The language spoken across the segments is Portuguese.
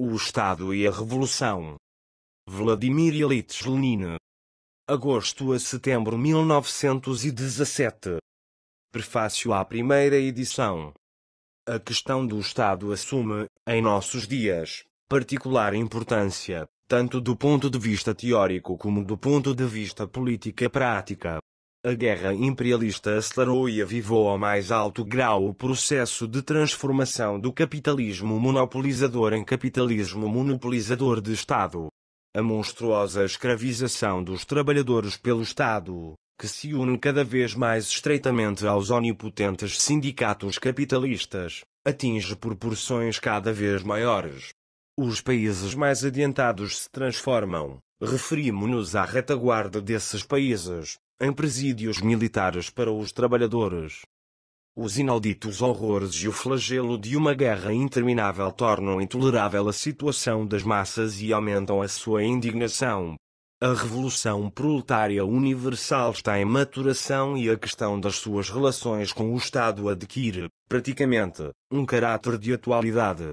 O Estado e a Revolução. Vladimir Ilyich Lenin. Agosto a setembro 1917. Prefácio à primeira edição. A questão do Estado assume, em nossos dias, particular importância, tanto do ponto de vista teórico como do ponto de vista política prática. A guerra imperialista acelerou e avivou ao mais alto grau o processo de transformação do capitalismo monopolizador em capitalismo monopolizador de Estado. A monstruosa escravização dos trabalhadores pelo Estado, que se une cada vez mais estreitamente aos onipotentes sindicatos capitalistas, atinge proporções cada vez maiores. Os países mais adiantados se transformam, referimos-nos à retaguarda desses países, em presídios militares para os trabalhadores. Os inauditos horrores e o flagelo de uma guerra interminável tornam intolerável a situação das massas e aumentam a sua indignação. A revolução proletária universal está em maturação e a questão das suas relações com o Estado adquire, praticamente, um caráter de atualidade.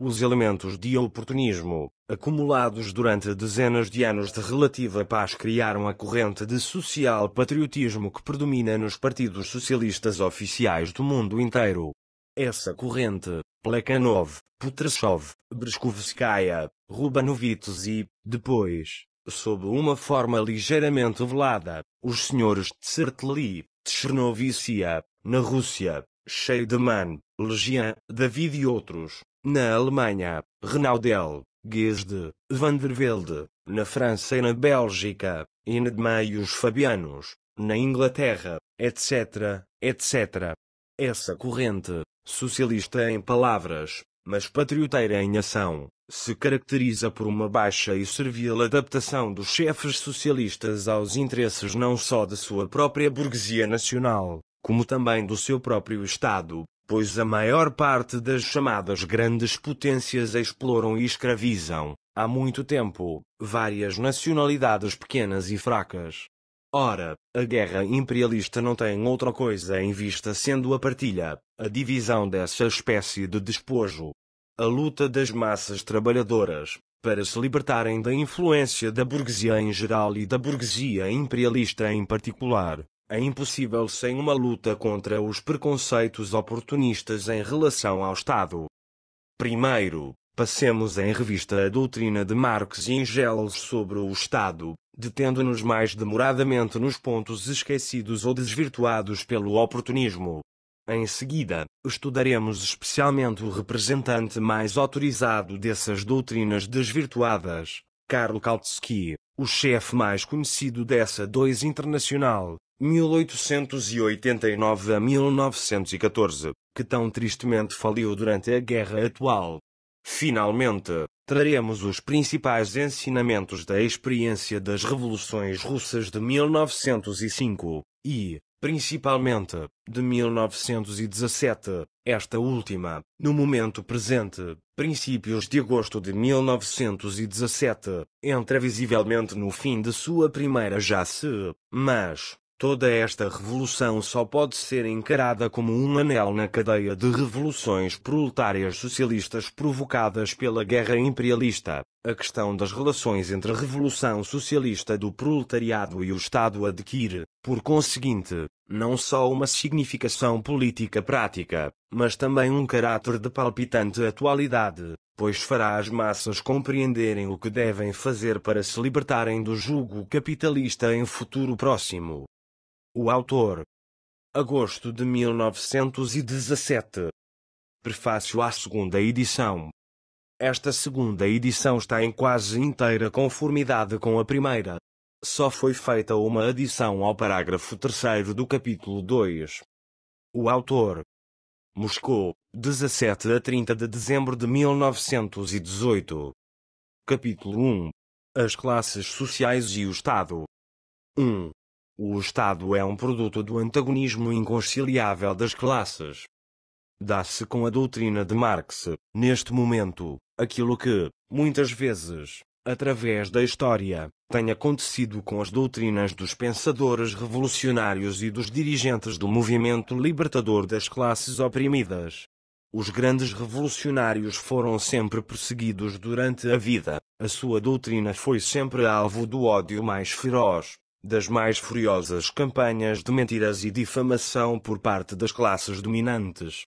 Os elementos de oportunismo, acumulados durante dezenas de anos de relativa paz, criaram a corrente de social-patriotismo que predomina nos partidos socialistas oficiais do mundo inteiro. Essa corrente, Plekhanov, Putrashov, Breskovskaya, Rubanovitz e, depois, sob uma forma ligeiramente velada, os senhores Tsertli, Tchernovicia, na Rússia, Sheidemann, Legian, David e outros, na Alemanha, Renaudel, Guesde, Van der Velde, na França e na Bélgica, e na de meios fabianos, na Inglaterra, etc., etc. Essa corrente, socialista em palavras, mas patrioteira em ação, se caracteriza por uma baixa e servil adaptação dos chefes socialistas aos interesses não só da sua própria burguesia nacional, como também do seu próprio Estado, pois a maior parte das chamadas grandes potências exploram e escravizam, há muito tempo, várias nacionalidades pequenas e fracas. Ora, a guerra imperialista não tem outra coisa em vista sendo a partilha, a divisão dessa espécie de despojo. A luta das massas trabalhadoras, para se libertarem da influência da burguesia em geral e da burguesia imperialista em particular. É impossível sem uma luta contra os preconceitos oportunistas em relação ao Estado. Primeiro, passemos em revista a doutrina de Marx e Engels sobre o Estado, detendo-nos mais demoradamente nos pontos esquecidos ou desvirtuados pelo oportunismo. Em seguida, estudaremos especialmente o representante mais autorizado dessas doutrinas desvirtuadas, Karl Kautsky, o chefe mais conhecido dessa dois internacional, 1889 a 1914, que tão tristemente faliu durante a guerra atual. Finalmente, traremos os principais ensinamentos da experiência das revoluções russas de 1905 e, principalmente, de 1917, esta última, no momento presente, princípios de agosto de 1917, entra visivelmente no fim de sua primeira já se, mas, Toda esta revolução só pode ser encarada como um anel na cadeia de revoluções proletárias socialistas provocadas pela guerra imperialista. A questão das relações entre a revolução socialista do proletariado e o Estado adquire, por conseguinte, não só uma significação política prática, mas também um caráter de palpitante atualidade, pois fará as massas compreenderem o que devem fazer para se libertarem do jugo capitalista em futuro próximo. O autor. Agosto de 1917. Prefácio à segunda edição. Esta segunda edição está em quase inteira conformidade com a primeira. Só foi feita uma adição ao parágrafo 3 do capítulo 2. O autor. Moscou, 17 a 30 de dezembro de 1918. Capítulo 1. As classes sociais e o Estado. 1. O Estado é um produto do antagonismo inconciliável das classes. Dá-se com a doutrina de Marx, neste momento, aquilo que, muitas vezes, através da história, tem acontecido com as doutrinas dos pensadores revolucionários e dos dirigentes do movimento libertador das classes oprimidas. Os grandes revolucionários foram sempre perseguidos durante a vida, a sua doutrina foi sempre alvo do ódio mais feroz das mais furiosas campanhas de mentiras e difamação por parte das classes dominantes.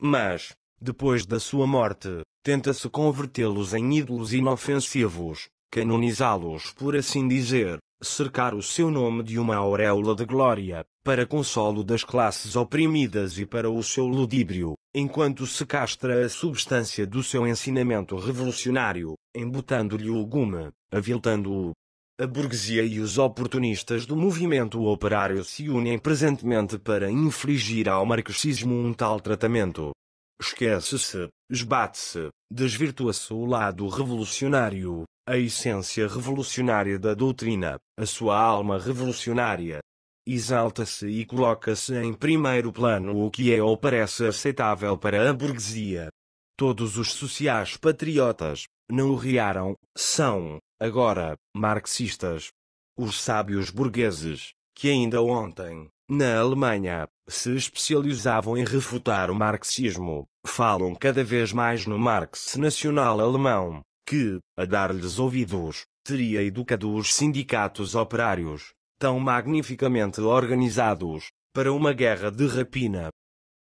Mas, depois da sua morte, tenta-se convertê-los em ídolos inofensivos, canonizá-los por assim dizer, cercar o seu nome de uma auréola de glória, para consolo das classes oprimidas e para o seu ludíbrio, enquanto se castra a substância do seu ensinamento revolucionário, embutando-lhe o gume, aviltando-o, a burguesia e os oportunistas do movimento operário se unem presentemente para infligir ao marxismo um tal tratamento. Esquece-se, esbate-se, desvirtua-se o lado revolucionário, a essência revolucionária da doutrina, a sua alma revolucionária. Exalta-se e coloca-se em primeiro plano o que é ou parece aceitável para a burguesia. Todos os sociais patriotas, não riaram, são, Agora, marxistas, os sábios burgueses, que ainda ontem, na Alemanha, se especializavam em refutar o marxismo, falam cada vez mais no Marx nacional alemão, que, a dar-lhes ouvidos, teria educado os sindicatos operários, tão magnificamente organizados, para uma guerra de rapina.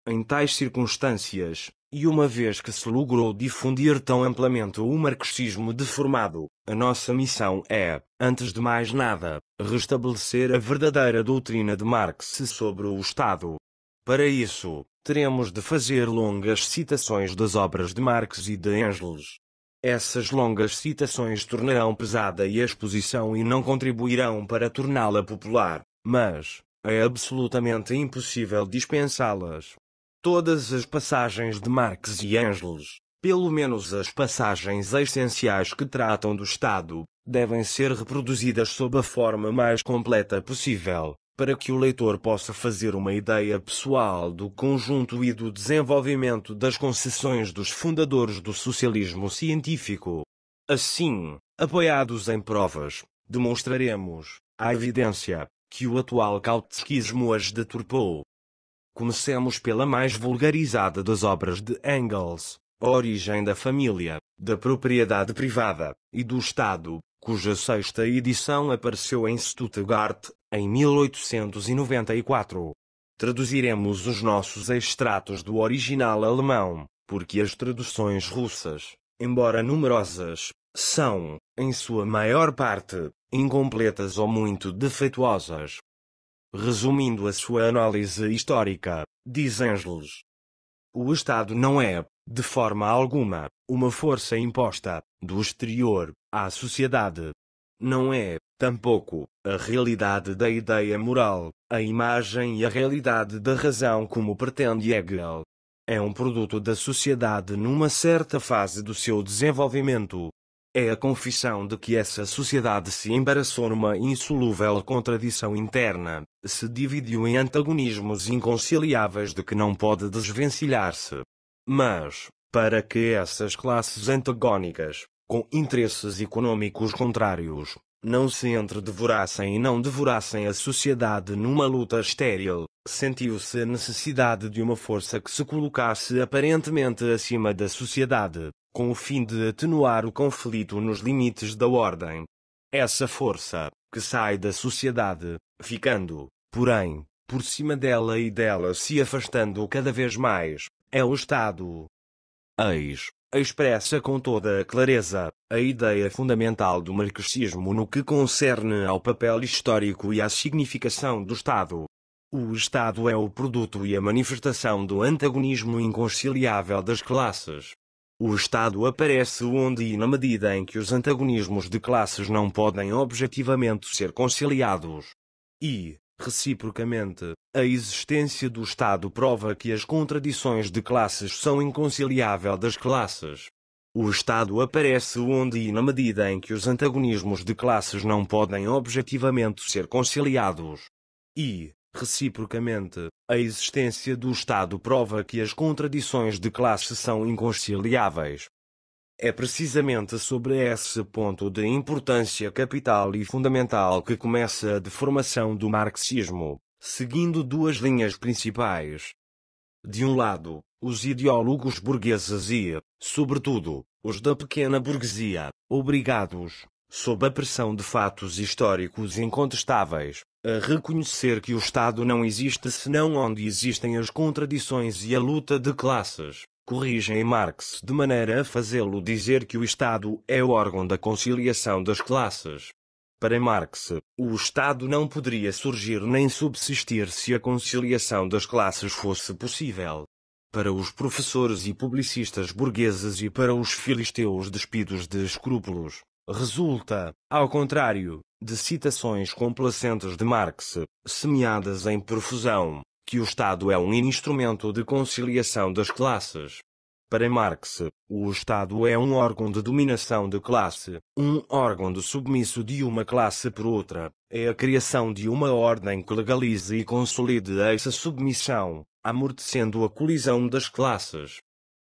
Em tais circunstâncias, e uma vez que se logrou difundir tão amplamente o marxismo deformado, a nossa missão é, antes de mais nada, restabelecer a verdadeira doutrina de Marx sobre o Estado. Para isso, teremos de fazer longas citações das obras de Marx e de Engels. Essas longas citações tornarão pesada a exposição e não contribuirão para torná-la popular, mas é absolutamente impossível dispensá-las, Todas as passagens de Marx e Engels, pelo menos as passagens essenciais que tratam do Estado, devem ser reproduzidas sob a forma mais completa possível, para que o leitor possa fazer uma ideia pessoal do conjunto e do desenvolvimento das concessões dos fundadores do socialismo científico. Assim, apoiados em provas, demonstraremos, à evidência, que o atual Kautskyismo as deturpou, Comecemos pela mais vulgarizada das obras de Engels, a Origem da Família, da Propriedade Privada e do Estado, cuja sexta edição apareceu em Stuttgart, em 1894. Traduziremos os nossos extratos do original alemão, porque as traduções russas, embora numerosas, são, em sua maior parte, incompletas ou muito defeituosas. Resumindo a sua análise histórica, diz Angeles: O Estado não é, de forma alguma, uma força imposta, do exterior, à sociedade. Não é, tampouco, a realidade da ideia moral, a imagem e a realidade da razão como pretende Hegel. É um produto da sociedade numa certa fase do seu desenvolvimento, é a confissão de que essa sociedade se embaraçou numa insolúvel contradição interna, se dividiu em antagonismos inconciliáveis de que não pode desvencilhar-se. Mas, para que essas classes antagónicas, com interesses econômicos contrários, não se entredevorassem e não devorassem a sociedade numa luta estéril, sentiu-se a necessidade de uma força que se colocasse aparentemente acima da sociedade, com o fim de atenuar o conflito nos limites da ordem. Essa força, que sai da sociedade, ficando, porém, por cima dela e dela se afastando cada vez mais, é o Estado. Eis, expressa com toda a clareza, a ideia fundamental do marxismo no que concerne ao papel histórico e à significação do Estado. O Estado é o produto e a manifestação do antagonismo inconciliável das classes, o Estado aparece onde e na medida em que os antagonismos de classes não podem objetivamente ser conciliados. E, reciprocamente, a existência do Estado prova que as contradições de classes são inconciliáveis das classes. O Estado aparece onde e na medida em que os antagonismos de classes não podem objetivamente ser conciliados. E, Reciprocamente, a existência do Estado prova que as contradições de classe são inconciliáveis. É precisamente sobre esse ponto de importância capital e fundamental que começa a deformação do marxismo, seguindo duas linhas principais. De um lado, os ideólogos burgueses e, sobretudo, os da pequena burguesia, obrigados, sob a pressão de fatos históricos incontestáveis, a reconhecer que o Estado não existe senão onde existem as contradições e a luta de classes. Corrigem Marx de maneira a fazê-lo dizer que o Estado é o órgão da conciliação das classes. Para Marx, o Estado não poderia surgir nem subsistir se a conciliação das classes fosse possível. Para os professores e publicistas burgueses e para os filisteus despidos de escrúpulos, resulta, ao contrário, de citações complacentes de Marx, semeadas em profusão, que o Estado é um instrumento de conciliação das classes. Para Marx, o Estado é um órgão de dominação de classe, um órgão de submisso de uma classe por outra, é a criação de uma ordem que legalize e consolide essa submissão, amortecendo a colisão das classes.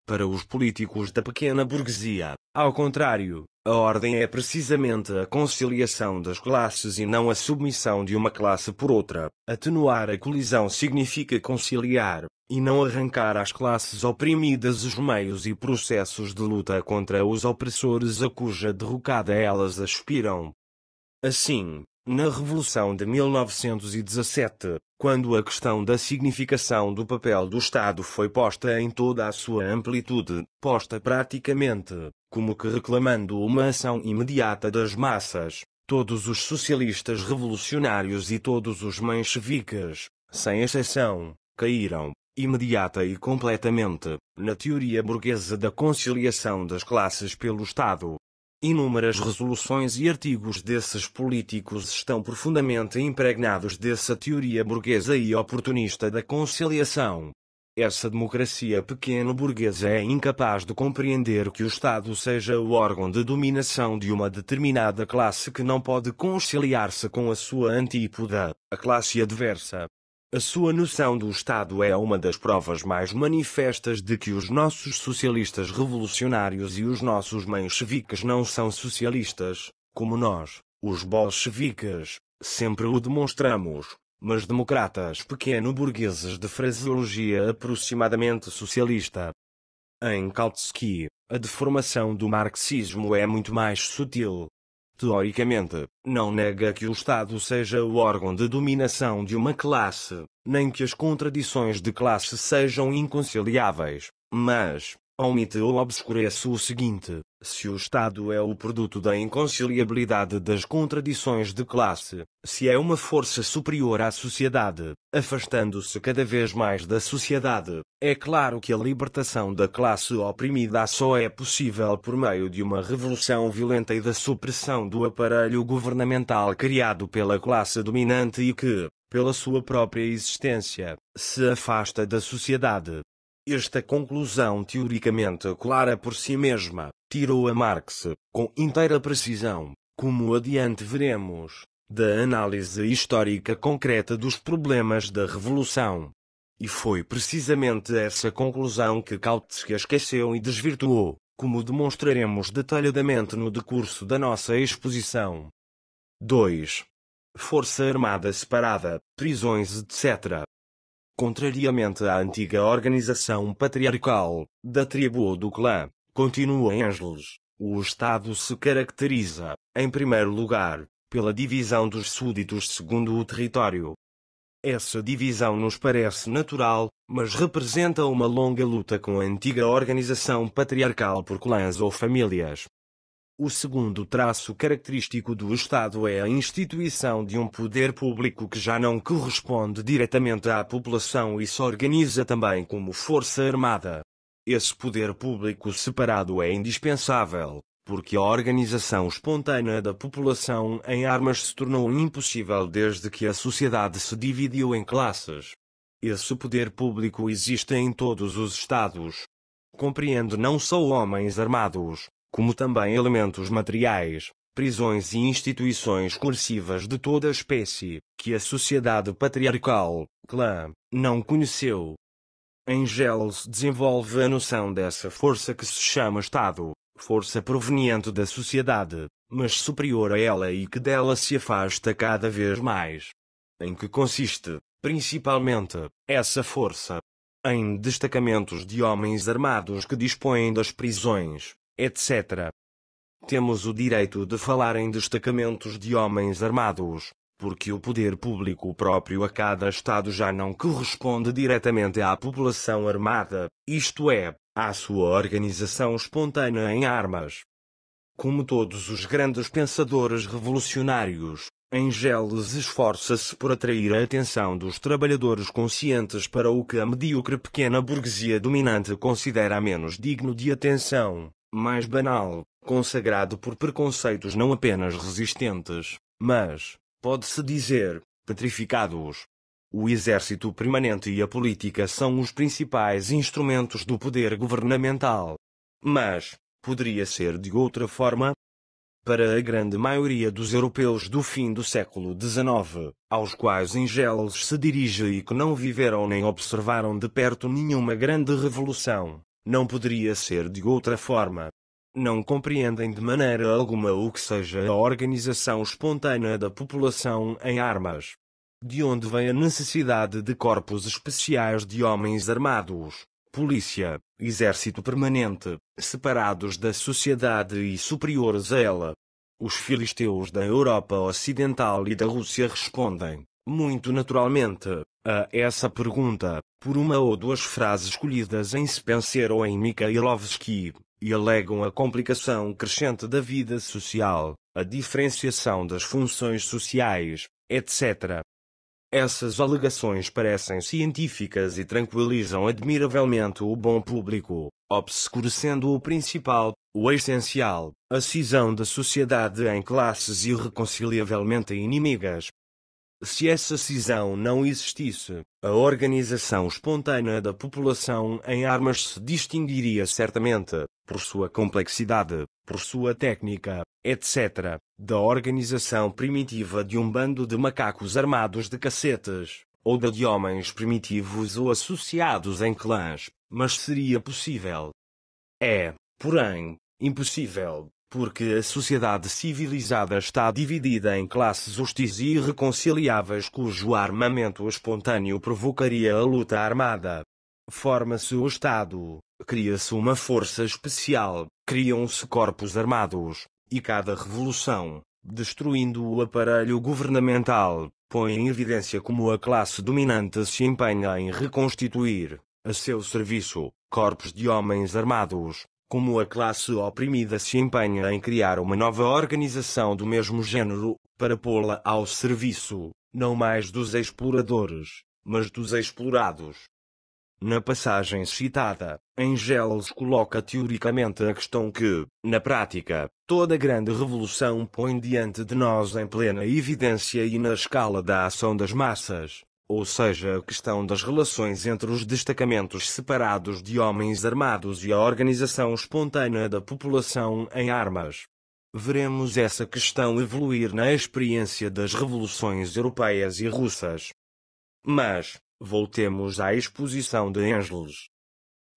Para os políticos da pequena burguesia, ao contrário, a ordem é precisamente a conciliação das classes e não a submissão de uma classe por outra. Atenuar a colisão significa conciliar, e não arrancar às classes oprimidas os meios e processos de luta contra os opressores a cuja derrocada elas aspiram. Assim, na Revolução de 1917, quando a questão da significação do papel do Estado foi posta em toda a sua amplitude, posta praticamente, como que reclamando uma ação imediata das massas, todos os socialistas revolucionários e todos os mencheviques, sem exceção, caíram, imediata e completamente, na teoria burguesa da conciliação das classes pelo Estado, Inúmeras resoluções e artigos desses políticos estão profundamente impregnados dessa teoria burguesa e oportunista da conciliação. Essa democracia pequeno-burguesa é incapaz de compreender que o Estado seja o órgão de dominação de uma determinada classe que não pode conciliar-se com a sua antípoda, a classe adversa. A sua noção do Estado é uma das provas mais manifestas de que os nossos socialistas revolucionários e os nossos mencheviques não são socialistas, como nós, os bolcheviques, sempre o demonstramos, mas democratas pequeno-burgueses de fraseologia aproximadamente socialista. Em Kautsky, a deformação do marxismo é muito mais sutil, teoricamente, não nega que o Estado seja o órgão de dominação de uma classe, nem que as contradições de classe sejam inconciliáveis, mas, omite ou obscurece o seguinte: se o Estado é o produto da inconciliabilidade das contradições de classe, se é uma força superior à sociedade, afastando-se cada vez mais da sociedade, é claro que a libertação da classe oprimida só é possível por meio de uma revolução violenta e da supressão do aparelho governamental criado pela classe dominante e que, pela sua própria existência, se afasta da sociedade, esta conclusão teoricamente clara por si mesma, tirou a Marx, com inteira precisão, como adiante veremos, da análise histórica concreta dos problemas da Revolução. E foi precisamente essa conclusão que Kautsky esqueceu e desvirtuou, como demonstraremos detalhadamente no decurso da nossa exposição. 2. Força Armada Separada, prisões etc contrariamente à antiga organização patriarcal da tribo ou do clã, continua Engels, Angeles. O Estado se caracteriza, em primeiro lugar, pela divisão dos súditos segundo o território. Essa divisão nos parece natural, mas representa uma longa luta com a antiga organização patriarcal por clãs ou famílias, o segundo traço característico do Estado é a instituição de um poder público que já não corresponde diretamente à população e se organiza também como força armada. Esse poder público separado é indispensável, porque a organização espontânea da população em armas se tornou impossível desde que a sociedade se dividiu em classes. Esse poder público existe em todos os Estados. Compreendo não só homens armados, como também elementos materiais, prisões e instituições coercivas de toda a espécie, que a sociedade patriarcal, clã, não conheceu. Engels desenvolve a noção dessa força que se chama Estado, força proveniente da sociedade, mas superior a ela e que dela se afasta cada vez mais. Em que consiste, principalmente, essa força? Em destacamentos de homens armados que dispõem das prisões, etc. Temos o direito de falar em destacamentos de homens armados, porque o poder público próprio a cada Estado já não corresponde diretamente à população armada, isto é, à sua organização espontânea em armas. Como todos os grandes pensadores revolucionários, Engels esforça-se por atrair a atenção dos trabalhadores conscientes para o que a medíocre pequena burguesia dominante considera menos digno de atenção mais banal, consagrado por preconceitos não apenas resistentes, mas, pode-se dizer, petrificados. O exército permanente e a política são os principais instrumentos do poder governamental. Mas, poderia ser de outra forma? Para a grande maioria dos europeus do fim do século XIX, aos quais Engels se dirige e que não viveram nem observaram de perto nenhuma grande revolução, não poderia ser de outra forma. Não compreendem de maneira alguma o que seja a organização espontânea da população em armas. De onde vem a necessidade de corpos especiais de homens armados, polícia, exército permanente, separados da sociedade e superiores a ela? Os filisteus da Europa Ocidental e da Rússia respondem, muito naturalmente, a essa pergunta, por uma ou duas frases escolhidas em Spencer ou em Mikhailovsky, e alegam a complicação crescente da vida social, a diferenciação das funções sociais, etc. Essas alegações parecem científicas e tranquilizam admiravelmente o bom público, obscurecendo o principal, o essencial, a cisão da sociedade em classes irreconciliavelmente inimigas, se essa cisão não existisse, a organização espontânea da população em armas se distinguiria certamente, por sua complexidade, por sua técnica, etc., da organização primitiva de um bando de macacos armados de cacetes, ou da de homens primitivos ou associados em clãs, mas seria possível. É, porém, impossível, porque a sociedade civilizada está dividida em classes hostis e irreconciliáveis cujo armamento espontâneo provocaria a luta armada. Forma-se o Estado, cria-se uma força especial, criam-se corpos armados, e cada revolução, destruindo o aparelho governamental, põe em evidência como a classe dominante se empenha em reconstituir, a seu serviço, corpos de homens armados, como a classe oprimida se empenha em criar uma nova organização do mesmo género, para pô-la ao serviço, não mais dos exploradores, mas dos explorados. Na passagem citada, Engels coloca teoricamente a questão que, na prática, toda grande revolução põe diante de nós em plena evidência e na escala da ação das massas ou seja, a questão das relações entre os destacamentos separados de homens armados e a organização espontânea da população em armas. Veremos essa questão evoluir na experiência das revoluções europeias e russas. Mas, voltemos à exposição de Engels.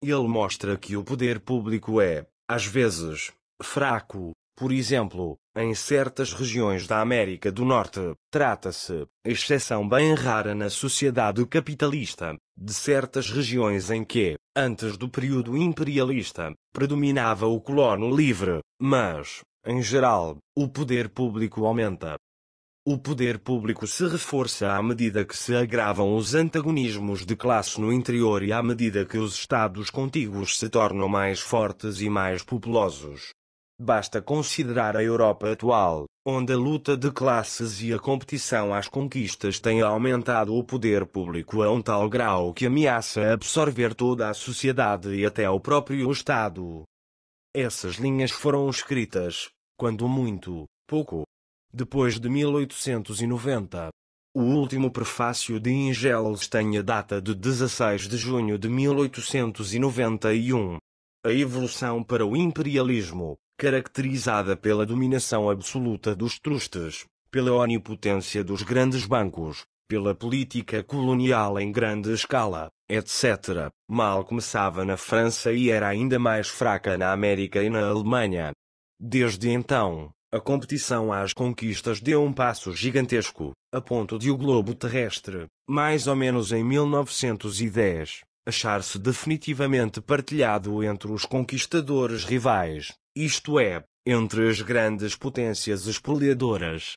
Ele mostra que o poder público é, às vezes, fraco, por exemplo, em certas regiões da América do Norte, trata-se, exceção bem rara na sociedade capitalista, de certas regiões em que, antes do período imperialista, predominava o colono livre, mas, em geral, o poder público aumenta. O poder público se reforça à medida que se agravam os antagonismos de classe no interior e à medida que os estados contíguos se tornam mais fortes e mais populosos. Basta considerar a Europa atual, onde a luta de classes e a competição às conquistas têm aumentado o poder público a um tal grau que ameaça absorver toda a sociedade e até o próprio Estado. Essas linhas foram escritas, quando muito, pouco depois de 1890. O último prefácio de Ingels tem a data de 16 de junho de 1891. A evolução para o imperialismo, caracterizada pela dominação absoluta dos trustes, pela onipotência dos grandes bancos, pela política colonial em grande escala, etc., mal começava na França e era ainda mais fraca na América e na Alemanha. Desde então, a competição às conquistas deu um passo gigantesco, a ponto de o globo terrestre, mais ou menos em 1910, achar-se definitivamente partilhado entre os conquistadores rivais, isto é, entre as grandes potências espoliadoras.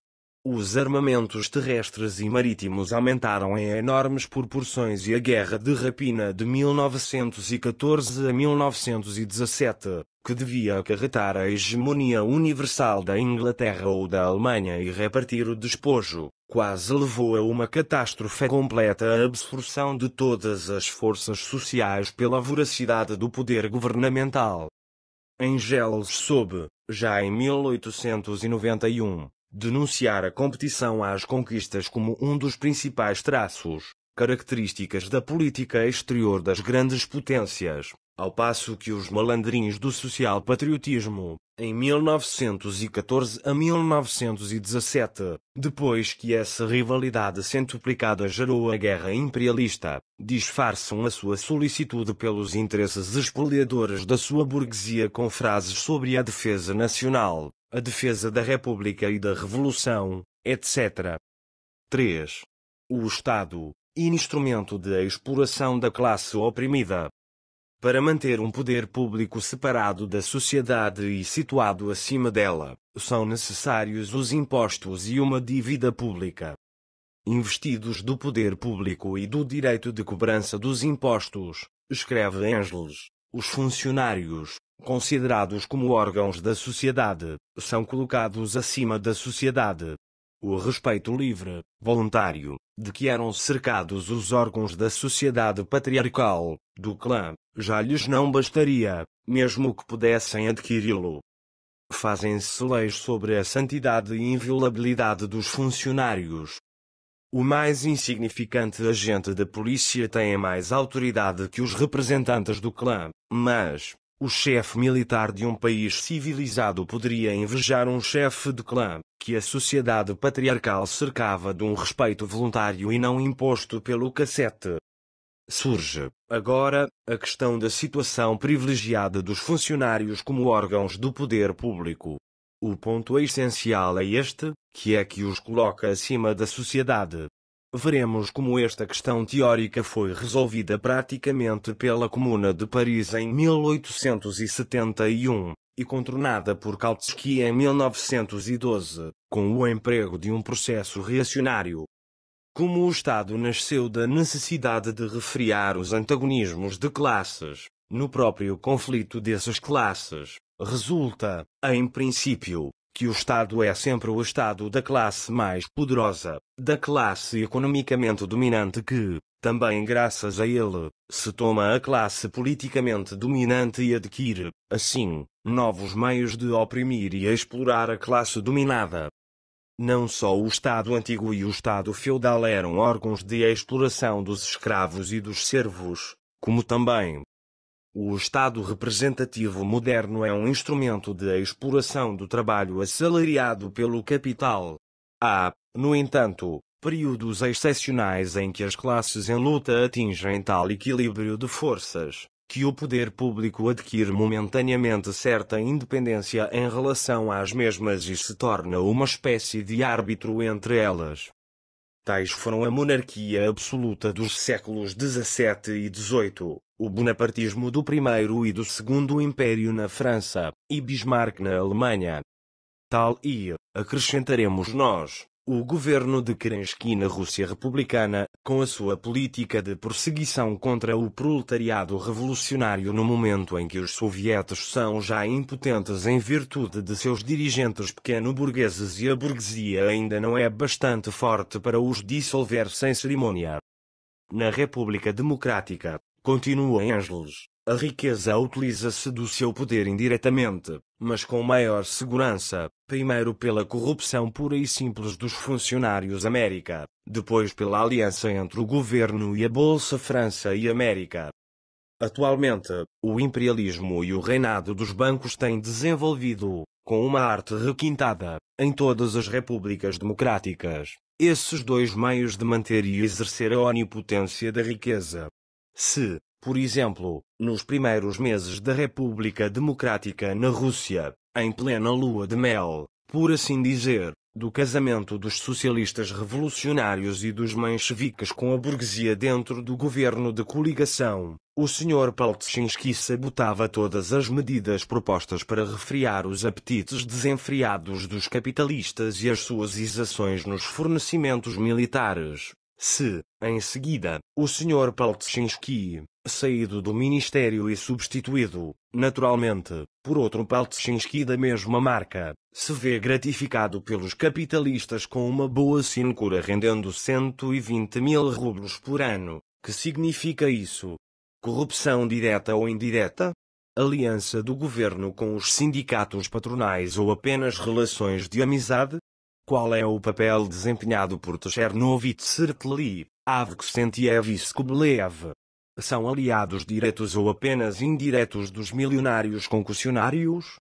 Os armamentos terrestres e marítimos aumentaram em enormes proporções e a Guerra de Rapina de 1914 a 1917 que devia acarretar a hegemonia universal da Inglaterra ou da Alemanha e repartir o despojo, quase levou a uma catástrofe completa a absorção de todas as forças sociais pela voracidade do poder governamental. Engels soube, já em 1891, denunciar a competição às conquistas como um dos principais traços, características da política exterior das grandes potências. Ao passo que os malandrinhos do social-patriotismo, em 1914 a 1917, depois que essa rivalidade centuplicada gerou a guerra imperialista, disfarçam a sua solicitude pelos interesses expoliadores da sua burguesia com frases sobre a defesa nacional, a defesa da República e da Revolução, etc. 3. O Estado, instrumento de exploração da classe oprimida, para manter um poder público separado da sociedade e situado acima dela, são necessários os impostos e uma dívida pública. Investidos do poder público e do direito de cobrança dos impostos, escreve Engels, os funcionários, considerados como órgãos da sociedade, são colocados acima da sociedade. O respeito livre, voluntário, de que eram cercados os órgãos da sociedade patriarcal, do clã, já lhes não bastaria, mesmo que pudessem adquiri-lo. Fazem-se leis sobre a santidade e inviolabilidade dos funcionários. O mais insignificante agente da polícia tem mais autoridade que os representantes do clã, mas, o chefe militar de um país civilizado poderia invejar um chefe de clã, que a sociedade patriarcal cercava de um respeito voluntário e não imposto pelo cassete. Surge, agora, a questão da situação privilegiada dos funcionários como órgãos do poder público. O ponto essencial é este, que é que os coloca acima da sociedade, Veremos como esta questão teórica foi resolvida praticamente pela Comuna de Paris em 1871 e contornada por Kautsky em 1912, com o emprego de um processo reacionário. Como o Estado nasceu da necessidade de refriar os antagonismos de classes, no próprio conflito dessas classes, resulta, em princípio, que o Estado é sempre o Estado da classe mais poderosa, da classe economicamente dominante que, também graças a ele, se toma a classe politicamente dominante e adquire, assim, novos meios de oprimir e explorar a classe dominada. Não só o Estado antigo e o Estado feudal eram órgãos de exploração dos escravos e dos servos, como também, o Estado representativo moderno é um instrumento de exploração do trabalho assalariado pelo capital. Há, no entanto, períodos excepcionais em que as classes em luta atingem tal equilíbrio de forças que o poder público adquire momentaneamente certa independência em relação às mesmas e se torna uma espécie de árbitro entre elas. Tais foram a monarquia absoluta dos séculos XVII e XVIII, o bonapartismo do primeiro e do segundo império na França, e Bismarck na Alemanha. Tal e, acrescentaremos nós, o governo de Kerensky na Rússia republicana, com a sua política de perseguição contra o proletariado revolucionário no momento em que os sovietes são já impotentes em virtude de seus dirigentes pequeno-burgueses e a burguesia ainda não é bastante forte para os dissolver sem cerimônia. Na República Democrática, continua Angeles, a riqueza utiliza-se do seu poder indiretamente, mas com maior segurança, primeiro pela corrupção pura e simples dos funcionários América, depois pela aliança entre o governo e a Bolsa França e América. Atualmente, o imperialismo e o reinado dos bancos têm desenvolvido, com uma arte requintada, em todas as repúblicas democráticas, esses dois meios de manter e exercer a onipotência da riqueza. Se, por exemplo, nos primeiros meses da República Democrática na Rússia, em plena lua de mel, por assim dizer, do casamento dos socialistas revolucionários e dos manchevicas com a burguesia dentro do governo de coligação, o Sr. Paltzinski sabotava todas as medidas propostas para refriar os apetites desenfreados dos capitalistas e as suas isações nos fornecimentos militares. Se, em seguida, o Sr. Paltzinski saído do ministério e substituído, naturalmente, por outro Paltzinski da mesma marca, se vê gratificado pelos capitalistas com uma boa sincura rendendo 120 mil rublos por ano. Que significa isso? Corrupção direta ou indireta? Aliança do governo com os sindicatos patronais ou apenas relações de amizade? Qual é o papel desempenhado por Tchernovitz Sertli, Avksentiev e Skoblev, são aliados diretos ou apenas indiretos dos milionários concussionários?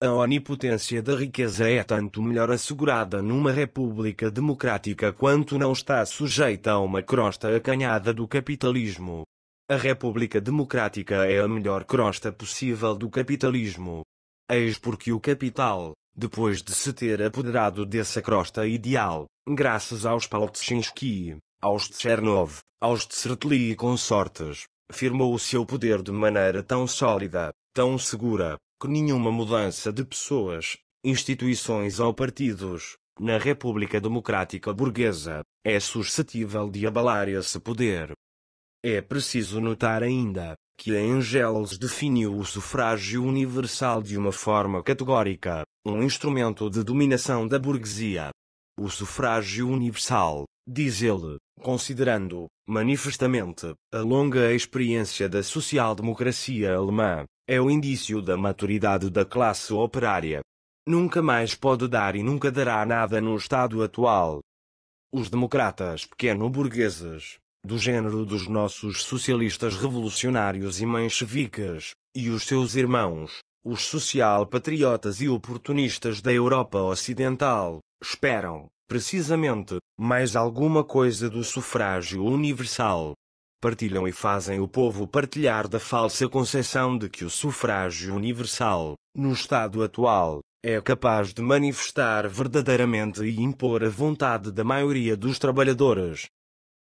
A onipotência da riqueza é tanto melhor assegurada numa república democrática quanto não está sujeita a uma crosta acanhada do capitalismo. A república democrática é a melhor crosta possível do capitalismo. Eis porque o capital, depois de se ter apoderado dessa crosta ideal, graças aos Paltzinski, aos de Chernov, aos de Sertoli e consortes, firmou o seu poder de maneira tão sólida, tão segura, que nenhuma mudança de pessoas, instituições ou partidos, na República Democrática Burguesa, é suscetível de abalar esse poder. É preciso notar ainda que Engels definiu o sufrágio universal de uma forma categórica, um instrumento de dominação da burguesia. O sufrágio universal diz ele, considerando, manifestamente, a longa experiência da social-democracia alemã, é o indício da maturidade da classe operária. Nunca mais pode dar e nunca dará nada no estado atual. Os democratas pequeno-burgueses, do género dos nossos socialistas revolucionários e mencheviques, e os seus irmãos, os social-patriotas e oportunistas da Europa Ocidental, esperam, precisamente, mais alguma coisa do sufrágio universal. Partilham e fazem o povo partilhar da falsa concepção de que o sufrágio universal, no estado atual, é capaz de manifestar verdadeiramente e impor a vontade da maioria dos trabalhadores,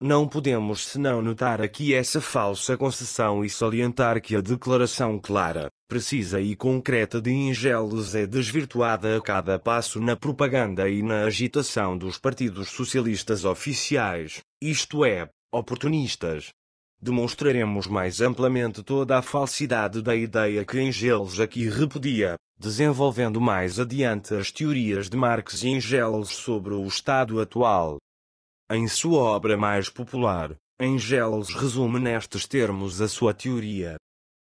não podemos senão notar aqui essa falsa concessão e salientar que a declaração clara, precisa e concreta de Ingeles é desvirtuada a cada passo na propaganda e na agitação dos partidos socialistas oficiais, isto é, oportunistas. Demonstraremos mais amplamente toda a falsidade da ideia que Engels aqui repudia, desenvolvendo mais adiante as teorias de Marx e Engels sobre o estado atual em sua obra mais popular, Engels resume nestes termos a sua teoria.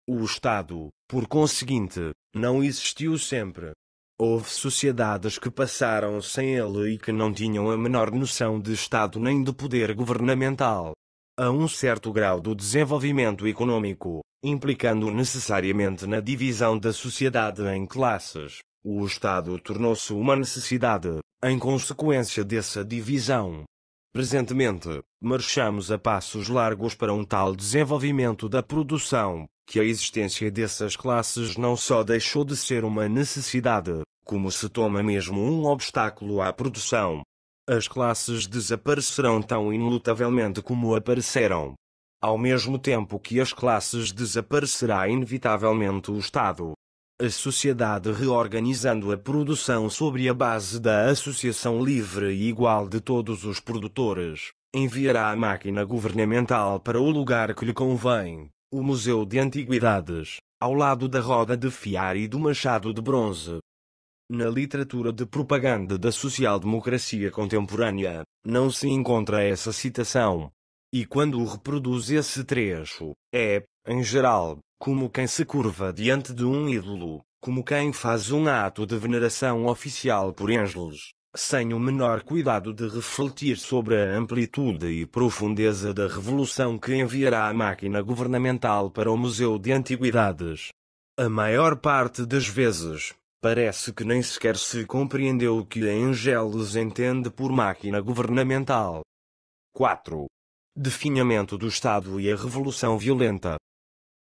O Estado, por conseguinte, não existiu sempre. Houve sociedades que passaram sem ele e que não tinham a menor noção de Estado nem de poder governamental. A um certo grau do desenvolvimento econômico, implicando necessariamente na divisão da sociedade em classes, o Estado tornou-se uma necessidade, em consequência dessa divisão. Presentemente, marchamos a passos largos para um tal desenvolvimento da produção, que a existência dessas classes não só deixou de ser uma necessidade, como se toma mesmo um obstáculo à produção. As classes desaparecerão tão inlutavelmente como apareceram. Ao mesmo tempo que as classes desaparecerá inevitavelmente o Estado, a sociedade reorganizando a produção sobre a base da associação livre e igual de todos os produtores, enviará a máquina governamental para o lugar que lhe convém, o Museu de Antiguidades, ao lado da roda de fiar e do machado de bronze. Na literatura de propaganda da social-democracia contemporânea, não se encontra essa citação. E quando reproduz esse trecho, é, em geral, como quem se curva diante de um ídolo, como quem faz um ato de veneração oficial por Ângelos, sem o menor cuidado de refletir sobre a amplitude e profundeza da revolução que enviará a máquina governamental para o Museu de Antiguidades. A maior parte das vezes, parece que nem sequer se compreendeu o que Angeles entende por máquina governamental. 4. Definhamento do Estado e a Revolução Violenta.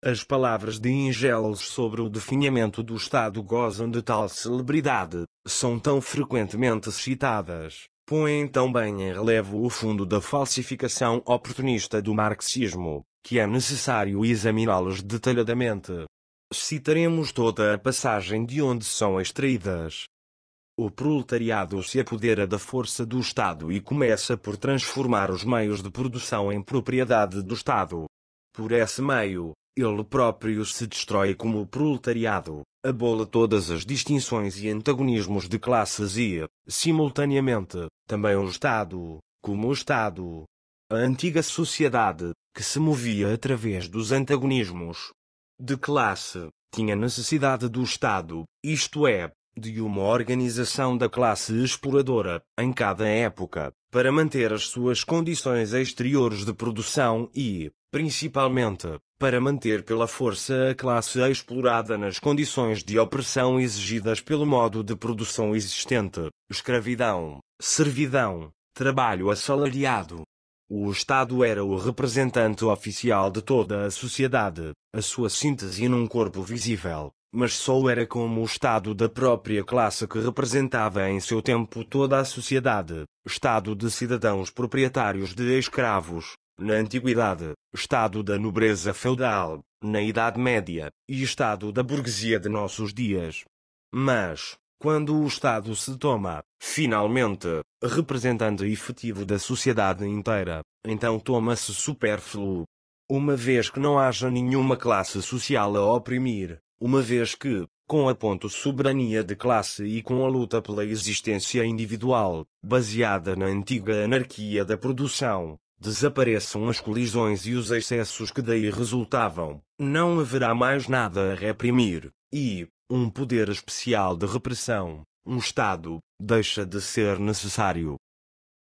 As palavras de Ingelos sobre o definhamento do Estado gozam de tal celebridade, são tão frequentemente citadas, põem tão bem em relevo o fundo da falsificação oportunista do marxismo, que é necessário examiná los detalhadamente. Citaremos toda a passagem de onde são extraídas. O proletariado se apodera da força do Estado e começa por transformar os meios de produção em propriedade do Estado. Por esse meio, ele próprio se destrói como proletariado, abola todas as distinções e antagonismos de classes e, simultaneamente, também o Estado, como o Estado. A antiga sociedade, que se movia através dos antagonismos de classe, tinha necessidade do Estado, isto é, de uma organização da classe exploradora, em cada época, para manter as suas condições exteriores de produção e, principalmente, para manter pela força a classe explorada nas condições de opressão exigidas pelo modo de produção existente, escravidão, servidão, trabalho assalariado. O Estado era o representante oficial de toda a sociedade, a sua síntese num corpo visível, mas Sol era como o estado da própria classe que representava em seu tempo toda a sociedade, estado de cidadãos proprietários de escravos, na antiguidade, estado da nobreza feudal, na Idade Média, e estado da burguesia de nossos dias. Mas, quando o Estado se toma, finalmente, representante efetivo da sociedade inteira, então toma-se supérfluo. Uma vez que não haja nenhuma classe social a oprimir, uma vez que, com a ponto soberania de classe e com a luta pela existência individual, baseada na antiga anarquia da produção, desapareçam as colisões e os excessos que daí resultavam, não haverá mais nada a reprimir, e, um poder especial de repressão, um Estado, deixa de ser necessário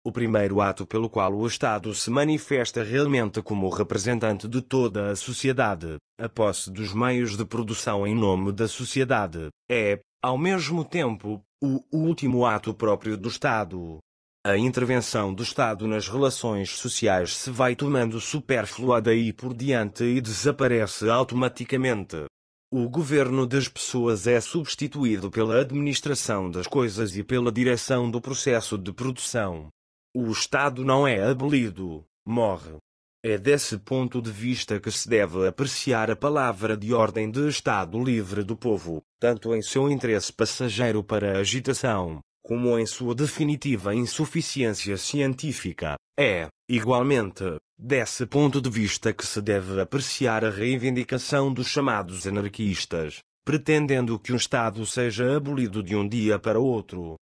o primeiro ato pelo qual o Estado se manifesta realmente como representante de toda a sociedade, a posse dos meios de produção em nome da sociedade, é, ao mesmo tempo, o último ato próprio do Estado. A intervenção do Estado nas relações sociais se vai tornando supérflua daí por diante e desaparece automaticamente. O governo das pessoas é substituído pela administração das coisas e pela direção do processo de produção, o Estado não é abolido, morre. É desse ponto de vista que se deve apreciar a palavra de ordem de Estado livre do povo, tanto em seu interesse passageiro para a agitação, como em sua definitiva insuficiência científica. É, igualmente, desse ponto de vista que se deve apreciar a reivindicação dos chamados anarquistas, pretendendo que um Estado seja abolido de um dia para outro,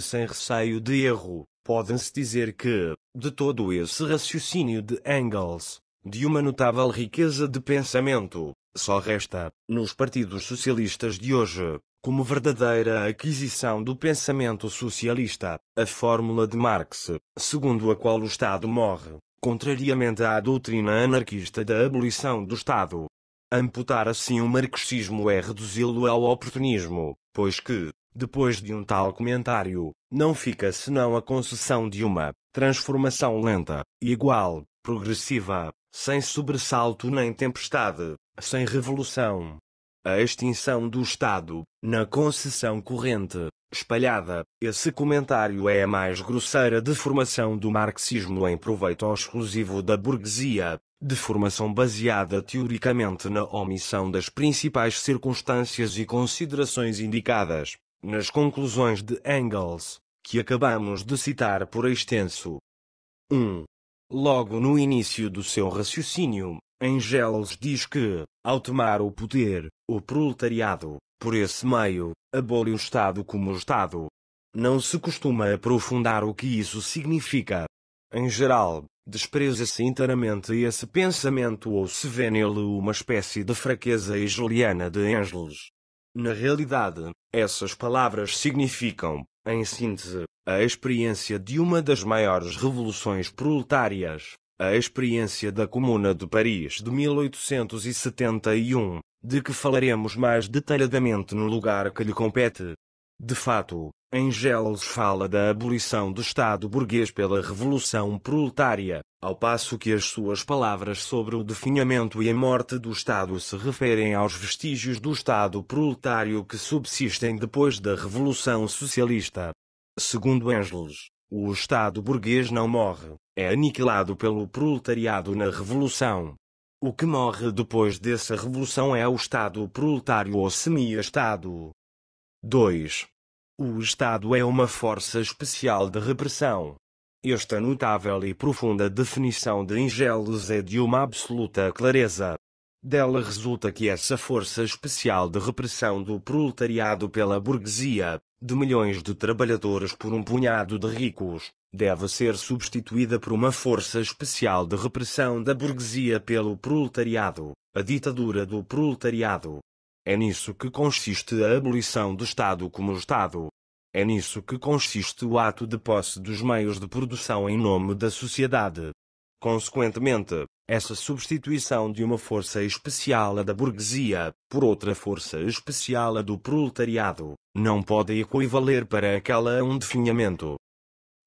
sem receio de erro, podem-se dizer que, de todo esse raciocínio de Engels, de uma notável riqueza de pensamento, só resta, nos partidos socialistas de hoje, como verdadeira aquisição do pensamento socialista, a fórmula de Marx, segundo a qual o Estado morre, contrariamente à doutrina anarquista da abolição do Estado. Amputar assim o marxismo é reduzi-lo ao oportunismo, pois que, depois de um tal comentário, não fica senão a concessão de uma transformação lenta, igual, progressiva, sem sobressalto nem tempestade, sem revolução. A extinção do Estado, na concessão corrente, espalhada, esse comentário é a mais grosseira deformação do marxismo em proveito exclusivo da burguesia, deformação baseada teoricamente na omissão das principais circunstâncias e considerações indicadas, nas conclusões de Engels, que acabamos de citar por extenso. 1. Logo no início do seu raciocínio, Engels diz que, ao tomar o poder, o proletariado, por esse meio, abole o Estado como Estado. Não se costuma aprofundar o que isso significa. Em geral, despreza-se inteiramente esse pensamento ou se vê nele uma espécie de fraqueza hegeliana de Engels. Na realidade, essas palavras significam, em síntese, a experiência de uma das maiores revoluções proletárias, a experiência da Comuna de Paris de 1871, de que falaremos mais detalhadamente no lugar que lhe compete. De fato, Engels fala da abolição do Estado burguês pela revolução proletária, ao passo que as suas palavras sobre o definhamento e a morte do Estado se referem aos vestígios do Estado proletário que subsistem depois da Revolução Socialista. Segundo Engels, o Estado burguês não morre, é aniquilado pelo proletariado na Revolução. O que morre depois dessa revolução é o Estado proletário ou semi-Estado. 2. O Estado é uma força especial de repressão. Esta notável e profunda definição de Engelos é de uma absoluta clareza. Dela resulta que essa força especial de repressão do proletariado pela burguesia, de milhões de trabalhadores por um punhado de ricos, deve ser substituída por uma força especial de repressão da burguesia pelo proletariado, a ditadura do proletariado, é nisso que consiste a abolição do Estado como Estado. É nisso que consiste o ato de posse dos meios de produção em nome da sociedade. Consequentemente, essa substituição de uma força especial a da burguesia, por outra força especial a do proletariado, não pode equivaler para aquela a um definhamento.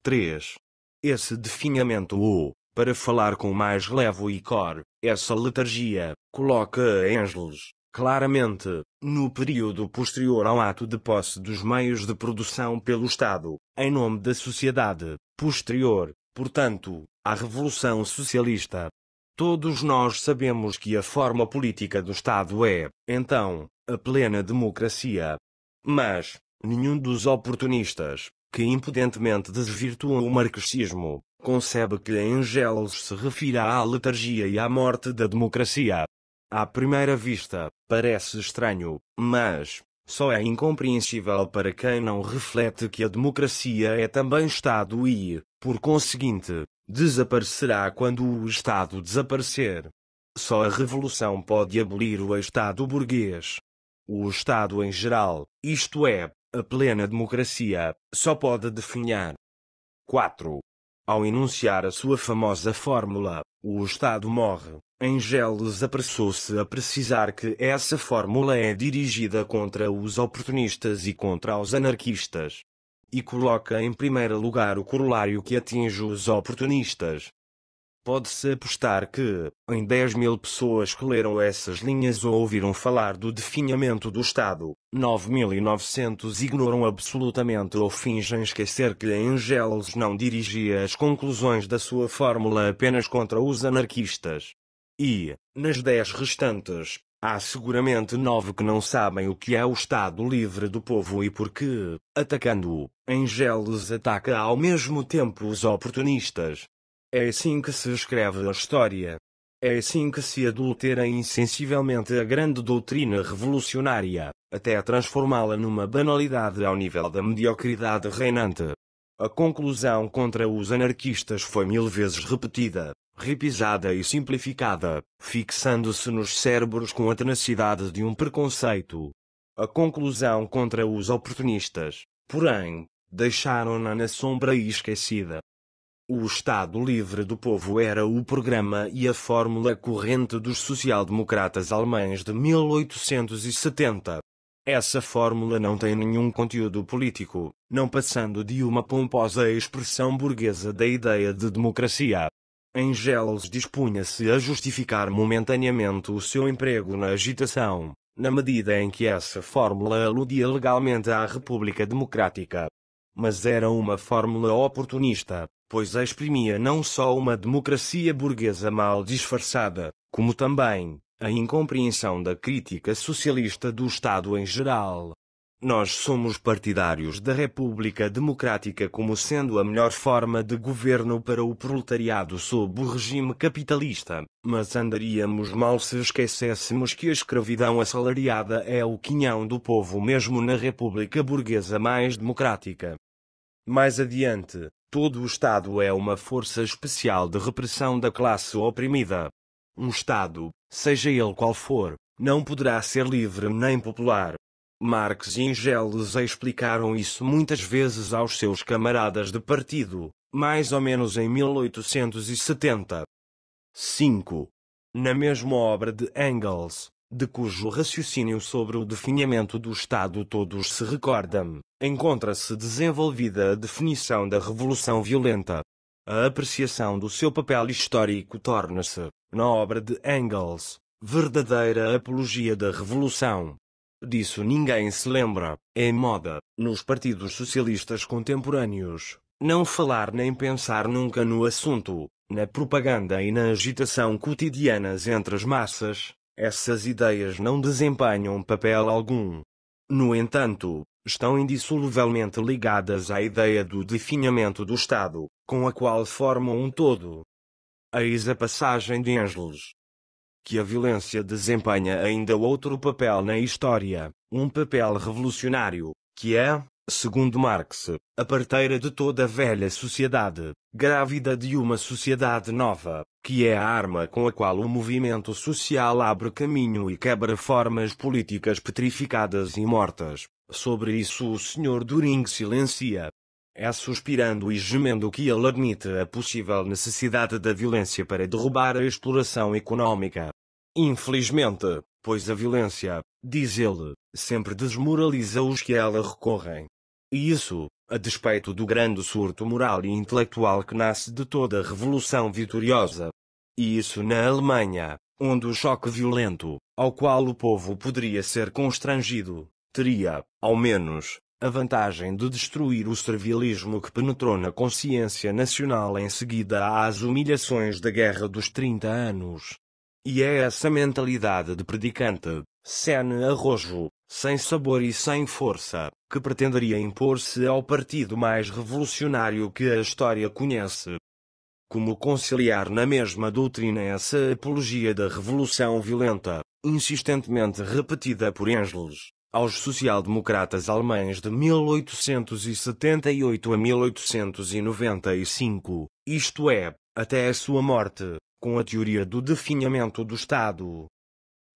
3. Esse definhamento ou, para falar com mais levo e cor, essa letargia, coloca a Engels, Claramente, no período posterior ao ato de posse dos meios de produção pelo Estado, em nome da sociedade, posterior, portanto, à Revolução Socialista. Todos nós sabemos que a forma política do Estado é, então, a plena democracia. Mas, nenhum dos oportunistas, que impudentemente desvirtuam o marxismo, concebe que a Engels se refira à letargia e à morte da democracia. À primeira vista, parece estranho, mas só é incompreensível para quem não reflete que a democracia é também Estado e, por conseguinte, desaparecerá quando o Estado desaparecer. Só a revolução pode abolir o Estado burguês. O Estado em geral, isto é, a plena democracia, só pode definhar. 4. Ao enunciar a sua famosa fórmula, o Estado morre. Engels apressou-se a precisar que essa fórmula é dirigida contra os oportunistas e contra os anarquistas. E coloca em primeiro lugar o corolário que atinge os oportunistas, Pode-se apostar que, em 10 mil pessoas que leram essas linhas ou ouviram falar do definhamento do Estado, 9.900 ignoram absolutamente ou fingem esquecer que Engels não dirigia as conclusões da sua fórmula apenas contra os anarquistas. E, nas 10 restantes, há seguramente 9 que não sabem o que é o Estado livre do povo e porque, atacando-o, Engels ataca ao mesmo tempo os oportunistas é assim que se escreve a história. É assim que se adultera insensivelmente a grande doutrina revolucionária, até transformá-la numa banalidade ao nível da mediocridade reinante. A conclusão contra os anarquistas foi mil vezes repetida, repisada e simplificada, fixando-se nos cérebros com a tenacidade de um preconceito. A conclusão contra os oportunistas, porém, deixaram-na na sombra e esquecida, o Estado Livre do Povo era o programa e a fórmula corrente dos social-democratas alemães de 1870. Essa fórmula não tem nenhum conteúdo político, não passando de uma pomposa expressão burguesa da ideia de democracia. Engels dispunha-se a justificar momentaneamente o seu emprego na agitação, na medida em que essa fórmula aludia legalmente à República Democrática. Mas era uma fórmula oportunista, pois exprimia não só uma democracia burguesa mal disfarçada, como também a incompreensão da crítica socialista do Estado em geral. Nós somos partidários da República Democrática como sendo a melhor forma de governo para o proletariado sob o regime capitalista, mas andaríamos mal se esquecêssemos que a escravidão assalariada é o quinhão do povo mesmo na República Burguesa mais democrática. Mais adiante, Todo o Estado é uma força especial de repressão da classe oprimida. Um Estado, seja ele qual for, não poderá ser livre nem popular. Marx e Engels explicaram isso muitas vezes aos seus camaradas de partido, mais ou menos em 1870. 5. Na mesma obra de Engels, de cujo raciocínio sobre o definhamento do Estado todos se recordam, encontra-se desenvolvida a definição da Revolução Violenta. A apreciação do seu papel histórico torna-se, na obra de Engels, verdadeira apologia da Revolução. Disso ninguém se lembra. É moda, nos partidos socialistas contemporâneos, não falar nem pensar nunca no assunto, na propaganda e na agitação cotidianas entre as massas, essas ideias não desempenham papel algum. No entanto, estão indissoluvelmente ligadas à ideia do definhamento do Estado, com a qual formam um todo. Eis a passagem de Engels, Que a violência desempenha ainda outro papel na história, um papel revolucionário, que é, segundo Marx, a parteira de toda a velha sociedade, grávida de uma sociedade nova, que é a arma com a qual o movimento social abre caminho e quebra formas políticas petrificadas e mortas. Sobre isso o Sr. Doring silencia. É suspirando e gemendo que ele admite a possível necessidade da violência para derrubar a exploração econômica. Infelizmente, pois a violência, diz ele, sempre desmoraliza os que a ela recorrem. E isso, a despeito do grande surto moral e intelectual que nasce de toda a revolução vitoriosa. E isso na Alemanha, onde o choque violento, ao qual o povo poderia ser constrangido, teria, ao menos, a vantagem de destruir o servilismo que penetrou na consciência nacional em seguida às humilhações da Guerra dos Trinta Anos. E é essa mentalidade de predicante, Sene Arrojo, sem sabor e sem força, que pretenderia impor-se ao partido mais revolucionário que a história conhece. Como conciliar na mesma doutrina essa apologia da revolução violenta, insistentemente repetida por Engels, aos social-democratas alemães de 1878 a 1895, isto é, até a sua morte, com a teoria do definhamento do Estado,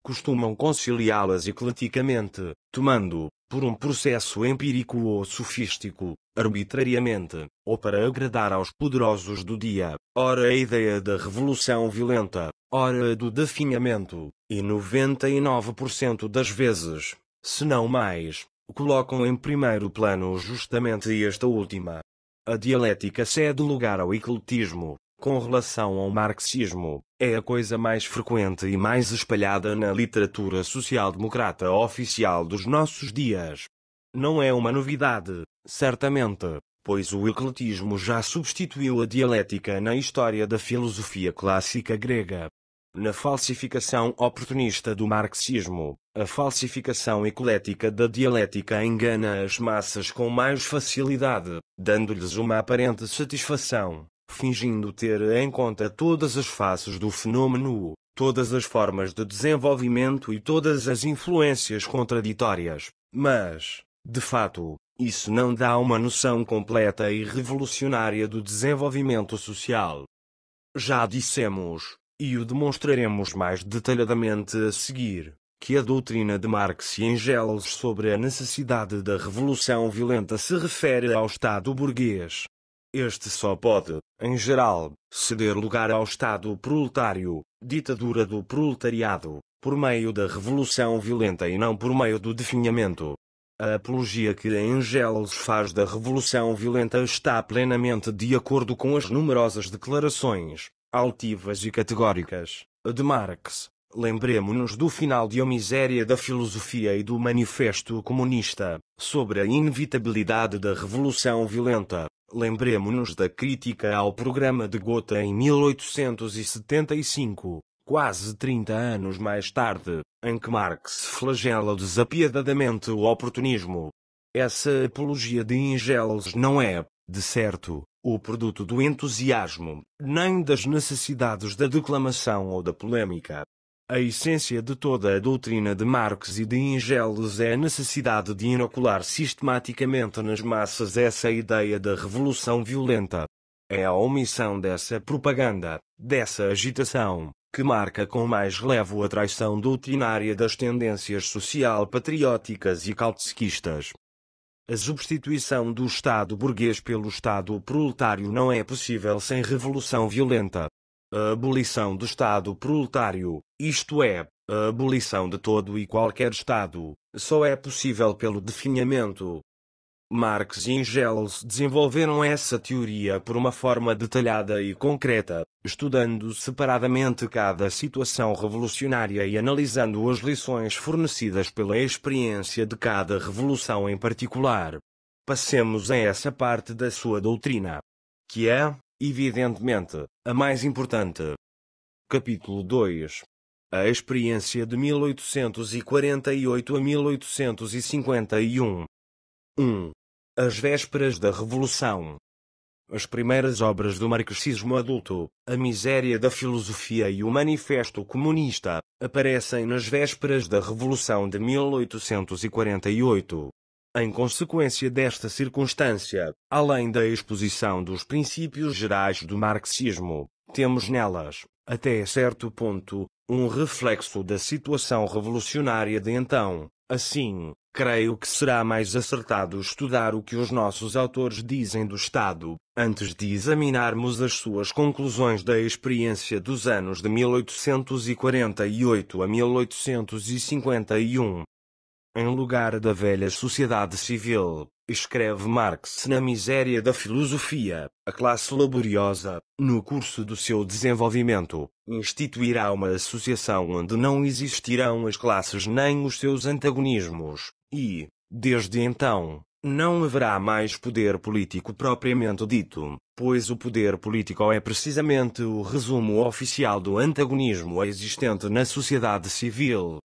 costumam conciliá-las ecleticamente, tomando, por um processo empírico ou sofístico, arbitrariamente, ou para agradar aos poderosos do dia, ora a ideia da revolução violenta, ora a do definhamento, e 99% das vezes, se não mais, colocam em primeiro plano justamente esta última. A dialética cede lugar ao ecletismo, com relação ao marxismo, é a coisa mais frequente e mais espalhada na literatura social-democrata oficial dos nossos dias. Não é uma novidade, certamente, pois o ecletismo já substituiu a dialética na história da filosofia clássica grega. Na falsificação oportunista do marxismo, a falsificação eclética da dialética engana as massas com mais facilidade, dando-lhes uma aparente satisfação fingindo ter em conta todas as faces do fenômeno, todas as formas de desenvolvimento e todas as influências contraditórias, mas, de fato, isso não dá uma noção completa e revolucionária do desenvolvimento social. Já dissemos, e o demonstraremos mais detalhadamente a seguir, que a doutrina de Marx e Engels sobre a necessidade da revolução violenta se refere ao Estado burguês. Este só pode, em geral, ceder lugar ao Estado proletário, ditadura do proletariado, por meio da revolução violenta e não por meio do definhamento. A apologia que Engels faz da revolução violenta está plenamente de acordo com as numerosas declarações, altivas e categóricas, de Marx. Lembremos-nos do final de A Miséria da Filosofia e do Manifesto Comunista, sobre a inevitabilidade da revolução violenta, Lembremos-nos da crítica ao programa de Gotha em 1875, quase 30 anos mais tarde, em que Marx flagela desapiedadamente o oportunismo. Essa apologia de Engels não é, de certo, o produto do entusiasmo, nem das necessidades da declamação ou da polêmica. A essência de toda a doutrina de Marx e de Engels é a necessidade de inocular sistematicamente nas massas essa ideia da revolução violenta. É a omissão dessa propaganda, dessa agitação, que marca com mais relevo a traição doutrinária das tendências social-patrióticas e kautskistas. A substituição do Estado burguês pelo Estado proletário não é possível sem revolução violenta a abolição do Estado proletário, isto é, a abolição de todo e qualquer Estado, só é possível pelo definhamento. Marx e Engels desenvolveram essa teoria por uma forma detalhada e concreta, estudando separadamente cada situação revolucionária e analisando as lições fornecidas pela experiência de cada revolução em particular. Passemos a essa parte da sua doutrina, que é, evidentemente, a mais importante. Capítulo 2 A experiência de 1848 a 1851 1. As vésperas da Revolução as primeiras obras do marxismo adulto, A Miséria da Filosofia e o Manifesto Comunista, aparecem nas vésperas da Revolução de 1848. Em consequência desta circunstância, além da exposição dos princípios gerais do marxismo, temos nelas, até certo ponto, um reflexo da situação revolucionária de então. Assim, creio que será mais acertado estudar o que os nossos autores dizem do Estado, antes de examinarmos as suas conclusões da experiência dos anos de 1848 a 1851 em lugar da velha sociedade civil, escreve Marx na miséria da filosofia, a classe laboriosa, no curso do seu desenvolvimento, instituirá uma associação onde não existirão as classes nem os seus antagonismos, e, desde então, não haverá mais poder político propriamente dito, pois o poder político é precisamente o resumo oficial do antagonismo existente na sociedade civil,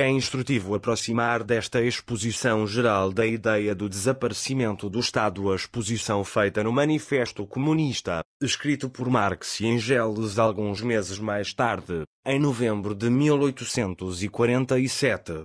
é instrutivo aproximar desta exposição geral da ideia do desaparecimento do Estado a exposição feita no Manifesto Comunista, escrito por Marx e Engels alguns meses mais tarde, em novembro de 1847.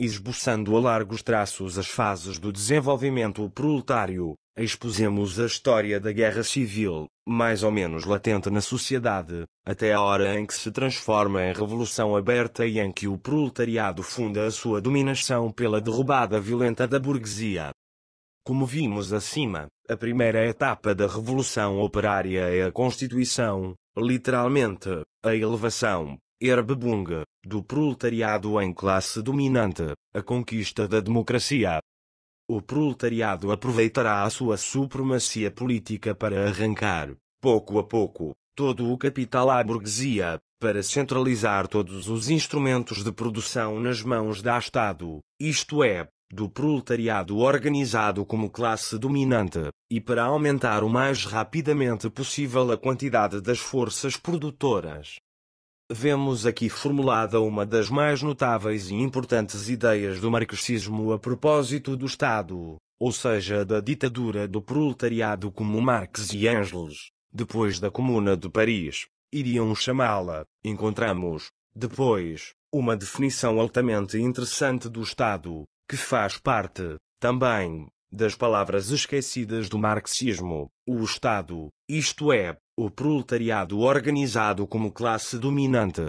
Esboçando a largos traços as fases do desenvolvimento proletário, Expusemos a história da guerra civil, mais ou menos latente na sociedade, até a hora em que se transforma em revolução aberta e em que o proletariado funda a sua dominação pela derrubada violenta da burguesia. Como vimos acima, a primeira etapa da revolução operária é a constituição, literalmente, a elevação, Erbebung, do proletariado em classe dominante, a conquista da democracia, o proletariado aproveitará a sua supremacia política para arrancar, pouco a pouco, todo o capital à burguesia, para centralizar todos os instrumentos de produção nas mãos da Estado, isto é, do proletariado organizado como classe dominante, e para aumentar o mais rapidamente possível a quantidade das forças produtoras, vemos aqui formulada uma das mais notáveis e importantes ideias do marxismo a propósito do Estado, ou seja, da ditadura do proletariado como Marx e Engels, depois da Comuna de Paris, iriam chamá-la, encontramos, depois, uma definição altamente interessante do Estado, que faz parte, também, das palavras esquecidas do marxismo, o Estado, isto é, o proletariado organizado como classe dominante.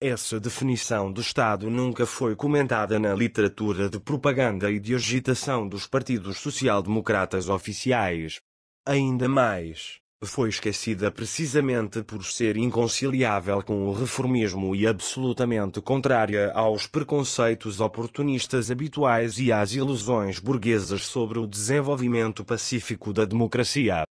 Essa definição de Estado nunca foi comentada na literatura de propaganda e de agitação dos partidos social-democratas oficiais. Ainda mais, foi esquecida precisamente por ser inconciliável com o reformismo e absolutamente contrária aos preconceitos oportunistas habituais e às ilusões burguesas sobre o desenvolvimento pacífico da democracia.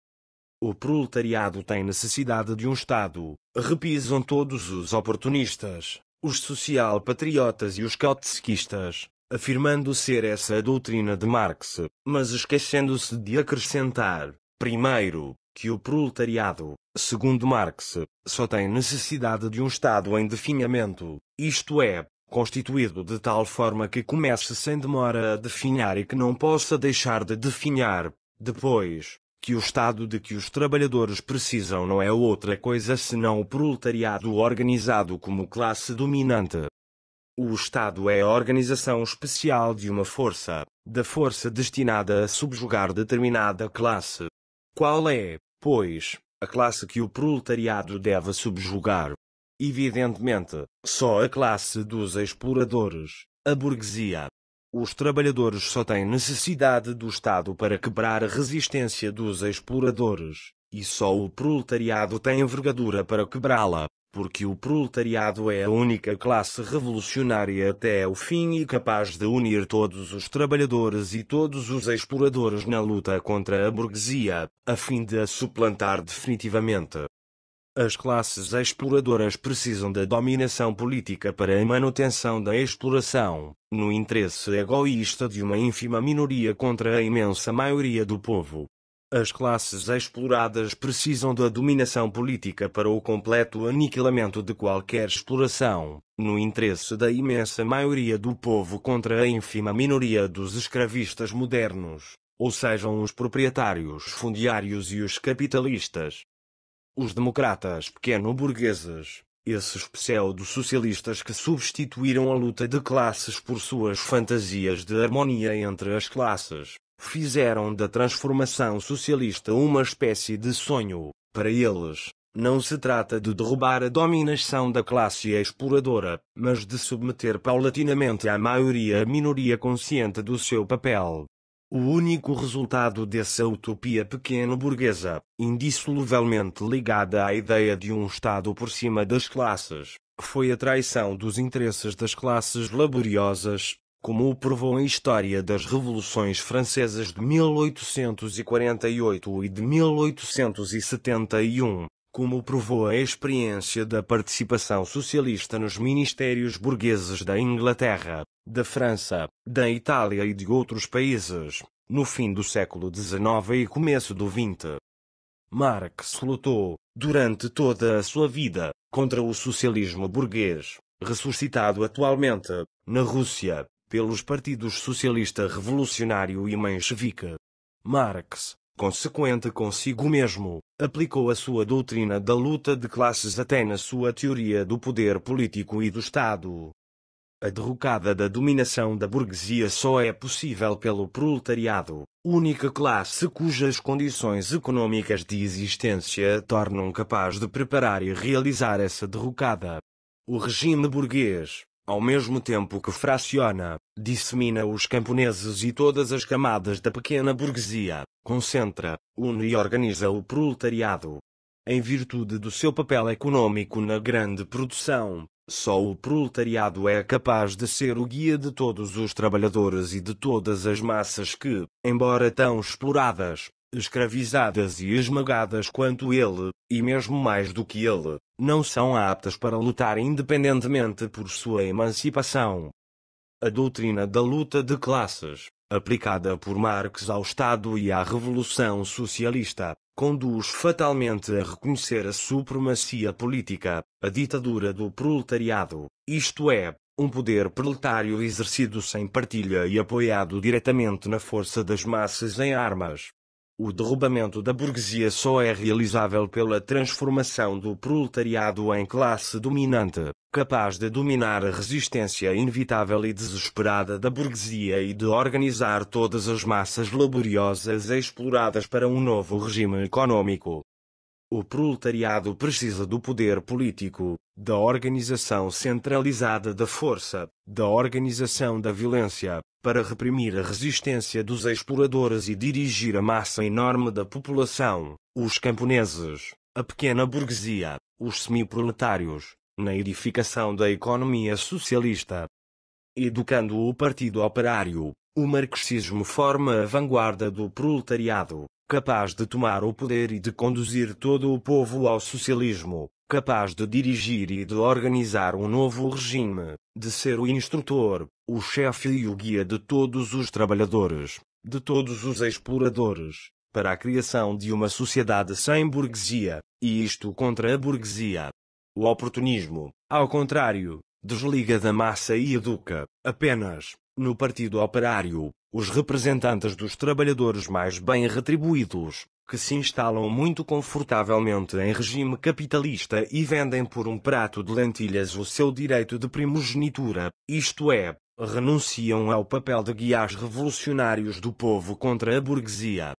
O proletariado tem necessidade de um Estado. Repisam todos os oportunistas, os social-patriotas e os trotskistas, afirmando ser essa a doutrina de Marx, mas esquecendo-se de acrescentar, primeiro, que o proletariado, segundo Marx, só tem necessidade de um Estado em definhamento, isto é, constituído de tal forma que comece sem demora a definhar e que não possa deixar de definhar. Depois, que o Estado de que os trabalhadores precisam não é outra coisa senão o proletariado organizado como classe dominante. O Estado é a organização especial de uma força, da força destinada a subjugar determinada classe. Qual é, pois, a classe que o proletariado deve subjugar? Evidentemente, só a classe dos exploradores, a burguesia, os trabalhadores só têm necessidade do Estado para quebrar a resistência dos exploradores, e só o proletariado tem envergadura para quebrá-la, porque o proletariado é a única classe revolucionária até o fim e capaz de unir todos os trabalhadores e todos os exploradores na luta contra a burguesia, a fim de a suplantar definitivamente. As classes exploradoras precisam da dominação política para a manutenção da exploração, no interesse egoísta de uma ínfima minoria contra a imensa maioria do povo. As classes exploradas precisam da dominação política para o completo aniquilamento de qualquer exploração, no interesse da imensa maioria do povo contra a ínfima minoria dos escravistas modernos, ou sejam os proprietários fundiários e os capitalistas os democratas pequeno-burgueses, esses pseudo-socialistas que substituíram a luta de classes por suas fantasias de harmonia entre as classes, fizeram da transformação socialista uma espécie de sonho, para eles. Não se trata de derrubar a dominação da classe exploradora, mas de submeter paulatinamente à maioria a minoria consciente do seu papel, o único resultado dessa utopia pequeno-burguesa, indissoluvelmente ligada à ideia de um Estado por cima das classes, foi a traição dos interesses das classes laboriosas, como o provou a história das revoluções francesas de 1848 e de 1871 como provou a experiência da participação socialista nos ministérios burgueses da Inglaterra, da França, da Itália e de outros países, no fim do século XIX e começo do XX. Marx lutou, durante toda a sua vida, contra o socialismo burguês, ressuscitado atualmente, na Rússia, pelos partidos socialista revolucionário e menchevique. Marx consequente consigo mesmo, aplicou a sua doutrina da luta de classes até na sua teoria do poder político e do Estado. A derrocada da dominação da burguesia só é possível pelo proletariado, única classe cujas condições econômicas de existência tornam capaz de preparar e realizar essa derrocada. O regime burguês, ao mesmo tempo que fraciona, dissemina os camponeses e todas as camadas da pequena burguesia, concentra, une e organiza o proletariado. Em virtude do seu papel econômico na grande produção, só o proletariado é capaz de ser o guia de todos os trabalhadores e de todas as massas que, embora tão exploradas, escravizadas e esmagadas quanto ele, e mesmo mais do que ele, não são aptas para lutar independentemente por sua emancipação. A doutrina da luta de classes, aplicada por Marx ao Estado e à Revolução Socialista, conduz fatalmente a reconhecer a supremacia política, a ditadura do proletariado, isto é, um poder proletário exercido sem partilha e apoiado diretamente na força das massas em armas. O derrubamento da burguesia só é realizável pela transformação do proletariado em classe dominante, capaz de dominar a resistência inevitável e desesperada da burguesia e de organizar todas as massas laboriosas exploradas para um novo regime econômico. O proletariado precisa do poder político, da organização centralizada da força, da organização da violência, para reprimir a resistência dos exploradores e dirigir a massa enorme da população, os camponeses, a pequena burguesia, os semiproletários, na edificação da economia socialista. Educando o Partido Operário, o marxismo forma a vanguarda do proletariado, capaz de tomar o poder e de conduzir todo o povo ao socialismo, capaz de dirigir e de organizar um novo regime, de ser o instrutor, o chefe e o guia de todos os trabalhadores, de todos os exploradores, para a criação de uma sociedade sem burguesia, e isto contra a burguesia. O oportunismo, ao contrário, desliga da massa e educa, apenas, no Partido Operário, os representantes dos trabalhadores mais bem retribuídos, que se instalam muito confortavelmente em regime capitalista e vendem por um prato de lentilhas o seu direito de primogenitura, isto é, renunciam ao papel de guias revolucionários do povo contra a burguesia.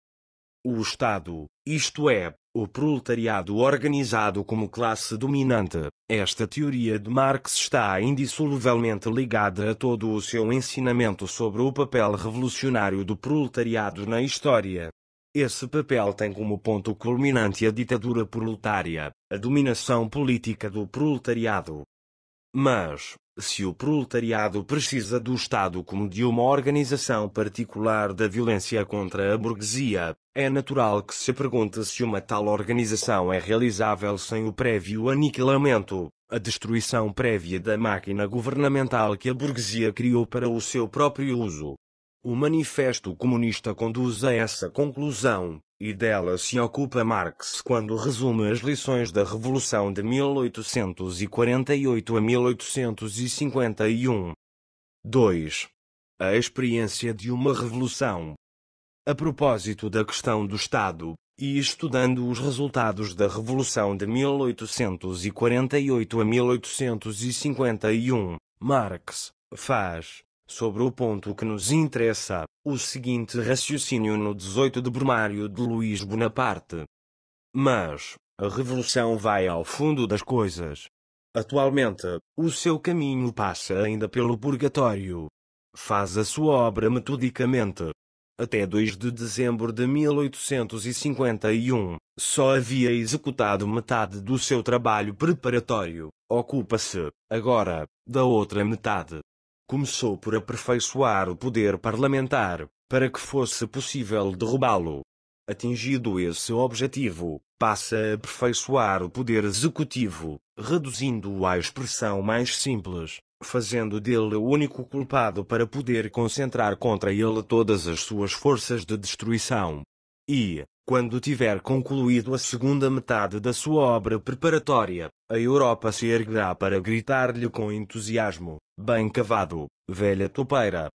O Estado, isto é, o proletariado organizado como classe dominante. Esta teoria de Marx está indissoluvelmente ligada a todo o seu ensinamento sobre o papel revolucionário do proletariado na história. Esse papel tem como ponto culminante a ditadura proletária, a dominação política do proletariado. Mas, se o proletariado precisa do Estado como de uma organização particular da violência contra a burguesia, é natural que se pergunte se uma tal organização é realizável sem o prévio aniquilamento, a destruição prévia da máquina governamental que a burguesia criou para o seu próprio uso. O Manifesto Comunista conduz a essa conclusão, e dela se ocupa Marx quando resume as lições da Revolução de 1848 a 1851. 2. A experiência de uma revolução. A propósito da questão do Estado, e estudando os resultados da Revolução de 1848 a 1851, Marx faz, sobre o ponto que nos interessa, o seguinte raciocínio no 18 de Brumário de Luís Bonaparte. Mas, a revolução vai ao fundo das coisas. Atualmente, o seu caminho passa ainda pelo purgatório. Faz a sua obra metodicamente. Até 2 de dezembro de 1851, só havia executado metade do seu trabalho preparatório. Ocupa-se, agora, da outra metade começou por aperfeiçoar o poder parlamentar, para que fosse possível derrubá-lo. Atingido esse objetivo, passa a aperfeiçoar o poder executivo, reduzindo-o à expressão mais simples, fazendo dele o único culpado para poder concentrar contra ele todas as suas forças de destruição. E, quando tiver concluído a segunda metade da sua obra preparatória, a Europa se erguerá para gritar-lhe com entusiasmo: Bem cavado, velha topeira!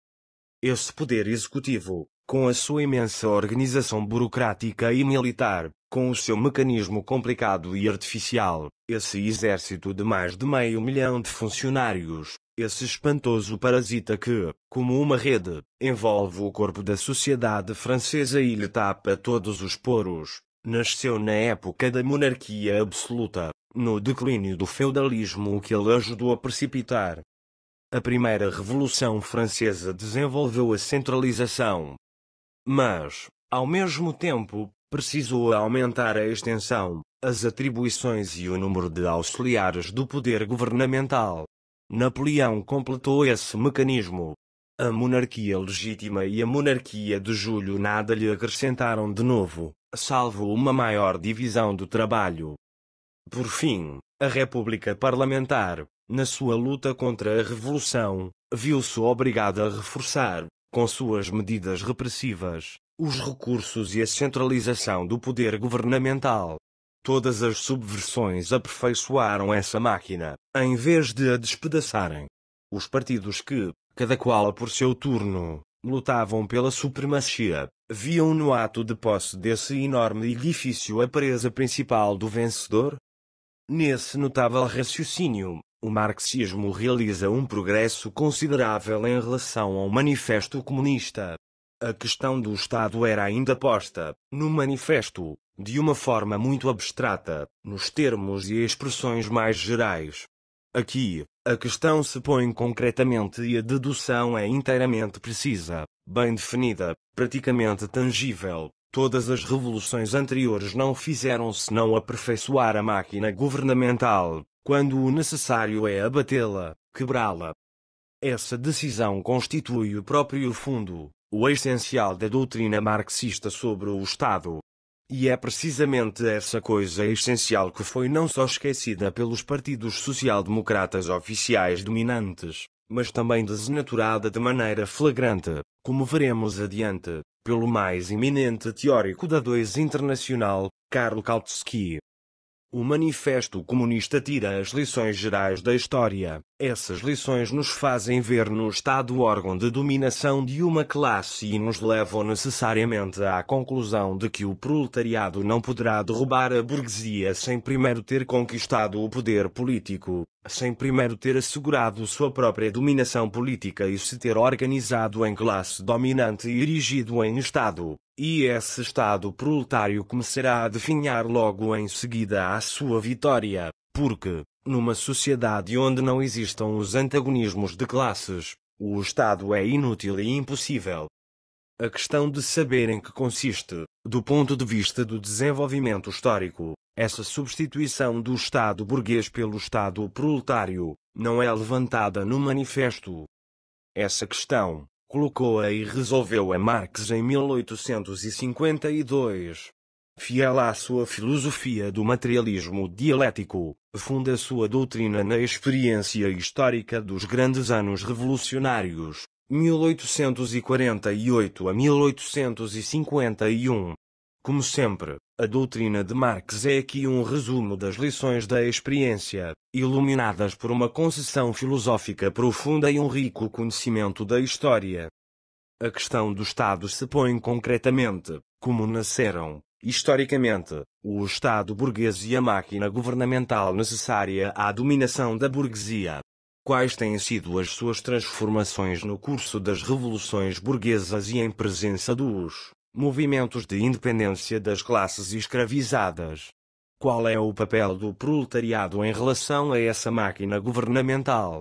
Esse poder executivo, com a sua imensa organização burocrática e militar, com o seu mecanismo complicado e artificial, esse exército de mais de meio milhão de funcionários, esse espantoso parasita que, como uma rede, envolve o corpo da sociedade francesa e lhe tapa todos os poros, nasceu na época da monarquia absoluta, no declínio do feudalismo que ele ajudou a precipitar. A primeira Revolução Francesa desenvolveu a centralização. Mas, ao mesmo tempo, precisou aumentar a extensão, as atribuições e o número de auxiliares do poder governamental. Napoleão completou esse mecanismo. A monarquia legítima e a monarquia de julho nada lhe acrescentaram de novo, salvo uma maior divisão do trabalho. Por fim, a República Parlamentar, na sua luta contra a Revolução, viu-se obrigada a reforçar, com suas medidas repressivas, os recursos e a centralização do poder governamental. Todas as subversões aperfeiçoaram essa máquina, em vez de a despedaçarem. Os partidos que, cada qual por seu turno, lutavam pela supremacia, viam no ato de posse desse enorme edifício a presa principal do vencedor? Nesse notável raciocínio, o marxismo realiza um progresso considerável em relação ao manifesto comunista. A questão do Estado era ainda posta, no manifesto, de uma forma muito abstrata, nos termos e expressões mais gerais. Aqui, a questão se põe concretamente e a dedução é inteiramente precisa, bem definida, praticamente tangível. Todas as revoluções anteriores não fizeram senão aperfeiçoar a máquina governamental, quando o necessário é abatê-la, quebrá-la. Essa decisão constitui o próprio fundo, o essencial da doutrina marxista sobre o Estado, e é precisamente essa coisa essencial que foi não só esquecida pelos partidos social-democratas oficiais dominantes, mas também desnaturada de maneira flagrante, como veremos adiante, pelo mais eminente teórico da 2 Internacional, Karl Kautsky. O Manifesto Comunista tira as lições gerais da história. Essas lições nos fazem ver no Estado órgão de dominação de uma classe e nos levam necessariamente à conclusão de que o proletariado não poderá derrubar a burguesia sem primeiro ter conquistado o poder político, sem primeiro ter assegurado sua própria dominação política e se ter organizado em classe dominante e erigido em Estado. E esse Estado proletário começará a definhar logo em seguida a sua vitória, porque, numa sociedade onde não existam os antagonismos de classes, o Estado é inútil e impossível. A questão de saber em que consiste, do ponto de vista do desenvolvimento histórico, essa substituição do Estado burguês pelo Estado proletário, não é levantada no manifesto. Essa questão, colocou-a e resolveu a Marx em 1852. Fiel à sua filosofia do materialismo dialético, funda sua doutrina na experiência histórica dos grandes anos revolucionários, 1848 a 1851. Como sempre, a doutrina de Marx é aqui um resumo das lições da experiência, iluminadas por uma concessão filosófica profunda e um rico conhecimento da história. A questão do Estado se põe concretamente, como nasceram, historicamente, o Estado burguês e a máquina governamental necessária à dominação da burguesia. Quais têm sido as suas transformações no curso das revoluções burguesas e em presença dos movimentos de independência das classes escravizadas. Qual é o papel do proletariado em relação a essa máquina governamental?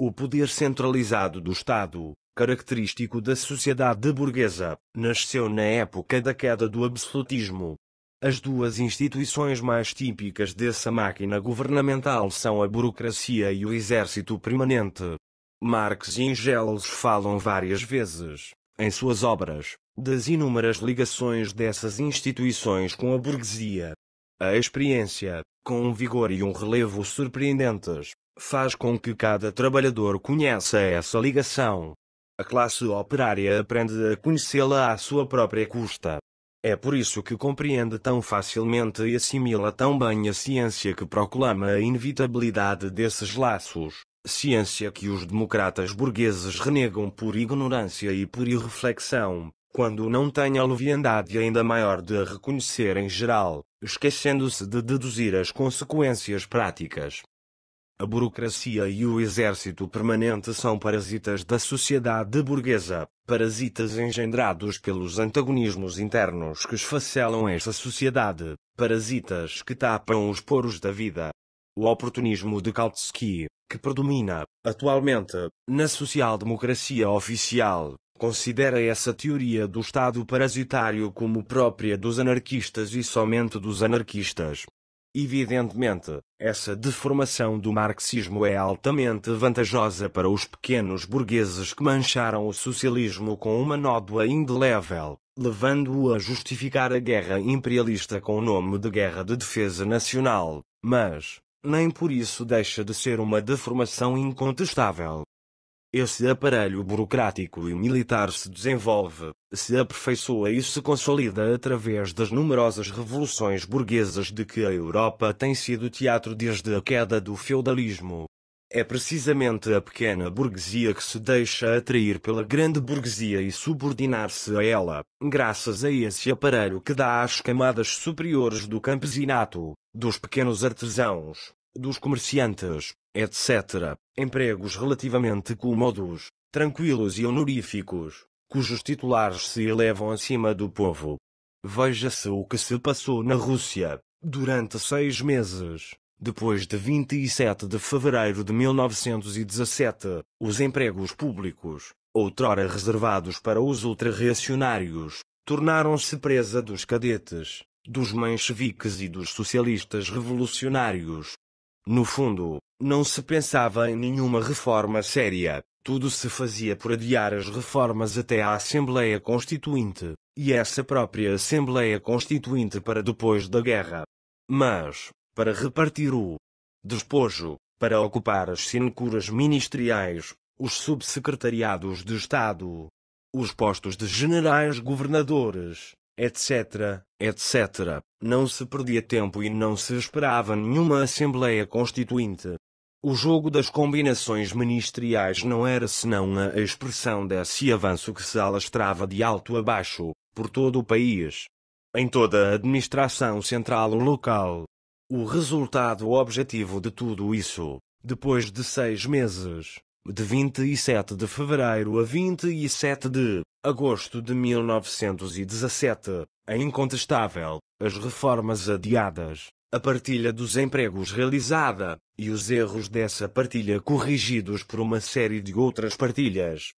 O poder centralizado do Estado, característico da sociedade burguesa, nasceu na época da queda do absolutismo. As duas instituições mais típicas dessa máquina governamental são a burocracia e o exército permanente. Marx e Engels falam várias vezes, em suas obras, das inúmeras ligações dessas instituições com a burguesia. A experiência, com um vigor e um relevo surpreendentes, faz com que cada trabalhador conheça essa ligação. A classe operária aprende a conhecê-la à sua própria custa. É por isso que compreende tão facilmente e assimila tão bem a ciência que proclama a inevitabilidade desses laços, ciência que os democratas burgueses renegam por ignorância e por irreflexão quando não tem a leviandade ainda maior de reconhecer em geral, esquecendo-se de deduzir as consequências práticas. A burocracia e o exército permanente são parasitas da sociedade burguesa, parasitas engendrados pelos antagonismos internos que esfacelam esta sociedade, parasitas que tapam os poros da vida. O oportunismo de Kautsky, que predomina, atualmente, na social-democracia oficial, Considera essa teoria do Estado parasitário como própria dos anarquistas e somente dos anarquistas. Evidentemente, essa deformação do marxismo é altamente vantajosa para os pequenos burgueses que mancharam o socialismo com uma nódoa indelével, levando-o a justificar a guerra imperialista com o nome de Guerra de Defesa Nacional, mas, nem por isso deixa de ser uma deformação incontestável. Esse aparelho burocrático e militar se desenvolve, se aperfeiçoa e se consolida através das numerosas revoluções burguesas de que a Europa tem sido teatro desde a queda do feudalismo. É precisamente a pequena burguesia que se deixa atrair pela grande burguesia e subordinar-se a ela, graças a esse aparelho que dá às camadas superiores do campesinato, dos pequenos artesãos, dos comerciantes, etc. Empregos relativamente cômodos, tranquilos e honoríficos, cujos titulares se elevam acima do povo. Veja-se o que se passou na Rússia, durante seis meses. Depois de 27 de fevereiro de 1917, os empregos públicos, outrora reservados para os ultrarreacionários, tornaram-se presa dos cadetes, dos mancheviques e dos socialistas revolucionários, no fundo, não se pensava em nenhuma reforma séria, tudo se fazia por adiar as reformas até à Assembleia Constituinte, e essa própria Assembleia Constituinte para depois da guerra. Mas, para repartir o despojo, para ocupar as sinecuras ministeriais, os subsecretariados de Estado, os postos de generais governadores, etc., etc., não se perdia tempo e não se esperava nenhuma Assembleia Constituinte. O jogo das combinações ministeriais não era senão a expressão desse avanço que se alastrava de alto a baixo, por todo o país. Em toda a administração central local. O resultado objetivo de tudo isso, depois de seis meses, de 27 de fevereiro a 27 de agosto de 1917. É incontestável as reformas adiadas, a partilha dos empregos realizada e os erros dessa partilha corrigidos por uma série de outras partilhas.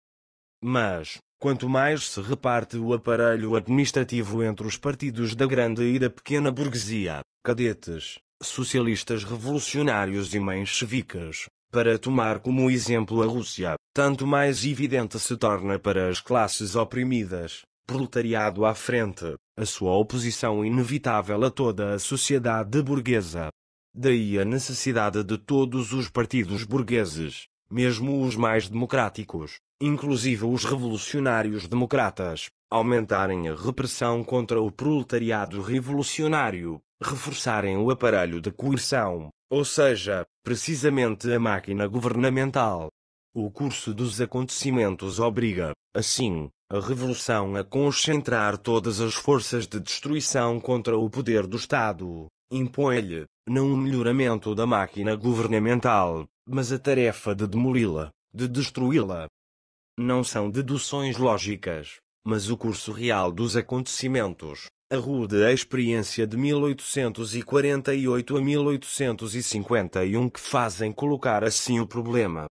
Mas, quanto mais se reparte o aparelho administrativo entre os partidos da grande e da pequena burguesia, cadetes, socialistas revolucionários e mencheviques, para tomar como exemplo a Rússia, tanto mais evidente se torna para as classes oprimidas, proletariado à frente, a sua oposição inevitável a toda a sociedade burguesa. Daí a necessidade de todos os partidos burgueses, mesmo os mais democráticos, inclusive os revolucionários democratas, aumentarem a repressão contra o proletariado revolucionário, reforçarem o aparelho de coerção, ou seja, precisamente a máquina governamental. O curso dos acontecimentos obriga, assim, a revolução a concentrar todas as forças de destruição contra o poder do Estado. Impõe-lhe, não o melhoramento da máquina governamental, mas a tarefa de demoli-la, de destruí-la. Não são deduções lógicas, mas o curso real dos acontecimentos, a rude experiência de 1848 a 1851 que fazem colocar assim o problema.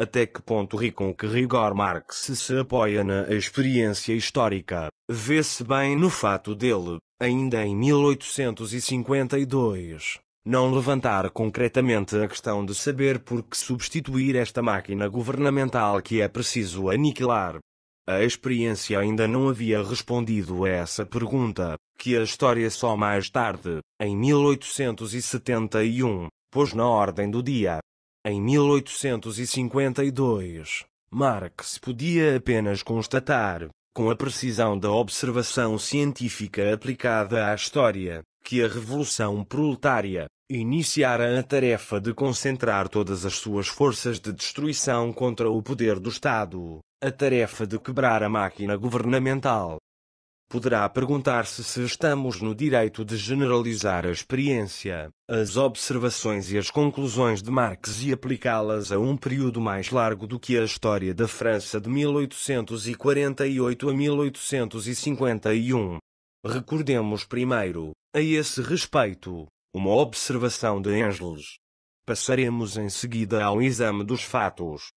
Até que ponto ricom que rigor Marx se apoia na experiência histórica, vê-se bem no fato dele, ainda em 1852, não levantar concretamente a questão de saber por que substituir esta máquina governamental que é preciso aniquilar, a experiência ainda não havia respondido a essa pergunta, que a história só mais tarde, em 1871, pôs na ordem do dia. Em 1852, Marx podia apenas constatar, com a precisão da observação científica aplicada à história, que a revolução proletária iniciara a tarefa de concentrar todas as suas forças de destruição contra o poder do Estado a tarefa de quebrar a máquina governamental. Poderá perguntar-se se estamos no direito de generalizar a experiência, as observações e as conclusões de Marx e aplicá-las a um período mais largo do que a história da França de 1848 a 1851. Recordemos primeiro, a esse respeito, uma observação de Engels. Passaremos em seguida ao exame dos fatos.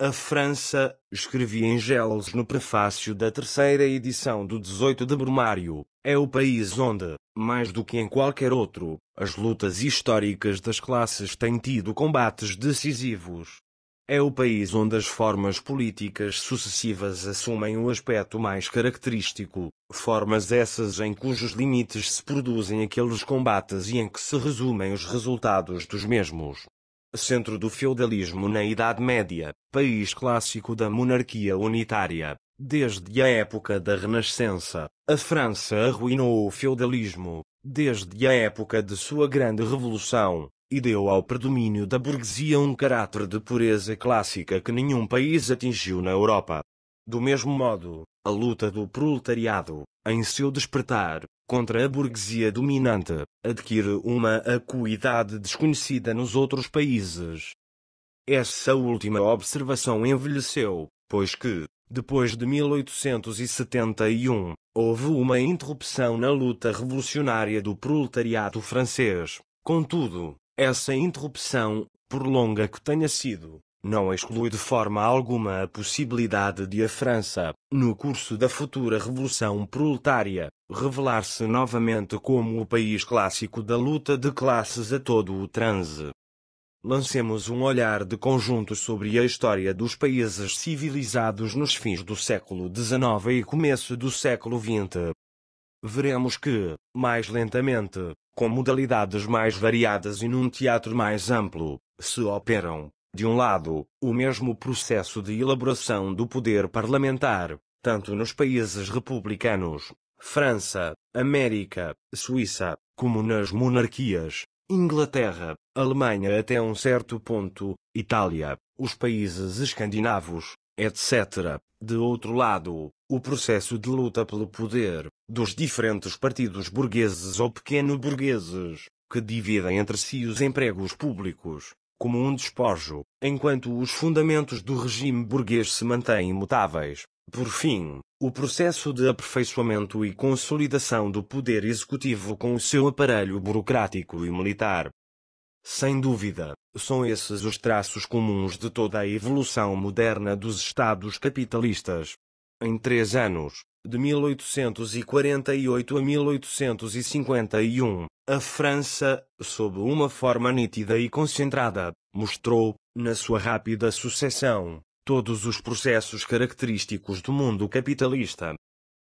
A França, escrevia Engels no prefácio da terceira edição do 18 de Brumário, é o país onde, mais do que em qualquer outro, as lutas históricas das classes têm tido combates decisivos. É o país onde as formas políticas sucessivas assumem o aspecto mais característico, formas essas em cujos limites se produzem aqueles combates e em que se resumem os resultados dos mesmos centro do feudalismo na Idade Média, país clássico da monarquia unitária. Desde a época da Renascença, a França arruinou o feudalismo, desde a época de sua Grande Revolução, e deu ao predomínio da burguesia um caráter de pureza clássica que nenhum país atingiu na Europa. Do mesmo modo, a luta do proletariado, em seu despertar, contra a burguesia dominante, adquire uma acuidade desconhecida nos outros países. Essa última observação envelheceu, pois que, depois de 1871, houve uma interrupção na luta revolucionária do proletariado francês. Contudo, essa interrupção, por longa que tenha sido, não exclui de forma alguma a possibilidade de a França, no curso da futura Revolução Proletária, revelar-se novamente como o país clássico da luta de classes a todo o transe. Lancemos um olhar de conjunto sobre a história dos países civilizados nos fins do século XIX e começo do século XX. Veremos que, mais lentamente, com modalidades mais variadas e num teatro mais amplo, se operam, de um lado, o mesmo processo de elaboração do poder parlamentar, tanto nos países republicanos, França, América, Suíça, como nas monarquias, Inglaterra, Alemanha até um certo ponto, Itália, os países escandinavos, etc. De outro lado, o processo de luta pelo poder, dos diferentes partidos burgueses ou pequeno-burgueses, que dividem entre si os empregos públicos, como um despojo, enquanto os fundamentos do regime burguês se mantêm imutáveis, por fim, o processo de aperfeiçoamento e consolidação do poder executivo com o seu aparelho burocrático e militar. Sem dúvida, são esses os traços comuns de toda a evolução moderna dos Estados capitalistas. Em três anos, de 1848 a 1851, a França, sob uma forma nítida e concentrada, mostrou, na sua rápida sucessão, todos os processos característicos do mundo capitalista.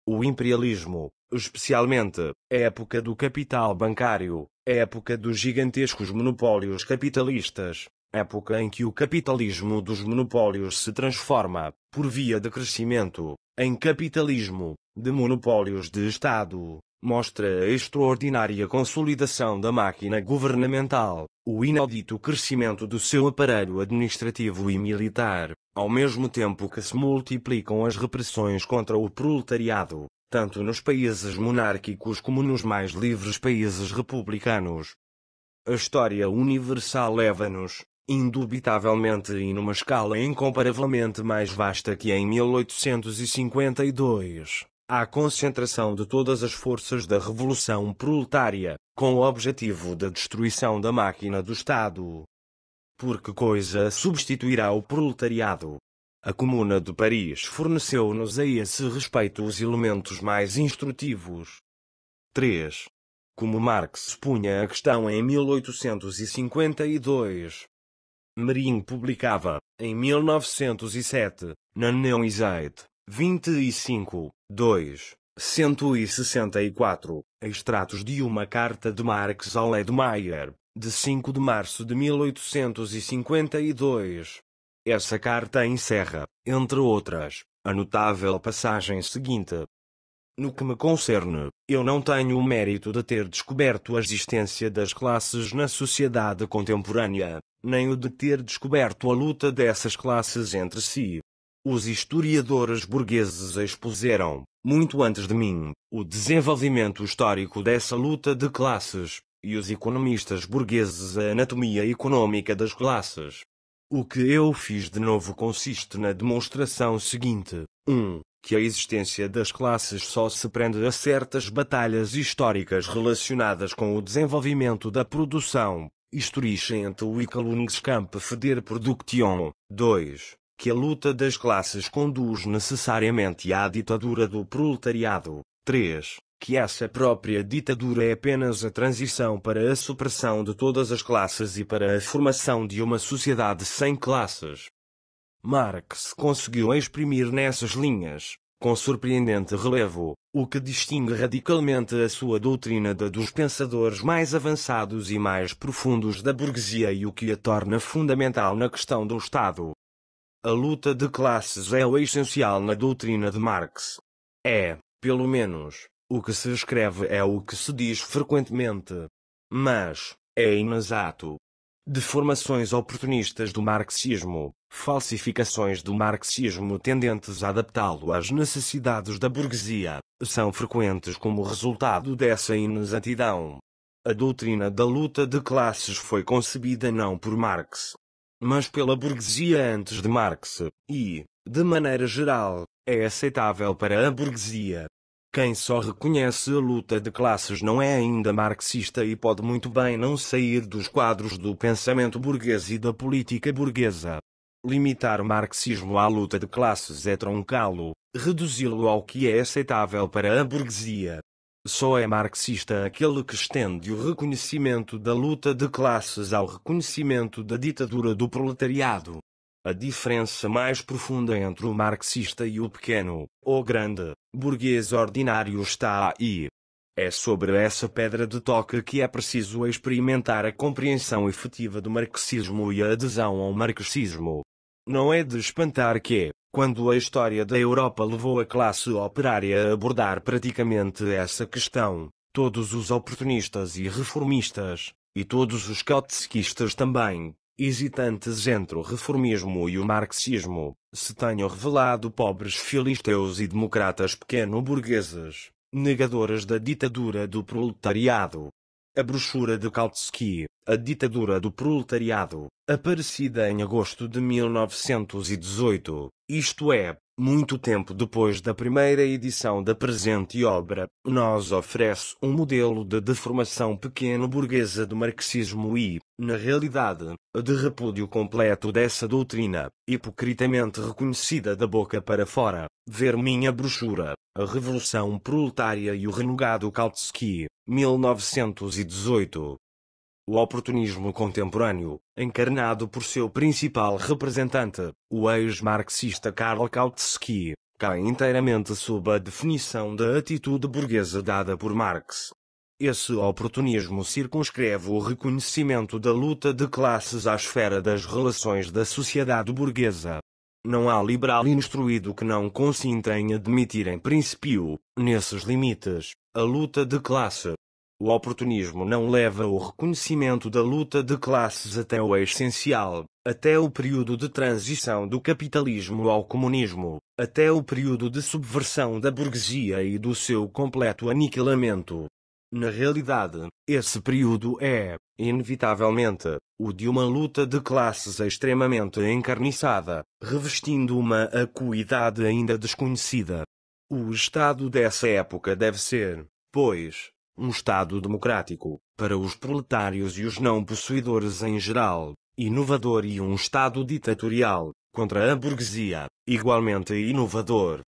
O imperialismo, especialmente, a época do capital bancário, a época dos gigantescos monopólios capitalistas, época em que o capitalismo dos monopólios se transforma, por via de crescimento, em capitalismo de monopólios de Estado, mostra a extraordinária consolidação da máquina governamental, o inaudito crescimento do seu aparelho administrativo e militar, ao mesmo tempo que se multiplicam as repressões contra o proletariado, tanto nos países monárquicos como nos mais livres países republicanos. A história universal leva-nos, indubitavelmente e numa escala incomparavelmente mais vasta que em 1852, à concentração de todas as forças da revolução proletária, com o objetivo da destruição da máquina do Estado. Por que coisa substituirá o proletariado? A Comuna de Paris forneceu-nos a esse respeito os elementos mais instrutivos. 3. Como Marx punha a questão em 1852. Mering publicava, em 1907, na Neue Zeit, 25, 2. 164. Extratos de uma carta de Marx ao Ledmeyer, de 5 de março de 1852. Essa carta encerra, entre outras, a notável passagem seguinte. No que me concerne, eu não tenho o mérito de ter descoberto a existência das classes na sociedade contemporânea, nem o de ter descoberto a luta dessas classes entre si. Os historiadores burgueses expuseram, muito antes de mim, o desenvolvimento histórico dessa luta de classes, e os economistas burgueses a anatomia econômica das classes. O que eu fiz de novo consiste na demonstração seguinte: 1. Um, que a existência das classes só se prende a certas batalhas históricas relacionadas com o desenvolvimento da produção, historischente o Ikalungskamp feder Produktion. 2 que a luta das classes conduz necessariamente à ditadura do proletariado. 3. Que essa própria ditadura é apenas a transição para a supressão de todas as classes e para a formação de uma sociedade sem classes. Marx conseguiu exprimir nessas linhas, com surpreendente relevo, o que distingue radicalmente a sua doutrina da dos pensadores mais avançados e mais profundos da burguesia e o que a torna fundamental na questão do Estado. A luta de classes é o essencial na doutrina de Marx. É, pelo menos, o que se escreve é o que se diz frequentemente. Mas, é inexato. Deformações oportunistas do marxismo, falsificações do marxismo tendentes a adaptá-lo às necessidades da burguesia, são frequentes como resultado dessa inexatidão. A doutrina da luta de classes foi concebida não por Marx, mas pela burguesia antes de Marx, e, de maneira geral, é aceitável para a burguesia. Quem só reconhece a luta de classes não é ainda marxista e pode muito bem não sair dos quadros do pensamento burguês e da política burguesa. Limitar o marxismo à luta de classes é troncá-lo, reduzi-lo ao que é aceitável para a burguesia. Só é marxista aquele que estende o reconhecimento da luta de classes ao reconhecimento da ditadura do proletariado. A diferença mais profunda entre o marxista e o pequeno, ou grande, burguês ordinário está aí. É sobre essa pedra de toque que é preciso experimentar a compreensão efetiva do marxismo e a adesão ao marxismo. Não é de espantar que, quando a história da Europa levou a classe operária a abordar praticamente essa questão, todos os oportunistas e reformistas, e todos os trotskistas também, hesitantes entre o reformismo e o marxismo, se tenham revelado pobres filisteus e democratas pequeno-burgueses, negadoras da ditadura do proletariado, a brochura de Kautsky, A Ditadura do Proletariado, aparecida em agosto de 1918, isto é, muito tempo depois da primeira edição da presente obra, nos oferece um modelo de deformação pequeno-burguesa do marxismo e, na realidade, de repúdio completo dessa doutrina, hipocritamente reconhecida da boca para fora. Ver minha brochura. A Revolução Proletária e o Renegado Kautsky, 1918. O oportunismo contemporâneo, encarnado por seu principal representante, o ex-marxista Karl Kautsky, cai inteiramente sob a definição da atitude burguesa dada por Marx. Esse oportunismo circunscreve o reconhecimento da luta de classes à esfera das relações da sociedade burguesa, não há liberal instruído que não consinta em admitir em princípio, nesses limites, a luta de classe. O oportunismo não leva o reconhecimento da luta de classes até o essencial, até o período de transição do capitalismo ao comunismo, até o período de subversão da burguesia e do seu completo aniquilamento. Na realidade, esse período é, inevitavelmente, o de uma luta de classes extremamente encarniçada, revestindo uma acuidade ainda desconhecida. O Estado dessa época deve ser, pois, um Estado democrático, para os proletários e os não possuidores em geral, inovador e um Estado ditatorial, contra a burguesia, igualmente inovador.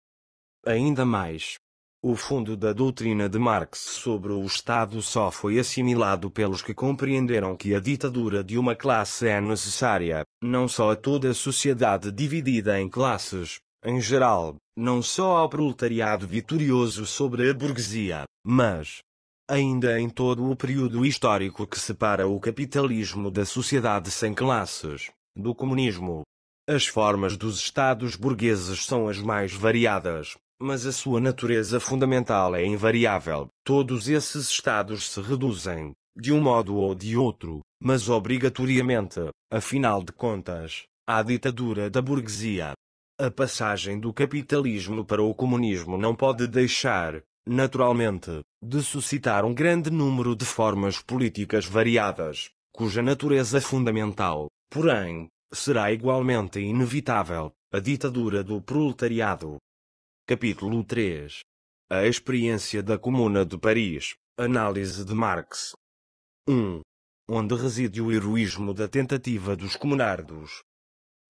Ainda mais, o fundo da doutrina de Marx sobre o Estado só foi assimilado pelos que compreenderam que a ditadura de uma classe é necessária, não só a toda a sociedade dividida em classes, em geral, não só ao proletariado vitorioso sobre a burguesia, mas ainda em todo o período histórico que separa o capitalismo da sociedade sem classes, do comunismo. As formas dos estados burgueses são as mais variadas, mas a sua natureza fundamental é invariável. Todos esses estados se reduzem, de um modo ou de outro, mas obrigatoriamente, afinal de contas, à ditadura da burguesia. A passagem do capitalismo para o comunismo não pode deixar, naturalmente, de suscitar um grande número de formas políticas variadas, cuja natureza é fundamental, porém, será igualmente inevitável, a ditadura do proletariado, Capítulo 3 A experiência da Comuna de Paris Análise de Marx 1. Onde reside o heroísmo da tentativa dos comunardos?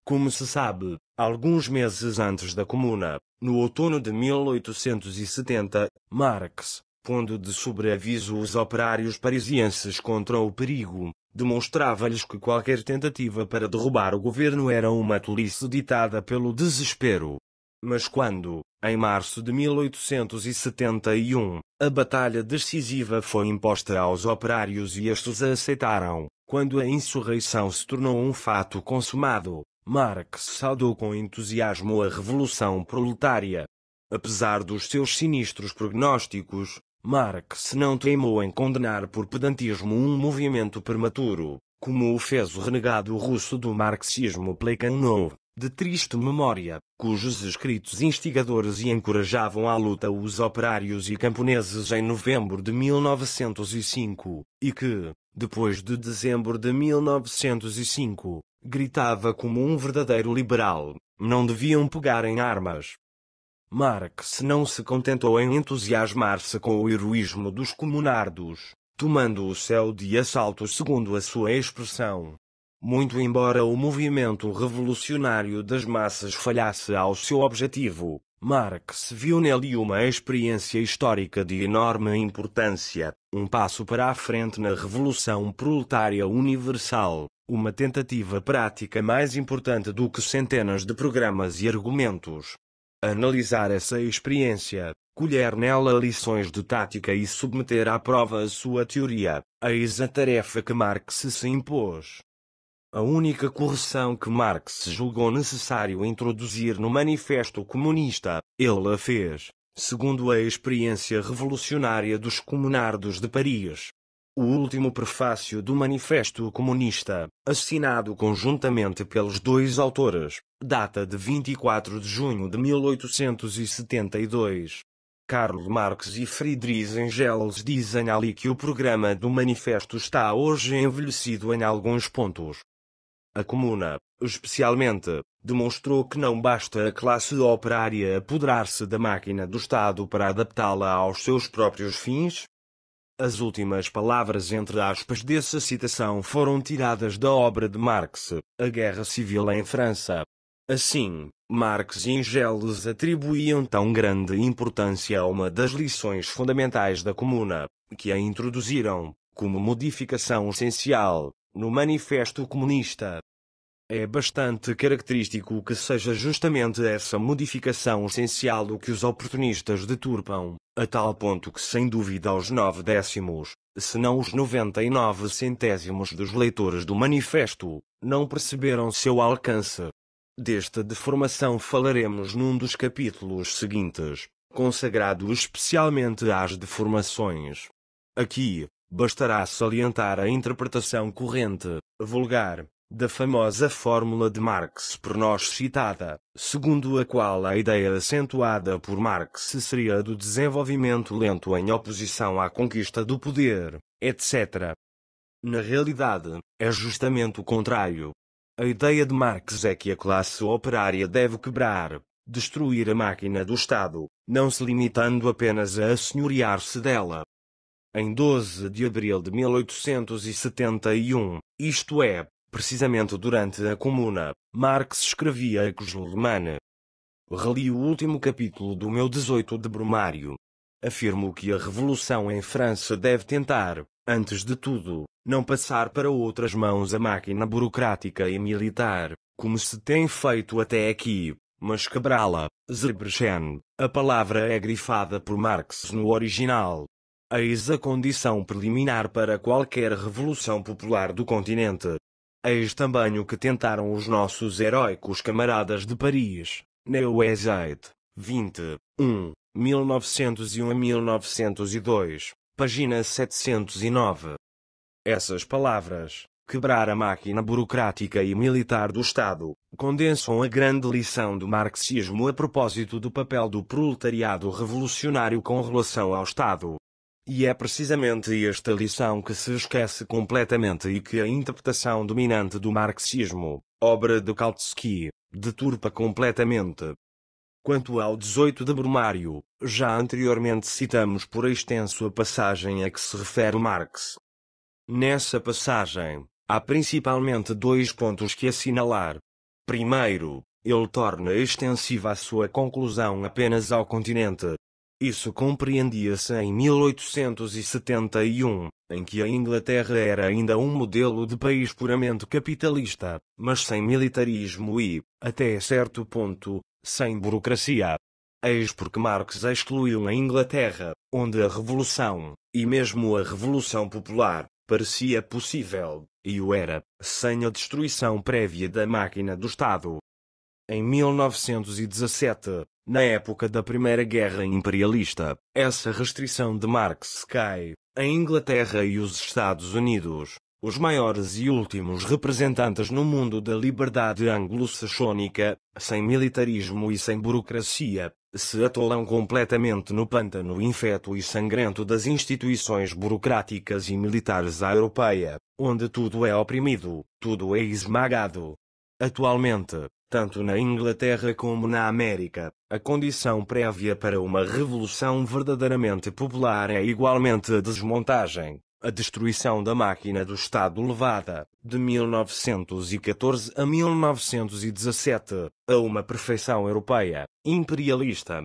Como se sabe, alguns meses antes da Comuna, no outono de 1870, Marx, pondo de sobreaviso os operários parisienses contra o perigo, demonstrava-lhes que qualquer tentativa para derrubar o governo era uma tolice ditada pelo desespero. Mas quando, em março de 1871, a batalha decisiva foi imposta aos operários e estes a aceitaram, quando a insurreição se tornou um fato consumado, Marx saudou com entusiasmo a revolução proletária. Apesar dos seus sinistros prognósticos, Marx não teimou em condenar por pedantismo um movimento prematuro, como o fez o renegado russo do marxismo Plekhanov de triste memória, cujos escritos instigadores e encorajavam à luta os operários e camponeses em novembro de 1905, e que, depois de dezembro de 1905, gritava como um verdadeiro liberal: não deviam pegar em armas. Marx não se contentou em entusiasmar-se com o heroísmo dos comunardos, tomando o céu de assalto segundo a sua expressão, muito embora o movimento revolucionário das massas falhasse ao seu objetivo, Marx viu nele uma experiência histórica de enorme importância, um passo para a frente na Revolução Proletária Universal, uma tentativa prática mais importante do que centenas de programas e argumentos. Analisar essa experiência, colher nela lições de tática e submeter à prova a sua teoria, eis a tarefa que Marx se impôs. A única correção que Marx julgou necessário introduzir no Manifesto Comunista, ele a fez, segundo a experiência revolucionária dos comunardos de Paris. O último prefácio do Manifesto Comunista, assinado conjuntamente pelos dois autores, data de 24 de junho de 1872. Karl Marx e Friedrich Engels dizem ali que o programa do manifesto está hoje envelhecido em alguns pontos, a Comuna, especialmente, demonstrou que não basta a classe operária apoderar-se da máquina do Estado para adaptá-la aos seus próprios fins. As últimas palavras entre aspas dessa citação foram tiradas da obra de Marx, A Guerra Civil em França. Assim, Marx e Engels atribuíam tão grande importância a uma das lições fundamentais da Comuna, que a introduziram, como modificação essencial, no Manifesto Comunista. É bastante característico que seja justamente essa modificação essencial o que os oportunistas deturpam, a tal ponto que sem dúvida os nove décimos, se não os noventa e nove centésimos dos leitores do manifesto, não perceberam seu alcance. Desta deformação falaremos num dos capítulos seguintes, consagrado especialmente às deformações. Aqui, bastará salientar a interpretação corrente, vulgar, da famosa fórmula de Marx por nós citada, segundo a qual a ideia acentuada por Marx seria a do desenvolvimento lento em oposição à conquista do poder, etc. Na realidade, é justamente o contrário. A ideia de Marx é que a classe operária deve quebrar, destruir a máquina do Estado, não se limitando apenas a assenhorear-se dela, em 12 de abril de 1871, isto é, precisamente durante a Comuna, Marx escrevia a Coslolemane. Reli o último capítulo do meu 18 de Brumário. Afirmo que a revolução em França deve tentar, antes de tudo, não passar para outras mãos a máquina burocrática e militar, como se tem feito até aqui, mas quebrá-la. Zerbrechen, a palavra é grifada por Marx no original, eis a condição preliminar para qualquer revolução popular do continente. Eis também o que tentaram os nossos heróicos camaradas de Paris, Neuezeit, 20, 1, 1901 a 1902, página 709. Essas palavras, quebrar a máquina burocrática e militar do Estado, condensam a grande lição do marxismo a propósito do papel do proletariado revolucionário com relação ao Estado. E é precisamente esta lição que se esquece completamente e que a interpretação dominante do marxismo, obra de Kautsky, deturpa completamente. Quanto ao 18 de Brumário, já anteriormente citamos por extenso a passagem a que se refere Marx. Nessa passagem, há principalmente dois pontos que assinalar. Primeiro, ele torna extensiva a sua conclusão apenas ao continente, isso compreendia-se em 1871, em que a Inglaterra era ainda um modelo de país puramente capitalista, mas sem militarismo e, até certo ponto, sem burocracia. Eis porque Marx excluiu a Inglaterra, onde a Revolução, e mesmo a Revolução Popular, parecia possível, e o era, sem a destruição prévia da máquina do Estado. Em 1917, na época da Primeira Guerra Imperialista, essa restrição de Marx cai. A Inglaterra e os Estados Unidos, os maiores e últimos representantes no mundo da liberdade anglo-saxónica, sem militarismo e sem burocracia, se atolam completamente no pântano infeto e sangrento das instituições burocráticas e militares à europeia, onde tudo é oprimido, tudo é esmagado. Atualmente, tanto na Inglaterra como na América, a condição prévia para uma revolução verdadeiramente popular é igualmente a desmontagem, a destruição da máquina do Estado levada, de 1914 a 1917, a uma perfeição europeia, imperialista.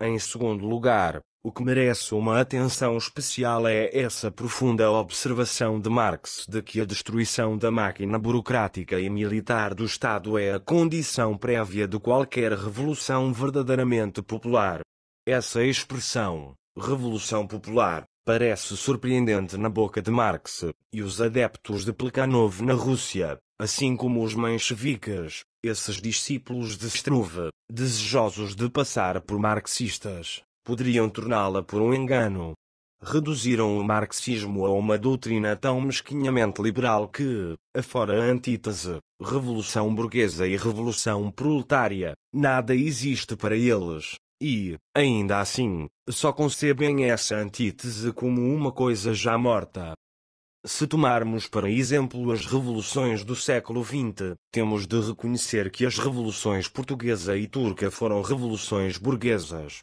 Em segundo lugar, o que merece uma atenção especial é essa profunda observação de Marx de que a destruição da máquina burocrática e militar do Estado é a condição prévia de qualquer revolução verdadeiramente popular. Essa expressão, revolução popular, parece surpreendente na boca de Marx, e os adeptos de Plekhanov na Rússia, assim como os mencheviques, esses discípulos de Struve, desejosos de passar por marxistas, poderiam torná-la por um engano. Reduziram o marxismo a uma doutrina tão mesquinhamente liberal que, afora a antítese, revolução burguesa e revolução proletária, nada existe para eles, e, ainda assim, só concebem essa antítese como uma coisa já morta. Se tomarmos para exemplo as revoluções do século XX, temos de reconhecer que as revoluções portuguesa e turca foram revoluções burguesas,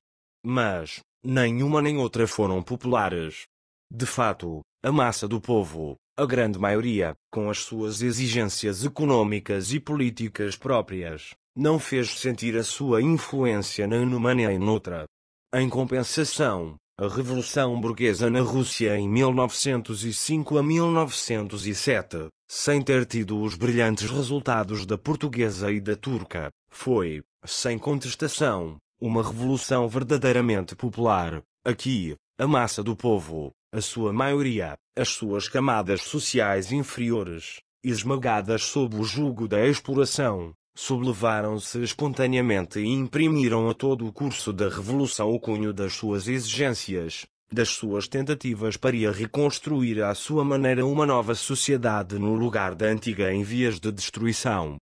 mas nenhuma nem outra foram populares. De fato, a massa do povo, a grande maioria, com as suas exigências econômicas e políticas próprias, não fez sentir a sua influência nem numa nem noutra. Em compensação, a Revolução Burguesa na Rússia em 1905 a 1907, sem ter tido os brilhantes resultados da portuguesa e da turca, foi, sem contestação, uma revolução verdadeiramente popular. Aqui, a massa do povo, a sua maioria, as suas camadas sociais inferiores, esmagadas sob o jugo da exploração, sublevaram-se espontaneamente e imprimiram a todo o curso da revolução o cunho das suas exigências, das suas tentativas para reconstruir à sua maneira uma nova sociedade no lugar da antiga em vias de destruição.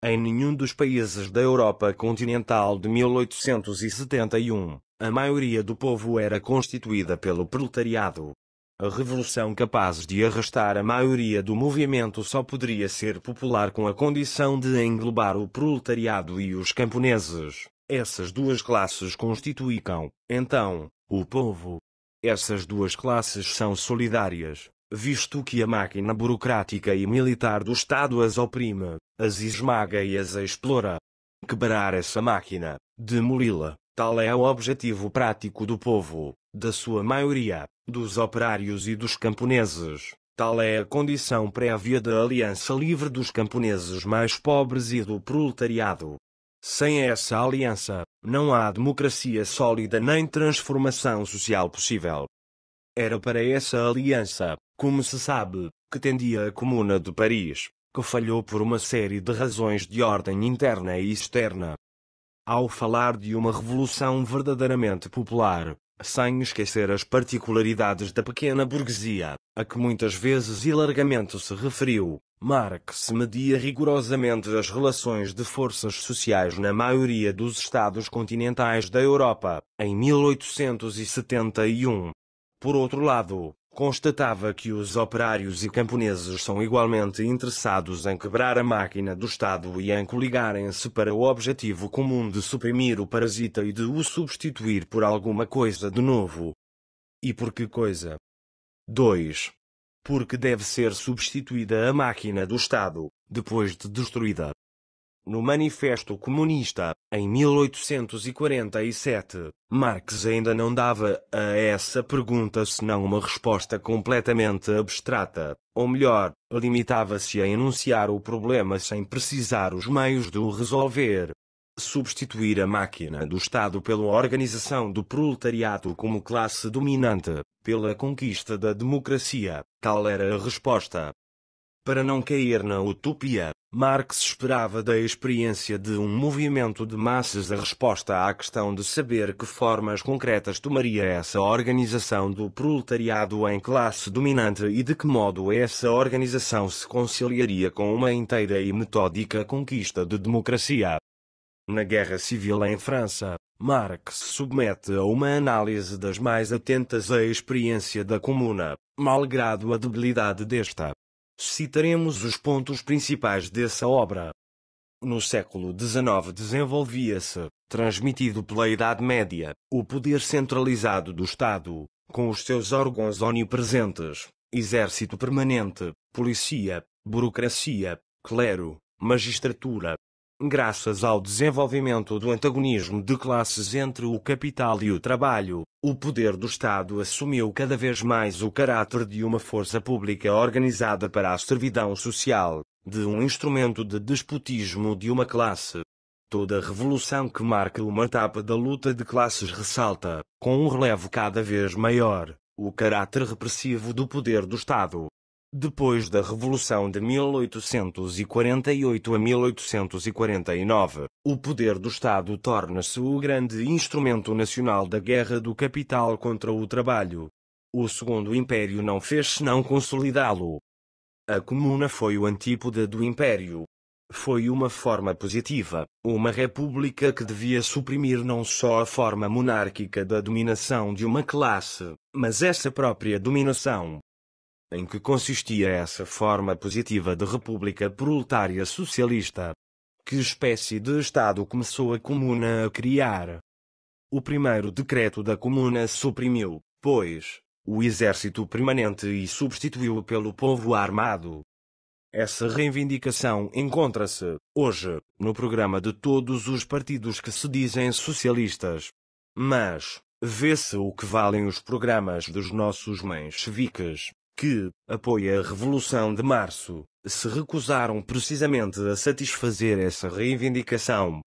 Em nenhum dos países da Europa continental de 1871, a maioria do povo era constituída pelo proletariado. A revolução capaz de arrastar a maioria do movimento só poderia ser popular com a condição de englobar o proletariado e os camponeses. Essas duas classes constituíam, então, o povo. Essas duas classes são solidárias, visto que a máquina burocrática e militar do Estado as oprime, as esmaga e as explora. Quebrar essa máquina, demoli-la, tal é o objetivo prático do povo, da sua maioria, dos operários e dos camponeses. Tal é a condição prévia da aliança livre dos camponeses mais pobres e do proletariado. Sem essa aliança, não há democracia sólida nem transformação social possível. Era para essa aliança, como se sabe, que tendia a Comuna de Paris, que falhou por uma série de razões de ordem interna e externa. Ao falar de uma revolução verdadeiramente popular, sem esquecer as particularidades da pequena burguesia, a que muitas vezes e largamente se referiu, Marx media rigorosamente as relações de forças sociais na maioria dos estados continentais da Europa, em 1871. Por outro lado, constatava que os operários e camponeses são igualmente interessados em quebrar a máquina do Estado e em coligarem-se para o objetivo comum de suprimir o parasita e de o substituir por alguma coisa de novo. E por que coisa? 2. Porque deve ser substituída a máquina do Estado, depois de destruída, no Manifesto Comunista, em 1847, Marx ainda não dava a essa pergunta senão uma resposta completamente abstrata, ou melhor, limitava-se a enunciar o problema sem precisar os meios de o resolver. Substituir a máquina do Estado pela organização do proletariado como classe dominante, pela conquista da democracia, tal era a resposta. Para não cair na utopia, Marx esperava da experiência de um movimento de massas a resposta à questão de saber que formas concretas tomaria essa organização do proletariado em classe dominante e de que modo essa organização se conciliaria com uma inteira e metódica conquista de democracia. Na Guerra Civil em França, Marx submete a uma análise das mais atentas a experiência da Comuna, malgrado a debilidade desta. Citaremos os pontos principais dessa obra. No século XIX desenvolvia-se, transmitido pela Idade Média, o poder centralizado do Estado, com os seus órgãos onipresentes, exército permanente, polícia, burocracia, clero, magistratura, Graças ao desenvolvimento do antagonismo de classes entre o capital e o trabalho, o poder do Estado assumiu cada vez mais o caráter de uma força pública organizada para a servidão social, de um instrumento de despotismo de uma classe. Toda revolução que marca uma etapa da luta de classes ressalta, com um relevo cada vez maior, o caráter repressivo do poder do Estado. Depois da Revolução de 1848 a 1849, o poder do Estado torna-se o grande instrumento nacional da guerra do capital contra o trabalho. O Segundo Império não fez senão consolidá-lo. A Comuna foi o antípoda do Império. Foi uma forma positiva, uma república que devia suprimir não só a forma monárquica da dominação de uma classe, mas essa própria dominação em que consistia essa forma positiva de república proletária socialista. Que espécie de Estado começou a Comuna a criar? O primeiro decreto da Comuna suprimiu, pois, o exército permanente e substituiu-o pelo povo armado. Essa reivindicação encontra-se, hoje, no programa de todos os partidos que se dizem socialistas. Mas, vê-se o que valem os programas dos nossos cheviques que apoia a Revolução de Março, se recusaram precisamente a satisfazer essa reivindicação.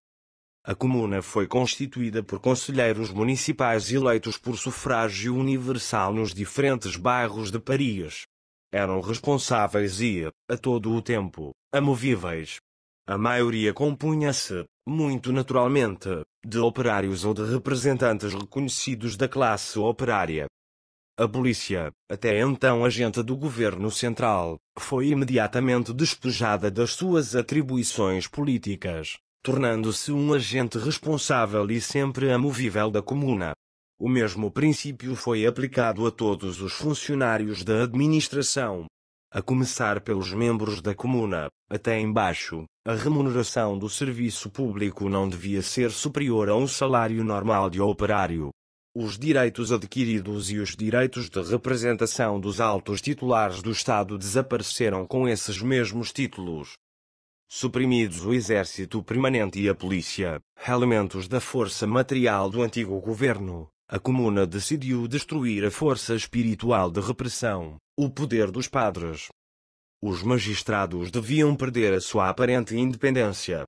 A comuna foi constituída por conselheiros municipais eleitos por sufrágio universal nos diferentes bairros de Paris. Eram responsáveis e, a todo o tempo, amovíveis. A maioria compunha-se, muito naturalmente, de operários ou de representantes reconhecidos da classe operária a polícia, até então agente do governo central, foi imediatamente despejada das suas atribuições políticas, tornando-se um agente responsável e sempre amovível da comuna. O mesmo princípio foi aplicado a todos os funcionários da administração, a começar pelos membros da comuna, até embaixo. A remuneração do serviço público não devia ser superior a um salário normal de operário, os direitos adquiridos e os direitos de representação dos altos titulares do Estado desapareceram com esses mesmos títulos. Suprimidos o Exército Permanente e a Polícia, elementos da força material do antigo governo, a Comuna decidiu destruir a força espiritual de repressão, o poder dos padres. Os magistrados deviam perder a sua aparente independência,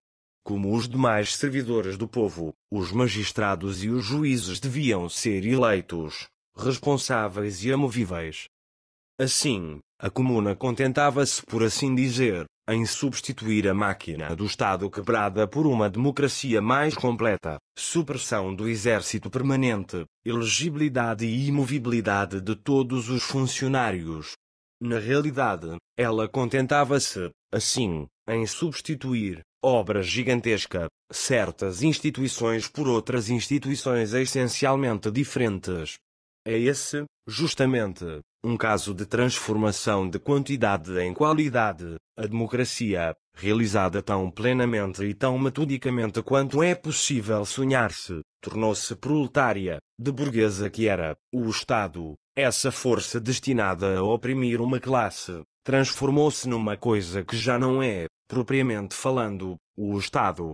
como os demais servidores do povo, os magistrados e os juízes deviam ser eleitos, responsáveis e amovíveis. Assim, a comuna contentava-se, por assim dizer, em substituir a máquina do Estado quebrada por uma democracia mais completa, supressão do exército permanente, elegibilidade e imovibilidade de todos os funcionários. Na realidade, ela contentava-se, assim, em substituir, obra gigantesca, certas instituições por outras instituições essencialmente diferentes. É esse, justamente, um caso de transformação de quantidade em qualidade, a democracia, realizada tão plenamente e tão metodicamente quanto é possível sonhar-se, tornou-se proletária, de burguesa que era, o Estado, essa força destinada a oprimir uma classe, transformou-se numa coisa que já não é, propriamente falando, o Estado.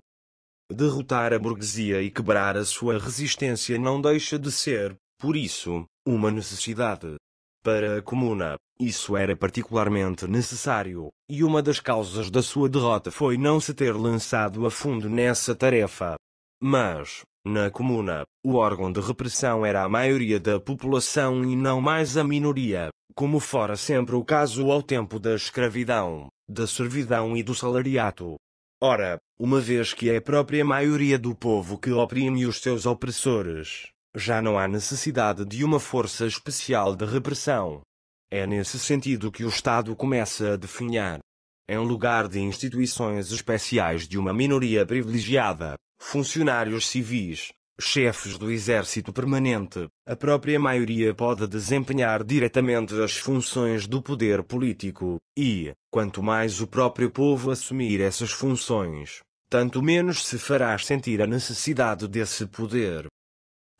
Derrotar a burguesia e quebrar a sua resistência não deixa de ser, por isso, uma necessidade. Para a Comuna, isso era particularmente necessário, e uma das causas da sua derrota foi não se ter lançado a fundo nessa tarefa. Mas, na Comuna, o órgão de repressão era a maioria da população e não mais a minoria, como fora sempre o caso ao tempo da escravidão da servidão e do salariato. Ora, uma vez que é a própria maioria do povo que oprime os seus opressores, já não há necessidade de uma força especial de repressão. É nesse sentido que o Estado começa a definhar, em lugar de instituições especiais de uma minoria privilegiada, funcionários civis, chefes do Exército Permanente, a própria maioria pode desempenhar diretamente as funções do poder político, e, quanto mais o próprio povo assumir essas funções, tanto menos se fará sentir a necessidade desse poder.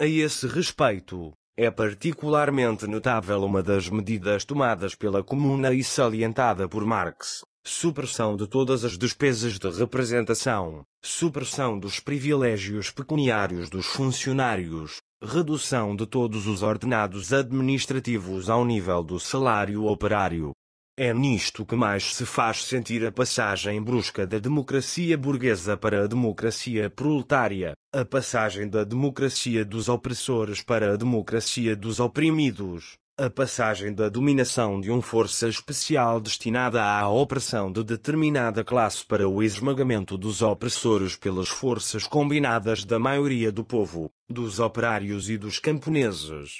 A esse respeito, é particularmente notável uma das medidas tomadas pela Comuna e salientada por Marx, supressão de todas as despesas de representação, supressão dos privilégios pecuniários dos funcionários, redução de todos os ordenados administrativos ao nível do salário operário. É nisto que mais se faz sentir a passagem brusca da democracia burguesa para a democracia proletária, a passagem da democracia dos opressores para a democracia dos oprimidos, a passagem da dominação de uma força especial destinada à opressão de determinada classe para o esmagamento dos opressores pelas forças combinadas da maioria do povo, dos operários e dos camponeses.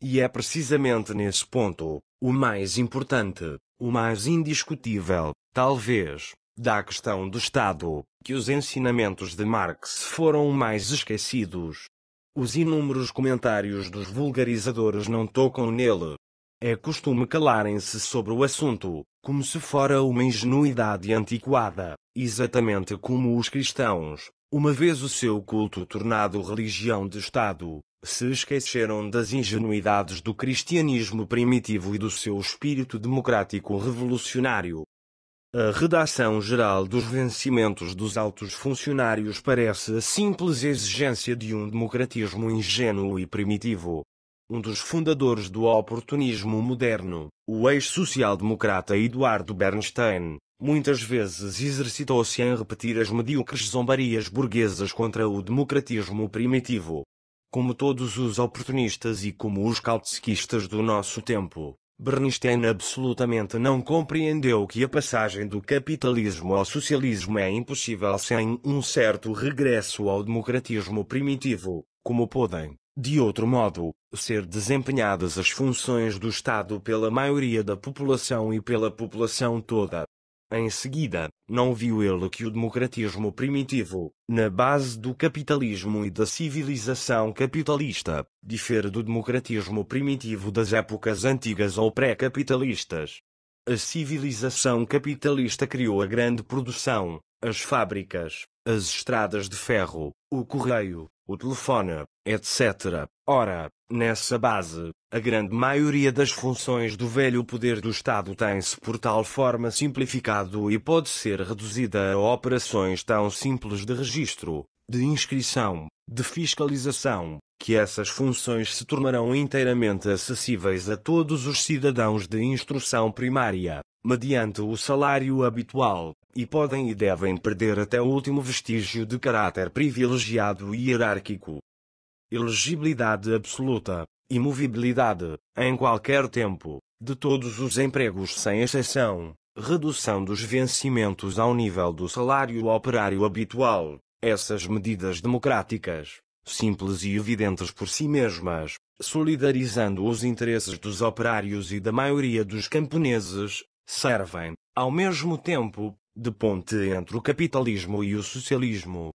E é precisamente nesse ponto, o mais importante, o mais indiscutível, talvez, da questão do Estado, que os ensinamentos de Marx foram mais esquecidos. Os inúmeros comentários dos vulgarizadores não tocam nele. É costume calarem-se sobre o assunto, como se fora uma ingenuidade antiquada, exatamente como os cristãos, uma vez o seu culto tornado religião de Estado, se esqueceram das ingenuidades do cristianismo primitivo e do seu espírito democrático revolucionário, a redação geral dos vencimentos dos altos funcionários parece a simples exigência de um democratismo ingênuo e primitivo. Um dos fundadores do oportunismo moderno, o ex-social-democrata Eduardo Bernstein, muitas vezes exercitou-se em repetir as medíocres zombarias burguesas contra o democratismo primitivo. Como todos os oportunistas e como os kautskistas do nosso tempo, Bernstein absolutamente não compreendeu que a passagem do capitalismo ao socialismo é impossível sem um certo regresso ao democratismo primitivo, como podem, de outro modo, ser desempenhadas as funções do Estado pela maioria da população e pela população toda. Em seguida, não viu ele que o democratismo primitivo, na base do capitalismo e da civilização capitalista, difere do democratismo primitivo das épocas antigas ou pré-capitalistas. A civilização capitalista criou a grande produção, as fábricas, as estradas de ferro, o correio, o telefone, etc. Ora, nessa base, a grande maioria das funções do velho poder do Estado tem-se por tal forma simplificado e pode ser reduzida a operações tão simples de registro, de inscrição, de fiscalização, que essas funções se tornarão inteiramente acessíveis a todos os cidadãos de instrução primária, mediante o salário habitual, e podem e devem perder até o último vestígio de caráter privilegiado e hierárquico elegibilidade absoluta, imovibilidade, em qualquer tempo, de todos os empregos sem exceção, redução dos vencimentos ao nível do salário operário habitual. Essas medidas democráticas, simples e evidentes por si mesmas, solidarizando os interesses dos operários e da maioria dos camponeses, servem, ao mesmo tempo, de ponte entre o capitalismo e o socialismo,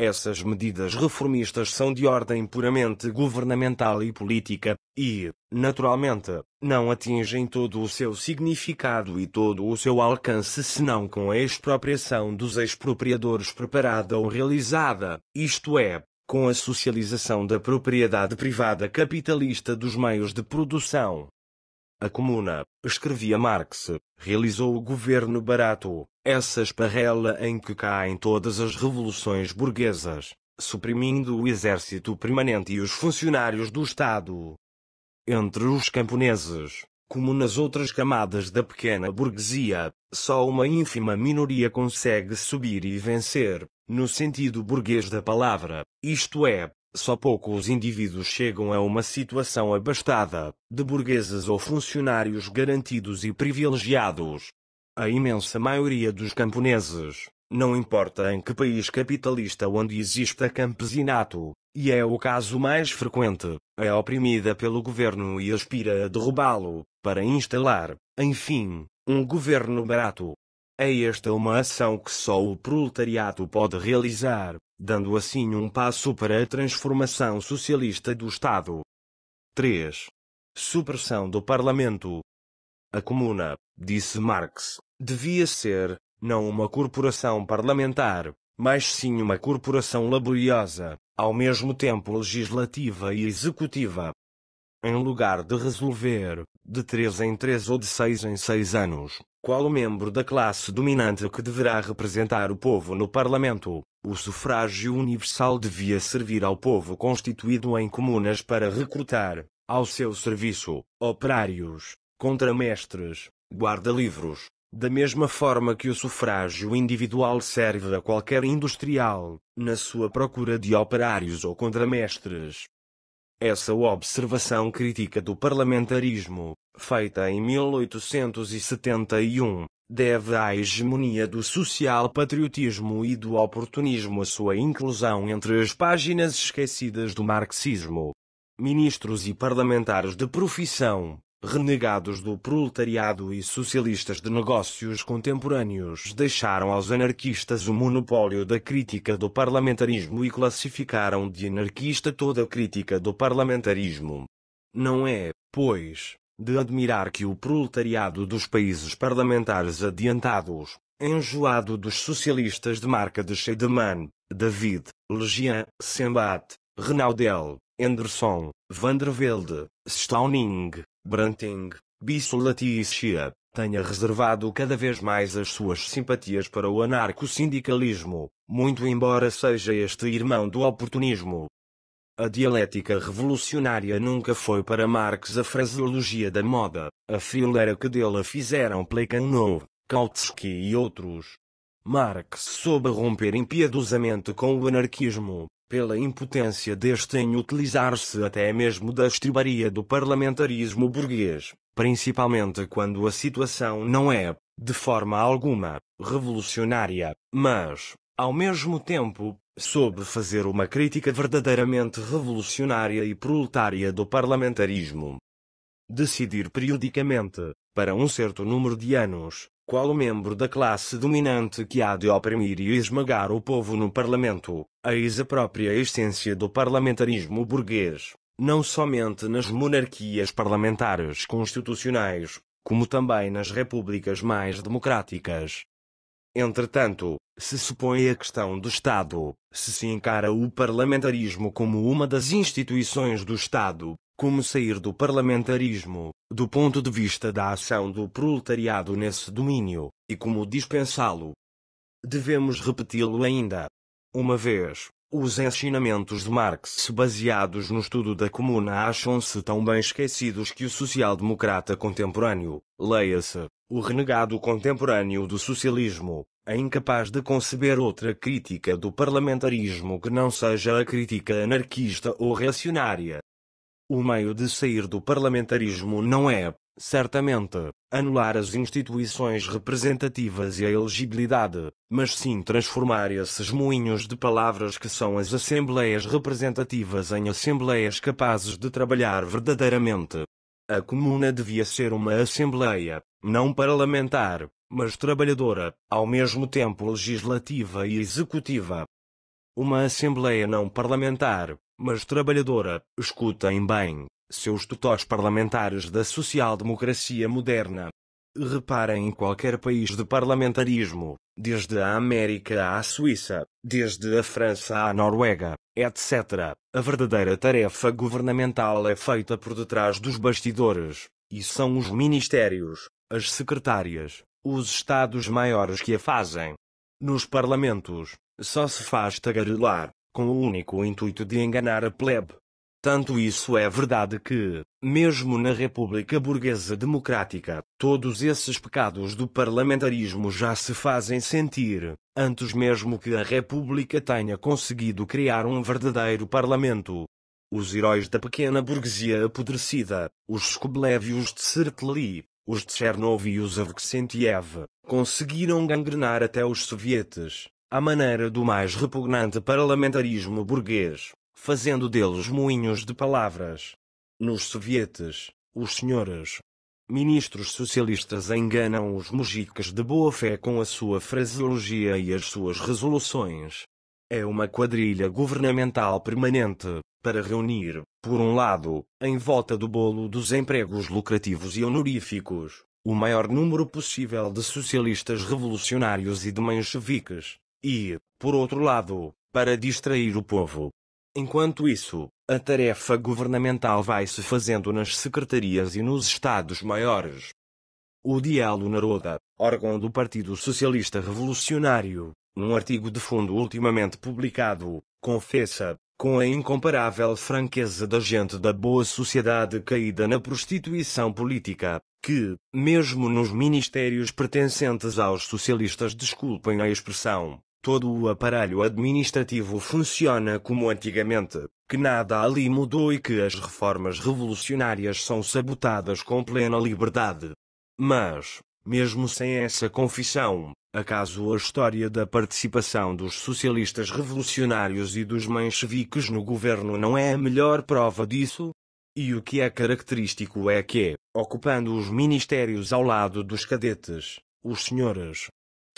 essas medidas reformistas são de ordem puramente governamental e política e, naturalmente, não atingem todo o seu significado e todo o seu alcance senão com a expropriação dos expropriadores preparada ou realizada, isto é, com a socialização da propriedade privada capitalista dos meios de produção, a comuna, escrevia Marx, realizou o governo barato, essa esparrela em que caem todas as revoluções burguesas, suprimindo o exército permanente e os funcionários do Estado. Entre os camponeses, como nas outras camadas da pequena burguesia, só uma ínfima minoria consegue subir e vencer, no sentido burguês da palavra, isto é, só poucos indivíduos chegam a uma situação abastada, de burgueses ou funcionários garantidos e privilegiados. A imensa maioria dos camponeses, não importa em que país capitalista onde exista campesinato, e é o caso mais frequente, é oprimida pelo governo e aspira a derrubá-lo, para instalar, enfim, um governo barato. É esta uma ação que só o proletariado pode realizar, dando assim um passo para a transformação socialista do Estado. 3. Supressão do Parlamento. A Comuna, disse Marx, devia ser, não uma corporação parlamentar, mas sim uma corporação laboriosa, ao mesmo tempo legislativa e executiva. Em lugar de resolver, de três em três ou de seis em seis anos, qual o membro da classe dominante que deverá representar o povo no Parlamento, o sufrágio universal devia servir ao povo constituído em comunas para recrutar, ao seu serviço, operários, contramestres, guarda-livros, da mesma forma que o sufrágio individual serve a qualquer industrial, na sua procura de operários ou contramestres. Essa observação crítica do parlamentarismo, feita em 1871, deve à hegemonia do social-patriotismo e do oportunismo a sua inclusão entre as páginas esquecidas do marxismo. Ministros e parlamentares de profissão, renegados do proletariado e socialistas de negócios contemporâneos deixaram aos anarquistas o monopólio da crítica do parlamentarismo e classificaram de anarquista toda a crítica do parlamentarismo. Não é, pois, de admirar que o proletariado dos países parlamentares adiantados, enjoado dos socialistas de marca de Scheidemann, David, Legian, Sembat, Renaudel, Anderson, Vandervelde, Stauning, Branting, Bissolati e Schia, tenha reservado cada vez mais as suas simpatias para o anarco-sindicalismo, muito embora seja este irmão do oportunismo, a dialética revolucionária nunca foi para Marx a fraseologia da moda, a era que dela fizeram Plekhanov, Kautsky e outros. Marx soube romper impiedosamente com o anarquismo, pela impotência deste em utilizar-se até mesmo da estribaria do parlamentarismo burguês, principalmente quando a situação não é, de forma alguma, revolucionária, mas, ao mesmo tempo, soube fazer uma crítica verdadeiramente revolucionária e proletária do parlamentarismo. Decidir periodicamente, para um certo número de anos, qual o membro da classe dominante que há de oprimir e esmagar o povo no parlamento, eis a própria essência do parlamentarismo burguês, não somente nas monarquias parlamentares constitucionais, como também nas repúblicas mais democráticas. Entretanto, se supõe a questão do Estado, se se encara o parlamentarismo como uma das instituições do Estado, como sair do parlamentarismo, do ponto de vista da ação do proletariado nesse domínio, e como dispensá-lo. Devemos repeti-lo ainda. Uma vez, os ensinamentos de Marx baseados no estudo da Comuna acham-se tão bem esquecidos que o social-democrata contemporâneo, leia-se, o renegado contemporâneo do socialismo, é incapaz de conceber outra crítica do parlamentarismo que não seja a crítica anarquista ou reacionária. O meio de sair do parlamentarismo não é, certamente, anular as instituições representativas e a elegibilidade, mas sim transformar esses moinhos de palavras que são as assembleias representativas em assembleias capazes de trabalhar verdadeiramente, a comuna devia ser uma assembleia, não parlamentar, mas trabalhadora, ao mesmo tempo legislativa e executiva. Uma assembleia não parlamentar, mas trabalhadora, escutem bem, seus tutores parlamentares da social-democracia moderna, Reparem em qualquer país de parlamentarismo, desde a América à Suíça, desde a França à Noruega, etc., a verdadeira tarefa governamental é feita por detrás dos bastidores, e são os ministérios, as secretárias, os Estados-maiores que a fazem. Nos parlamentos, só se faz tagarelar, com o único intuito de enganar a plebe, tanto isso é verdade que, mesmo na República Burguesa Democrática, todos esses pecados do parlamentarismo já se fazem sentir, antes mesmo que a República tenha conseguido criar um verdadeiro parlamento. Os heróis da pequena burguesia apodrecida, os e de Sertli, os de Chernov e os Avksentiev, conseguiram gangrenar até os sovietes, à maneira do mais repugnante parlamentarismo burguês fazendo deles moinhos de palavras. Nos sovietes, os senhores ministros socialistas enganam os mujiques de boa fé com a sua fraseologia e as suas resoluções. É uma quadrilha governamental permanente, para reunir, por um lado, em volta do bolo dos empregos lucrativos e honoríficos, o maior número possível de socialistas revolucionários e de mancheviques, e, por outro lado, para distrair o povo, Enquanto isso, a tarefa governamental vai se fazendo nas secretarias e nos Estados-Maiores. O Diálogo Naroda, órgão do Partido Socialista Revolucionário, num artigo de fundo ultimamente publicado, confessa, com a incomparável franqueza da gente da boa sociedade caída na prostituição política, que, mesmo nos ministérios pertencentes aos socialistas, desculpem a expressão, Todo o aparelho administrativo funciona como antigamente, que nada ali mudou e que as reformas revolucionárias são sabotadas com plena liberdade. Mas, mesmo sem essa confissão, acaso a história da participação dos socialistas revolucionários e dos mencheviques no governo não é a melhor prova disso? E o que é característico é que, ocupando os ministérios ao lado dos cadetes, os senhores,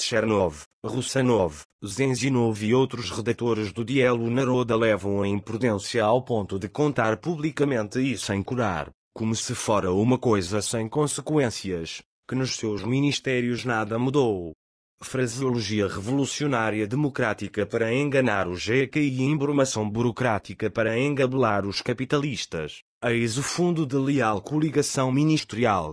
Tchernov, Russanov, Zenzinov e outros redatores do Dielo Naroda levam a imprudência ao ponto de contar publicamente e sem curar, como se fora uma coisa sem consequências, que nos seus ministérios nada mudou. Fraseologia revolucionária democrática para enganar o GK e embromação burocrática para engabelar os capitalistas. Eis o fundo de leal coligação ministerial,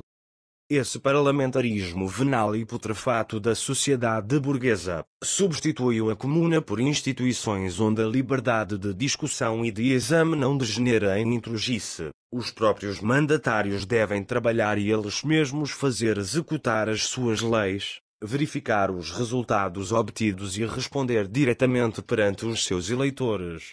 esse parlamentarismo venal e putrefato da sociedade burguesa substituiu a comuna por instituições onde a liberdade de discussão e de exame não degenera em intrugice. Os próprios mandatários devem trabalhar e eles mesmos fazer executar as suas leis, verificar os resultados obtidos e responder diretamente perante os seus eleitores.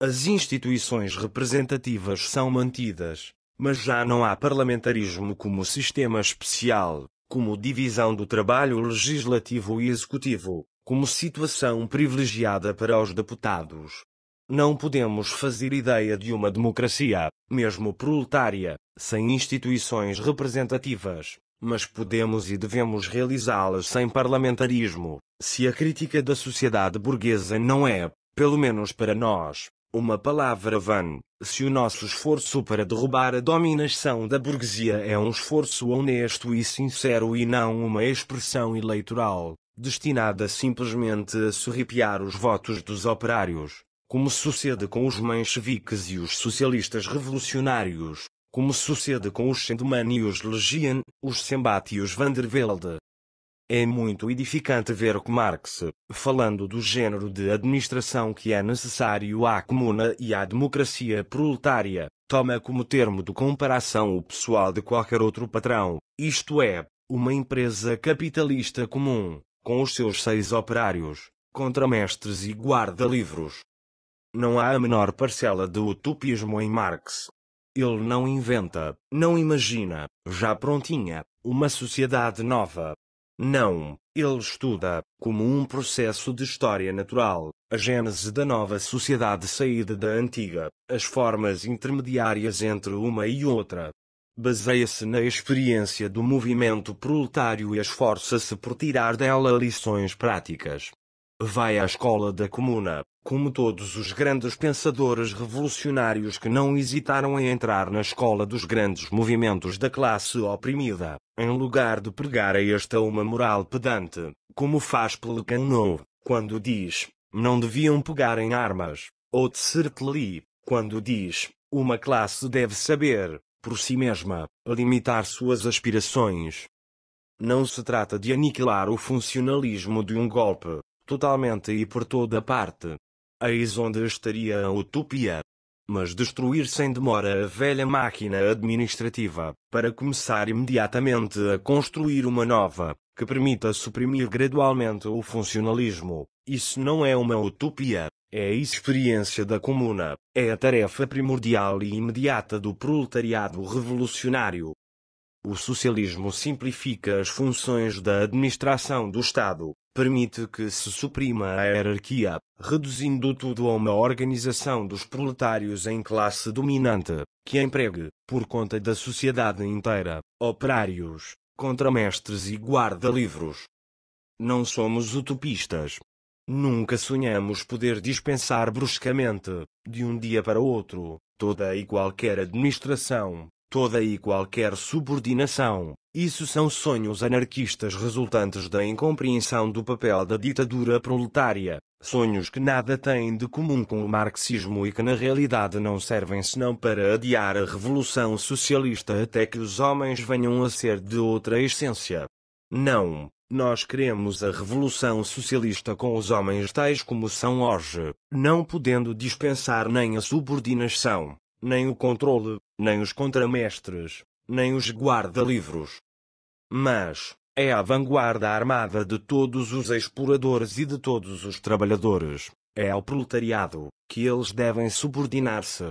As instituições representativas são mantidas, mas já não há parlamentarismo como sistema especial, como divisão do trabalho legislativo e executivo, como situação privilegiada para os deputados. Não podemos fazer ideia de uma democracia, mesmo proletária, sem instituições representativas, mas podemos e devemos realizá-las sem parlamentarismo, se a crítica da sociedade burguesa não é, pelo menos para nós, uma palavra van, se o nosso esforço para derrubar a dominação da burguesia é um esforço honesto e sincero e não uma expressão eleitoral, destinada simplesmente a sorripiar os votos dos operários, como sucede com os mancheviques e os socialistas revolucionários, como sucede com os Sandeman e os Legian, os Sembat e os Vandervelde, é muito edificante ver que Marx, falando do gênero de administração que é necessário à comuna e à democracia proletária, toma como termo de comparação o pessoal de qualquer outro patrão, isto é, uma empresa capitalista comum, com os seus seis operários, contramestres e guarda-livros. Não há a menor parcela de utopismo em Marx. Ele não inventa, não imagina, já prontinha, uma sociedade nova, não, ele estuda, como um processo de história natural, a gênese da nova sociedade saída da antiga, as formas intermediárias entre uma e outra. Baseia-se na experiência do movimento proletário e esforça-se por tirar dela lições práticas, vai à escola da comuna, como todos os grandes pensadores revolucionários que não hesitaram em entrar na escola dos grandes movimentos da classe oprimida, em lugar de pregar a esta uma moral pedante, como faz Pelicanou, quando diz, não deviam pegar em armas, ou de Sertli, quando diz, uma classe deve saber, por si mesma, limitar suas aspirações. Não se trata de aniquilar o funcionalismo de um golpe, totalmente e por toda parte. Eis onde estaria a utopia. Mas destruir sem demora a velha máquina administrativa, para começar imediatamente a construir uma nova, que permita suprimir gradualmente o funcionalismo, isso não é uma utopia, é a experiência da comuna, é a tarefa primordial e imediata do proletariado revolucionário. O socialismo simplifica as funções da administração do Estado, permite que se suprima a hierarquia, reduzindo tudo a uma organização dos proletários em classe dominante, que empregue, por conta da sociedade inteira, operários, contramestres e guarda-livros. Não somos utopistas. Nunca sonhamos poder dispensar bruscamente, de um dia para outro, toda e qualquer administração, toda e qualquer subordinação, isso são sonhos anarquistas resultantes da incompreensão do papel da ditadura proletária, sonhos que nada têm de comum com o marxismo e que na realidade não servem senão para adiar a revolução socialista até que os homens venham a ser de outra essência. Não, nós queremos a revolução socialista com os homens tais como são hoje, não podendo dispensar nem a subordinação, nem o controle, nem os contramestres, nem os guarda-livros, mas é a vanguarda armada de todos os exploradores e de todos os trabalhadores. É ao proletariado que eles devem subordinar-se.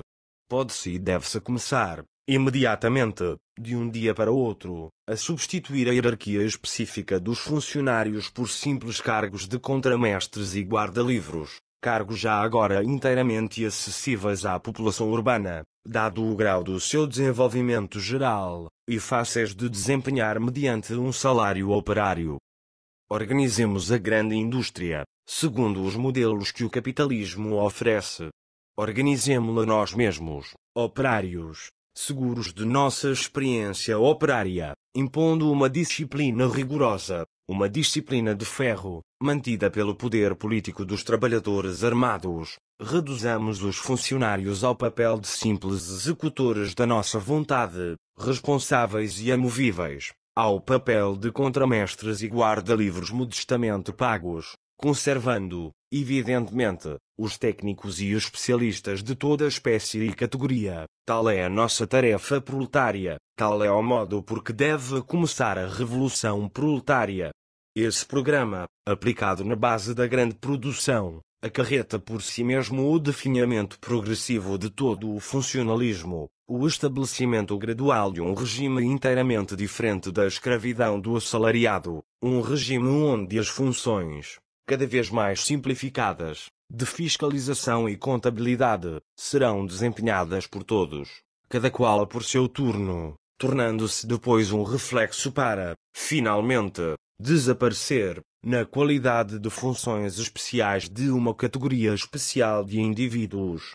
Pode-se e deve-se começar, imediatamente, de um dia para outro, a substituir a hierarquia específica dos funcionários por simples cargos de contramestres e guarda-livros, cargos já agora inteiramente acessíveis à população urbana, dado o grau do seu desenvolvimento geral, e fáceis de desempenhar mediante um salário operário. Organizemos a grande indústria, segundo os modelos que o capitalismo oferece. Organizemo-la nós mesmos, operários, seguros de nossa experiência operária, impondo uma disciplina rigorosa, uma disciplina de ferro, mantida pelo poder político dos trabalhadores armados, reduzamos os funcionários ao papel de simples executores da nossa vontade, responsáveis e amovíveis, ao papel de contramestres e guarda-livros modestamente pagos, conservando, evidentemente, os técnicos e os especialistas de toda espécie e categoria. Tal é a nossa tarefa proletária, tal é o modo por que deve começar a revolução proletária, esse programa, aplicado na base da grande produção, acarreta por si mesmo o definhamento progressivo de todo o funcionalismo, o estabelecimento gradual de um regime inteiramente diferente da escravidão do assalariado, um regime onde as funções, cada vez mais simplificadas, de fiscalização e contabilidade, serão desempenhadas por todos, cada qual por seu turno, tornando-se depois um reflexo para, finalmente, desaparecer na qualidade de funções especiais de uma categoria especial de indivíduos.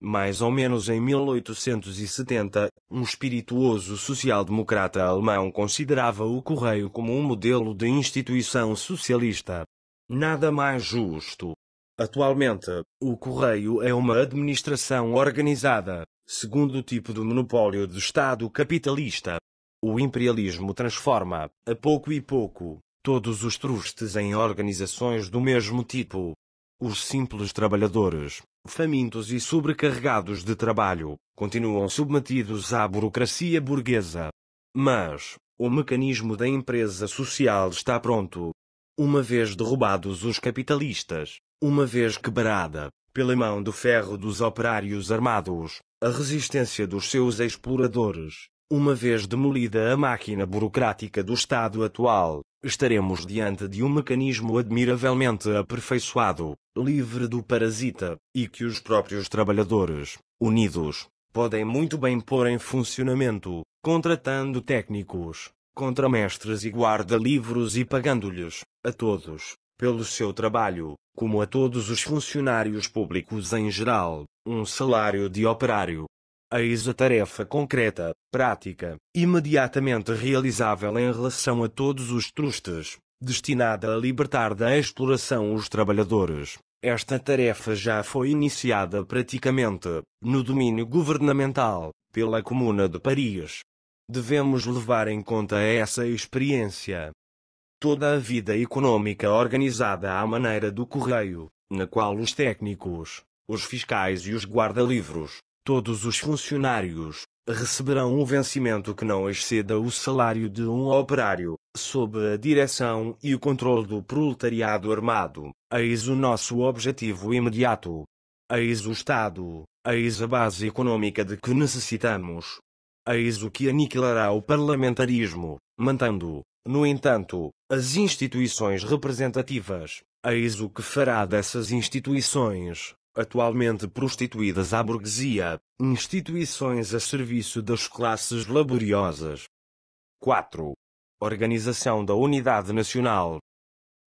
Mais ou menos em 1870, um espirituoso social-democrata alemão considerava o correio como um modelo de instituição socialista. Nada mais justo. Atualmente, o correio é uma administração organizada, segundo o tipo de monopólio do Estado capitalista. O imperialismo transforma, a pouco e pouco, todos os trustes em organizações do mesmo tipo. Os simples trabalhadores, famintos e sobrecarregados de trabalho, continuam submetidos à burocracia burguesa. Mas, o mecanismo da empresa social está pronto. Uma vez derrubados os capitalistas, uma vez quebrada, pela mão do ferro dos operários armados, a resistência dos seus exploradores, uma vez demolida a máquina burocrática do Estado atual, estaremos diante de um mecanismo admiravelmente aperfeiçoado, livre do parasita, e que os próprios trabalhadores, unidos, podem muito bem pôr em funcionamento, contratando técnicos, contramestres e guarda-livros e pagando-lhes, a todos, pelo seu trabalho, como a todos os funcionários públicos em geral, um salário de operário, Eis a tarefa concreta, prática, imediatamente realizável em relação a todos os trustes, destinada a libertar da exploração os trabalhadores. Esta tarefa já foi iniciada praticamente, no domínio governamental, pela Comuna de Paris. Devemos levar em conta essa experiência. Toda a vida econômica organizada à maneira do correio, na qual os técnicos, os fiscais e os guarda-livros Todos os funcionários receberão um vencimento que não exceda o salário de um operário, sob a direção e o controle do proletariado armado. Eis o nosso objetivo imediato. Eis o Estado, eis a base econômica de que necessitamos. Eis o que aniquilará o parlamentarismo, mantendo, no entanto, as instituições representativas. Eis o que fará dessas instituições, atualmente prostituídas à burguesia, instituições a serviço das classes laboriosas. 4. Organização da Unidade Nacional.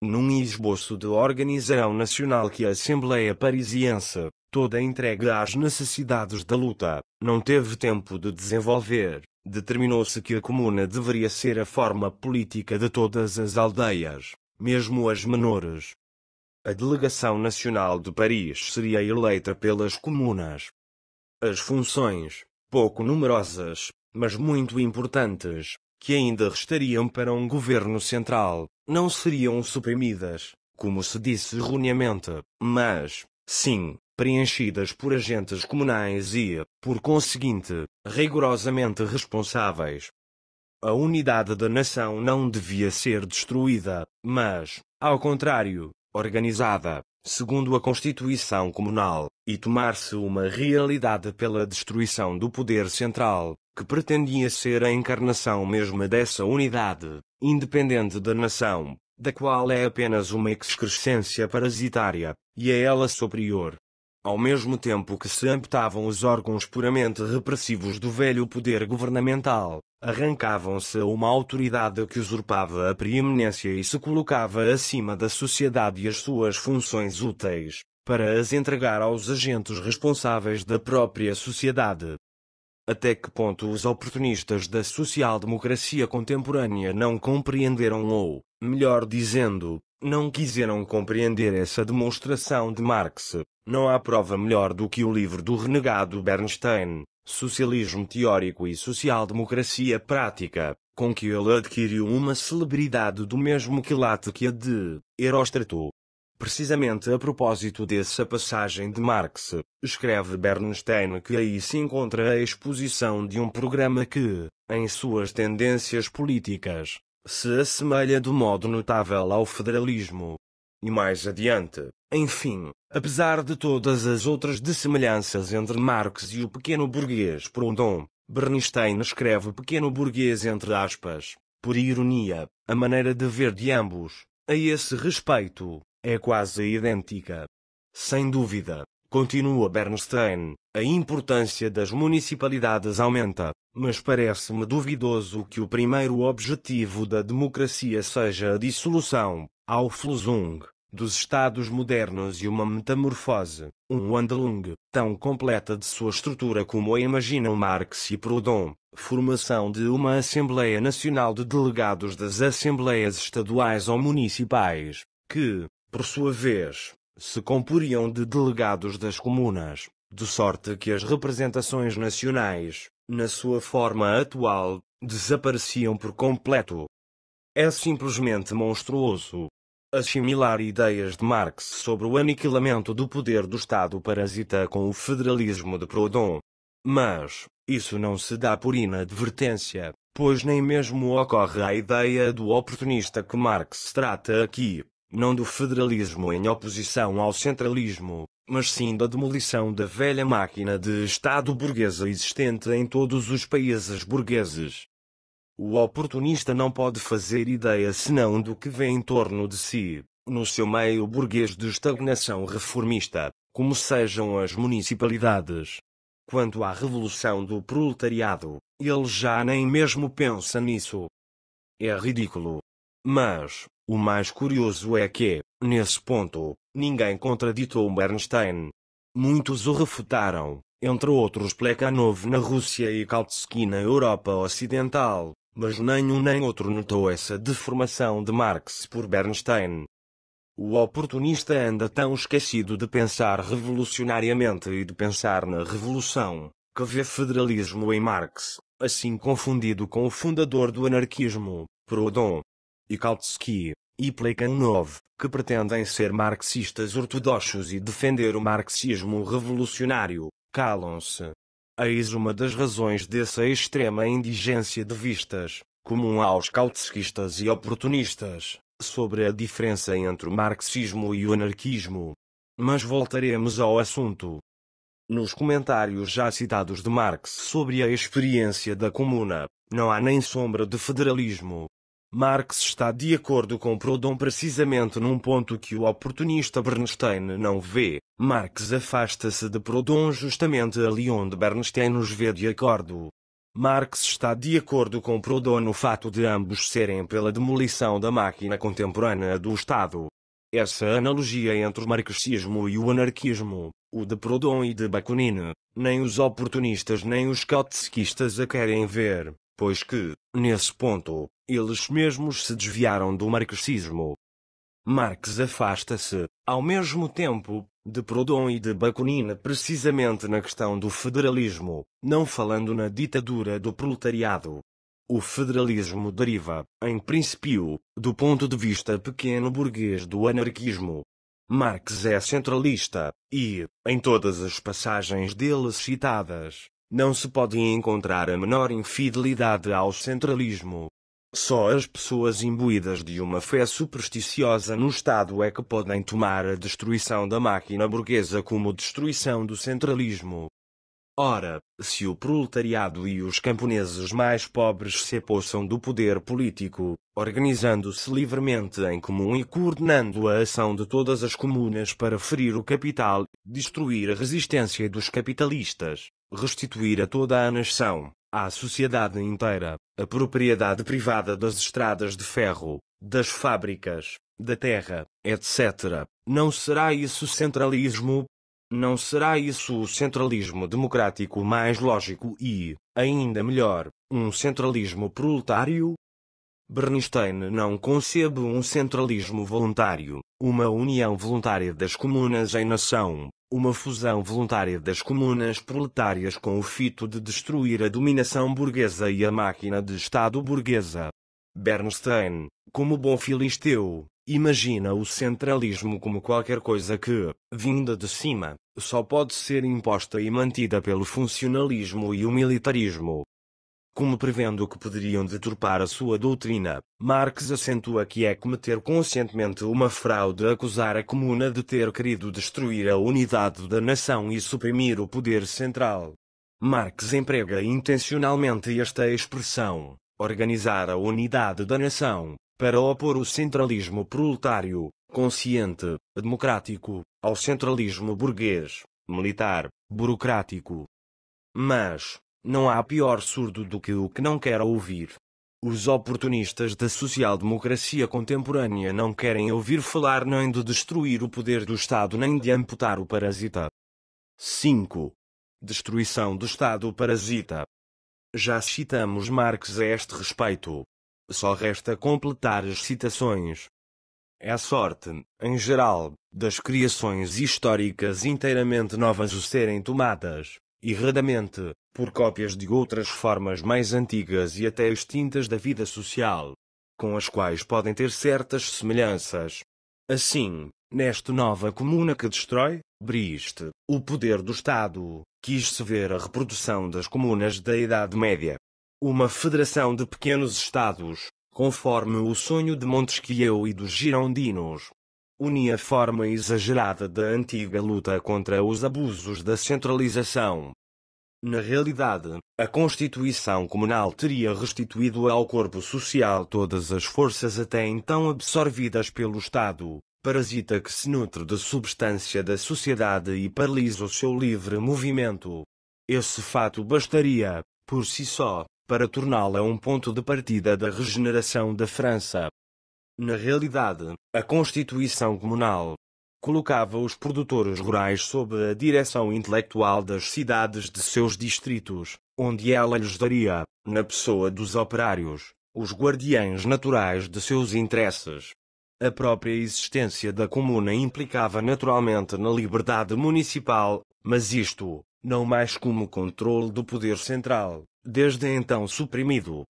Num esboço de organização nacional que a Assembleia Parisiense, toda entregue às necessidades da luta, não teve tempo de desenvolver, determinou-se que a comuna deveria ser a forma política de todas as aldeias, mesmo as menores, a delegação nacional de Paris seria eleita pelas comunas. As funções, pouco numerosas, mas muito importantes, que ainda restariam para um governo central, não seriam suprimidas, como se disse erroneamente, mas, sim, preenchidas por agentes comunais e, por conseguinte, rigorosamente responsáveis. A unidade da nação não devia ser destruída, mas, ao contrário, organizada, segundo a Constituição Comunal, e tomar-se uma realidade pela destruição do poder central, que pretendia ser a encarnação mesma dessa unidade, independente da nação, da qual é apenas uma excrescência parasitária, e a é ela superior, ao mesmo tempo que se amputavam os órgãos puramente repressivos do velho poder governamental, arrancavam-se a uma autoridade que usurpava a preeminência e se colocava acima da sociedade e as suas funções úteis, para as entregar aos agentes responsáveis da própria sociedade. Até que ponto os oportunistas da social-democracia contemporânea não compreenderam ou, melhor dizendo, não quiseram compreender essa demonstração de Marx, não há prova melhor do que o livro do renegado Bernstein, Socialismo Teórico e Social-Democracia Prática, com que ele adquiriu uma celebridade do mesmo quilate que a de Heróstrato. Precisamente a propósito dessa passagem de Marx, escreve Bernstein que aí se encontra a exposição de um programa que, em suas tendências políticas, se assemelha de modo notável ao federalismo. E mais adiante, enfim, apesar de todas as outras dessemelhanças entre Marx e o pequeno burguês Proudhon, Bernstein escreve pequeno burguês entre aspas, por ironia, a maneira de ver de ambos, a esse respeito, é quase idêntica. Sem dúvida, continua Bernstein, a importância das municipalidades aumenta, mas parece-me duvidoso que o primeiro objetivo da democracia seja a dissolução, ao dos estados modernos e uma metamorfose, um Wandelung, tão completa de sua estrutura como a imaginam Marx e Proudhon, formação de uma Assembleia Nacional de Delegados das Assembleias Estaduais ou Municipais, que, por sua vez, se comporiam de delegados das comunas, de sorte que as representações nacionais, na sua forma atual, desapareciam por completo. É simplesmente monstruoso assimilar ideias de Marx sobre o aniquilamento do poder do Estado parasita com o federalismo de Proudhon. Mas, isso não se dá por inadvertência, pois nem mesmo ocorre a ideia do oportunista que Marx trata aqui, não do federalismo em oposição ao centralismo, mas sim da demolição da velha máquina de Estado burguesa existente em todos os países burgueses. O oportunista não pode fazer ideia senão do que vê em torno de si, no seu meio burguês de estagnação reformista, como sejam as municipalidades. Quanto à revolução do proletariado, ele já nem mesmo pensa nisso. É ridículo. Mas, o mais curioso é que, nesse ponto, ninguém contraditou Bernstein. Muitos o refutaram, entre outros Plekhanov na Rússia e Kautsky na Europa Ocidental mas nem um nem outro notou essa deformação de Marx por Bernstein. O oportunista anda tão esquecido de pensar revolucionariamente e de pensar na revolução, que vê federalismo em Marx, assim confundido com o fundador do anarquismo, Proudhon, e Kautsky, e Plekhanov, que pretendem ser marxistas ortodoxos e defender o marxismo revolucionário, calam-se, Eis uma das razões dessa extrema indigência de vistas, comum aos cautesquistas e oportunistas, sobre a diferença entre o marxismo e o anarquismo. Mas voltaremos ao assunto. Nos comentários já citados de Marx sobre a experiência da Comuna, não há nem sombra de federalismo, Marx está de acordo com Proudhon precisamente num ponto que o oportunista Bernstein não vê. Marx afasta-se de Proudhon justamente ali onde Bernstein os vê de acordo. Marx está de acordo com Proudhon no fato de ambos serem pela demolição da máquina contemporânea do Estado. Essa analogia entre o marxismo e o anarquismo, o de Proudhon e de Bakunin, nem os oportunistas nem os kautskistas a querem ver pois que, nesse ponto, eles mesmos se desviaram do marxismo. Marx afasta-se, ao mesmo tempo, de Proudhon e de Bakunin precisamente na questão do federalismo, não falando na ditadura do proletariado. O federalismo deriva, em princípio, do ponto de vista pequeno-burguês do anarquismo. Marx é centralista, e, em todas as passagens dele citadas, não se pode encontrar a menor infidelidade ao centralismo. Só as pessoas imbuídas de uma fé supersticiosa no Estado é que podem tomar a destruição da máquina burguesa como destruição do centralismo. Ora, se o proletariado e os camponeses mais pobres se apossam do poder político, organizando-se livremente em comum e coordenando a ação de todas as comunas para ferir o capital, destruir a resistência dos capitalistas, restituir a toda a nação, à sociedade inteira, a propriedade privada das estradas de ferro, das fábricas, da terra, etc. Não será isso centralismo? Não será isso o centralismo democrático mais lógico e, ainda melhor, um centralismo proletário? Bernstein não concebe um centralismo voluntário, uma união voluntária das comunas em nação, uma fusão voluntária das comunas proletárias com o fito de destruir a dominação burguesa e a máquina de Estado burguesa. Bernstein, como bom filisteu, imagina o centralismo como qualquer coisa que, vinda de cima, só pode ser imposta e mantida pelo funcionalismo e o militarismo como prevendo que poderiam deturpar a sua doutrina. Marx acentua que é cometer conscientemente uma fraude acusar a comuna de ter querido destruir a unidade da nação e suprimir o poder central. Marx emprega intencionalmente esta expressão, organizar a unidade da nação, para opor o centralismo proletário, consciente, democrático, ao centralismo burguês, militar, burocrático. Mas, não há pior surdo do que o que não quer ouvir. Os oportunistas da social-democracia contemporânea não querem ouvir falar nem de destruir o poder do Estado nem de amputar o parasita. 5. Destruição do Estado parasita. Já citamos Marx a este respeito. Só resta completar as citações. É a sorte, em geral, das criações históricas inteiramente novas o serem tomadas, erradamente, por cópias de outras formas mais antigas e até extintas da vida social, com as quais podem ter certas semelhanças. Assim, nesta nova comuna que destrói, Briste, o poder do Estado, quis-se ver a reprodução das comunas da Idade Média. Uma federação de pequenos Estados, conforme o sonho de Montesquieu e dos Girondinos. Unia a forma exagerada da antiga luta contra os abusos da centralização, na realidade, a Constituição Comunal teria restituído ao corpo social todas as forças até então absorvidas pelo Estado, parasita que se nutre da substância da sociedade e paralisa o seu livre movimento. Esse fato bastaria, por si só, para torná-la um ponto de partida da regeneração da França. Na realidade, a Constituição Comunal colocava os produtores rurais sob a direção intelectual das cidades de seus distritos, onde ela lhes daria, na pessoa dos operários, os guardiães naturais de seus interesses. A própria existência da comuna implicava naturalmente na liberdade municipal, mas isto, não mais como controle do poder central, desde então suprimido.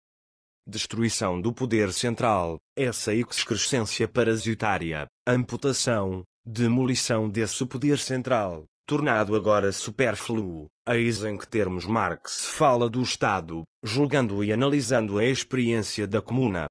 Destruição do poder central, essa excrescência parasitária, amputação, Demolição desse poder central, tornado agora supérfluo, eis em que termos Marx fala do Estado, julgando e analisando a experiência da Comuna.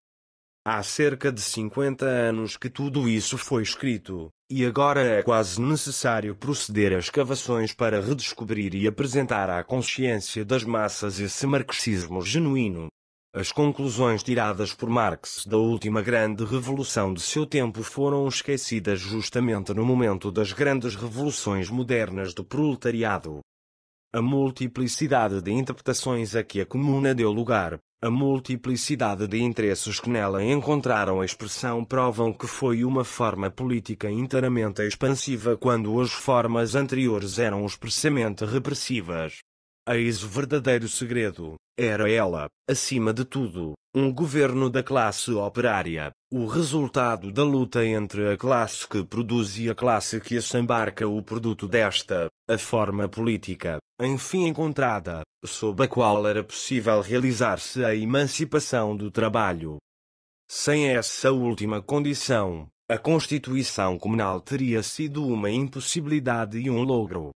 Há cerca de 50 anos que tudo isso foi escrito, e agora é quase necessário proceder a escavações para redescobrir e apresentar à consciência das massas esse marxismo genuíno, as conclusões tiradas por Marx da última grande revolução de seu tempo foram esquecidas justamente no momento das grandes revoluções modernas do proletariado. A multiplicidade de interpretações a que a Comuna deu lugar, a multiplicidade de interesses que nela encontraram expressão provam que foi uma forma política inteiramente expansiva quando as formas anteriores eram expressamente repressivas. Eis o verdadeiro segredo. Era ela, acima de tudo, um governo da classe operária, o resultado da luta entre a classe que produz e a classe que assembarca o produto desta, a forma política, enfim encontrada, sob a qual era possível realizar-se a emancipação do trabalho. Sem essa última condição, a Constituição Comunal teria sido uma impossibilidade e um logro.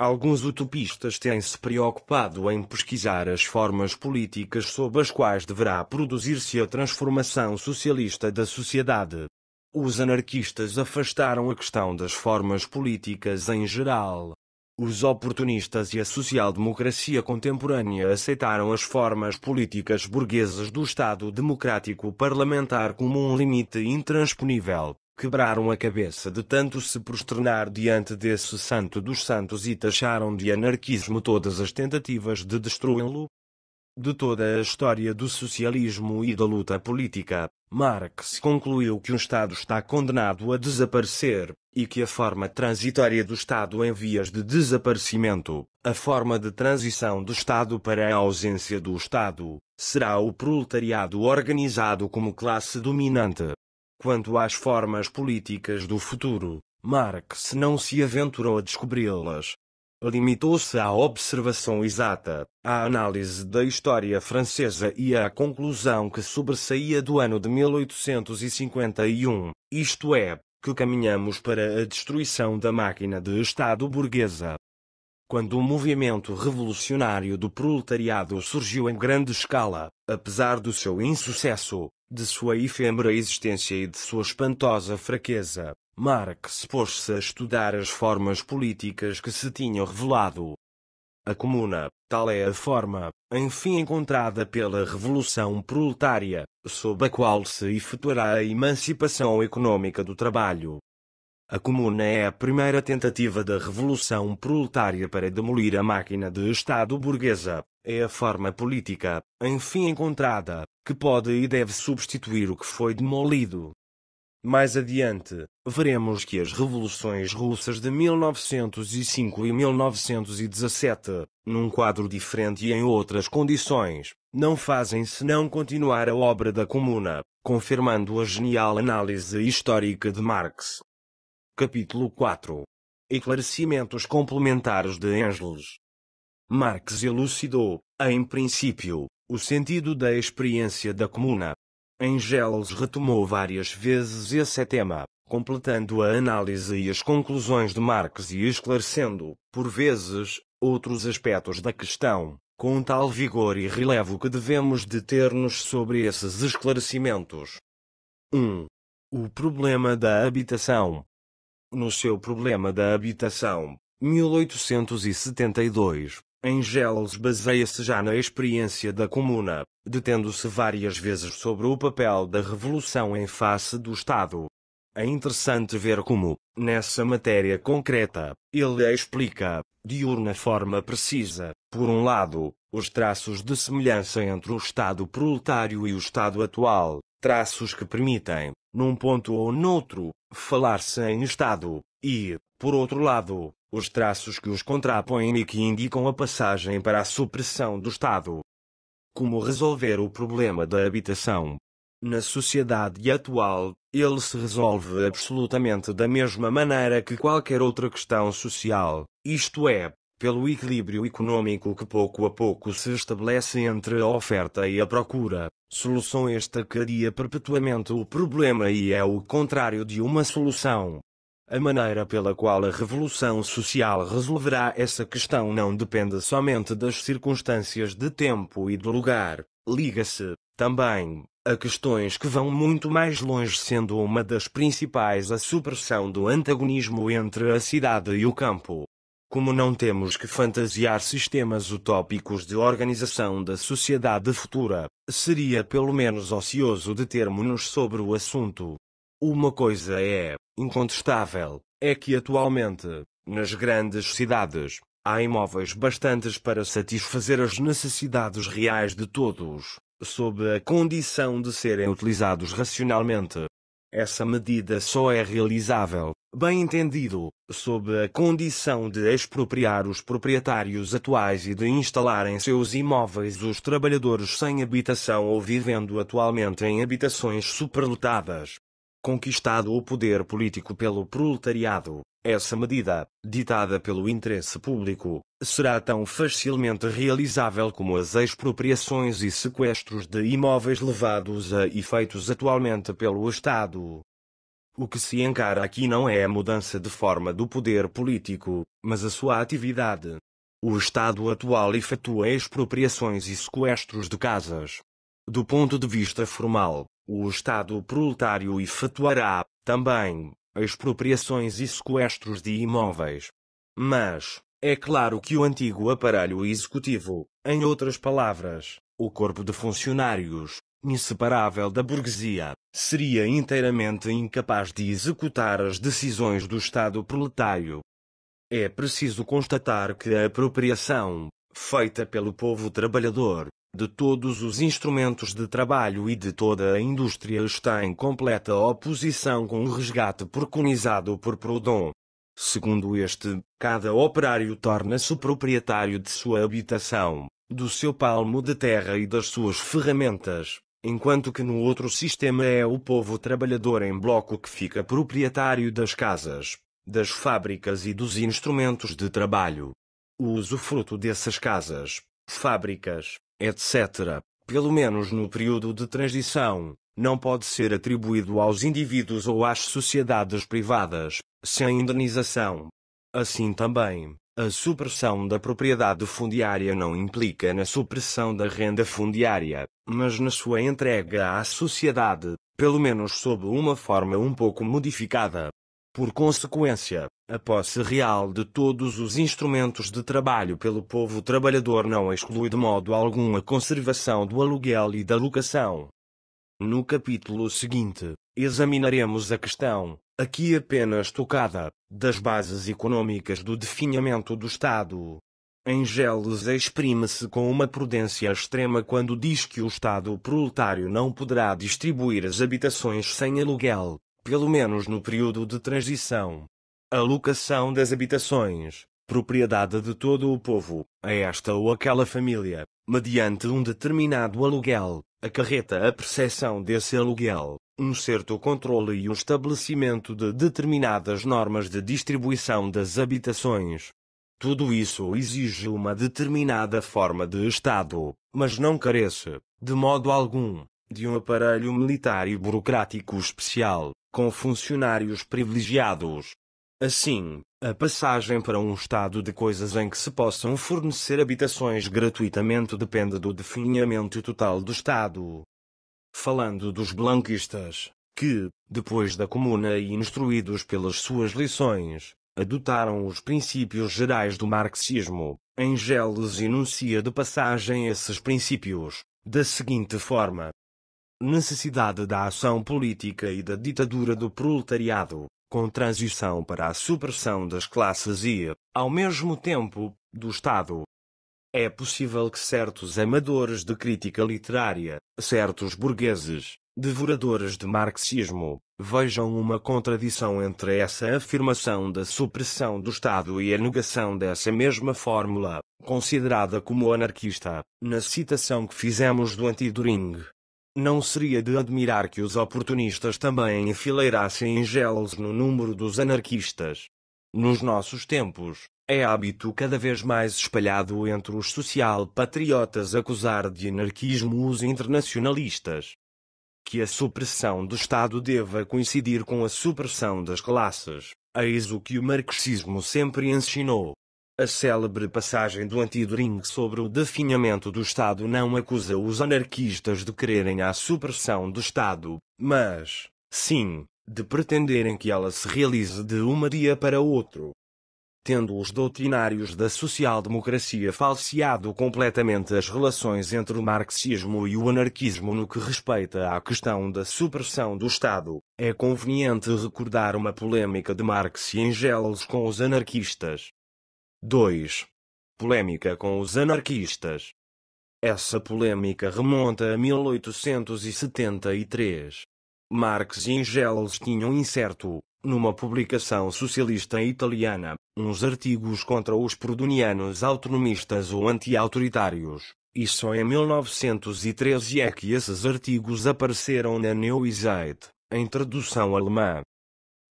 Alguns utopistas têm se preocupado em pesquisar as formas políticas sob as quais deverá produzir-se a transformação socialista da sociedade. Os anarquistas afastaram a questão das formas políticas em geral. Os oportunistas e a social-democracia contemporânea aceitaram as formas políticas burguesas do Estado democrático parlamentar como um limite intransponível quebraram a cabeça de tanto se prosternar diante desse santo dos santos e taxaram de anarquismo todas as tentativas de destruí-lo. De toda a história do socialismo e da luta política, Marx concluiu que o Estado está condenado a desaparecer, e que a forma transitória do Estado em vias de desaparecimento, a forma de transição do Estado para a ausência do Estado, será o proletariado organizado como classe dominante quanto às formas políticas do futuro, Marx não se aventurou a descobri-las. Limitou-se à observação exata, à análise da história francesa e à conclusão que sobressaía do ano de 1851, isto é, que caminhamos para a destruição da máquina de Estado burguesa. Quando o movimento revolucionário do proletariado surgiu em grande escala, apesar do seu insucesso, de sua efêmera existência e de sua espantosa fraqueza, Marx pôs-se a estudar as formas políticas que se tinham revelado. A comuna, tal é a forma, enfim encontrada pela Revolução Proletária, sob a qual se efetuará a emancipação econômica do trabalho. A Comuna é a primeira tentativa da Revolução Proletária para demolir a máquina de Estado burguesa. É a forma política, enfim encontrada, que pode e deve substituir o que foi demolido. Mais adiante, veremos que as revoluções russas de 1905 e 1917, num quadro diferente e em outras condições, não fazem senão continuar a obra da Comuna, confirmando a genial análise histórica de Marx. Capítulo 4 Esclarecimentos complementares de Engels Marx elucidou, em princípio, o sentido da experiência da comuna. Engels retomou várias vezes esse tema, completando a análise e as conclusões de Marx e esclarecendo, por vezes, outros aspectos da questão, com tal vigor e relevo que devemos deter-nos sobre esses esclarecimentos. 1. O problema da habitação. No seu Problema da Habitação, 1872, Engels baseia-se já na experiência da Comuna, detendo-se várias vezes sobre o papel da Revolução em face do Estado. É interessante ver como, nessa matéria concreta, ele a explica, de uma forma precisa, por um lado, os traços de semelhança entre o Estado proletário e o Estado atual, traços que permitem, num ponto ou noutro, falar-se em Estado, e, por outro lado, os traços que os contrapõem e que indicam a passagem para a supressão do Estado. Como resolver o problema da habitação? Na sociedade atual, ele se resolve absolutamente da mesma maneira que qualquer outra questão social, isto é, pelo equilíbrio econômico que pouco a pouco se estabelece entre a oferta e a procura, solução esta que adia perpetuamente o problema e é o contrário de uma solução. A maneira pela qual a revolução social resolverá essa questão não depende somente das circunstâncias de tempo e de lugar. Liga-se, também, a questões que vão muito mais longe, sendo uma das principais a supressão do antagonismo entre a cidade e o campo. Como não temos que fantasiar sistemas utópicos de organização da sociedade futura, seria pelo menos ocioso determos-nos sobre o assunto. Uma coisa é, incontestável é que atualmente, nas grandes cidades, há imóveis bastantes para satisfazer as necessidades reais de todos, sob a condição de serem utilizados racionalmente. Essa medida só é realizável, bem entendido, sob a condição de expropriar os proprietários atuais e de instalar em seus imóveis os trabalhadores sem habitação ou vivendo atualmente em habitações superlotadas, conquistado o poder político pelo proletariado, essa medida, ditada pelo interesse público, será tão facilmente realizável como as expropriações e sequestros de imóveis levados a efeitos atualmente pelo Estado. O que se encara aqui não é a mudança de forma do poder político, mas a sua atividade. O Estado atual efetua expropriações e sequestros de casas. Do ponto de vista formal, o Estado proletário efetuará, também, expropriações e sequestros de imóveis. Mas, é claro que o antigo aparelho executivo, em outras palavras, o corpo de funcionários, inseparável da burguesia, seria inteiramente incapaz de executar as decisões do Estado proletário. É preciso constatar que a apropriação, feita pelo povo trabalhador, de todos os instrumentos de trabalho e de toda a indústria está em completa oposição com o resgate preconizado por Proudhon. Segundo este, cada operário torna-se proprietário de sua habitação, do seu palmo de terra e das suas ferramentas, enquanto que no outro sistema é o povo trabalhador em bloco que fica proprietário das casas, das fábricas e dos instrumentos de trabalho. O usufruto dessas casas, fábricas, etc., pelo menos no período de transição, não pode ser atribuído aos indivíduos ou às sociedades privadas, sem indenização. Assim também, a supressão da propriedade fundiária não implica na supressão da renda fundiária, mas na sua entrega à sociedade, pelo menos sob uma forma um pouco modificada. Por consequência, a posse real de todos os instrumentos de trabalho pelo povo trabalhador não exclui de modo algum a conservação do aluguel e da locação. No capítulo seguinte, examinaremos a questão, aqui apenas tocada, das bases econômicas do definhamento do Estado. Engeles exprime-se com uma prudência extrema quando diz que o Estado proletário não poderá distribuir as habitações sem aluguel, pelo menos no período de transição. A locação das habitações, propriedade de todo o povo, a esta ou aquela família, mediante um determinado aluguel, acarreta a percepção desse aluguel, um certo controle e o um estabelecimento de determinadas normas de distribuição das habitações. Tudo isso exige uma determinada forma de Estado, mas não carece, de modo algum, de um aparelho militar e burocrático especial, com funcionários privilegiados. Assim, a passagem para um estado de coisas em que se possam fornecer habitações gratuitamente depende do definhamento total do Estado. Falando dos blanquistas, que, depois da Comuna e instruídos pelas suas lições, adotaram os princípios gerais do marxismo, Engels enuncia de passagem esses princípios, da seguinte forma necessidade da ação política e da ditadura do proletariado, com transição para a supressão das classes e, ao mesmo tempo, do Estado. É possível que certos amadores de crítica literária, certos burgueses, devoradores de marxismo, vejam uma contradição entre essa afirmação da supressão do Estado e a negação dessa mesma fórmula, considerada como anarquista, na citação que fizemos do anti-During, não seria de admirar que os oportunistas também enfileirassem gelos no número dos anarquistas. Nos nossos tempos, é hábito cada vez mais espalhado entre os social-patriotas acusar de anarquismo os internacionalistas. Que a supressão do Estado deva coincidir com a supressão das classes, eis o que o marxismo sempre ensinou. A célebre passagem do anti sobre o definhamento do Estado não acusa os anarquistas de quererem a supressão do Estado, mas, sim, de pretenderem que ela se realize de um dia para outro. Tendo os doutrinários da social-democracia falseado completamente as relações entre o marxismo e o anarquismo no que respeita à questão da supressão do Estado, é conveniente recordar uma polêmica de Marx e Engels com os anarquistas, 2. Polémica com os anarquistas. Essa polêmica remonta a 1873. Marx e Engels tinham incerto, numa publicação socialista italiana, uns artigos contra os prudonianos autonomistas ou anti-autoritários, e só em 1913 é que esses artigos apareceram na Neue Zeit, em tradução alemã.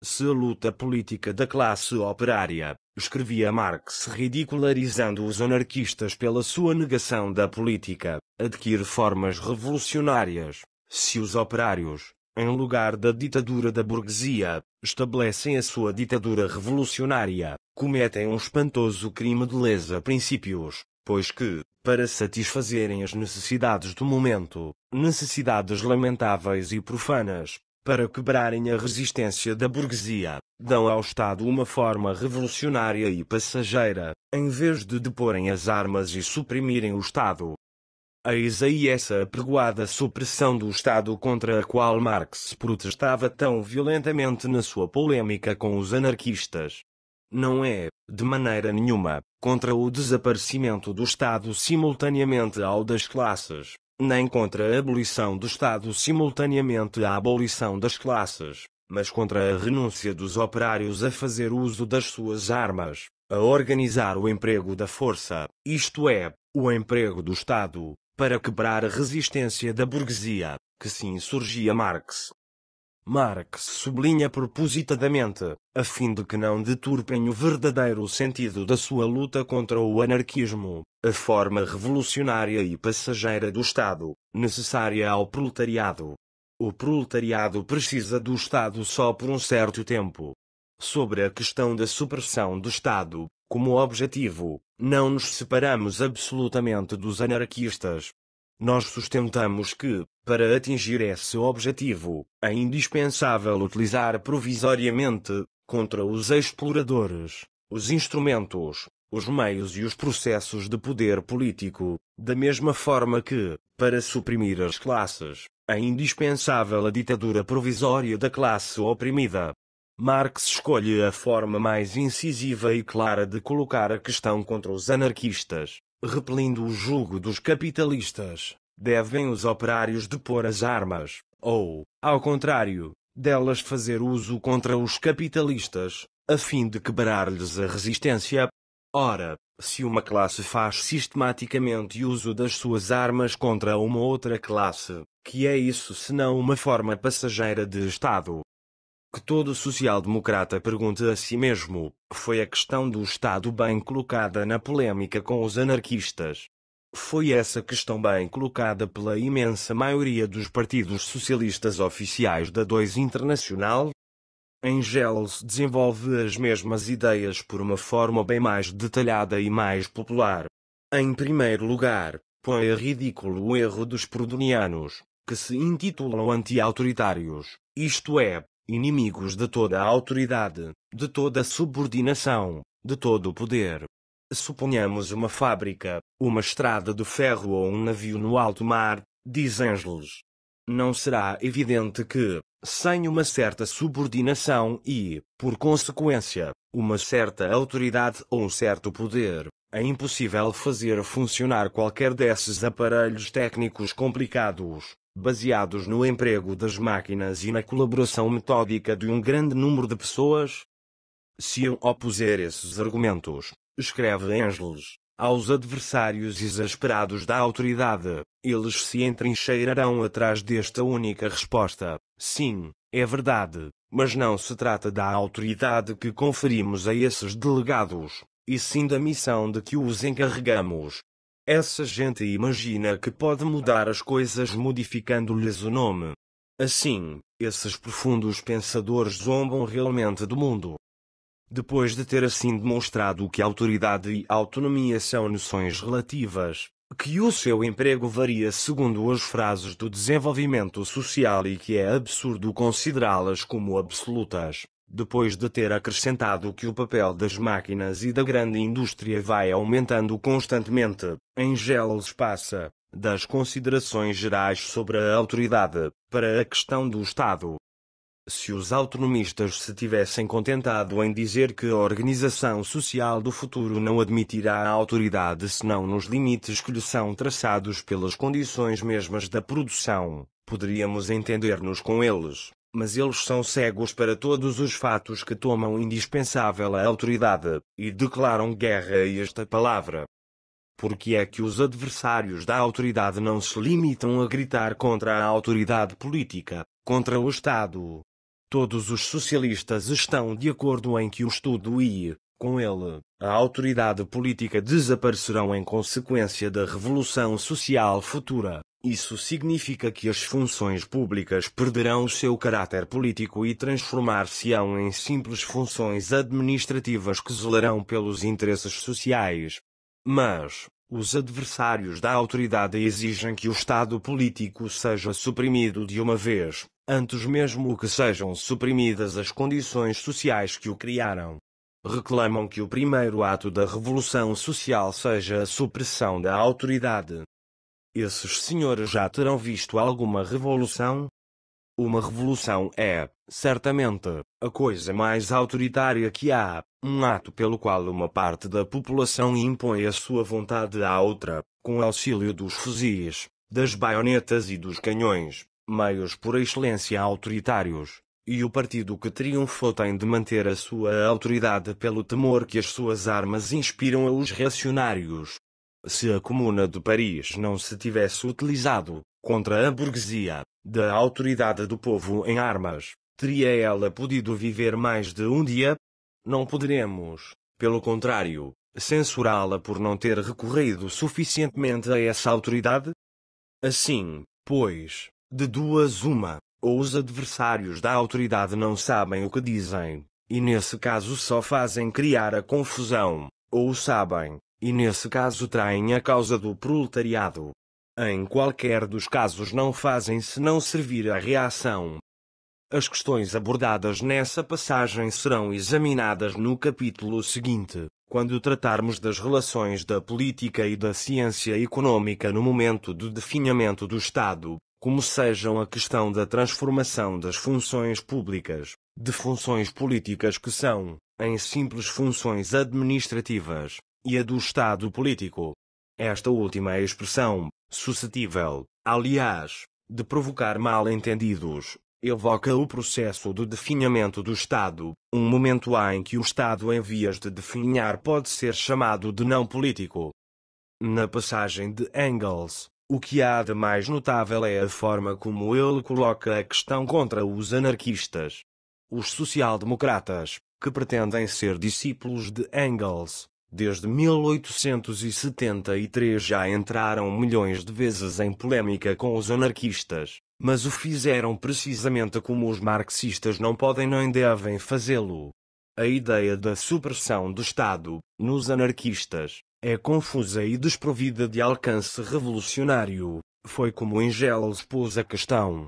Se a luta política da classe operária, escrevia Marx ridicularizando os anarquistas pela sua negação da política, adquire formas revolucionárias, se os operários, em lugar da ditadura da burguesia, estabelecem a sua ditadura revolucionária, cometem um espantoso crime de lesa princípios, pois que, para satisfazerem as necessidades do momento, necessidades lamentáveis e profanas, para quebrarem a resistência da burguesia, dão ao Estado uma forma revolucionária e passageira, em vez de deporem as armas e suprimirem o Estado. Eis aí essa apregoada supressão do Estado contra a qual Marx protestava tão violentamente na sua polêmica com os anarquistas. Não é, de maneira nenhuma, contra o desaparecimento do Estado simultaneamente ao das classes, nem contra a abolição do Estado simultaneamente à abolição das classes, mas contra a renúncia dos operários a fazer uso das suas armas, a organizar o emprego da força, isto é, o emprego do Estado, para quebrar a resistência da burguesia, que se insurgia Marx, Marx sublinha propositadamente, a fim de que não deturpem o verdadeiro sentido da sua luta contra o anarquismo, a forma revolucionária e passageira do Estado, necessária ao proletariado. O proletariado precisa do Estado só por um certo tempo. Sobre a questão da supressão do Estado, como objetivo, não nos separamos absolutamente dos anarquistas, nós sustentamos que, para atingir esse objetivo, é indispensável utilizar provisoriamente, contra os exploradores, os instrumentos, os meios e os processos de poder político, da mesma forma que, para suprimir as classes, é indispensável a ditadura provisória da classe oprimida. Marx escolhe a forma mais incisiva e clara de colocar a questão contra os anarquistas, repelindo o julgo dos capitalistas, devem os operários depor as armas, ou, ao contrário, delas fazer uso contra os capitalistas, a fim de quebrar-lhes a resistência. Ora, se uma classe faz sistematicamente uso das suas armas contra uma outra classe, que é isso senão uma forma passageira de Estado, que todo social-democrata pergunte a si mesmo, foi a questão do Estado bem colocada na polêmica com os anarquistas. Foi essa questão bem colocada pela imensa maioria dos partidos socialistas oficiais da 2 Internacional? Engels desenvolve as mesmas ideias por uma forma bem mais detalhada e mais popular. Em primeiro lugar, põe a ridículo o erro dos prudonianos, que se intitulam anti-autoritários, isto é, inimigos de toda a autoridade, de toda a subordinação, de todo o poder. Suponhamos uma fábrica, uma estrada de ferro ou um navio no alto mar, diz Angeles. Não será evidente que, sem uma certa subordinação e, por consequência, uma certa autoridade ou um certo poder, é impossível fazer funcionar qualquer desses aparelhos técnicos complicados, baseados no emprego das máquinas e na colaboração metódica de um grande número de pessoas? Se eu opuser esses argumentos, escreve Engels, aos adversários exasperados da autoridade, eles se entrincheirarão atrás desta única resposta: sim, é verdade, mas não se trata da autoridade que conferimos a esses delegados, e sim da missão de que os encarregamos. Essa gente imagina que pode mudar as coisas modificando-lhes o nome. Assim, esses profundos pensadores zombam realmente do mundo. Depois de ter assim demonstrado que autoridade e autonomia são noções relativas, que o seu emprego varia segundo as frases do desenvolvimento social e que é absurdo considerá-las como absolutas, depois de ter acrescentado que o papel das máquinas e da grande indústria vai aumentando constantemente, em Engels passa, das considerações gerais sobre a autoridade, para a questão do Estado. Se os autonomistas se tivessem contentado em dizer que a organização social do futuro não admitirá a autoridade senão nos limites que lhe são traçados pelas condições mesmas da produção, poderíamos entender-nos com eles mas eles são cegos para todos os fatos que tomam indispensável a autoridade, e declaram guerra a esta palavra. Porque é que os adversários da autoridade não se limitam a gritar contra a autoridade política, contra o Estado? Todos os socialistas estão de acordo em que o estudo e, com ele, a autoridade política desaparecerão em consequência da revolução social futura. Isso significa que as funções públicas perderão o seu caráter político e transformar-se-ão em simples funções administrativas que zelarão pelos interesses sociais. Mas, os adversários da autoridade exigem que o Estado político seja suprimido de uma vez, antes mesmo que sejam suprimidas as condições sociais que o criaram. Reclamam que o primeiro ato da revolução social seja a supressão da autoridade, esses senhores já terão visto alguma revolução? Uma revolução é, certamente, a coisa mais autoritária que há, um ato pelo qual uma parte da população impõe a sua vontade à outra, com auxílio dos fuzis, das baionetas e dos canhões, meios por excelência autoritários, e o partido que triunfou tem de manter a sua autoridade pelo temor que as suas armas inspiram aos reacionários, se a Comuna de Paris não se tivesse utilizado contra a burguesia da autoridade do povo em armas, teria ela podido viver mais de um dia? Não poderemos, pelo contrário, censurá-la por não ter recorrido suficientemente a essa autoridade? Assim, pois, de duas uma, ou os adversários da autoridade não sabem o que dizem, e nesse caso só fazem criar a confusão, ou sabem, e nesse caso traem a causa do proletariado. Em qualquer dos casos não fazem senão servir à reação. As questões abordadas nessa passagem serão examinadas no capítulo seguinte, quando tratarmos das relações da política e da ciência econômica no momento do definhamento do Estado, como sejam a questão da transformação das funções públicas, de funções políticas que são, em simples funções administrativas, e a do Estado político. Esta última é expressão, suscetível, aliás, de provocar mal-entendidos, evoca o processo de definhamento do Estado, um momento em que o Estado em vias de definhar pode ser chamado de não político. Na passagem de Engels, o que há de mais notável é a forma como ele coloca a questão contra os anarquistas. Os social-democratas, que pretendem ser discípulos de Engels, Desde 1873 já entraram milhões de vezes em polémica com os anarquistas, mas o fizeram precisamente como os marxistas não podem nem devem fazê-lo. A ideia da supressão do Estado, nos anarquistas, é confusa e desprovida de alcance revolucionário. Foi como Engels pôs a questão.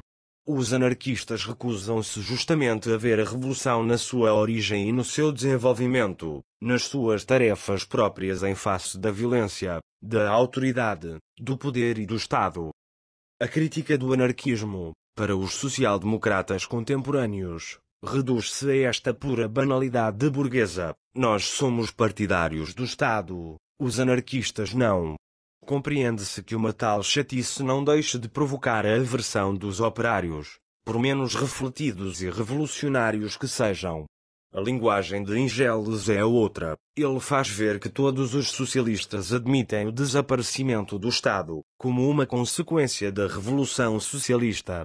Os anarquistas recusam-se justamente a ver a revolução na sua origem e no seu desenvolvimento, nas suas tarefas próprias em face da violência, da autoridade, do poder e do Estado. A crítica do anarquismo, para os social-democratas contemporâneos, reduz-se a esta pura banalidade burguesa: nós somos partidários do Estado, os anarquistas não. Compreende-se que uma tal chatice não deixe de provocar a aversão dos operários, por menos refletidos e revolucionários que sejam. A linguagem de Ingeles é outra. Ele faz ver que todos os socialistas admitem o desaparecimento do Estado, como uma consequência da Revolução Socialista.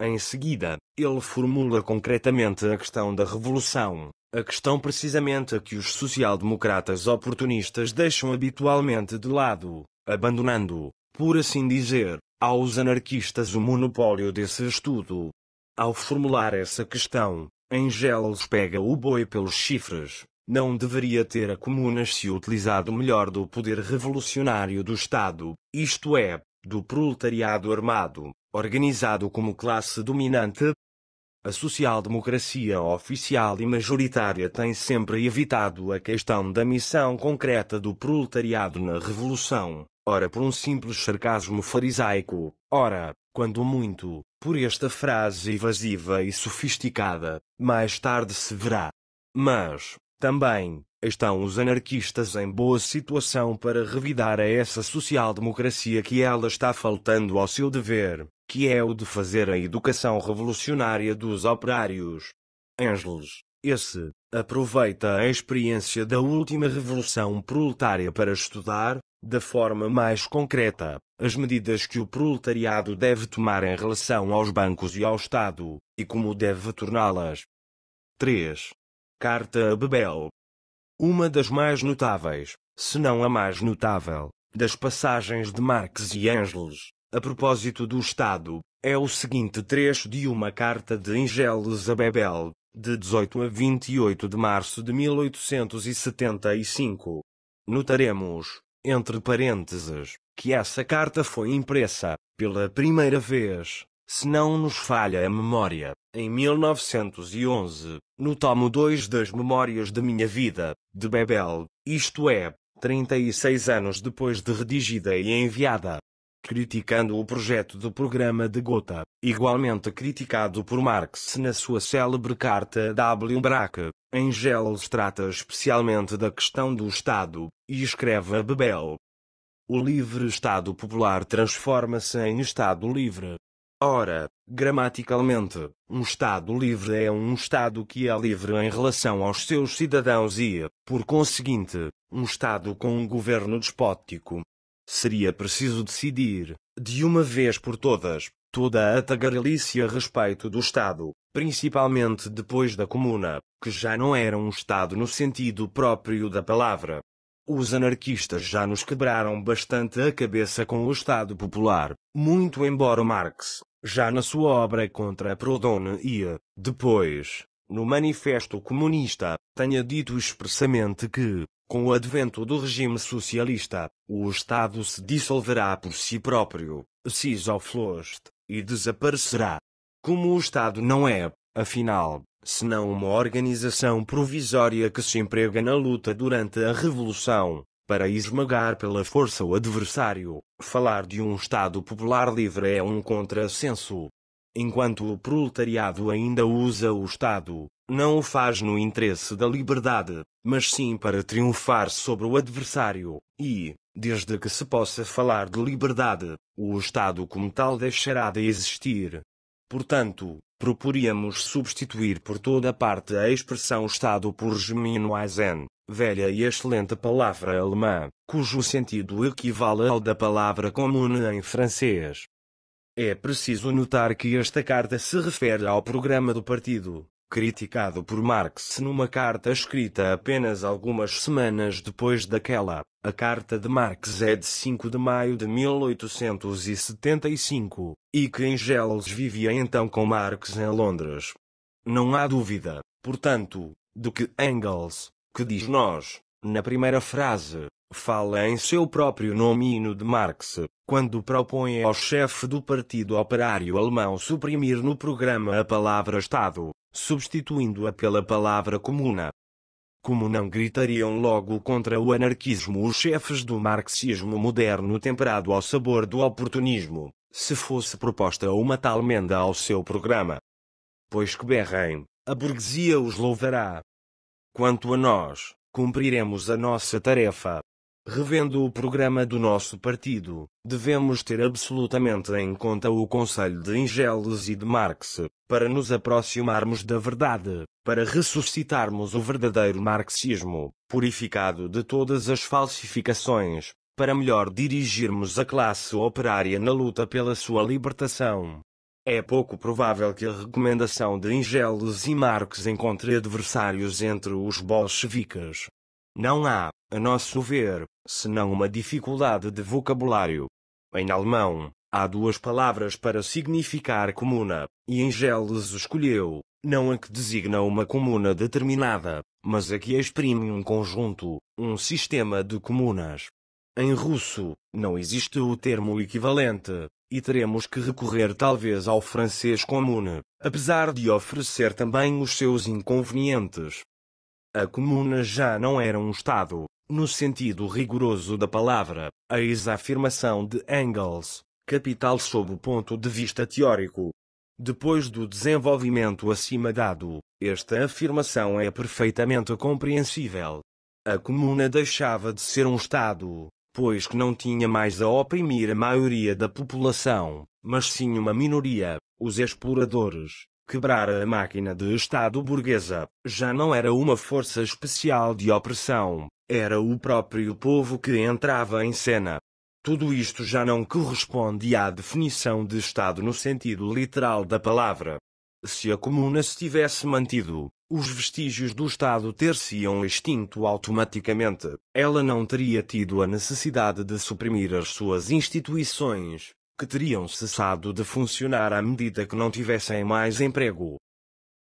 Em seguida, ele formula concretamente a questão da Revolução, a questão precisamente a que os social-democratas oportunistas deixam habitualmente de lado abandonando, por assim dizer, aos anarquistas o monopólio desse estudo. Ao formular essa questão, Engels pega o boi pelos chifres. Não deveria ter a comunas se utilizado melhor do poder revolucionário do Estado, isto é, do proletariado armado, organizado como classe dominante, a social-democracia oficial e majoritária tem sempre evitado a questão da missão concreta do proletariado na Revolução, ora por um simples sarcasmo farisaico, ora, quando muito, por esta frase evasiva e sofisticada, mais tarde se verá. Mas, também, estão os anarquistas em boa situação para revidar a essa social-democracia que ela está faltando ao seu dever, que é o de fazer a educação revolucionária dos operários. Engels, esse, aproveita a experiência da última revolução proletária para estudar, da forma mais concreta, as medidas que o proletariado deve tomar em relação aos bancos e ao Estado, e como deve torná-las. 3. Carta a Bebel uma das mais notáveis, se não a mais notável, das passagens de Marx e Engels, a propósito do Estado, é o seguinte trecho de uma carta de Engels a Bebel, de 18 a 28 de março de 1875. Notaremos, entre parênteses, que essa carta foi impressa, pela primeira vez, se não nos falha a memória, em 1911, no tomo 2 das Memórias da Minha Vida, de Bebel, isto é, 36 anos depois de redigida e enviada, criticando o projeto do programa de Gotha, igualmente criticado por Marx na sua célebre carta W. Braque, Engels trata especialmente da questão do Estado, e escreve a Bebel. O livre Estado popular transforma-se em Estado livre, Ora, gramaticalmente, um Estado livre é um Estado que é livre em relação aos seus cidadãos e, por conseguinte, um Estado com um governo despótico. Seria preciso decidir, de uma vez por todas, toda a tagarelice a respeito do Estado, principalmente depois da Comuna, que já não era um Estado no sentido próprio da palavra. Os anarquistas já nos quebraram bastante a cabeça com o Estado Popular, muito embora Marx, já na sua obra contra Proudhon e, depois, no Manifesto Comunista, tenha dito expressamente que, com o advento do regime socialista, o Estado se dissolverá por si próprio, cisoflost, e desaparecerá. Como o Estado não é, afinal, senão uma organização provisória que se emprega na luta durante a Revolução, para esmagar pela força o adversário, falar de um Estado popular livre é um contrassenso. Enquanto o proletariado ainda usa o Estado, não o faz no interesse da liberdade, mas sim para triunfar sobre o adversário, e, desde que se possa falar de liberdade, o Estado como tal deixará de existir. Portanto, proporíamos substituir por toda parte a expressão Estado por genuíno Aizen, velha e excelente palavra alemã, cujo sentido equivale ao da palavra comune em francês. É preciso notar que esta carta se refere ao programa do partido, criticado por Marx numa carta escrita apenas algumas semanas depois daquela. A carta de Marx é de 5 de maio de 1875, e que Engels vivia então com Marx em Londres. Não há dúvida, portanto, de que Engels, que diz nós, na primeira frase, fala em seu próprio nome e no de Marx, quando propõe ao chefe do Partido Operário Alemão suprimir no programa a palavra Estado, substituindo-a pela palavra comuna. Como não gritariam logo contra o anarquismo os chefes do marxismo moderno temperado ao sabor do oportunismo, se fosse proposta uma tal emenda ao seu programa? Pois que berrem, a burguesia os louvará, Quanto a nós, cumpriremos a nossa tarefa. Revendo o programa do nosso partido, devemos ter absolutamente em conta o conselho de Engels e de Marx, para nos aproximarmos da verdade, para ressuscitarmos o verdadeiro marxismo, purificado de todas as falsificações, para melhor dirigirmos a classe operária na luta pela sua libertação. É pouco provável que a recomendação de Engelos e Marx encontre adversários entre os bolcheviques. Não há, a nosso ver, senão uma dificuldade de vocabulário. Em alemão, há duas palavras para significar comuna, e Engelos escolheu, não a que designa uma comuna determinada, mas a que exprime um conjunto, um sistema de comunas. Em russo, não existe o termo equivalente, e teremos que recorrer talvez ao francês comune, apesar de oferecer também os seus inconvenientes. A comuna já não era um Estado, no sentido rigoroso da palavra, a afirmação de Engels, capital sob o ponto de vista teórico. Depois do desenvolvimento acima dado, esta afirmação é perfeitamente compreensível. A comuna deixava de ser um Estado, pois que não tinha mais a oprimir a maioria da população, mas sim uma minoria, os exploradores. Quebrar a máquina de Estado burguesa já não era uma força especial de opressão, era o próprio povo que entrava em cena. Tudo isto já não corresponde à definição de Estado no sentido literal da palavra. Se a comuna se tivesse mantido, os vestígios do Estado ter-se-iam extinto automaticamente. Ela não teria tido a necessidade de suprimir as suas instituições, que teriam cessado de funcionar à medida que não tivessem mais emprego.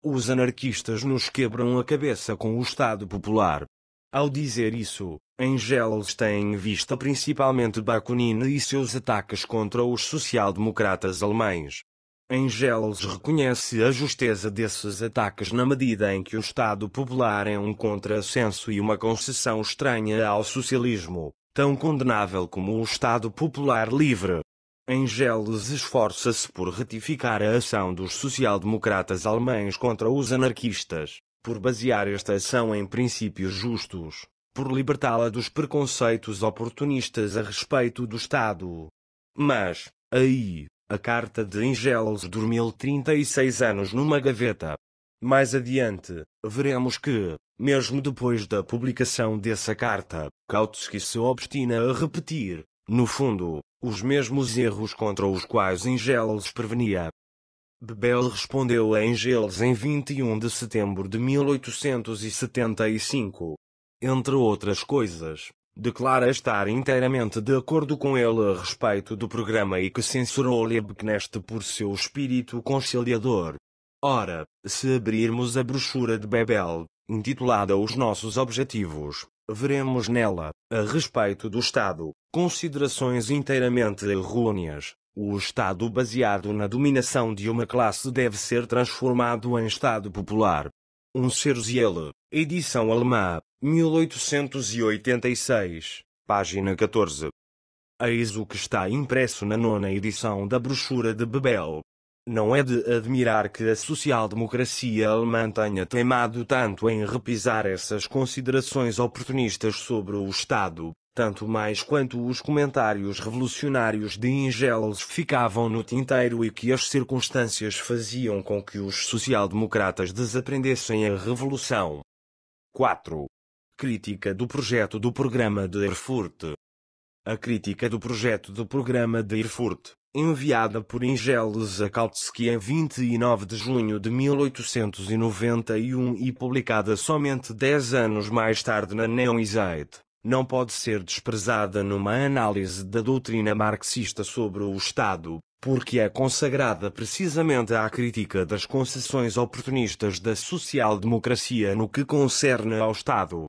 Os anarquistas nos quebram a cabeça com o Estado Popular. Ao dizer isso, Engels tem em vista principalmente Bakunin e seus ataques contra os social-democratas alemães. Engels reconhece a justeza desses ataques na medida em que o Estado Popular é um contrassenso e uma concessão estranha ao socialismo, tão condenável como o Estado Popular livre. Engels esforça-se por retificar a ação dos social-democratas alemães contra os anarquistas, por basear esta ação em princípios justos, por libertá-la dos preconceitos oportunistas a respeito do Estado. Mas, aí, a carta de Engels dormiu 36 anos numa gaveta. Mais adiante, veremos que, mesmo depois da publicação dessa carta, Kautsky se obstina a repetir, no fundo, os mesmos erros contra os quais Engels prevenia. Bebel respondeu a Engels em 21 de setembro de 1875. Entre outras coisas, declara estar inteiramente de acordo com ele a respeito do programa e que censurou Liebknecht por seu espírito conciliador. Ora, se abrirmos a brochura de Bebel, intitulada Os Nossos Objetivos, veremos nela, a respeito do Estado, considerações inteiramente errôneas. O Estado baseado na dominação de uma classe deve ser transformado em Estado popular. Um ser ele, edição alemã, 1886, página 14. Eis o que está impresso na nona edição da brochura de Bebel. Não é de admirar que a social-democracia alemã tenha teimado tanto em repisar essas considerações oportunistas sobre o Estado, tanto mais quanto os comentários revolucionários de Ingels ficavam no tinteiro e que as circunstâncias faziam com que os social-democratas desaprendessem a revolução. 4. Crítica do projeto do programa de Erfurt. A crítica do projeto do programa de Erfurt, enviada por Ingel Zakaltsky em 29 de junho de 1891 e publicada somente 10 anos mais tarde na Neon Zeit, não pode ser desprezada numa análise da doutrina marxista sobre o Estado, porque é consagrada precisamente à crítica das concessões oportunistas da social-democracia no que concerne ao Estado.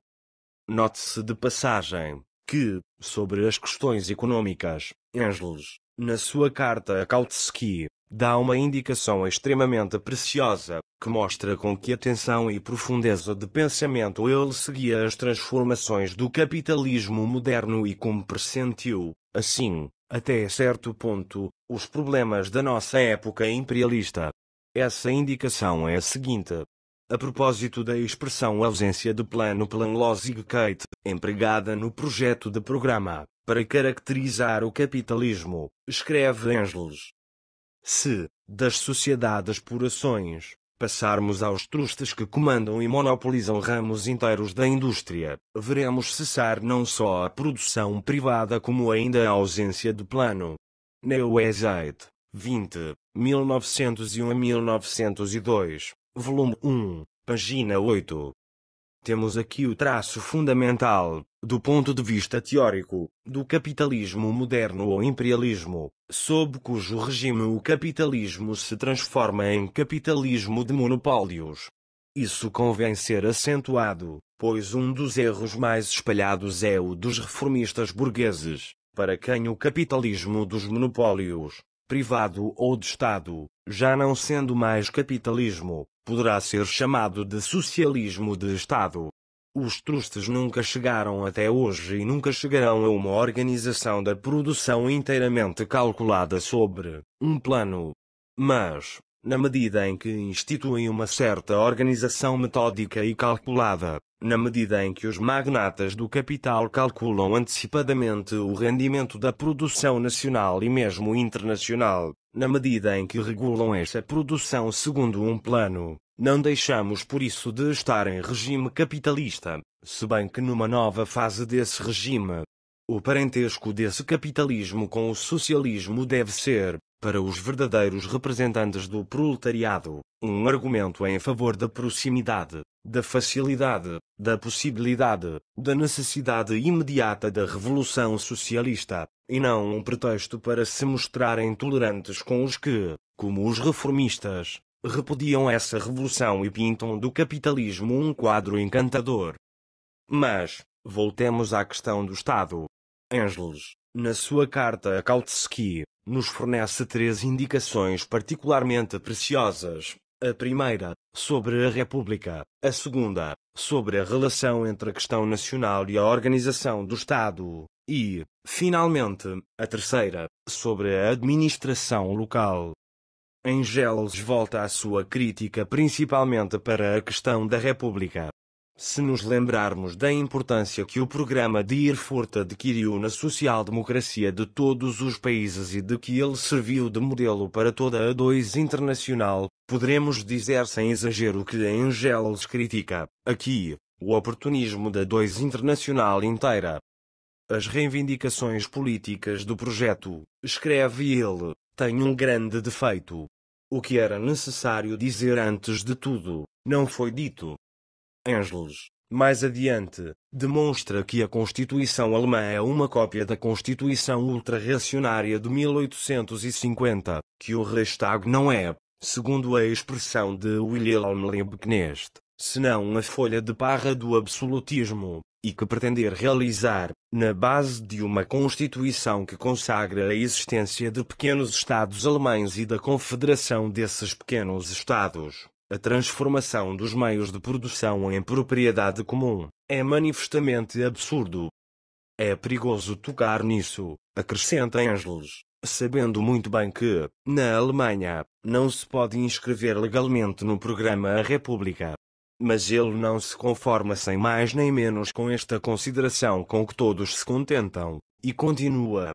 Note-se de passagem que, sobre as questões econômicas, Engels, na sua carta a Kautsky, dá uma indicação extremamente preciosa, que mostra com que atenção e profundeza de pensamento ele seguia as transformações do capitalismo moderno e como pressentiu, assim, até certo ponto, os problemas da nossa época imperialista. Essa indicação é a seguinte. A propósito da expressão ausência de plano Planlosigkeit, empregada no projeto de programa, para caracterizar o capitalismo, escreve Engels. Se, das sociedades por ações, passarmos aos trustes que comandam e monopolizam ramos inteiros da indústria, veremos cessar não só a produção privada como ainda a ausência de plano. Neuesite, 20, 1901 a 1902, volume 1, página 8. Temos aqui o traço fundamental, do ponto de vista teórico, do capitalismo moderno ou imperialismo, sob cujo regime o capitalismo se transforma em capitalismo de monopólios. Isso convém ser acentuado, pois um dos erros mais espalhados é o dos reformistas burgueses, para quem o capitalismo dos monopólios privado ou de Estado, já não sendo mais capitalismo, poderá ser chamado de socialismo de Estado. Os trustes nunca chegaram até hoje e nunca chegarão a uma organização da produção inteiramente calculada sobre um plano. Mas, na medida em que instituem uma certa organização metódica e calculada, na medida em que os magnatas do capital calculam antecipadamente o rendimento da produção nacional e mesmo internacional, na medida em que regulam essa produção segundo um plano, não deixamos por isso de estar em regime capitalista, se bem que numa nova fase desse regime, o parentesco desse capitalismo com o socialismo deve ser, para os verdadeiros representantes do proletariado, um argumento em favor da proximidade, da facilidade, da possibilidade, da necessidade imediata da revolução socialista, e não um pretexto para se mostrarem tolerantes com os que, como os reformistas, repudiam essa revolução e pintam do capitalismo um quadro encantador. Mas, voltemos à questão do Estado. Engels, na sua carta a Kautsky, nos fornece três indicações particularmente preciosas. A primeira, sobre a República. A segunda, sobre a relação entre a questão nacional e a organização do Estado. E, finalmente, a terceira, sobre a administração local. Engels volta à sua crítica principalmente para a questão da República, se nos lembrarmos da importância que o programa de Erfurt adquiriu na social-democracia de todos os países e de que ele serviu de modelo para toda a dois internacional, poderemos dizer sem exagero que Engels critica, aqui, o oportunismo da dois internacional inteira. As reivindicações políticas do projeto, escreve ele, têm um grande defeito. O que era necessário dizer antes de tudo, não foi dito. Angeles, mais adiante, demonstra que a Constituição alemã é uma cópia da Constituição ultrarreacionária de 1850, que o Reichstag não é, segundo a expressão de Wilhelm Liebknecht, senão a folha de parra do absolutismo, e que pretender realizar, na base de uma Constituição que consagra a existência de pequenos Estados alemães e da confederação desses pequenos Estados, a transformação dos meios de produção em propriedade comum é manifestamente absurdo. É perigoso tocar nisso, acrescenta Angeles, sabendo muito bem que, na Alemanha, não se pode inscrever legalmente no programa A República. Mas ele não se conforma sem mais nem menos com esta consideração com que todos se contentam, e continua.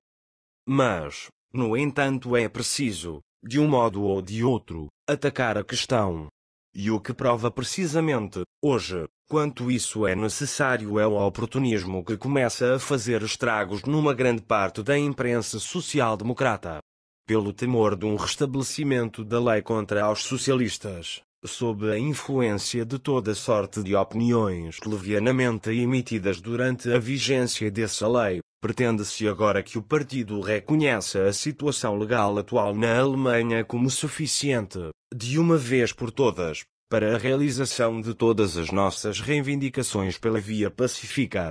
Mas, no entanto, é preciso, de um modo ou de outro, atacar a questão, e o que prova precisamente, hoje, quanto isso é necessário é o oportunismo que começa a fazer estragos numa grande parte da imprensa social-democrata. Pelo temor de um restabelecimento da lei contra os socialistas, sob a influência de toda sorte de opiniões levianamente emitidas durante a vigência dessa lei, Pretende-se agora que o partido reconheça a situação legal atual na Alemanha como suficiente, de uma vez por todas, para a realização de todas as nossas reivindicações pela via pacífica.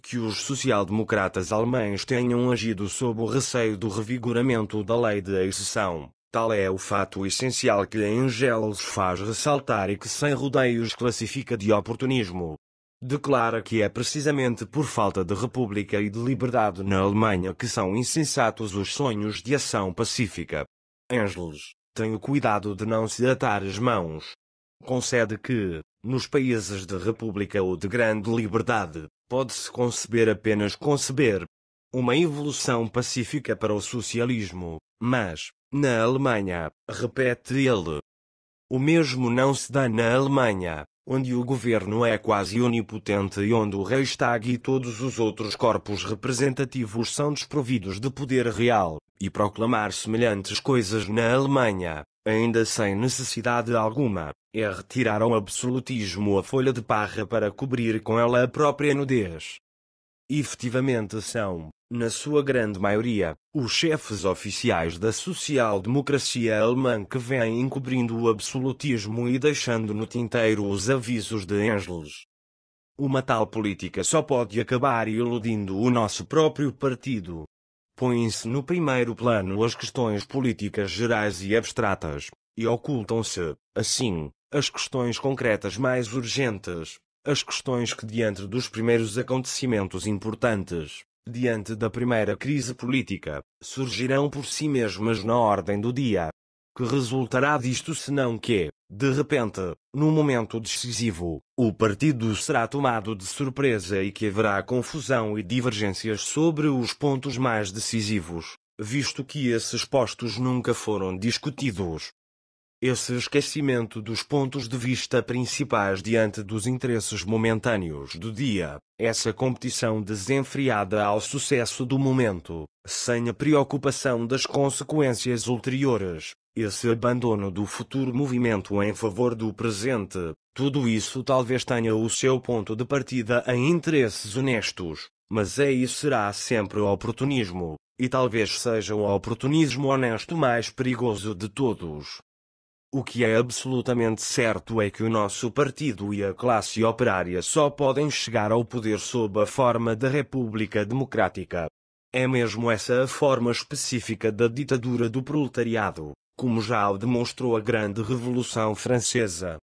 Que os social-democratas alemães tenham agido sob o receio do revigoramento da lei de exceção, tal é o fato essencial que Engels faz ressaltar e que sem rodeios classifica de oportunismo declara que é precisamente por falta de república e de liberdade na Alemanha que são insensatos os sonhos de ação pacífica. Angeles, tem o cuidado de não se atar as mãos. Concede que, nos países de república ou de grande liberdade, pode-se conceber apenas conceber uma evolução pacífica para o socialismo, mas, na Alemanha, repete ele, o mesmo não se dá na Alemanha onde o governo é quase onipotente e onde o Reichstag e todos os outros corpos representativos são desprovidos de poder real, e proclamar semelhantes coisas na Alemanha, ainda sem necessidade alguma, é retirar ao absolutismo a folha de parra para cobrir com ela a própria nudez. Efetivamente são, na sua grande maioria, os chefes oficiais da social-democracia alemã que vêm encobrindo o absolutismo e deixando no tinteiro os avisos de Engels. Uma tal política só pode acabar iludindo o nosso próprio partido. Põem-se no primeiro plano as questões políticas gerais e abstratas, e ocultam-se, assim, as questões concretas mais urgentes, as questões que diante dos primeiros acontecimentos importantes diante da primeira crise política, surgirão por si mesmas na ordem do dia. Que resultará disto senão que, de repente, no momento decisivo, o partido será tomado de surpresa e que haverá confusão e divergências sobre os pontos mais decisivos, visto que esses postos nunca foram discutidos esse esquecimento dos pontos de vista principais diante dos interesses momentâneos do dia, essa competição desenfreada ao sucesso do momento, sem a preocupação das consequências ulteriores, esse abandono do futuro movimento em favor do presente, tudo isso talvez tenha o seu ponto de partida em interesses honestos, mas é e será sempre o oportunismo, e talvez seja o oportunismo honesto mais perigoso de todos. O que é absolutamente certo é que o nosso partido e a classe operária só podem chegar ao poder sob a forma da República Democrática. É mesmo essa a forma específica da ditadura do proletariado, como já o demonstrou a Grande Revolução Francesa.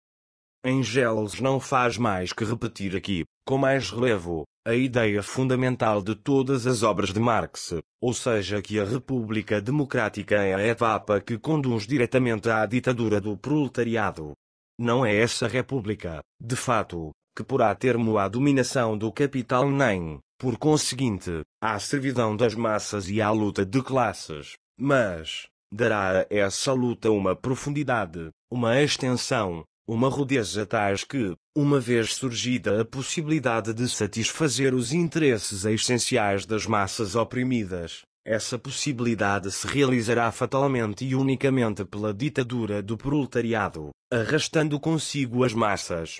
Gels não faz mais que repetir aqui, com mais relevo, a ideia fundamental de todas as obras de Marx, ou seja, que a República Democrática é a etapa que conduz diretamente à ditadura do proletariado. Não é essa república, de fato, que porá termo à dominação do capital nem, por conseguinte, à servidão das massas e à luta de classes, mas dará a essa luta uma profundidade, uma extensão, uma rodeja tais que, uma vez surgida a possibilidade de satisfazer os interesses essenciais das massas oprimidas, essa possibilidade se realizará fatalmente e unicamente pela ditadura do proletariado, arrastando consigo as massas.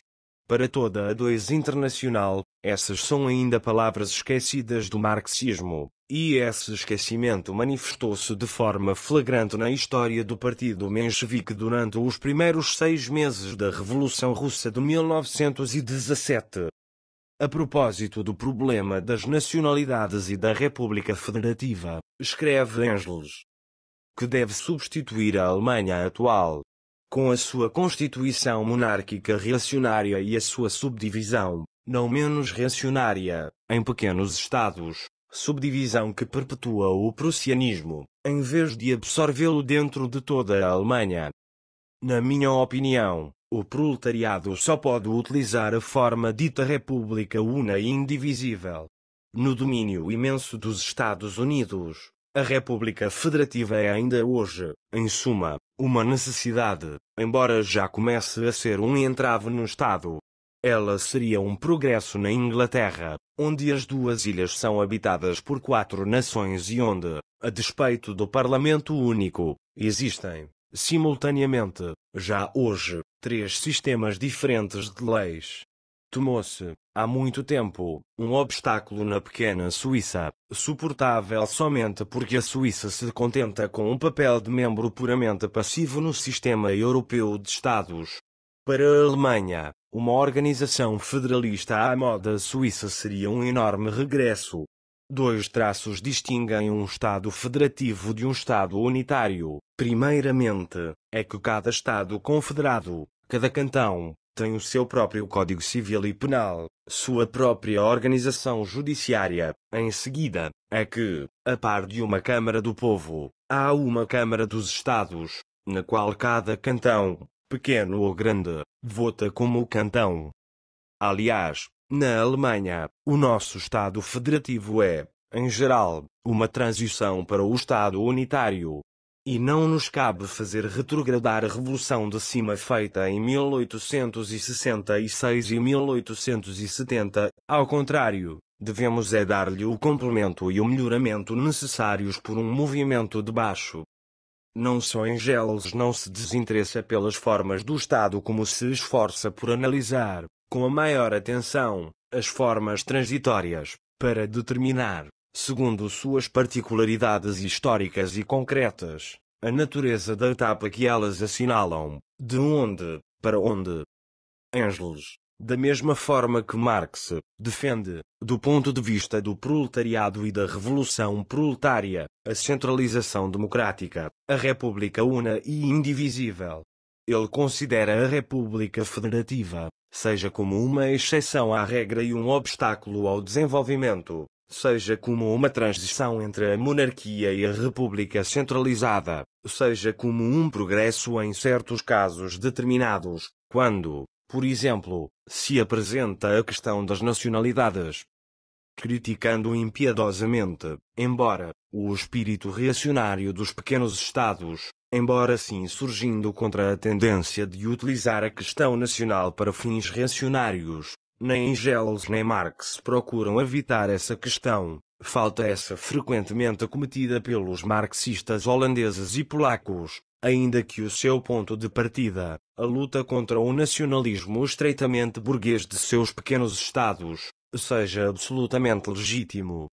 Para toda a dois internacional, essas são ainda palavras esquecidas do marxismo, e esse esquecimento manifestou-se de forma flagrante na história do Partido Menchevique durante os primeiros seis meses da Revolução Russa de 1917. A propósito do problema das nacionalidades e da República Federativa, escreve Engels, que deve substituir a Alemanha atual, com a sua constituição monárquica reacionária e a sua subdivisão, não menos reacionária, em pequenos estados, subdivisão que perpetua o prussianismo, em vez de absorvê-lo dentro de toda a Alemanha. Na minha opinião, o proletariado só pode utilizar a forma dita República Una e Indivisível. No domínio imenso dos Estados Unidos, a República Federativa é ainda hoje, em suma, uma necessidade, embora já comece a ser um entrave no Estado, ela seria um progresso na Inglaterra, onde as duas ilhas são habitadas por quatro nações e onde, a despeito do Parlamento Único, existem, simultaneamente, já hoje, três sistemas diferentes de leis. Tomou-se, há muito tempo, um obstáculo na pequena Suíça, suportável somente porque a Suíça se contenta com um papel de membro puramente passivo no sistema europeu de Estados. Para a Alemanha, uma organização federalista à moda suíça seria um enorme regresso. Dois traços distinguem um Estado federativo de um Estado unitário. Primeiramente, é que cada Estado confederado, cada cantão, tem o seu próprio Código Civil e Penal, sua própria organização judiciária. Em seguida, é que, a par de uma Câmara do Povo, há uma Câmara dos Estados, na qual cada cantão, pequeno ou grande, vota como o cantão. Aliás, na Alemanha, o nosso Estado federativo é, em geral, uma transição para o Estado unitário. E não nos cabe fazer retrogradar a revolução de cima feita em 1866 e 1870, ao contrário, devemos é dar-lhe o complemento e o melhoramento necessários por um movimento de baixo não só Engelos não se desinteressa pelas formas do Estado como se esforça por analisar, com a maior atenção, as formas transitórias, para determinar, segundo suas particularidades históricas e concretas, a natureza da etapa que elas assinalam, de onde, para onde. engelos. Da mesma forma que Marx defende, do ponto de vista do proletariado e da revolução proletária, a centralização democrática, a república una e indivisível. Ele considera a república federativa, seja como uma exceção à regra e um obstáculo ao desenvolvimento, seja como uma transição entre a monarquia e a república centralizada, seja como um progresso em certos casos determinados, quando, por exemplo, se apresenta a questão das nacionalidades, criticando impiedosamente, embora, o espírito reacionário dos pequenos Estados, embora sim surgindo contra a tendência de utilizar a questão nacional para fins reacionários, nem Engels nem Marx procuram evitar essa questão, falta essa frequentemente cometida pelos marxistas holandeses e polacos, ainda que o seu ponto de partida, a luta contra o nacionalismo estreitamente burguês de seus pequenos estados, seja absolutamente legítimo.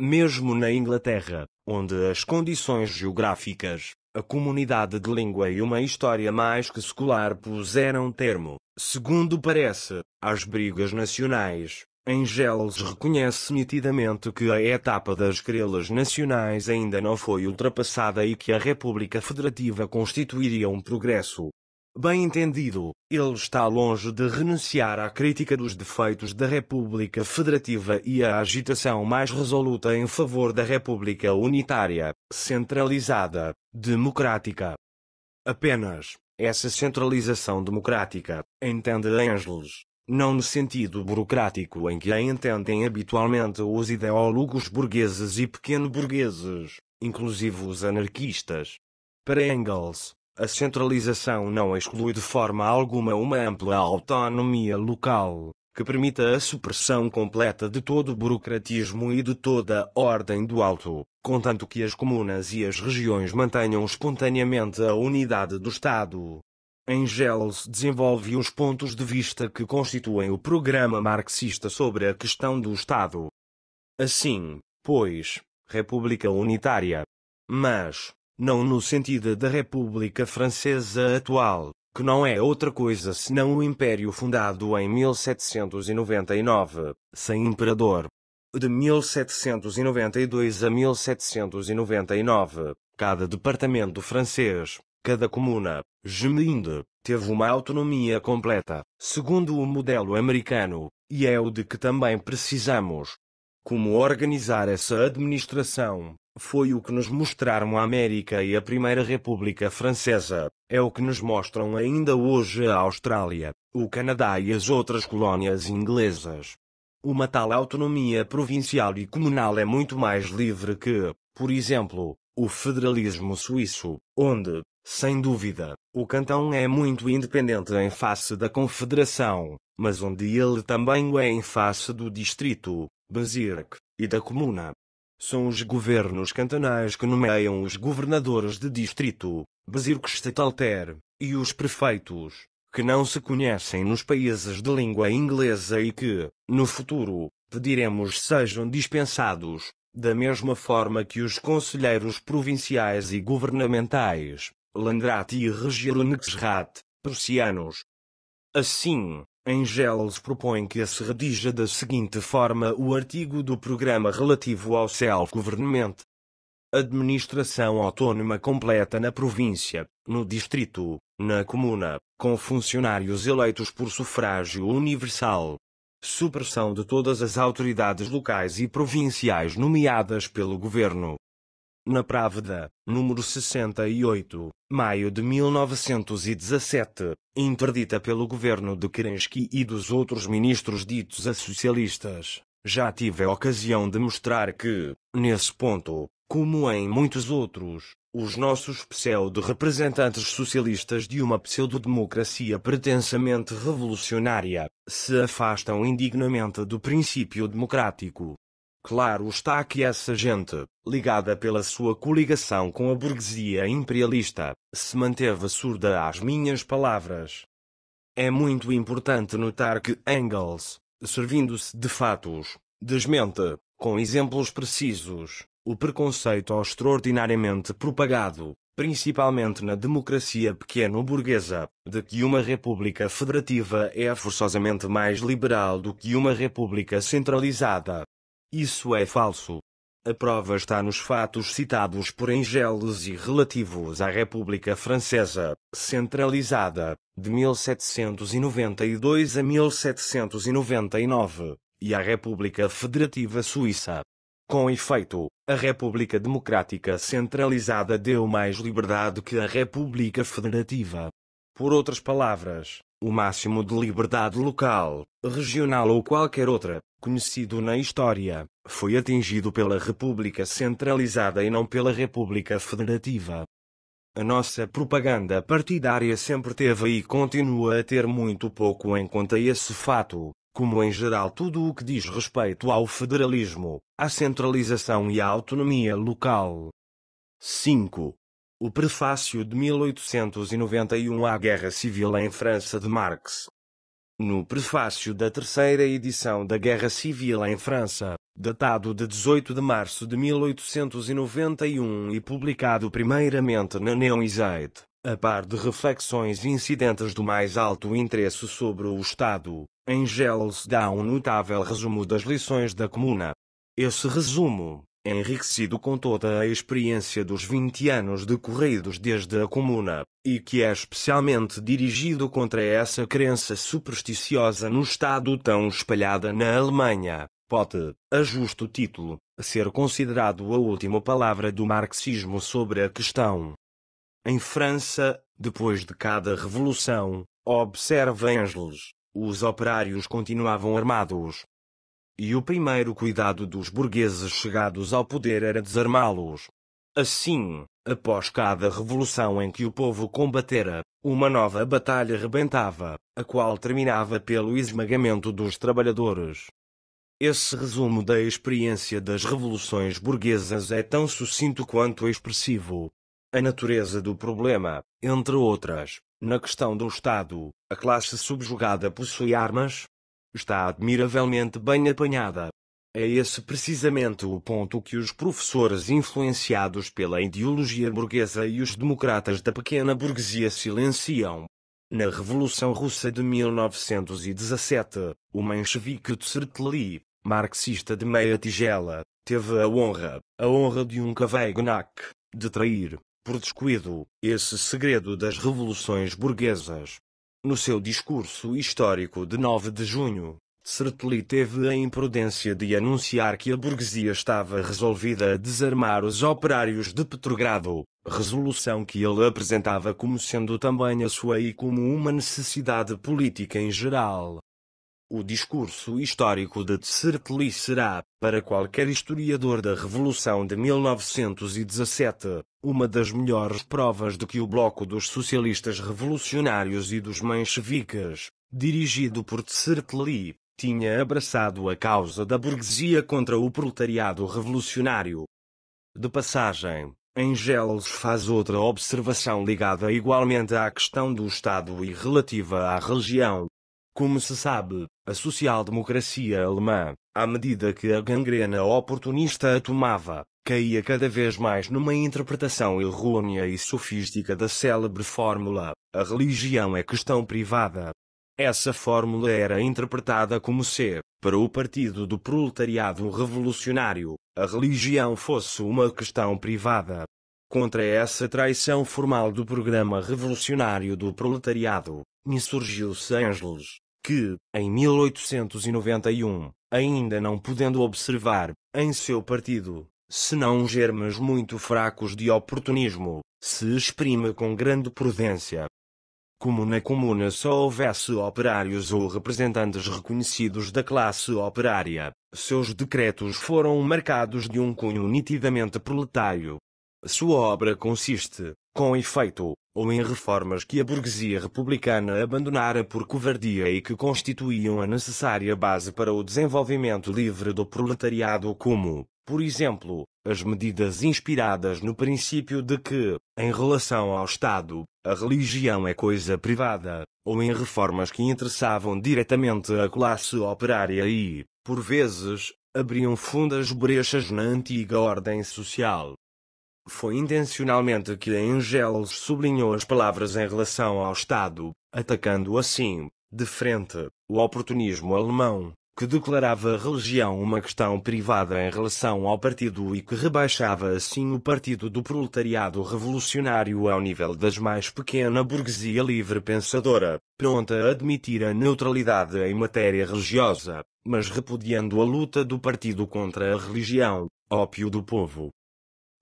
Mesmo na Inglaterra, onde as condições geográficas, a comunidade de língua e uma história mais que secular puseram termo, segundo parece, às brigas nacionais, Engels reconhece nitidamente que a etapa das querelas nacionais ainda não foi ultrapassada e que a República Federativa constituiria um progresso. Bem entendido, ele está longe de renunciar à crítica dos defeitos da República Federativa e à agitação mais resoluta em favor da República Unitária, centralizada, democrática. Apenas, essa centralização democrática, entende Engels, não no sentido burocrático em que a entendem habitualmente os ideólogos burgueses e pequeno-burgueses, inclusive os anarquistas. Para Engels, a centralização não exclui de forma alguma uma ampla autonomia local, que permita a supressão completa de todo o burocratismo e de toda a ordem do alto, contanto que as comunas e as regiões mantenham espontaneamente a unidade do Estado, Engels desenvolve os pontos de vista que constituem o programa marxista sobre a questão do Estado. Assim, pois, República Unitária. Mas, não no sentido da República Francesa atual, que não é outra coisa senão o Império fundado em 1799, sem imperador. De 1792 a 1799, cada departamento francês, Cada comuna, Geminde, teve uma autonomia completa, segundo o modelo americano, e é o de que também precisamos. Como organizar essa administração, foi o que nos mostraram a América e a Primeira República Francesa, é o que nos mostram ainda hoje a Austrália, o Canadá e as outras colônias inglesas. Uma tal autonomia provincial e comunal é muito mais livre que, por exemplo, o federalismo suíço, onde, sem dúvida, o cantão é muito independente em face da Confederação, mas onde ele também o é em face do distrito, Bezirk, e da comuna. São os governos cantonais que nomeiam os governadores de distrito, Bezirk Stadtalter, e os prefeitos, que não se conhecem nos países de língua inglesa e que, no futuro, pediremos sejam dispensados, da mesma forma que os conselheiros provinciais e governamentais. Landrati e Regiernexrat, prussianos. Assim, Engels propõe que se redija da seguinte forma o artigo do programa relativo ao self-government. Administração autónoma completa na província, no distrito, na comuna, com funcionários eleitos por sufrágio universal. Supressão de todas as autoridades locais e provinciais nomeadas pelo governo, na Práveda, número 68, maio de 1917, interdita pelo governo de Kerensky e dos outros ministros ditos a socialistas. Já tive a ocasião de mostrar que, nesse ponto, como em muitos outros, os nossos pseudo-representantes socialistas de uma pseudo-democracia pretensamente revolucionária, se afastam indignamente do princípio democrático, Claro está que essa gente, ligada pela sua coligação com a burguesia imperialista, se manteve surda às minhas palavras. É muito importante notar que Engels, servindo-se de fatos, desmente, com exemplos precisos, o preconceito extraordinariamente propagado, principalmente na democracia pequeno-burguesa, de que uma república federativa é forçosamente mais liberal do que uma república centralizada isso é falso. A prova está nos fatos citados por engelos e relativos à República Francesa, centralizada, de 1792 a 1799, e à República Federativa Suíça. Com efeito, a República Democrática Centralizada deu mais liberdade que a República Federativa. Por outras palavras, o máximo de liberdade local, regional ou qualquer outra, conhecido na história, foi atingido pela República Centralizada e não pela República Federativa. A nossa propaganda partidária sempre teve e continua a ter muito pouco em conta esse fato, como em geral tudo o que diz respeito ao federalismo, à centralização e à autonomia local. 5 o prefácio de 1891 à Guerra Civil em França de Marx. No prefácio da terceira edição da Guerra Civil em França, datado de 18 de março de 1891 e publicado primeiramente na Neonizeit, a par de reflexões incidentes do mais alto interesse sobre o Estado, Engels dá um notável resumo das lições da Comuna. Esse resumo, enriquecido com toda a experiência dos 20 anos decorridos desde a Comuna, e que é especialmente dirigido contra essa crença supersticiosa no Estado tão espalhada na Alemanha, pode, a justo título, ser considerado a última palavra do marxismo sobre a questão. Em França, depois de cada revolução, observa Engels, os operários continuavam armados, e o primeiro cuidado dos burgueses chegados ao poder era desarmá-los. Assim, após cada revolução em que o povo combatera, uma nova batalha rebentava, a qual terminava pelo esmagamento dos trabalhadores. Esse resumo da experiência das revoluções burguesas é tão sucinto quanto expressivo. A natureza do problema, entre outras, na questão do Estado, a classe subjugada possui armas, está admiravelmente bem apanhada. É esse precisamente o ponto que os professores influenciados pela ideologia burguesa e os democratas da pequena burguesia silenciam. Na Revolução Russa de 1917, o menchevique Tserteli, marxista de meia tigela, teve a honra, a honra de um Kavegnak, de trair, por descuido, esse segredo das revoluções burguesas. No seu discurso histórico de 9 de junho, Sertoli teve a imprudência de anunciar que a burguesia estava resolvida a desarmar os operários de Petrogrado, resolução que ele apresentava como sendo também a sua e como uma necessidade política em geral. O discurso histórico de Tserteli será, para qualquer historiador da Revolução de 1917, uma das melhores provas de que o bloco dos socialistas revolucionários e dos mensheviques, dirigido por Tserteli, tinha abraçado a causa da burguesia contra o proletariado revolucionário. De passagem, Engels faz outra observação ligada igualmente à questão do Estado e relativa à religião. Como se sabe, a social-democracia alemã, à medida que a gangrena oportunista a tomava, caía cada vez mais numa interpretação errônea e sofística da célebre fórmula: a religião é questão privada. Essa fórmula era interpretada como se, para o Partido do Proletariado Revolucionário, a religião fosse uma questão privada. Contra essa traição formal do programa revolucionário do proletariado, insurgiu-se Engels, que, em 1891, ainda não podendo observar, em seu partido, senão germes muito fracos de oportunismo, se exprime com grande prudência. Como na comuna só houvesse operários ou representantes reconhecidos da classe operária, seus decretos foram marcados de um cunho nitidamente proletário. Sua obra consiste, com efeito, ou em reformas que a burguesia republicana abandonara por covardia e que constituíam a necessária base para o desenvolvimento livre do proletariado, como, por exemplo, as medidas inspiradas no princípio de que, em relação ao Estado, a religião é coisa privada, ou em reformas que interessavam diretamente à classe operária e, por vezes, abriam fundas brechas na antiga ordem social. Foi intencionalmente que Engels sublinhou as palavras em relação ao Estado, atacando assim, de frente, o oportunismo alemão, que declarava a religião uma questão privada em relação ao partido e que rebaixava assim o partido do proletariado revolucionário ao nível das mais pequena burguesia livre pensadora, pronta a admitir a neutralidade em matéria religiosa, mas repudiando a luta do partido contra a religião, ópio do povo,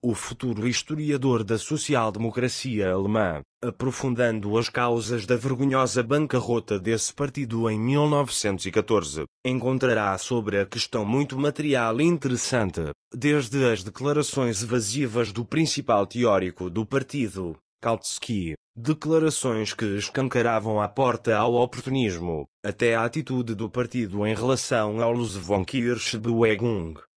o futuro historiador da social-democracia alemã, aprofundando as causas da vergonhosa bancarrota desse partido em 1914, encontrará sobre a questão muito material e interessante, desde as declarações evasivas do principal teórico do partido, Kautsky, declarações que escancaravam a porta ao oportunismo, até a atitude do partido em relação ao Luz von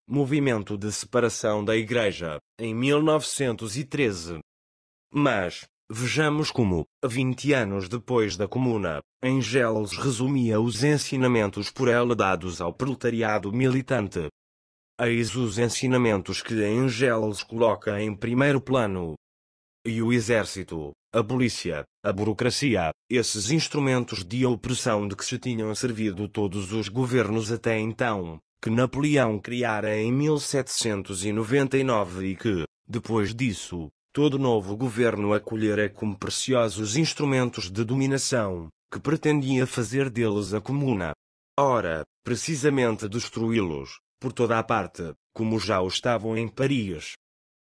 movimento de separação da Igreja, em 1913. Mas, vejamos como, 20 anos depois da Comuna, Engels resumia os ensinamentos por ela dados ao proletariado militante. Eis os ensinamentos que Engels coloca em primeiro plano. E o exército, a polícia, a burocracia, esses instrumentos de opressão de que se tinham servido todos os governos até então, que Napoleão criara em 1799 e que, depois disso, todo novo governo acolhera como preciosos instrumentos de dominação, que pretendia fazer deles a comuna. Ora, precisamente destruí-los, por toda a parte, como já o estavam em Paris.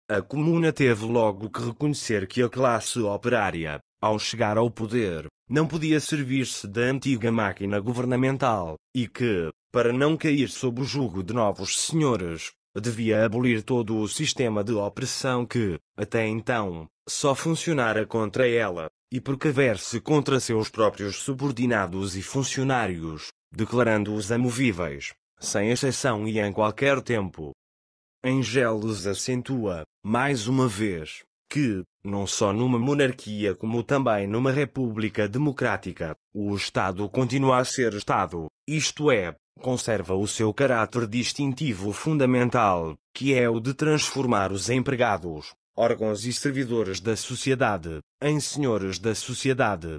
A comuna teve logo que reconhecer que a classe operária, ao chegar ao poder, não podia servir-se da antiga máquina governamental, e que, para não cair sob o jugo de novos senhores, devia abolir todo o sistema de opressão que, até então, só funcionara contra ela, e precaver-se contra seus próprios subordinados e funcionários, declarando-os amovíveis, sem exceção e em qualquer tempo. Engeles acentua, mais uma vez, que, não só numa monarquia como também numa república democrática, o Estado continua a ser Estado, isto é, conserva o seu caráter distintivo fundamental, que é o de transformar os empregados, órgãos e servidores da sociedade, em senhores da sociedade.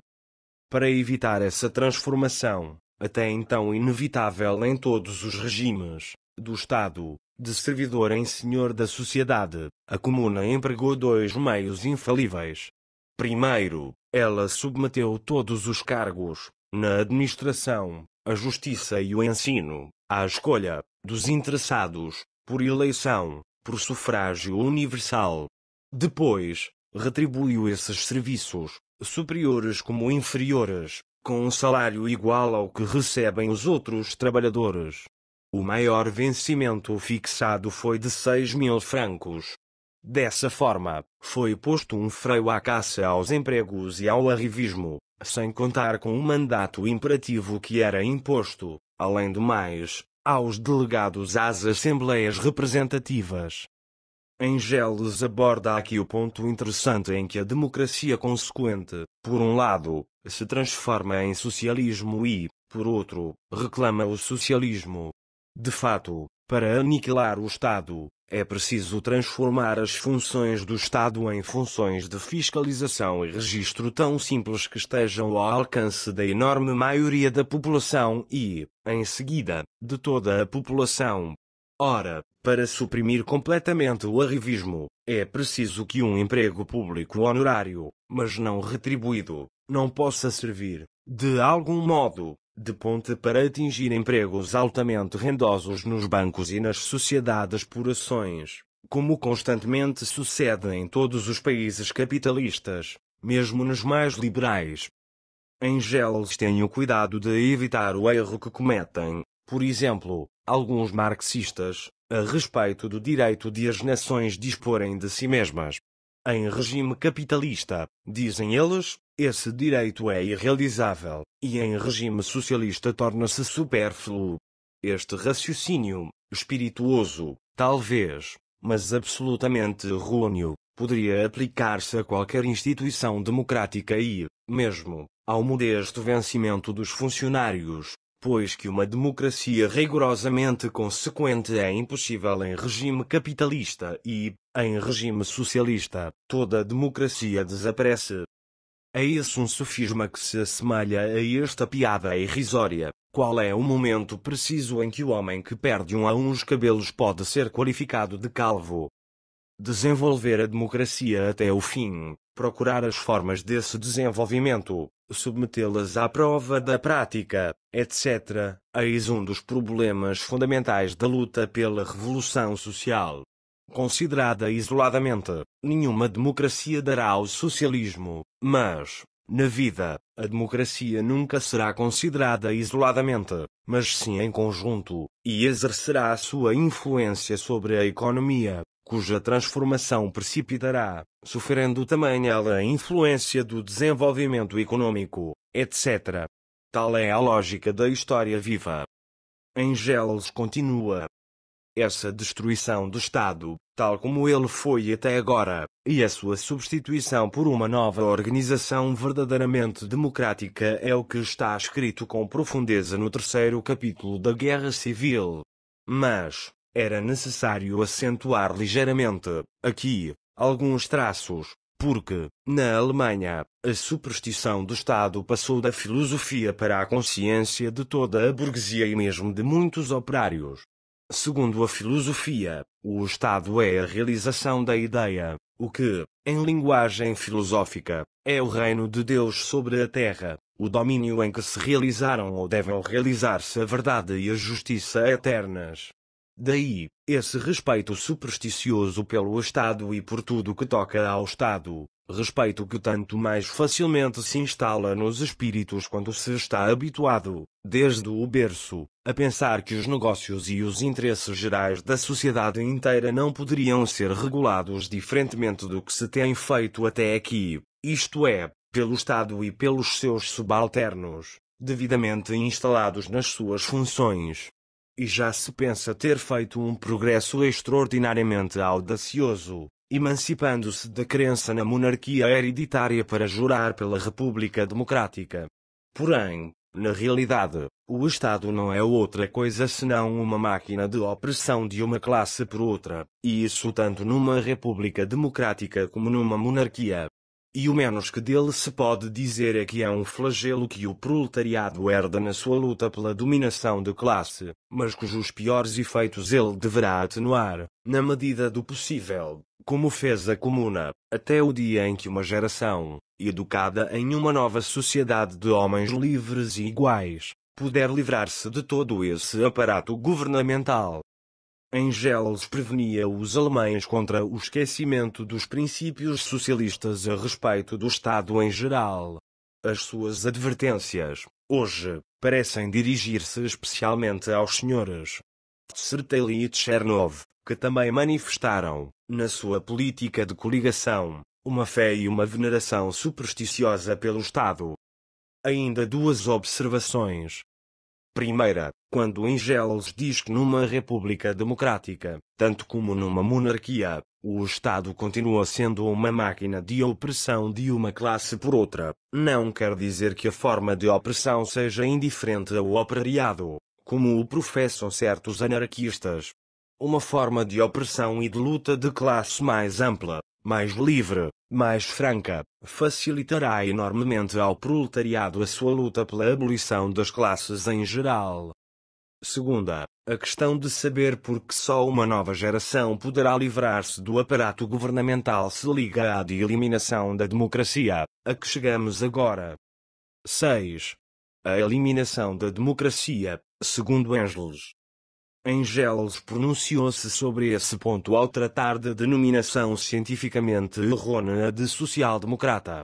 Para evitar essa transformação, até então inevitável em todos os regimes, do Estado, de servidor em senhor da sociedade, a comuna empregou dois meios infalíveis. Primeiro, ela submeteu todos os cargos, na administração, a justiça e o ensino, à escolha, dos interessados, por eleição, por sufrágio universal. Depois, retribuiu esses serviços, superiores como inferiores, com um salário igual ao que recebem os outros trabalhadores. O maior vencimento fixado foi de 6 mil francos. Dessa forma, foi posto um freio à caça aos empregos e ao arrivismo, sem contar com o mandato imperativo que era imposto, além do mais, aos delegados às assembleias representativas. Engeles aborda aqui o ponto interessante em que a democracia consequente, por um lado, se transforma em socialismo e, por outro, reclama o socialismo. De fato, para aniquilar o Estado, é preciso transformar as funções do Estado em funções de fiscalização e registro tão simples que estejam ao alcance da enorme maioria da população e, em seguida, de toda a população. Ora, para suprimir completamente o arrivismo, é preciso que um emprego público honorário, mas não retribuído, não possa servir, de algum modo, de ponte para atingir empregos altamente rendosos nos bancos e nas sociedades por ações, como constantemente sucede em todos os países capitalistas, mesmo nos mais liberais. Em geles tenho cuidado de evitar o erro que cometem, por exemplo, alguns marxistas, a respeito do direito de as nações disporem de si mesmas. Em regime capitalista, dizem eles, esse direito é irrealizável, e em regime socialista torna-se supérfluo. Este raciocínio, espirituoso, talvez, mas absolutamente errôneo, poderia aplicar-se a qualquer instituição democrática e, mesmo, ao modesto vencimento dos funcionários, pois que uma democracia rigorosamente consequente é impossível em regime capitalista e, em regime socialista, toda democracia desaparece. É esse um sofisma que se assemelha a esta piada irrisória. Qual é o momento preciso em que o homem que perde um a uns cabelos pode ser qualificado de calvo? Desenvolver a democracia até o fim, procurar as formas desse desenvolvimento, submetê-las à prova da prática, etc., eis um dos problemas fundamentais da luta pela revolução social considerada isoladamente, nenhuma democracia dará ao socialismo, mas, na vida, a democracia nunca será considerada isoladamente, mas sim em conjunto, e exercerá a sua influência sobre a economia, cuja transformação precipitará, sofrendo também ela a influência do desenvolvimento econômico, etc. Tal é a lógica da história viva. Engels continua, essa destruição do Estado, tal como ele foi até agora, e a sua substituição por uma nova organização verdadeiramente democrática é o que está escrito com profundeza no terceiro capítulo da Guerra Civil. Mas, era necessário acentuar ligeiramente, aqui, alguns traços, porque, na Alemanha, a superstição do Estado passou da filosofia para a consciência de toda a burguesia e mesmo de muitos operários. Segundo a filosofia, o Estado é a realização da ideia, o que, em linguagem filosófica, é o reino de Deus sobre a terra, o domínio em que se realizaram ou devem realizar-se a verdade e a justiça eternas. Daí, esse respeito supersticioso pelo Estado e por tudo que toca ao Estado, respeito que tanto mais facilmente se instala nos espíritos quando se está habituado, desde o berço, a pensar que os negócios e os interesses gerais da sociedade inteira não poderiam ser regulados diferentemente do que se tem feito até aqui, isto é, pelo Estado e pelos seus subalternos, devidamente instalados nas suas funções. E já se pensa ter feito um progresso extraordinariamente audacioso, emancipando-se da crença na monarquia hereditária para jurar pela República Democrática. Porém, na realidade, o Estado não é outra coisa senão uma máquina de opressão de uma classe por outra, e isso tanto numa república democrática como numa monarquia. E o menos que dele se pode dizer é que é um flagelo que o proletariado herda na sua luta pela dominação de classe, mas cujos piores efeitos ele deverá atenuar, na medida do possível, como fez a Comuna, até o dia em que uma geração, educada em uma nova sociedade de homens livres e iguais, puder livrar-se de todo esse aparato governamental, Engels prevenia os alemães contra o esquecimento dos princípios socialistas a respeito do Estado em geral. As suas advertências, hoje, parecem dirigir-se especialmente aos senhores Tserteli e Tchernov, que também manifestaram, na sua política de coligação, uma fé e uma veneração supersticiosa pelo Estado. Ainda duas observações. Primeira, quando Engels diz que numa república democrática, tanto como numa monarquia, o Estado continua sendo uma máquina de opressão de uma classe por outra, não quer dizer que a forma de opressão seja indiferente ao operariado, como o professam certos anarquistas. Uma forma de opressão e de luta de classe mais ampla, mais livre, mais franca, facilitará enormemente ao proletariado a sua luta pela abolição das classes em geral. Segunda, a questão de saber por que só uma nova geração poderá livrar-se do aparato governamental se liga à de eliminação da democracia, a que chegamos agora. 6. A eliminação da democracia, segundo Engels, Engels pronunciou-se sobre esse ponto ao tratar da denominação cientificamente errônea de social-democrata.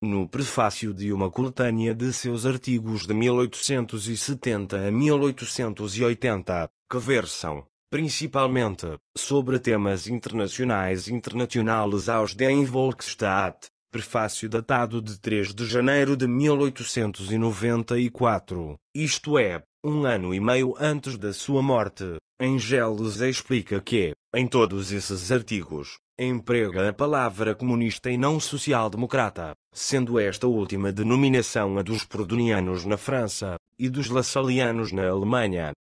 No prefácio de uma coletânea de seus artigos de 1870 a 1880, que versam, principalmente, sobre temas internacionais internacionais aos Den Volksstaat, prefácio datado de 3 de janeiro de 1894, isto é, um ano e meio antes da sua morte. Engels explica que, em todos esses artigos, emprega a palavra comunista e não social-democrata, sendo esta última denominação a dos prudonianos na França e dos lassalianos na Alemanha.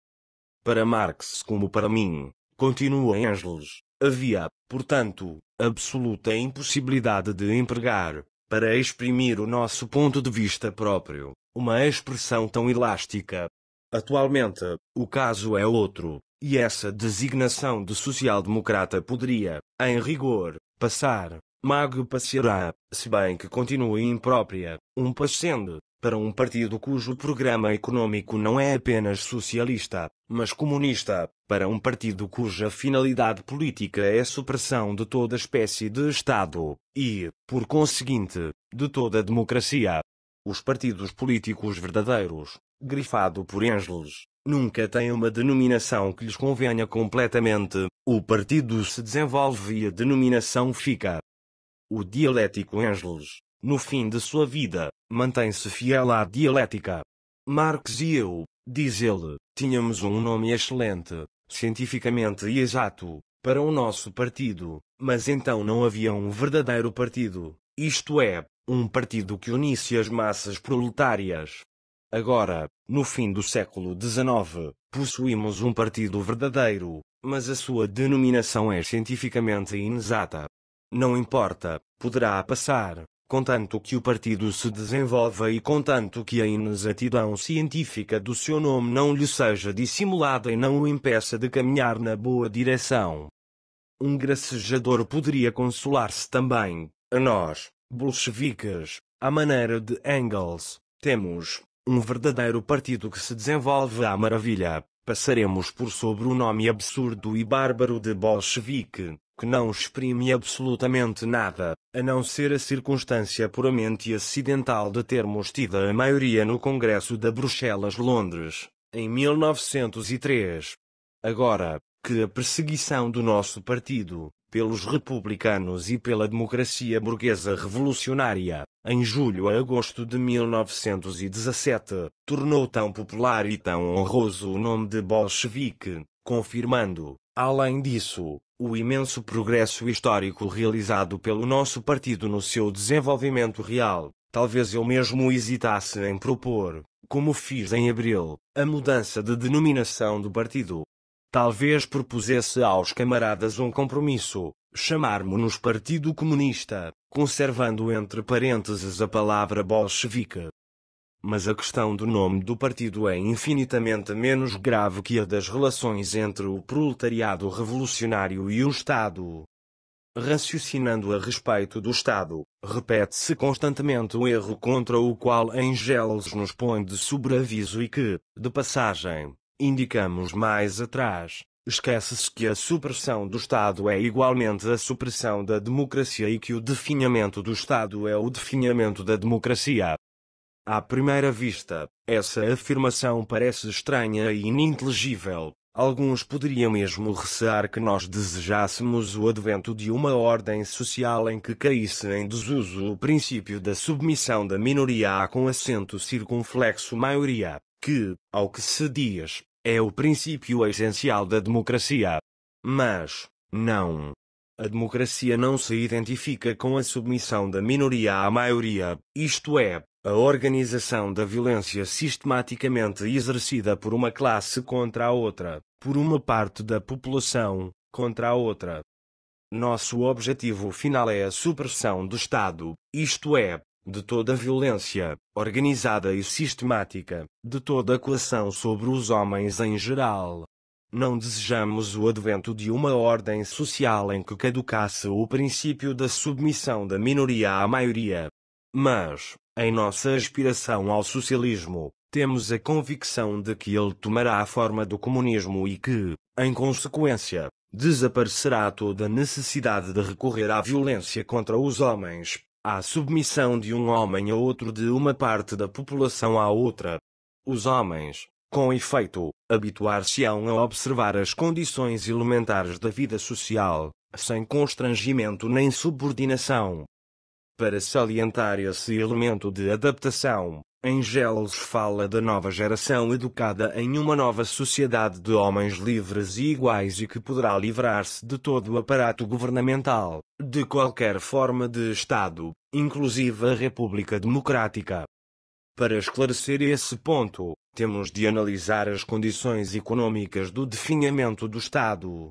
Para Marx como para mim, continua Engels, havia, portanto, absoluta impossibilidade de empregar, para exprimir o nosso ponto de vista próprio, uma expressão tão elástica, Atualmente, o caso é outro, e essa designação de social-democrata poderia, em rigor, passar, mago passará, se bem que continue imprópria, um passende, para um partido cujo programa econômico não é apenas socialista, mas comunista, para um partido cuja finalidade política é a supressão de toda espécie de Estado, e, por conseguinte, de toda democracia. Os partidos políticos verdadeiros, grifado por Ângeles, nunca tem uma denominação que lhes convenha completamente, o partido se desenvolve e a denominação fica. O dialético Ângeles, no fim de sua vida, mantém-se fiel à dialética. Marx e eu, diz ele, tínhamos um nome excelente, cientificamente e exato, para o nosso partido, mas então não havia um verdadeiro partido, isto é, um partido que unisse as massas proletárias. Agora, no fim do século XIX, possuímos um partido verdadeiro, mas a sua denominação é cientificamente inexata. Não importa, poderá passar, contanto que o partido se desenvolva e contanto que a inexatidão científica do seu nome não lhe seja dissimulada e não o impeça de caminhar na boa direção. Um gracejador poderia consolar-se também, a nós, bolcheviques, à maneira de Engels, temos, um verdadeiro partido que se desenvolve à maravilha. Passaremos por sobre o nome absurdo e bárbaro de bolchevique, que não exprime absolutamente nada, a não ser a circunstância puramente acidental de termos tido a maioria no Congresso da Bruxelas, Londres, em 1903. Agora, que a perseguição do nosso partido, pelos republicanos e pela democracia burguesa revolucionária, em julho a agosto de 1917, tornou tão popular e tão honroso o nome de bolchevique, confirmando, além disso, o imenso progresso histórico realizado pelo nosso partido no seu desenvolvimento real. Talvez eu mesmo hesitasse em propor, como fiz em abril, a mudança de denominação do partido, Talvez propusesse aos camaradas um compromisso, chamarmo-nos Partido Comunista, conservando entre parênteses a palavra bolchevique. Mas a questão do nome do partido é infinitamente menos grave que a das relações entre o proletariado revolucionário e o Estado. Raciocinando a respeito do Estado, repete-se constantemente o erro contra o qual Engels nos põe de sobreaviso e que, de passagem, indicamos mais atrás, esquece-se que a supressão do Estado é igualmente a supressão da democracia e que o definhamento do Estado é o definhamento da democracia. À primeira vista, essa afirmação parece estranha e ininteligível. Alguns poderiam mesmo recear que nós desejássemos o advento de uma ordem social em que caísse em desuso o princípio da submissão da minoria à com acento circunflexo maioria, que, ao que se diz, é o princípio essencial da democracia. Mas, não. A democracia não se identifica com a submissão da minoria à maioria, isto é, a organização da violência sistematicamente exercida por uma classe contra a outra, por uma parte da população contra a outra. Nosso objetivo final é a supressão do Estado, isto é, de toda a violência, organizada e sistemática, de toda a coação sobre os homens em geral. Não desejamos o advento de uma ordem social em que caducasse o princípio da submissão da minoria à maioria. Mas, em nossa aspiração ao socialismo, temos a convicção de que ele tomará a forma do comunismo e que, em consequência, desaparecerá toda necessidade de recorrer à violência contra os homens, à submissão de um homem a outro de uma parte da população à outra. Os homens, com efeito, habituar-se-ão a observar as condições elementares da vida social, sem constrangimento nem subordinação. Para salientar esse elemento de adaptação, Engels fala da nova geração educada em uma nova sociedade de homens livres e iguais e que poderá livrar-se de todo o aparato governamental, de qualquer forma de Estado, inclusive a República Democrática. Para esclarecer esse ponto, temos de analisar as condições econômicas do definhamento do Estado.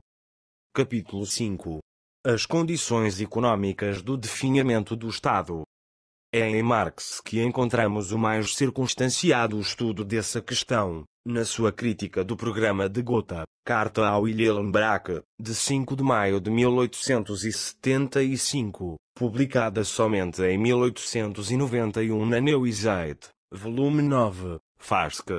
Capítulo 5 As condições econômicas do definhamento do Estado. É em Marx que encontramos o mais circunstanciado estudo dessa questão, na sua crítica do programa de Gotha, Carta ao Wilhelm Braque, de 5 de maio de 1875, publicada somente em 1891 na Zeit, volume 9, Farske,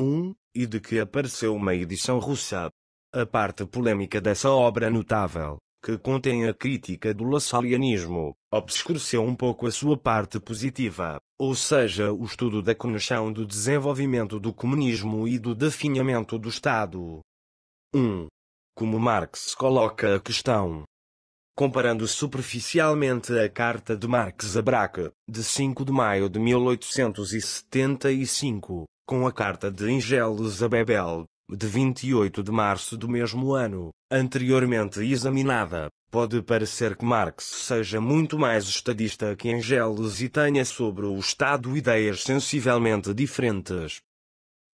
1, e de que apareceu uma edição russa. A parte polêmica dessa obra notável que contém a crítica do lassalianismo, obscureceu um pouco a sua parte positiva, ou seja, o estudo da conexão do desenvolvimento do comunismo e do definhamento do Estado. 1. Como Marx coloca a questão. Comparando superficialmente a carta de Marx a Braque, de 5 de maio de 1875, com a carta de Engels a Bebel, de 28 de março do mesmo ano, anteriormente examinada, pode parecer que Marx seja muito mais estadista que Engels e tenha sobre o Estado ideias sensivelmente diferentes.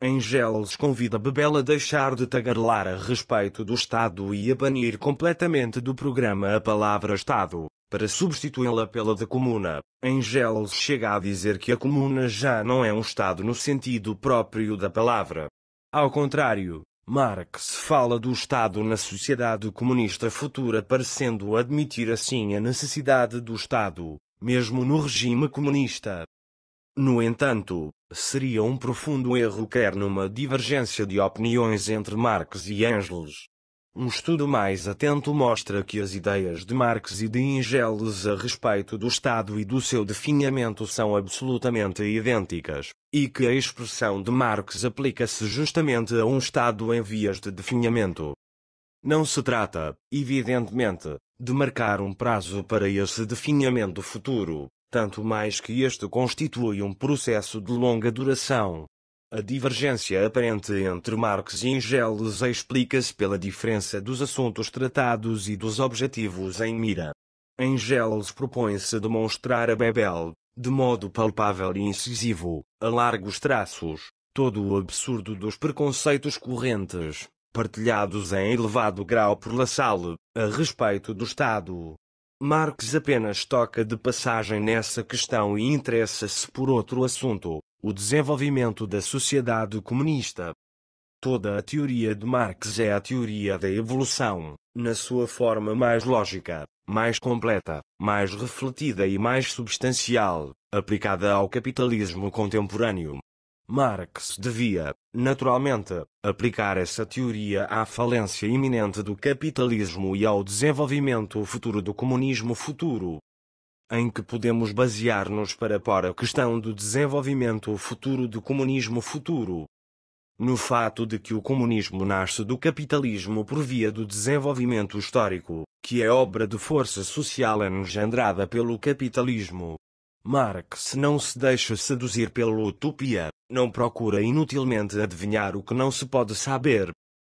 Engels convida Bebel a deixar de tagarelar a respeito do Estado e a banir completamente do programa a palavra Estado, para substituí-la pela de comuna. Engels chega a dizer que a comuna já não é um Estado no sentido próprio da palavra, ao contrário, Marx fala do Estado na sociedade comunista futura, parecendo admitir assim a necessidade do Estado, mesmo no regime comunista. No entanto, seria um profundo erro quer numa divergência de opiniões entre Marx e Engels, um estudo mais atento mostra que as ideias de Marx e de Engels a respeito do Estado e do seu definhamento são absolutamente idênticas, e que a expressão de Marx aplica-se justamente a um Estado em vias de definhamento. Não se trata, evidentemente, de marcar um prazo para esse definhamento futuro, tanto mais que este constitui um processo de longa duração, a divergência aparente entre Marx e Engels explica-se pela diferença dos assuntos tratados e dos objetivos em mira. Engels propõe-se demonstrar a Bebel, de modo palpável e incisivo, a largos traços, todo o absurdo dos preconceitos correntes, partilhados em elevado grau por Lassalle, a respeito do Estado. Marx apenas toca de passagem nessa questão e interessa-se por outro assunto, o desenvolvimento da sociedade comunista. Toda a teoria de Marx é a teoria da evolução, na sua forma mais lógica, mais completa, mais refletida e mais substancial, aplicada ao capitalismo contemporâneo. Marx devia, naturalmente, aplicar essa teoria à falência iminente do capitalismo e ao desenvolvimento futuro do comunismo futuro, em que podemos basear-nos para pôr a questão do desenvolvimento futuro do comunismo futuro. No fato de que o comunismo nasce do capitalismo por via do desenvolvimento histórico, que é obra de força social engendrada pelo capitalismo. Marx não se deixa seduzir pela utopia, não procura inutilmente adivinhar o que não se pode saber,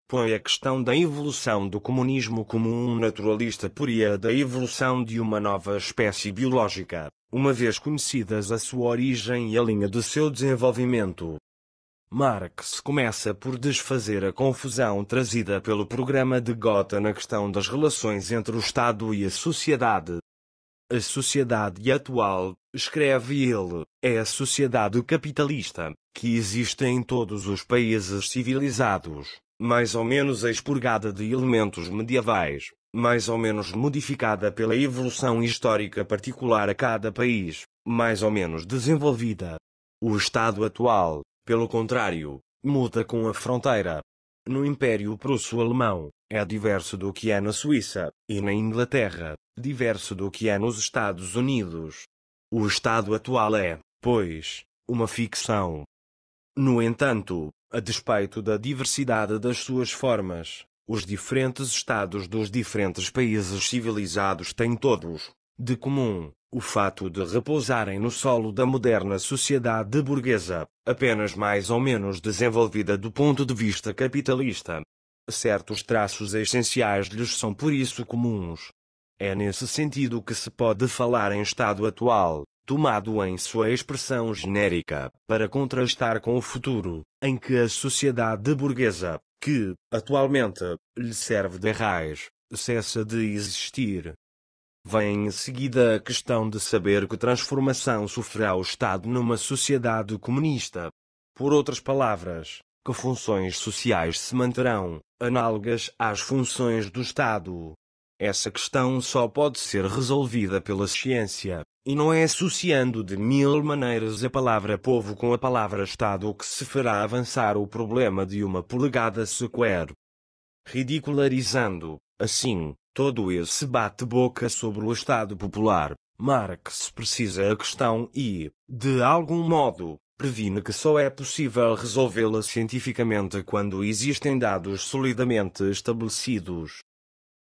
põe a questão da evolução do comunismo como um naturalista poria da evolução de uma nova espécie biológica, uma vez conhecidas a sua origem e a linha de seu desenvolvimento. Marx começa por desfazer a confusão trazida pelo programa de Gotha na questão das relações entre o Estado e a sociedade. A sociedade atual, escreve ele, é a sociedade capitalista, que existe em todos os países civilizados, mais ou menos expurgada de elementos medievais, mais ou menos modificada pela evolução histórica particular a cada país, mais ou menos desenvolvida. O estado atual, pelo contrário, muda com a fronteira. No Império Prusso-Alemão, é diverso do que é na Suíça, e na Inglaterra, diverso do que é nos Estados Unidos. O estado atual é, pois, uma ficção, no entanto, a despeito da diversidade das suas formas, os diferentes estados dos diferentes países civilizados têm todos, de comum, o fato de repousarem no solo da moderna sociedade burguesa, apenas mais ou menos desenvolvida do ponto de vista capitalista. Certos traços essenciais lhes são por isso comuns. É nesse sentido que se pode falar em estado atual, tomado em sua expressão genérica, para contrastar com o futuro, em que a sociedade burguesa, que, atualmente, lhe serve de raiz, cessa de existir. Vem em seguida a questão de saber que transformação sofrerá o Estado numa sociedade comunista. Por outras palavras, que funções sociais se manterão, análogas às funções do Estado. Essa questão só pode ser resolvida pela ciência, e não é associando de mil maneiras a palavra povo com a palavra Estado que se fará avançar o problema de uma polegada sequer. Ridicularizando, assim, todo esse bate-boca sobre o Estado Popular, Marx precisa a questão e, de algum modo, previne que só é possível resolvê-la cientificamente quando existem dados solidamente estabelecidos,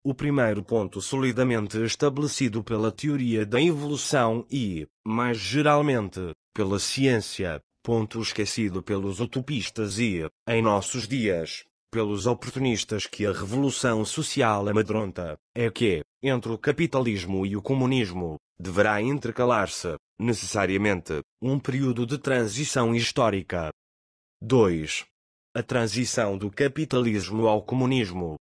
o primeiro ponto solidamente estabelecido pela teoria da evolução e, mais geralmente, pela ciência, ponto esquecido pelos utopistas e, em nossos dias, pelos oportunistas que a revolução social amedronta, é que, entre o capitalismo e o comunismo, deverá intercalar-se, necessariamente, um período de transição histórica. 2. A transição do capitalismo ao comunismo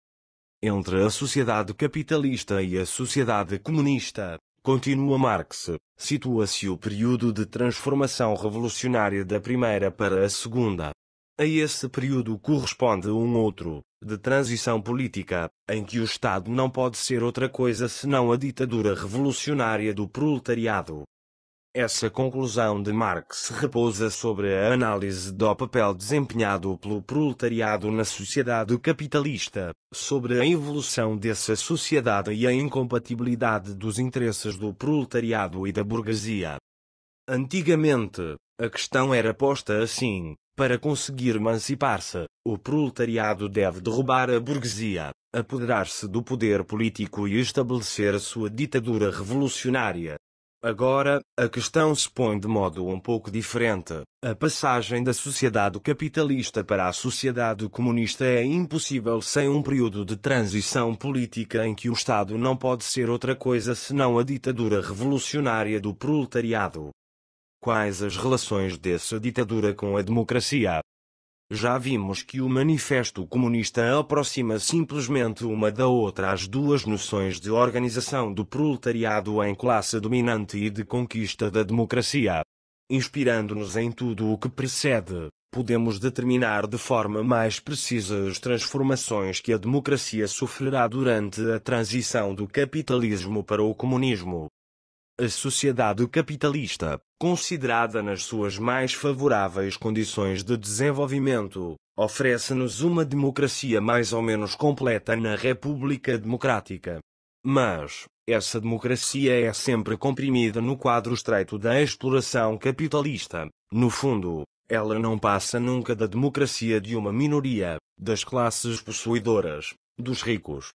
entre a sociedade capitalista e a sociedade comunista. Continua Marx, situa-se o período de transformação revolucionária da primeira para a segunda. A esse período corresponde um outro, de transição política, em que o Estado não pode ser outra coisa senão a ditadura revolucionária do proletariado. Essa conclusão de Marx repousa sobre a análise do papel desempenhado pelo proletariado na sociedade capitalista, sobre a evolução dessa sociedade e a incompatibilidade dos interesses do proletariado e da burguesia. Antigamente, a questão era posta assim: para conseguir emancipar-se, o proletariado deve derrubar a burguesia, apoderar-se do poder político e estabelecer sua ditadura revolucionária, Agora, a questão se põe de modo um pouco diferente. A passagem da sociedade capitalista para a sociedade comunista é impossível sem um período de transição política em que o Estado não pode ser outra coisa senão a ditadura revolucionária do proletariado. Quais as relações dessa ditadura com a democracia? Já vimos que o Manifesto Comunista aproxima simplesmente uma da outra as duas noções de organização do proletariado em classe dominante e de conquista da democracia. Inspirando-nos em tudo o que precede, podemos determinar de forma mais precisa as transformações que a democracia sofrerá durante a transição do capitalismo para o comunismo a sociedade capitalista, considerada nas suas mais favoráveis condições de desenvolvimento, oferece-nos uma democracia mais ou menos completa na República Democrática. Mas, essa democracia é sempre comprimida no quadro estreito da exploração capitalista. No fundo, ela não passa nunca da democracia de uma minoria, das classes possuidoras, dos ricos,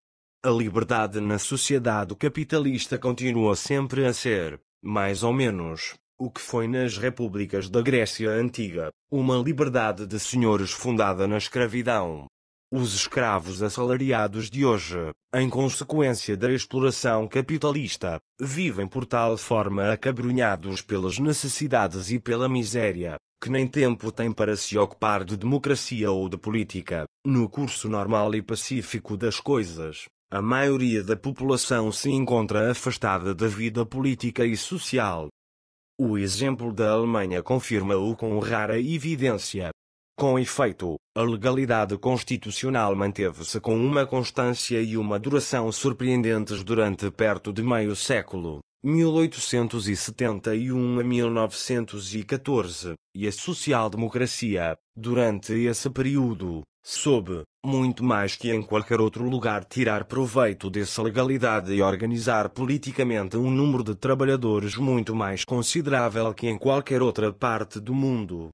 a liberdade na sociedade capitalista continua sempre a ser, mais ou menos, o que foi nas repúblicas da Grécia Antiga, uma liberdade de senhores fundada na escravidão. Os escravos assalariados de hoje, em consequência da exploração capitalista, vivem por tal forma acabrunhados pelas necessidades e pela miséria, que nem tempo têm para se ocupar de democracia ou de política, no curso normal e pacífico das coisas. A maioria da população se encontra afastada da vida política e social. O exemplo da Alemanha confirma-o com rara evidência. Com efeito, a legalidade constitucional manteve-se com uma constância e uma duração surpreendentes durante perto de meio século, 1871 a 1914, e a social-democracia, durante esse período, soube, muito mais que em qualquer outro lugar, tirar proveito dessa legalidade e organizar politicamente um número de trabalhadores muito mais considerável que em qualquer outra parte do mundo.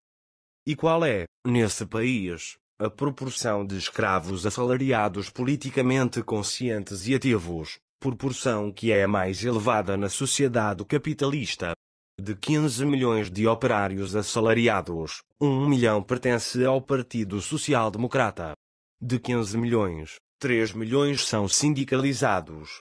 E qual é, nesse país, a proporção de escravos assalariados politicamente conscientes e ativos, proporção que é a mais elevada na sociedade capitalista? De 15 milhões de operários assalariados, 1 milhão pertence ao Partido Social Democrata. De 15 milhões, 3 milhões são sindicalizados.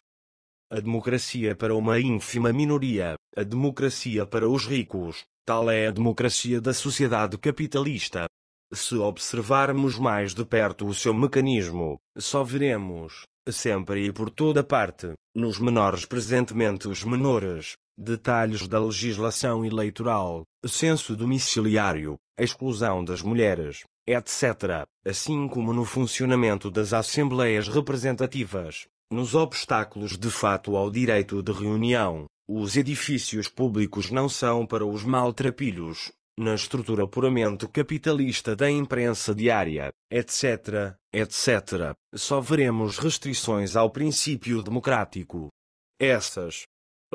A democracia para uma ínfima minoria, a democracia para os ricos, tal é a democracia da sociedade capitalista. Se observarmos mais de perto o seu mecanismo, só veremos, sempre e por toda parte, nos menores presentemente os menores, detalhes da legislação eleitoral, censo domiciliário, exclusão das mulheres, etc., assim como no funcionamento das assembleias representativas, nos obstáculos de fato ao direito de reunião. Os edifícios públicos não são para os maltrapilhos, na estrutura puramente capitalista da imprensa diária, etc., etc., só veremos restrições ao princípio democrático. Essas,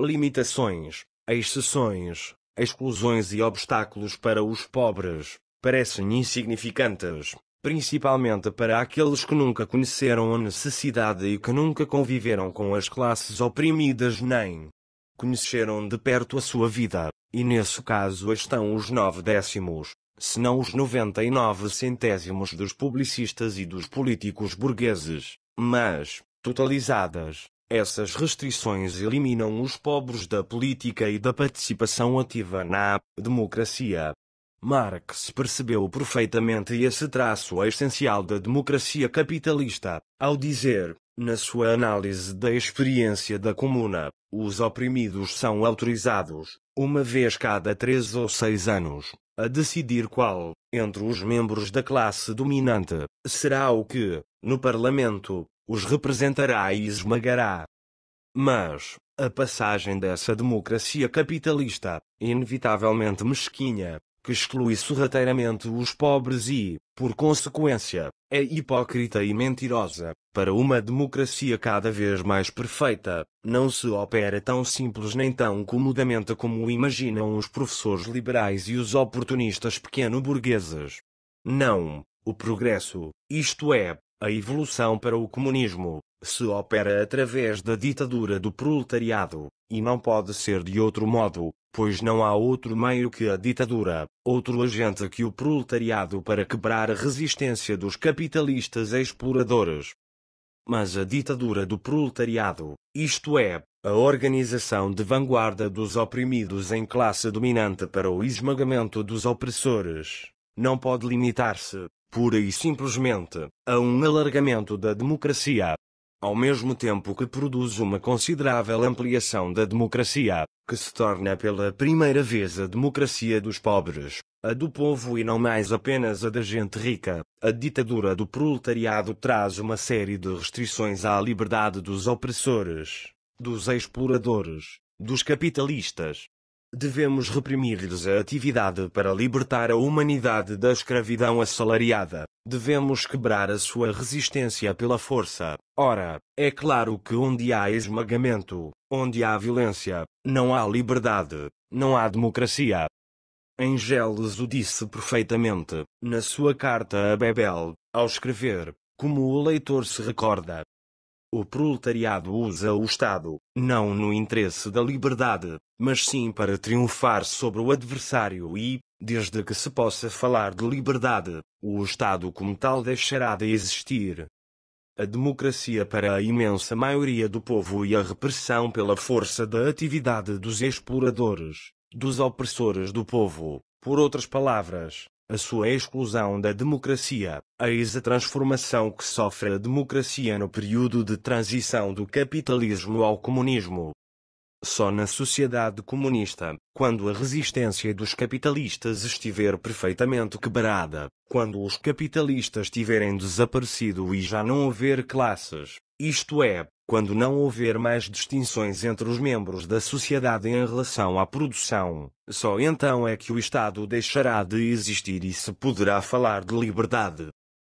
limitações, exceções, exclusões e obstáculos para os pobres parecem insignificantes, principalmente para aqueles que nunca conheceram a necessidade e que nunca conviveram com as classes oprimidas nem conheceram de perto a sua vida, e nesse caso estão os nove décimos, se não os noventa e nove centésimos dos publicistas e dos políticos burgueses, mas, totalizadas, essas restrições eliminam os pobres da política e da participação ativa na democracia. Marx percebeu perfeitamente esse traço essencial da democracia capitalista, ao dizer, na sua análise da experiência da Comuna, os oprimidos são autorizados, uma vez cada três ou seis anos, a decidir qual, entre os membros da classe dominante, será o que, no Parlamento, os representará e esmagará. Mas, a passagem dessa democracia capitalista, inevitavelmente mesquinha, que exclui sorrateiramente os pobres e, por consequência, é hipócrita e mentirosa, para uma democracia cada vez mais perfeita, não se opera tão simples nem tão comodamente como imaginam os professores liberais e os oportunistas pequeno-burgueses. Não, o progresso, isto é, a evolução para o comunismo se opera através da ditadura do proletariado, e não pode ser de outro modo, pois não há outro meio que a ditadura, outro agente que o proletariado para quebrar a resistência dos capitalistas exploradores. Mas a ditadura do proletariado, isto é, a organização de vanguarda dos oprimidos em classe dominante para o esmagamento dos opressores, não pode limitar-se, pura e simplesmente, a um alargamento da democracia. Ao mesmo tempo que produz uma considerável ampliação da democracia, que se torna pela primeira vez a democracia dos pobres, a do povo e não mais apenas a da gente rica, a ditadura do proletariado traz uma série de restrições à liberdade dos opressores, dos exploradores, dos capitalistas, devemos reprimir-lhes a atividade para libertar a humanidade da escravidão assalariada. Devemos quebrar a sua resistência pela força. Ora, é claro que onde há esmagamento, onde há violência, não há liberdade, não há democracia. Engeles o disse perfeitamente, na sua carta a Bebel, ao escrever, como o leitor se recorda, o proletariado usa o Estado, não no interesse da liberdade, mas sim para triunfar sobre o adversário e, desde que se possa falar de liberdade, o Estado como tal deixará de existir. A democracia para a imensa maioria do povo e a repressão pela força da atividade dos exploradores, dos opressores do povo, por outras palavras, a sua exclusão da democracia, eis a transformação que sofre a democracia no período de transição do capitalismo ao comunismo. Só na sociedade comunista, quando a resistência dos capitalistas estiver perfeitamente quebrada, quando os capitalistas tiverem desaparecido e já não houver classes, isto é, quando não houver mais distinções entre os membros da sociedade em relação à produção, só então é que o Estado deixará de existir e se poderá falar de liberdade.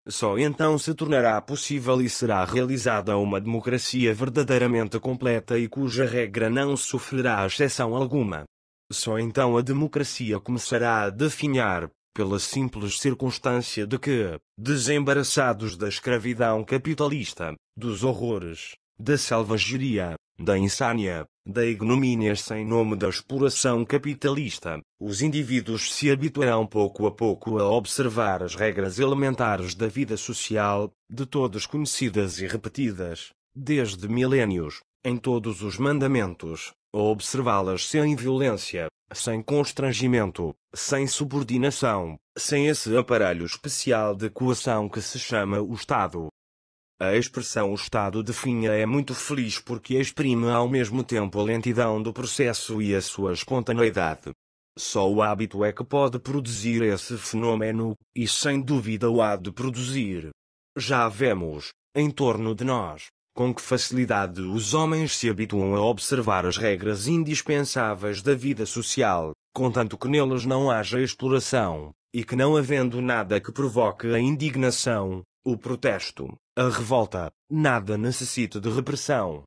Só então se tornará possível e será realizada uma democracia verdadeiramente completa e cuja regra não sofrerá exceção alguma. Só então a democracia começará a definhar, pela simples circunstância de que, desembaraçados da escravidão capitalista, dos horrores, da selvageria, da insânia, da ignomínia sem nome da exploração capitalista, os indivíduos se habituarão pouco a pouco a observar as regras elementares da vida social, de todos conhecidas e repetidas, desde milênios, em todos os mandamentos, a observá-las sem violência, sem constrangimento, sem subordinação, sem esse aparelho especial de coação que se chama o Estado. A expressão o estado de finha é muito feliz porque exprime ao mesmo tempo a lentidão do processo e a sua espontaneidade. Só o hábito é que pode produzir esse fenômeno, e sem dúvida o há de produzir. Já vemos, em torno de nós, com que facilidade os homens se habituam a observar as regras indispensáveis da vida social, contanto que nelas não haja exploração, e que não havendo nada que provoque a indignação, o protesto, a revolta nada necessita de repressão.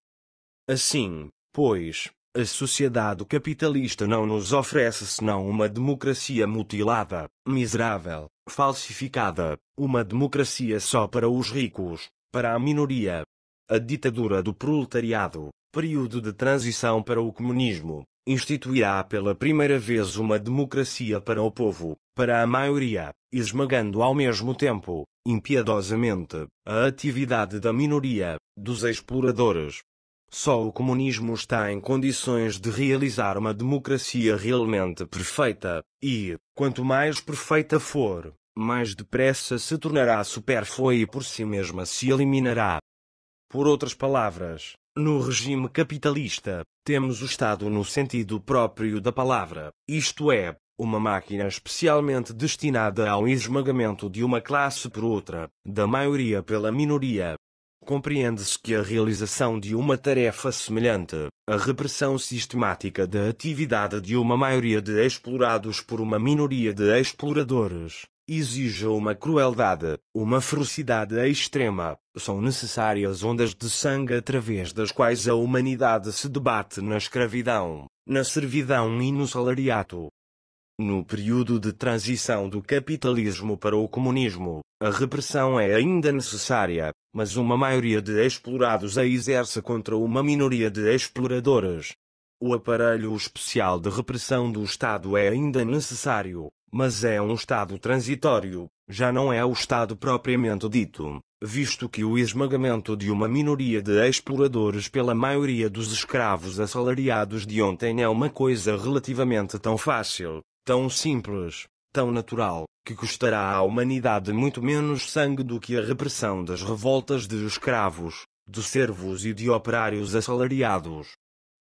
Assim, pois, a sociedade capitalista não nos oferece senão uma democracia mutilada, miserável, falsificada, uma democracia só para os ricos, para a minoria. A ditadura do proletariado, período de transição para o comunismo, instituirá pela primeira vez uma democracia para o povo, para a maioria, esmagando ao mesmo tempo, impiedosamente, a atividade da minoria, dos exploradores. Só o comunismo está em condições de realizar uma democracia realmente perfeita, e, quanto mais perfeita for, mais depressa se tornará supérflua e por si mesma se eliminará. Por outras palavras, no regime capitalista, temos o Estado no sentido próprio da palavra, isto é, uma máquina especialmente destinada ao esmagamento de uma classe por outra, da maioria pela minoria. Compreende-se que a realização de uma tarefa semelhante, a repressão sistemática da atividade de uma maioria de explorados por uma minoria de exploradores, Exige uma crueldade, uma ferocidade extrema. São necessárias ondas de sangue através das quais a humanidade se debate na escravidão, na servidão e no salariato. No período de transição do capitalismo para o comunismo, a repressão é ainda necessária, mas uma maioria de explorados a exerce contra uma minoria de exploradores. O aparelho especial de repressão do Estado é ainda necessário, mas é um estado transitório, já não é o estado propriamente dito, visto que o esmagamento de uma minoria de exploradores pela maioria dos escravos assalariados de ontem é uma coisa relativamente tão fácil, tão simples, tão natural, que custará à humanidade muito menos sangue do que a repressão das revoltas de escravos, de servos e de operários assalariados,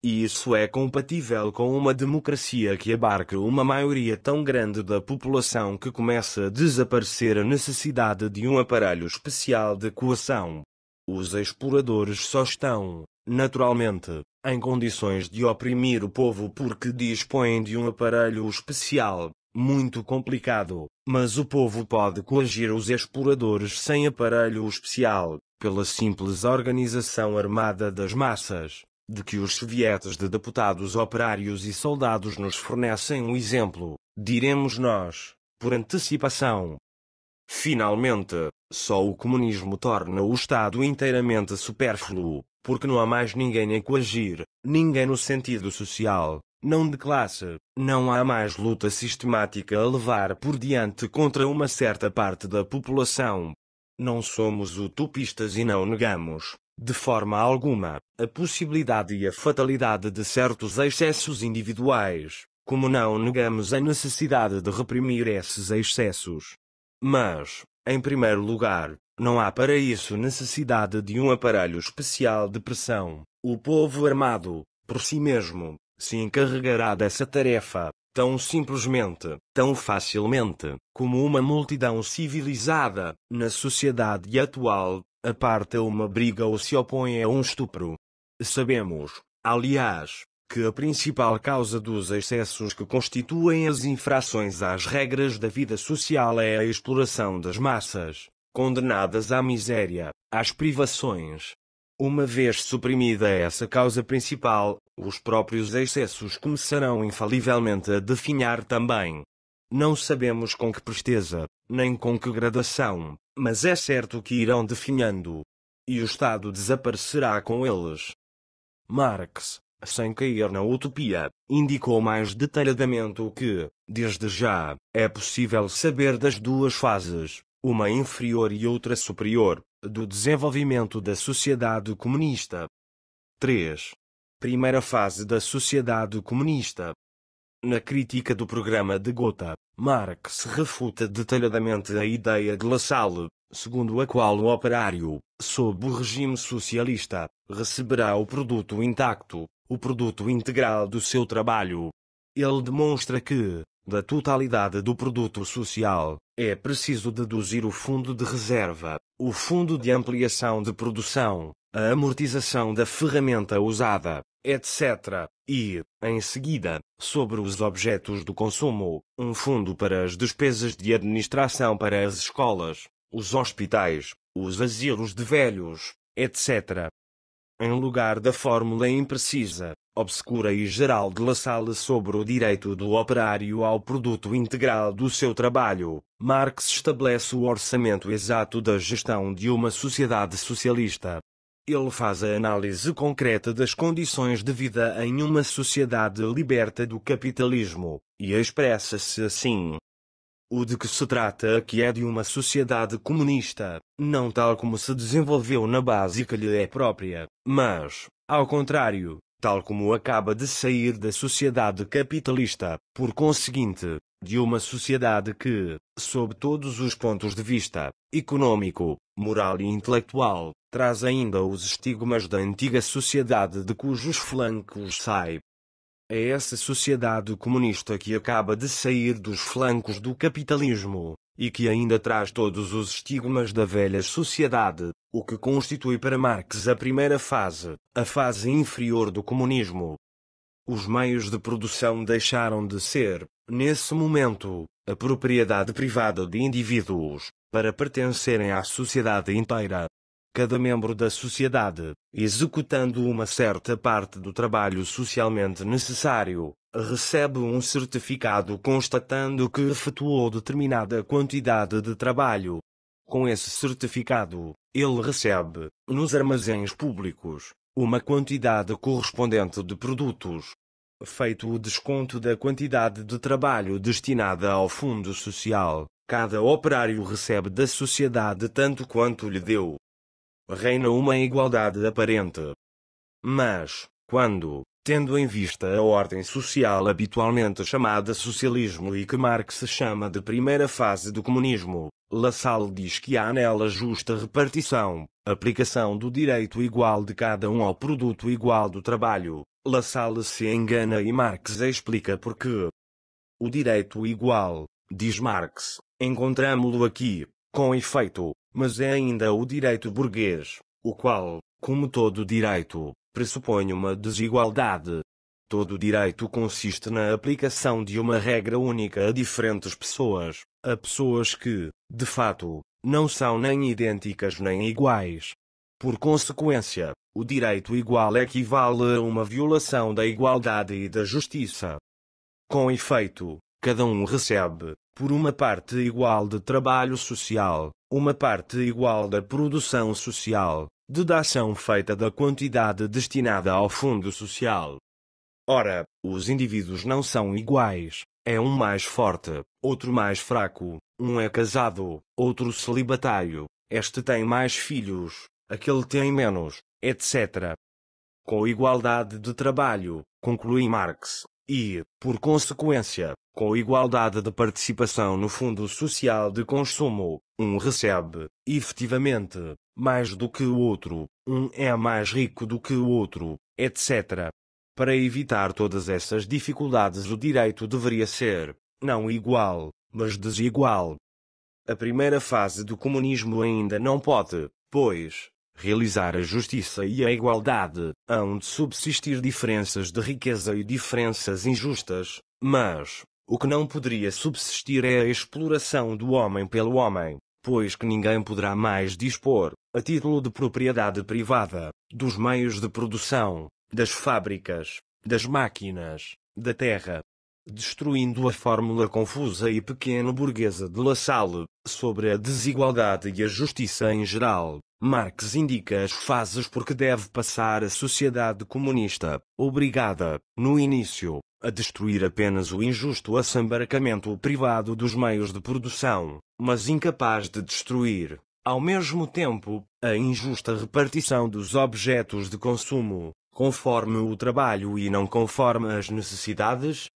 e isso é compatível com uma democracia que abarca uma maioria tão grande da população que começa a desaparecer a necessidade de um aparelho especial de coação. Os exploradores só estão, naturalmente, em condições de oprimir o povo porque dispõem de um aparelho especial, muito complicado, mas o povo pode coagir os exploradores sem aparelho especial, pela simples organização armada das massas de que os sovietes de deputados operários e soldados nos fornecem um exemplo, diremos nós, por antecipação. Finalmente, só o comunismo torna o Estado inteiramente supérfluo, porque não há mais ninguém a coagir, ninguém no sentido social, não de classe, não há mais luta sistemática a levar por diante contra uma certa parte da população. Não somos utopistas e não negamos, de forma alguma, a possibilidade e a fatalidade de certos excessos individuais, como não negamos a necessidade de reprimir esses excessos. Mas, em primeiro lugar, não há para isso necessidade de um aparelho especial de pressão. O povo armado, por si mesmo, se encarregará dessa tarefa, tão simplesmente, tão facilmente, como uma multidão civilizada, na sociedade atual, é uma briga ou se opõe a um estupro. Sabemos, aliás, que a principal causa dos excessos que constituem as infrações às regras da vida social é a exploração das massas, condenadas à miséria, às privações. Uma vez suprimida essa causa principal, os próprios excessos começarão infalivelmente a definhar também. Não sabemos com que presteza, nem com que gradação, mas é certo que irão definhando. E o Estado desaparecerá com eles. Marx, sem cair na utopia, indicou mais detalhadamente o que, desde já, é possível saber das duas fases, uma inferior e outra superior, do desenvolvimento da sociedade comunista. 3. Primeira fase da sociedade comunista, na crítica do programa de Gotha, Marx refuta detalhadamente a ideia de Salle, segundo a qual o operário, sob o regime socialista, receberá o produto intacto, o produto integral do seu trabalho. Ele demonstra que, da totalidade do produto social, é preciso deduzir o fundo de reserva, o fundo de ampliação de produção, a amortização da ferramenta usada, etc e, em seguida, sobre os objetos do consumo, um fundo para as despesas de administração para as escolas, os hospitais, os asilos de velhos, etc. Em lugar da fórmula imprecisa, obscura e geral de La Salle sobre o direito do operário ao produto integral do seu trabalho, Marx estabelece o orçamento exato da gestão de uma sociedade socialista, ele faz a análise concreta das condições de vida em uma sociedade liberta do capitalismo, e expressa-se assim. O de que se trata aqui é, é de uma sociedade comunista, não tal como se desenvolveu na base que lhe é própria, mas, ao contrário, tal como acaba de sair da sociedade capitalista, por conseguinte, de uma sociedade que, sob todos os pontos de vista, econômico, moral e intelectual, traz ainda os estigmas da antiga sociedade de cujos flancos sai. É essa sociedade comunista que acaba de sair dos flancos do capitalismo, e que ainda traz todos os estigmas da velha sociedade, o que constitui para Marx a primeira fase, a fase inferior do comunismo, os meios de produção deixaram de ser, nesse momento, a propriedade privada de indivíduos, para pertencerem à sociedade inteira. Cada membro da sociedade, executando uma certa parte do trabalho socialmente necessário, recebe um certificado constatando que efetuou determinada quantidade de trabalho. Com esse certificado, ele recebe, nos armazéns públicos, uma quantidade correspondente de produtos, feito o desconto da quantidade de trabalho destinada ao fundo social, cada operário recebe da sociedade tanto quanto lhe deu. Reina uma igualdade aparente. Mas, quando, tendo em vista a ordem social habitualmente chamada socialismo e que Marx chama de primeira fase do comunismo, Lasalle diz que há nela justa repartição, aplicação do direito igual de cada um ao produto igual do trabalho. Lasalle se engana e Marx explica porquê. O direito igual, diz Marx, encontramo-lo aqui, com efeito, mas é ainda o direito burguês, o qual, como todo direito, pressupõe uma desigualdade, Todo direito consiste na aplicação de uma regra única a diferentes pessoas, a pessoas que, de fato, não são nem idênticas nem iguais. Por consequência, o direito igual equivale a uma violação da igualdade e da justiça. Com efeito, cada um recebe, por uma parte igual de trabalho social, uma parte igual da produção social, dedação feita da quantidade destinada ao fundo social, Ora, os indivíduos não são iguais. É um mais forte, outro mais fraco, um é casado, outro celibatário, este tem mais filhos, aquele tem menos, etc. Com igualdade de trabalho, conclui Marx, e, por consequência, com igualdade de participação no Fundo Social de Consumo, um recebe, efetivamente, mais do que o outro, um é mais rico do que o outro, etc. Para evitar todas essas dificuldades, o direito deveria ser, não igual, mas desigual. A primeira fase do comunismo ainda não pode, pois, realizar a justiça e a igualdade, hão de subsistir diferenças de riqueza e diferenças injustas, mas, o que não poderia subsistir é a exploração do homem pelo homem, pois que ninguém poderá mais dispor, a título de propriedade privada, dos meios de produção, das fábricas, das máquinas, da terra, destruindo a fórmula confusa e pequeno-burguesa de La Salle, sobre a desigualdade e a justiça em geral. Marx indica as fases por que deve passar a sociedade comunista, obrigada, no início, a destruir apenas o injusto assambarcamento privado dos meios de produção, mas incapaz de destruir, ao mesmo tempo, a injusta repartição dos objetos de consumo, conforme o trabalho e não conforme as necessidades.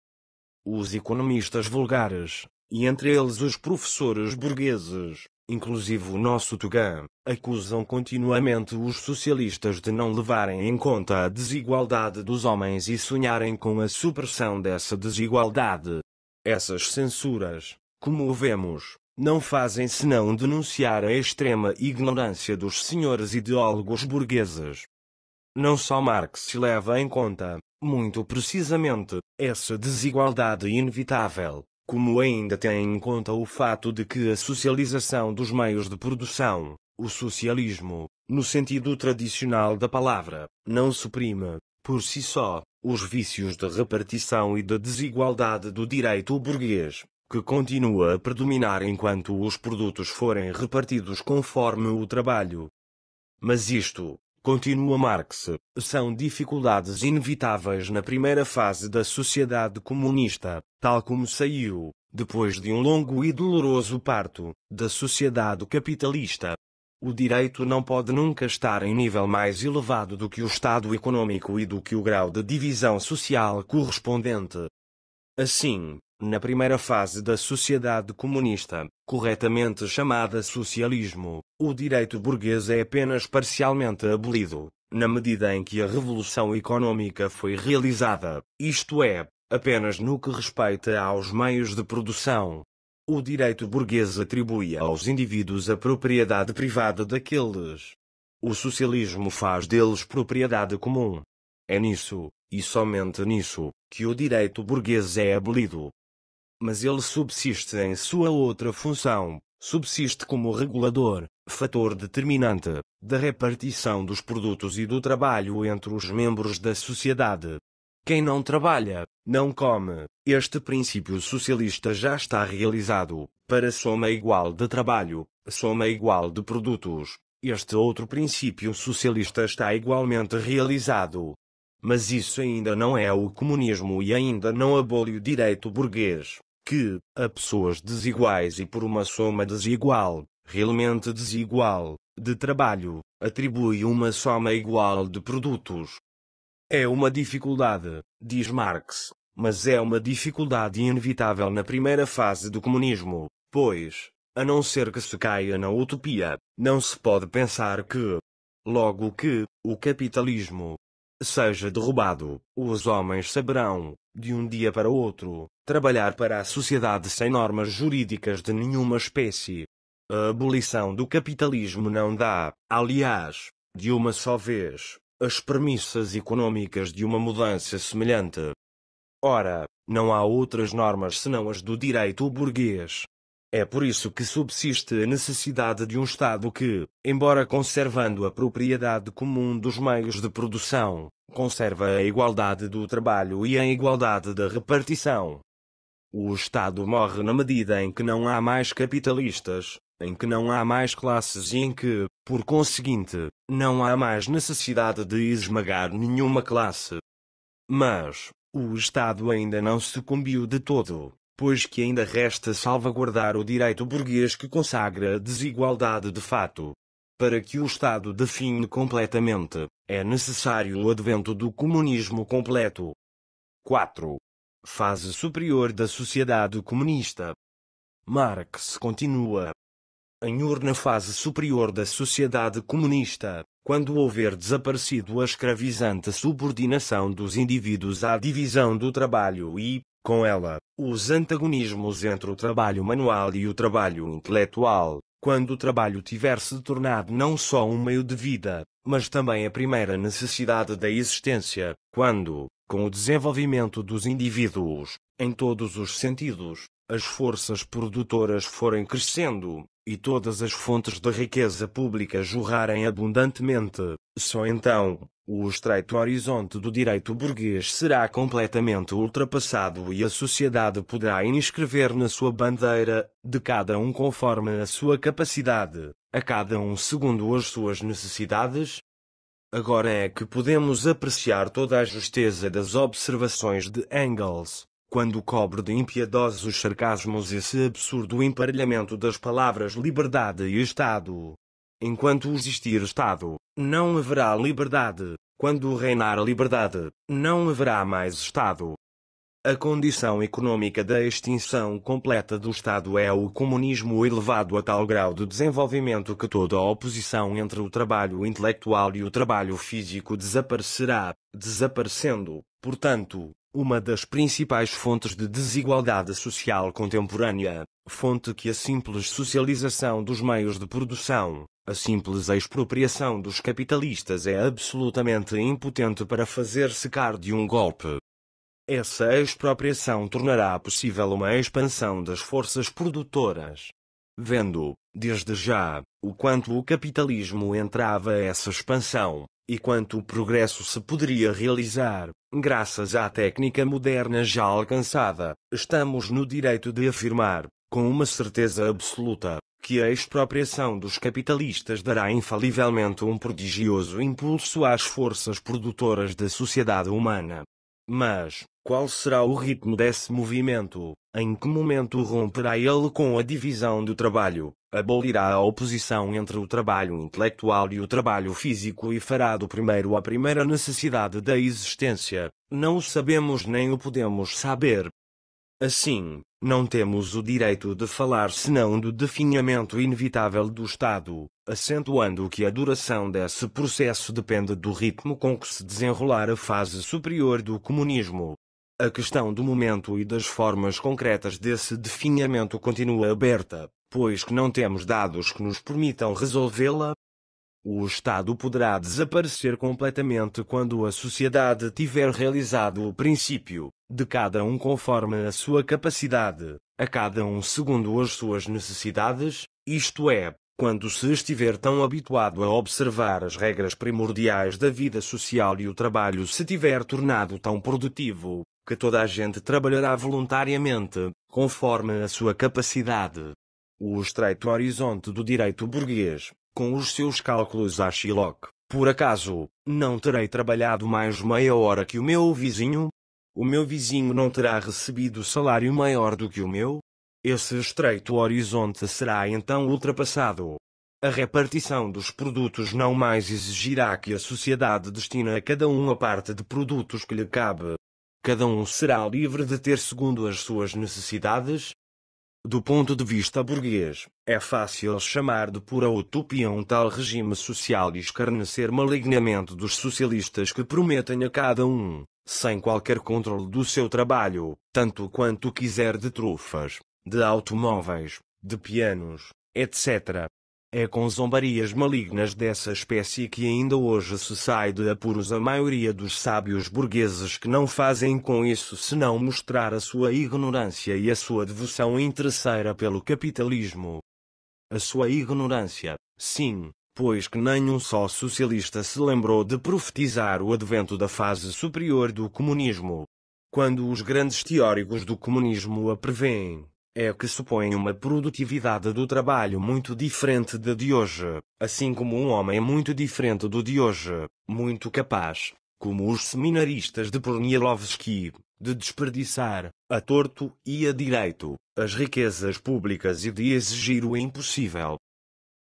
Os economistas vulgares, e entre eles os professores burgueses, inclusive o nosso Tugan, acusam continuamente os socialistas de não levarem em conta a desigualdade dos homens e sonharem com a supressão dessa desigualdade. Essas censuras, como vemos, não fazem senão denunciar a extrema ignorância dos senhores ideólogos burgueses, não só Marx leva em conta, muito precisamente, essa desigualdade inevitável, como ainda tem em conta o fato de que a socialização dos meios de produção, o socialismo, no sentido tradicional da palavra, não suprime, por si só, os vícios da repartição e da desigualdade do direito burguês, que continua a predominar enquanto os produtos forem repartidos conforme o trabalho. Mas isto, Continua Marx, são dificuldades inevitáveis na primeira fase da sociedade comunista, tal como saiu, depois de um longo e doloroso parto, da sociedade capitalista. O direito não pode nunca estar em nível mais elevado do que o estado econômico e do que o grau de divisão social correspondente. Assim, na primeira fase da sociedade comunista, corretamente chamada socialismo, o direito burguês é apenas parcialmente abolido, na medida em que a revolução econômica foi realizada, isto é, apenas no que respeita aos meios de produção. O direito burguês atribui aos indivíduos a propriedade privada daqueles. O socialismo faz deles propriedade comum. É nisso, e somente nisso, que o direito burguês é abolido, mas ele subsiste em sua outra função, subsiste como regulador, fator determinante, da repartição dos produtos e do trabalho entre os membros da sociedade. Quem não trabalha, não come. Este princípio socialista já está realizado, para soma igual de trabalho, soma igual de produtos. Este outro princípio socialista está igualmente realizado. Mas isso ainda não é o comunismo e ainda não abole o direito burguês que, a pessoas desiguais e por uma soma desigual, realmente desigual, de trabalho, atribui uma soma igual de produtos. É uma dificuldade, diz Marx, mas é uma dificuldade inevitável na primeira fase do comunismo, pois, a não ser que se caia na utopia, não se pode pensar que, logo que, o capitalismo, seja derrubado, os homens saberão, de um dia para outro, trabalhar para a sociedade sem normas jurídicas de nenhuma espécie. A abolição do capitalismo não dá, aliás, de uma só vez, as premissas econômicas de uma mudança semelhante. Ora, não há outras normas senão as do direito burguês, é por isso que subsiste a necessidade de um Estado que, embora conservando a propriedade comum dos meios de produção, conserva a igualdade do trabalho e a igualdade da repartição. O Estado morre na medida em que não há mais capitalistas, em que não há mais classes e em que, por conseguinte, não há mais necessidade de esmagar nenhuma classe. Mas, o Estado ainda não sucumbiu de todo pois que ainda resta salvaguardar o direito burguês que consagra a desigualdade de fato. Para que o Estado define completamente, é necessário o advento do comunismo completo. 4. Fase superior da sociedade comunista. Marx continua. Em urna fase superior da sociedade comunista, quando houver desaparecido a escravizante subordinação dos indivíduos à divisão do trabalho e, com ela, os antagonismos entre o trabalho manual e o trabalho intelectual, quando o trabalho tiver se tornado não só um meio de vida, mas também a primeira necessidade da existência, quando, com o desenvolvimento dos indivíduos, em todos os sentidos, as forças produtoras forem crescendo, e todas as fontes de riqueza pública jorrarem abundantemente, só então, o estreito horizonte do direito burguês será completamente ultrapassado e a sociedade poderá inscrever na sua bandeira, de cada um conforme a sua capacidade, a cada um segundo as suas necessidades. Agora é que podemos apreciar toda a justeza das observações de Engels, quando cobre de impiedosos sarcasmos esse absurdo emparelhamento das palavras liberdade e Estado. Enquanto existir Estado, não haverá liberdade. Quando reinar a liberdade, não haverá mais Estado. A condição econômica da extinção completa do Estado é o comunismo elevado a tal grau de desenvolvimento que toda a oposição entre o trabalho intelectual e o trabalho físico desaparecerá, desaparecendo, portanto, uma das principais fontes de desigualdade social contemporânea, fonte que a simples socialização dos meios de produção, a simples expropriação dos capitalistas é absolutamente impotente para fazer secar de um golpe. Essa expropriação tornará possível uma expansão das forças produtoras. Vendo, desde já, o quanto o capitalismo entrava a essa expansão, e quanto progresso se poderia realizar, graças à técnica moderna já alcançada, estamos no direito de afirmar, com uma certeza absoluta, que a expropriação dos capitalistas dará infalivelmente um prodigioso impulso às forças produtoras da sociedade humana. Mas, qual será o ritmo desse movimento? Em que momento romperá ele com a divisão do trabalho? Abolirá a oposição entre o trabalho intelectual e o trabalho físico e fará do primeiro a primeira necessidade da existência? Não o sabemos nem o podemos saber. Assim, não temos o direito de falar senão do definhamento inevitável do Estado, acentuando que a duração desse processo depende do ritmo com que se desenrolar a fase superior do comunismo, a questão do momento e das formas concretas desse definhamento continua aberta, pois que não temos dados que nos permitam resolvê-la. O Estado poderá desaparecer completamente quando a sociedade tiver realizado o princípio, de cada um conforme a sua capacidade, a cada um segundo as suas necessidades, isto é, quando se estiver tão habituado a observar as regras primordiais da vida social e o trabalho se tiver tornado tão produtivo, que toda a gente trabalhará voluntariamente, conforme a sua capacidade. O estreito horizonte do direito burguês, com os seus cálculos a Shylock, por acaso, não terei trabalhado mais meia hora que o meu vizinho? O meu vizinho não terá recebido salário maior do que o meu? Esse estreito horizonte será então ultrapassado. A repartição dos produtos não mais exigirá que a sociedade destina a cada um a parte de produtos que lhe cabe, cada um será livre de ter segundo as suas necessidades. Do ponto de vista burguês, é fácil chamar de pura utopia um tal regime social e escarnecer malignamente dos socialistas que prometem a cada um, sem qualquer controle do seu trabalho, tanto quanto quiser de trufas, de automóveis, de pianos, etc., é com zombarias malignas dessa espécie que ainda hoje se sai de apuros a maioria dos sábios burgueses que não fazem com isso senão mostrar a sua ignorância e a sua devoção interesseira pelo capitalismo. A sua ignorância, sim, pois que nenhum só socialista se lembrou de profetizar o advento da fase superior do comunismo. Quando os grandes teóricos do comunismo a preveem, é que supõe uma produtividade do trabalho muito diferente da de hoje, assim como um homem é muito diferente do de hoje, muito capaz, como os seminaristas de Pornilovsky, de desperdiçar, a torto e a direito, as riquezas públicas e de exigir o impossível.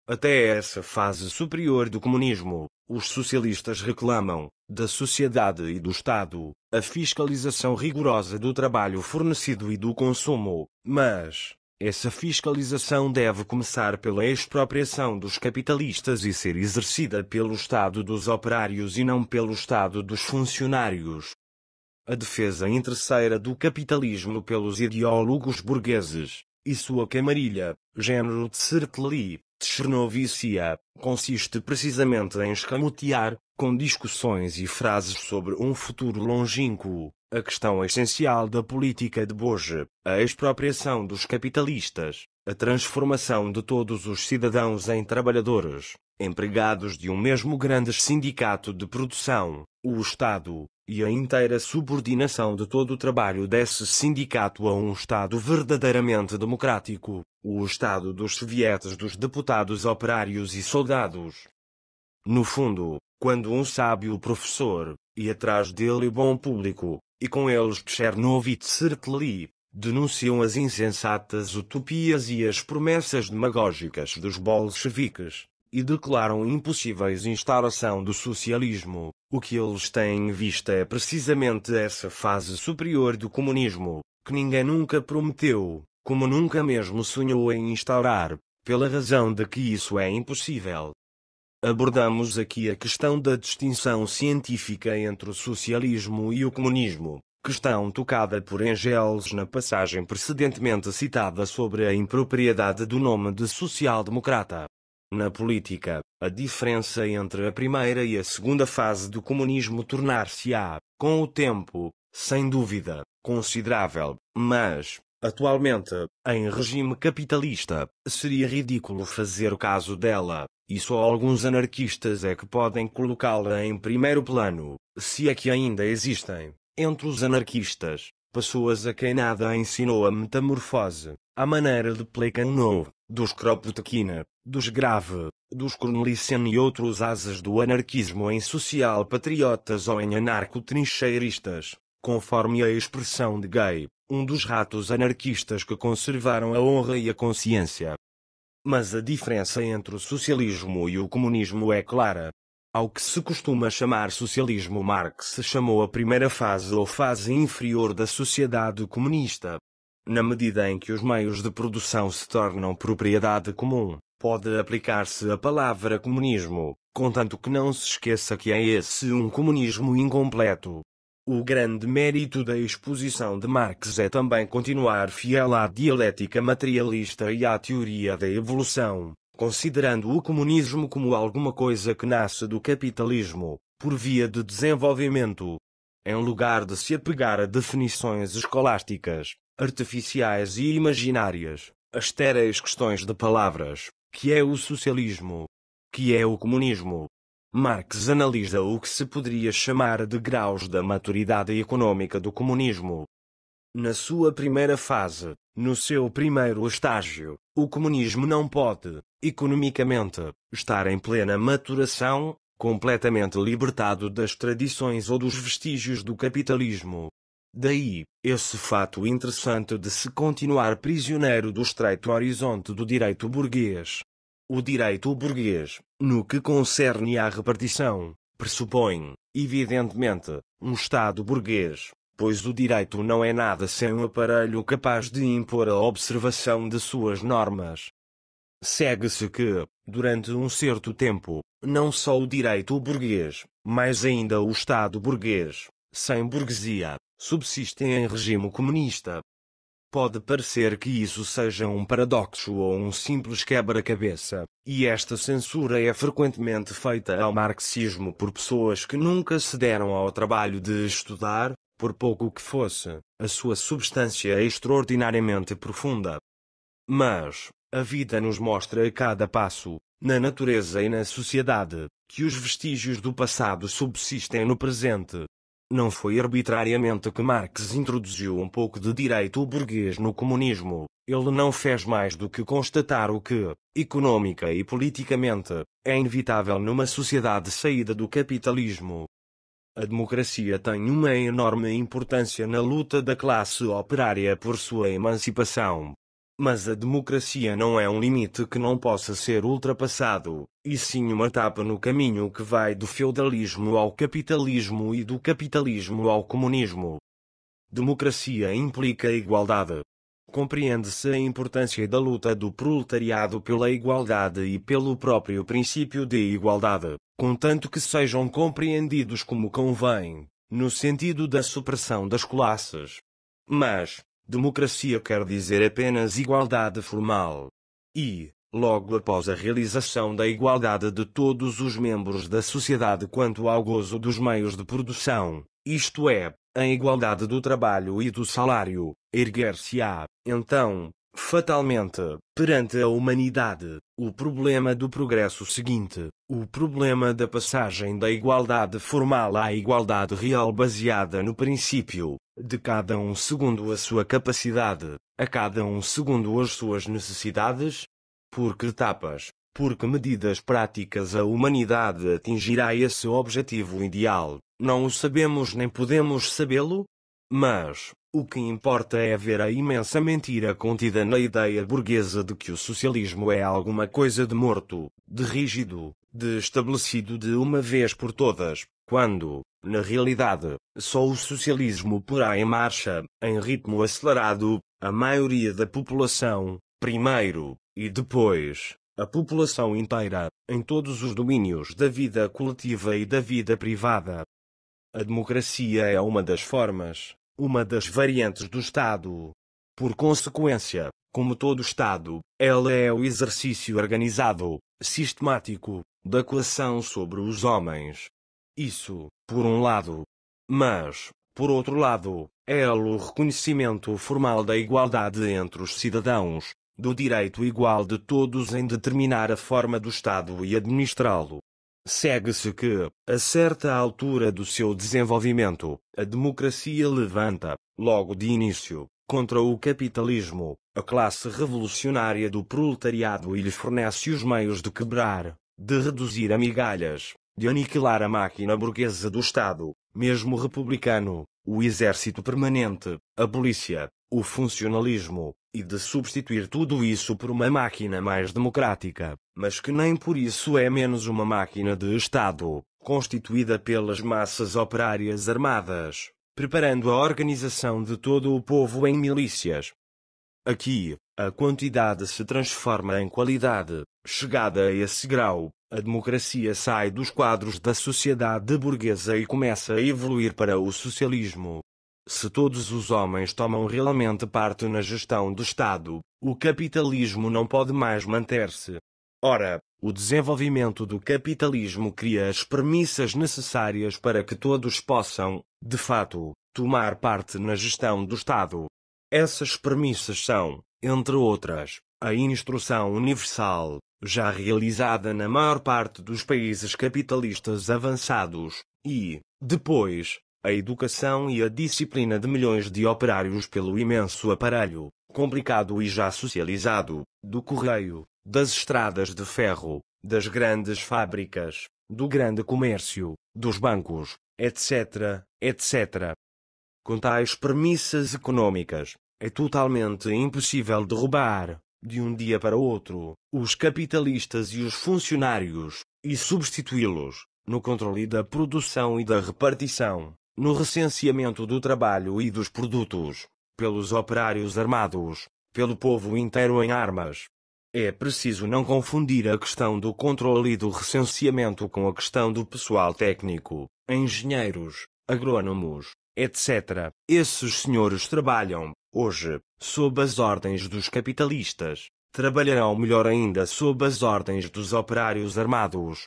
Até essa fase superior do comunismo, os socialistas reclamam, da sociedade e do Estado, a fiscalização rigorosa do trabalho fornecido e do consumo, mas, essa fiscalização deve começar pela expropriação dos capitalistas e ser exercida pelo Estado dos operários e não pelo Estado dos funcionários. A defesa interesseira do capitalismo pelos ideólogos burgueses, e sua camarilha, género de Sertli, de consiste precisamente em escamotear, com discussões e frases sobre um futuro longínquo, a questão essencial da política de Boje, a expropriação dos capitalistas, a transformação de todos os cidadãos em trabalhadores, empregados de um mesmo grande sindicato de produção, o Estado, e a inteira subordinação de todo o trabalho desse sindicato a um Estado verdadeiramente democrático, o Estado dos sovietes dos deputados operários e soldados. No fundo, quando um sábio professor, e atrás dele o bom público, e com eles Tchernov e denunciam as insensatas utopias e as promessas demagógicas dos bolcheviques, e declaram impossíveis instauração do socialismo, o que eles têm em vista é precisamente essa fase superior do comunismo, que ninguém nunca prometeu, como nunca mesmo sonhou em instaurar, pela razão de que isso é impossível, Abordamos aqui a questão da distinção científica entre o socialismo e o comunismo, questão tocada por Engels na passagem precedentemente citada sobre a impropriedade do nome de social-democrata. Na política, a diferença entre a primeira e a segunda fase do comunismo tornar-se-á, com o tempo, sem dúvida, considerável, mas, atualmente, em regime capitalista, seria ridículo fazer o caso dela, e só alguns anarquistas é que podem colocá-la em primeiro plano, se é que ainda existem, entre os anarquistas, pessoas a quem nada ensinou a metamorfose, a maneira de Plekhanov, dos Kropotkin, dos Grave, dos Cornelissen e outros asas do anarquismo em social-patriotas ou em anarco-trincheiristas, conforme a expressão de Gay, um dos ratos anarquistas que conservaram a honra e a consciência, mas a diferença entre o socialismo e o comunismo é clara. Ao que se costuma chamar socialismo Marx chamou a primeira fase ou fase inferior da sociedade comunista. Na medida em que os meios de produção se tornam propriedade comum, pode aplicar-se a palavra comunismo, contanto que não se esqueça que é esse um comunismo incompleto, o grande mérito da exposição de Marx é também continuar fiel à dialética materialista e à teoria da evolução, considerando o comunismo como alguma coisa que nasce do capitalismo, por via de desenvolvimento, em lugar de se apegar a definições escolásticas, artificiais e imaginárias, a estéreis questões de palavras, que é o socialismo, que é o comunismo, Marx analisa o que se poderia chamar de graus da maturidade econômica do comunismo. Na sua primeira fase, no seu primeiro estágio, o comunismo não pode, economicamente, estar em plena maturação, completamente libertado das tradições ou dos vestígios do capitalismo. Daí, esse fato interessante de se continuar prisioneiro do estreito horizonte do direito burguês. O direito burguês, no que concerne à repartição, pressupõe, evidentemente, um Estado burguês, pois o direito não é nada sem um aparelho capaz de impor a observação de suas normas. Segue-se que, durante um certo tempo, não só o direito burguês, mas ainda o Estado burguês, sem burguesia, subsistem em regime comunista, Pode parecer que isso seja um paradoxo ou um simples quebra-cabeça, e esta censura é frequentemente feita ao marxismo por pessoas que nunca se deram ao trabalho de estudar, por pouco que fosse, a sua substância extraordinariamente profunda. Mas, a vida nos mostra a cada passo, na natureza e na sociedade, que os vestígios do passado subsistem no presente, não foi arbitrariamente que Marx introduziu um pouco de direito burguês no comunismo. Ele não fez mais do que constatar o que, econômica e politicamente, é inevitável numa sociedade saída do capitalismo. A democracia tem uma enorme importância na luta da classe operária por sua emancipação. Mas a democracia não é um limite que não possa ser ultrapassado, e sim uma etapa no caminho que vai do feudalismo ao capitalismo e do capitalismo ao comunismo. Democracia implica igualdade. Compreende-se a importância da luta do proletariado pela igualdade e pelo próprio princípio de igualdade, contanto que sejam compreendidos como convém, no sentido da supressão das classes. Mas, Democracia quer dizer apenas igualdade formal. E, logo após a realização da igualdade de todos os membros da sociedade quanto ao gozo dos meios de produção, isto é, a igualdade do trabalho e do salário, erguer-se-á, então, fatalmente, perante a humanidade, o problema do progresso seguinte, o problema da passagem da igualdade formal à igualdade real baseada no princípio de cada um segundo a sua capacidade, a cada um segundo as suas necessidades. por que etapas, por que medidas práticas a humanidade atingirá esse objetivo ideal, não o sabemos nem podemos sabê-lo. Mas, o que importa é ver a imensa mentira contida na ideia burguesa de que o socialismo é alguma coisa de morto, de rígido, de estabelecido de uma vez por todas, quando, na realidade, só o socialismo porá em marcha, em ritmo acelerado, a maioria da população, primeiro, e depois, a população inteira, em todos os domínios da vida coletiva e da vida privada. A democracia é uma das formas, uma das variantes do Estado. Por consequência, como todo Estado, ela é o exercício organizado, sistemático, da coação sobre os homens, isso, por um lado. Mas, por outro lado, é o reconhecimento formal da igualdade entre os cidadãos, do direito igual de todos em determinar a forma do Estado e administrá-lo. Segue-se que, a certa altura do seu desenvolvimento, a democracia levanta, logo de início, contra o capitalismo, a classe revolucionária do proletariado e lhe fornece os meios de quebrar, de reduzir a migalhas, de aniquilar a máquina burguesa do Estado, mesmo republicano, o exército permanente, a polícia, o funcionalismo, e de substituir tudo isso por uma máquina mais democrática, mas que nem por isso é menos uma máquina de Estado, constituída pelas massas operárias armadas, preparando a organização de todo o povo em milícias. Aqui, a quantidade se transforma em qualidade, chegada a esse grau, a democracia sai dos quadros da sociedade burguesa e começa a evoluir para o socialismo. Se todos os homens tomam realmente parte na gestão do Estado, o capitalismo não pode mais manter-se. Ora, o desenvolvimento do capitalismo cria as premissas necessárias para que todos possam, de fato, tomar parte na gestão do Estado. Essas premissas são, entre outras, a instrução universal, já realizada na maior parte dos países capitalistas avançados, e, depois, a educação e a disciplina de milhões de operários pelo imenso aparelho, complicado e já socializado, do correio, das estradas de ferro, das grandes fábricas, do grande comércio, dos bancos, etc., etc. Com tais premissas econômicas, é totalmente impossível derrubar, de um dia para outro, os capitalistas e os funcionários, e substituí-los, no controle da produção e da repartição, no recenseamento do trabalho e dos produtos, pelos operários armados, pelo povo inteiro em armas. É preciso não confundir a questão do controle e do recenseamento com a questão do pessoal técnico, engenheiros, agrônomos, etc. Esses senhores trabalham, hoje, sob as ordens dos capitalistas. Trabalharão melhor ainda sob as ordens dos operários armados.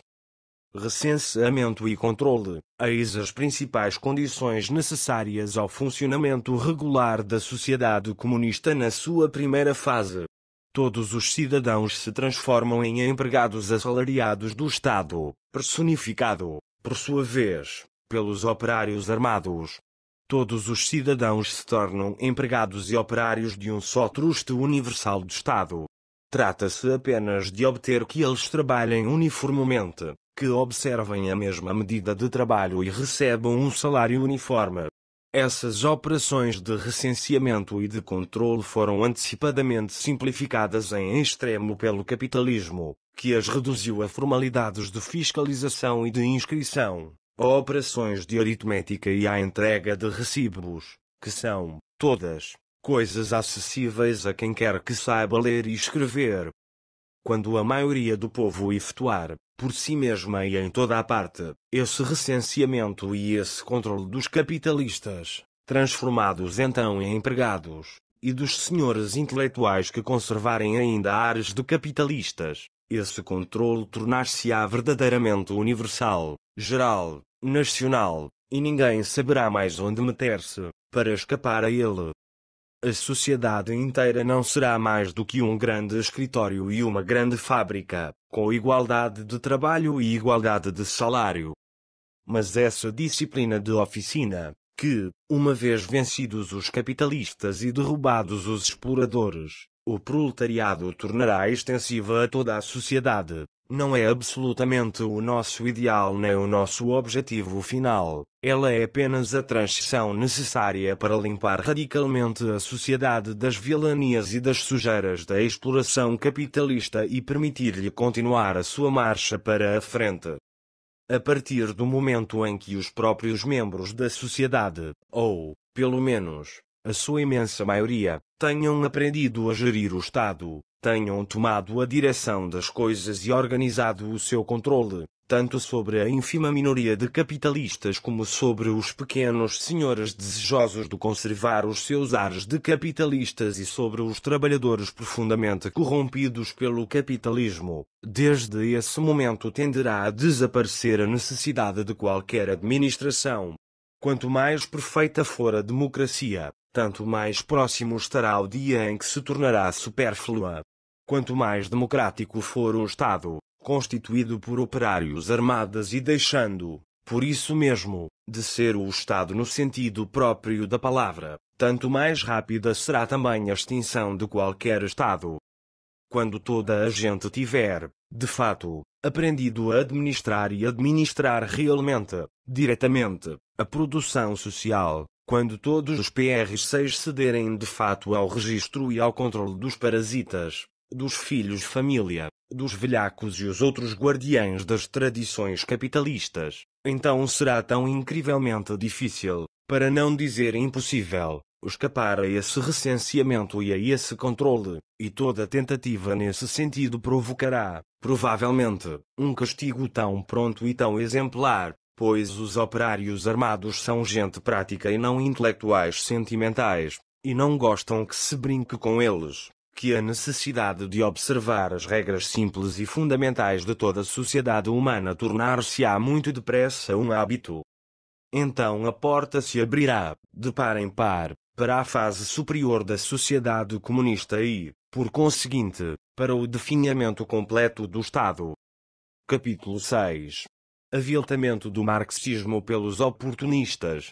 Recenseamento e controle. Eis as principais condições necessárias ao funcionamento regular da sociedade comunista na sua primeira fase. Todos os cidadãos se transformam em empregados assalariados do Estado, personificado, por sua vez, pelos operários armados todos os cidadãos se tornam empregados e operários de um só truste universal do Estado. Trata-se apenas de obter que eles trabalhem uniformemente, que observem a mesma medida de trabalho e recebam um salário uniforme. Essas operações de recenseamento e de controle foram antecipadamente simplificadas em extremo pelo capitalismo, que as reduziu a formalidades de fiscalização e de inscrição a operações de aritmética e à entrega de recibos, que são, todas, coisas acessíveis a quem quer que saiba ler e escrever. Quando a maioria do povo efetuar, por si mesma e em toda a parte, esse recenseamento e esse controle dos capitalistas, transformados então em empregados, e dos senhores intelectuais que conservarem ainda ares de capitalistas, esse controle tornar-se-á verdadeiramente universal, geral, nacional, e ninguém saberá mais onde meter-se, para escapar a ele. A sociedade inteira não será mais do que um grande escritório e uma grande fábrica, com igualdade de trabalho e igualdade de salário. Mas essa disciplina de oficina, que, uma vez vencidos os capitalistas e derrubados os exploradores, o proletariado tornará extensiva a toda a sociedade. Não é absolutamente o nosso ideal nem o nosso objetivo final. Ela é apenas a transição necessária para limpar radicalmente a sociedade das vilanias e das sujeiras da exploração capitalista e permitir-lhe continuar a sua marcha para a frente. A partir do momento em que os próprios membros da sociedade, ou, pelo menos, a sua imensa maioria, tenham aprendido a gerir o Estado, tenham tomado a direção das coisas e organizado o seu controle, tanto sobre a ínfima minoria de capitalistas como sobre os pequenos senhores desejosos de conservar os seus ares de capitalistas e sobre os trabalhadores profundamente corrompidos pelo capitalismo. Desde esse momento tenderá a desaparecer a necessidade de qualquer administração. Quanto mais perfeita for a democracia, tanto mais próximo estará o dia em que se tornará supérflua. Quanto mais democrático for o Estado, constituído por operários armados e deixando, por isso mesmo, de ser o Estado no sentido próprio da palavra, tanto mais rápida será também a extinção de qualquer Estado. Quando toda a gente tiver, de fato, aprendido a administrar e administrar realmente, diretamente, a produção social, quando todos os PRs6 cederem de fato ao registro e ao controle dos parasitas, dos filhos família, dos velhacos e os outros guardiães das tradições capitalistas, então será tão incrivelmente difícil, para não dizer impossível, escapar a esse recenseamento e a esse controle, e toda tentativa nesse sentido provocará, provavelmente, um castigo tão pronto e tão exemplar, pois os operários armados são gente prática e não intelectuais sentimentais, e não gostam que se brinque com eles, que a necessidade de observar as regras simples e fundamentais de toda a sociedade humana tornar-se-á muito depressa um hábito. Então a porta se abrirá, de par em par, para a fase superior da sociedade comunista e, por conseguinte, para o definhamento completo do Estado. Capítulo 6 aviltamento do marxismo pelos oportunistas.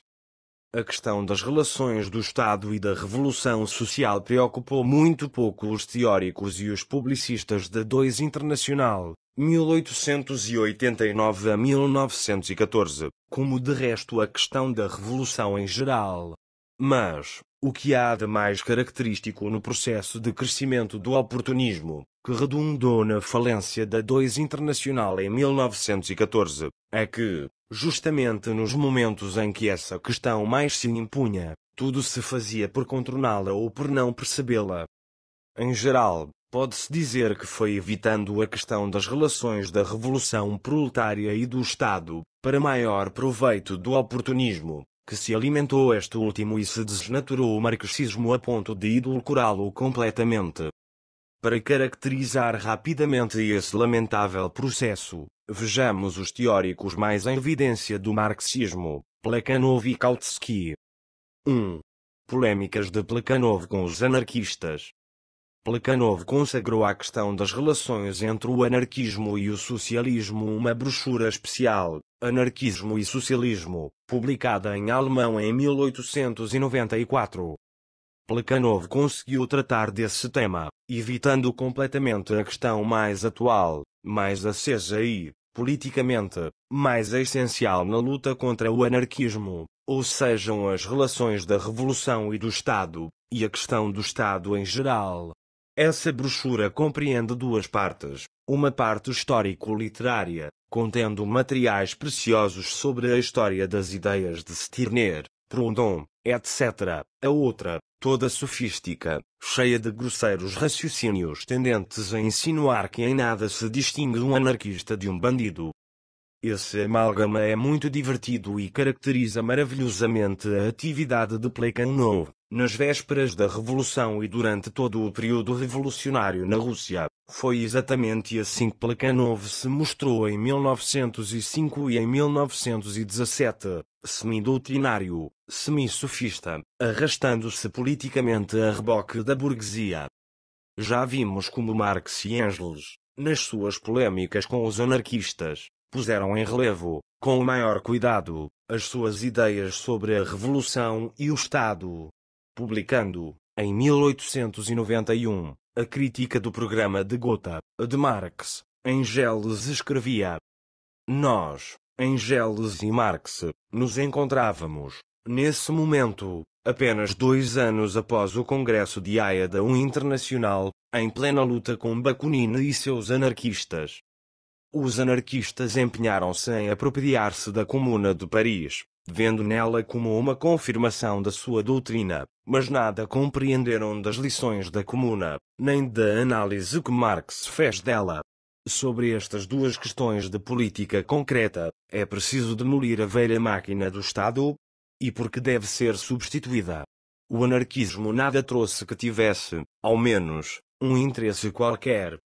A questão das relações do Estado e da Revolução Social preocupou muito pouco os teóricos e os publicistas da 2 Internacional, 1889 a 1914, como de resto a questão da Revolução em geral. Mas, o que há de mais característico no processo de crescimento do oportunismo, que redundou na falência da 2 Internacional em 1914, é que, justamente nos momentos em que essa questão mais se impunha, tudo se fazia por contorná-la ou por não percebê-la. Em geral, pode-se dizer que foi evitando a questão das relações da revolução proletária e do Estado, para maior proveito do oportunismo, que se alimentou este último e se desnaturou o marxismo a ponto de idolcorá-lo completamente. Para caracterizar rapidamente esse lamentável processo, vejamos os teóricos mais em evidência do marxismo, Plekhanov e Kautsky. 1. Polêmicas de Plekhanov com os anarquistas. Plekhanov consagrou à questão das relações entre o anarquismo e o socialismo uma brochura especial, Anarquismo e Socialismo, publicada em alemão em 1894. Plekhanov conseguiu tratar desse tema, evitando completamente a questão mais atual, mais acesa e, politicamente, mais essencial na luta contra o anarquismo, ou sejam as relações da Revolução e do Estado, e a questão do Estado em geral. Essa brochura compreende duas partes, uma parte histórico-literária, contendo materiais preciosos sobre a história das ideias de Stirner, Proudhon, etc. A outra, toda sofística, cheia de grosseiros raciocínios tendentes a insinuar que em nada se distingue um anarquista de um bandido. Esse amálgama é muito divertido e caracteriza maravilhosamente a atividade de Plekhanov, nas vésperas da Revolução e durante todo o período revolucionário na Rússia. Foi exatamente assim que Placanov se mostrou em 1905 e em 1917, semi-doutrinário, semi-sofista, arrastando-se politicamente a reboque da burguesia. Já vimos como Marx e Engels, nas suas polêmicas com os anarquistas, puseram em relevo, com o maior cuidado, as suas ideias sobre a Revolução e o Estado, publicando, em 1891, a crítica do programa de Gotha, de Marx, Engels escrevia: Nós, Engels e Marx, nos encontrávamos, nesse momento, apenas dois anos após o Congresso de Haia da Internacional, em plena luta com Bakunin e seus anarquistas. Os anarquistas empenharam-se em apropriar-se da Comuna de Paris, vendo nela como uma confirmação da sua doutrina, mas nada compreenderam das lições da Comuna, nem da análise que Marx fez dela. Sobre estas duas questões de política concreta, é preciso demolir a velha máquina do Estado e porque deve ser substituída. O anarquismo nada trouxe que tivesse, ao menos, um interesse qualquer.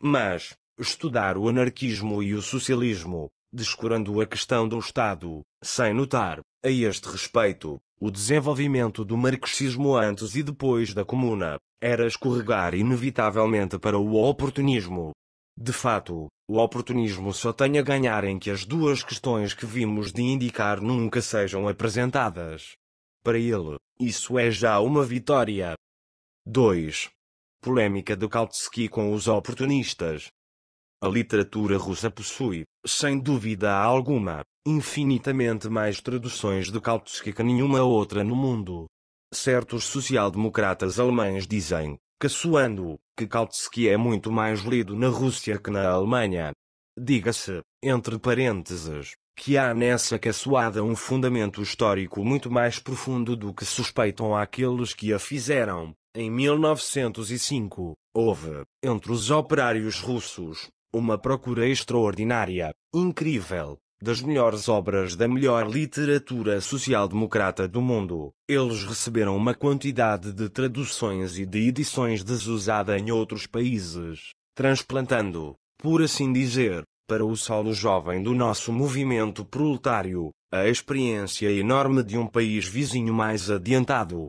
Mas, estudar o anarquismo e o socialismo descurando a questão do Estado, sem notar, a este respeito, o desenvolvimento do marxismo antes e depois da Comuna, era escorregar inevitavelmente para o oportunismo. De fato, o oportunismo só tem a ganhar em que as duas questões que vimos de indicar nunca sejam apresentadas. Para ele, isso é já uma vitória. 2. Polémica de Kautsky com os oportunistas. A literatura russa possui, sem dúvida alguma, infinitamente mais traduções de Kautsky que nenhuma outra no mundo. Certos social-democratas alemães dizem, caçoando, que Kautsky é muito mais lido na Rússia que na Alemanha. Diga-se, entre parênteses, que há nessa caçoada um fundamento histórico muito mais profundo do que suspeitam aqueles que a fizeram. Em 1905, houve, entre os operários russos, uma procura extraordinária, incrível, das melhores obras da melhor literatura social-democrata do mundo. Eles receberam uma quantidade de traduções e de edições desusada em outros países, transplantando, por assim dizer, para o solo jovem do nosso movimento proletário, a experiência enorme de um país vizinho mais adiantado.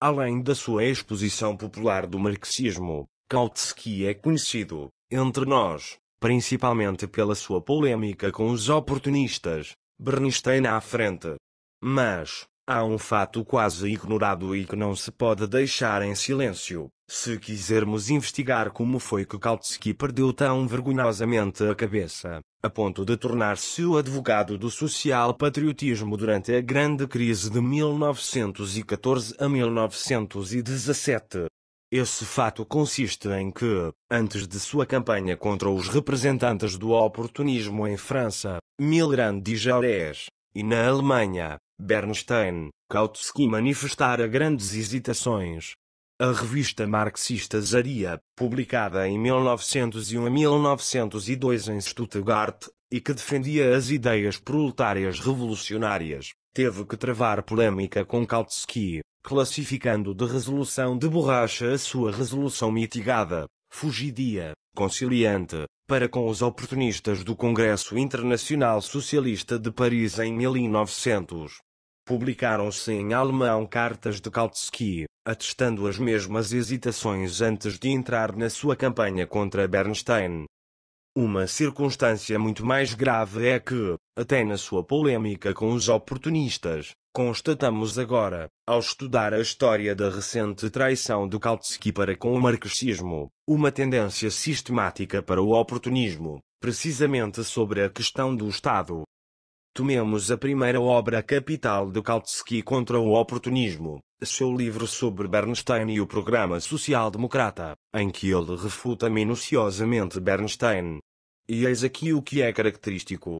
Além da sua exposição popular do marxismo, Kautsky é conhecido, entre nós, principalmente pela sua polêmica com os oportunistas, Bernstein à frente. Mas, há um fato quase ignorado e que não se pode deixar em silêncio. Se quisermos investigar como foi que Kautsky perdeu tão vergonhosamente a cabeça, a ponto de tornar-se o advogado do social-patriotismo durante a grande crise de 1914 a 1917, esse fato consiste em que, antes de sua campanha contra os representantes do oportunismo em França, Millerand e Jaurès, e na Alemanha, Bernstein, Kautsky manifestara grandes hesitações. A revista marxista Zaria, publicada em 1901 a 1902 em Stuttgart, e que defendia as ideias proletárias revolucionárias, teve que travar polêmica com Kautsky, classificando de resolução de borracha a sua resolução mitigada, fugidia, conciliante, para com os oportunistas do Congresso Internacional Socialista de Paris em 1900. Publicaram-se em alemão cartas de Kautsky, atestando as mesmas hesitações antes de entrar na sua campanha contra Bernstein. Uma circunstância muito mais grave é que, até na sua polêmica com os oportunistas, Constatamos agora, ao estudar a história da recente traição de Kautsky para com o marxismo, uma tendência sistemática para o oportunismo, precisamente sobre a questão do Estado. Tomemos a primeira obra capital de Kautsky contra o oportunismo, seu livro sobre Bernstein e o programa social-democrata, em que ele refuta minuciosamente Bernstein. E eis aqui o que é característico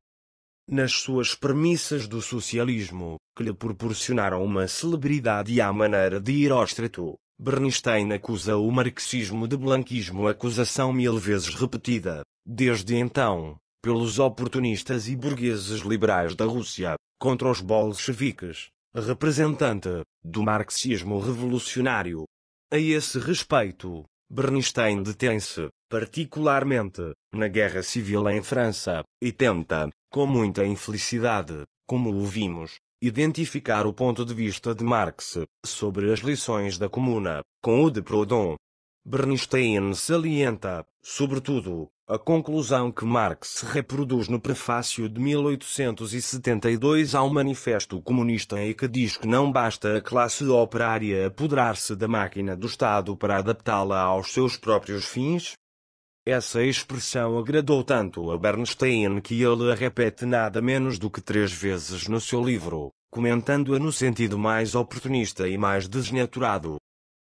nas suas premissas do socialismo, que lhe proporcionaram uma celebridade à maneira de Heróstrato. Bernstein acusa o marxismo de blanquismo acusação mil vezes repetida, desde então, pelos oportunistas e burgueses liberais da Rússia, contra os bolcheviques, representante, do marxismo revolucionário. A esse respeito, Bernstein detém-se, particularmente, na Guerra Civil em França, e tenta, com muita infelicidade, como o vimos, identificar o ponto de vista de Marx sobre as lições da Comuna com o de Proudhon. Bernstein salienta, sobretudo, a conclusão que Marx reproduz no prefácio de 1872 ao Manifesto Comunista e que diz que não basta a classe operária apoderar-se da máquina do Estado para adaptá-la aos seus próprios fins, essa expressão agradou tanto a Bernstein que ele a repete nada menos do que três vezes no seu livro, comentando-a no sentido mais oportunista e mais desnaturado.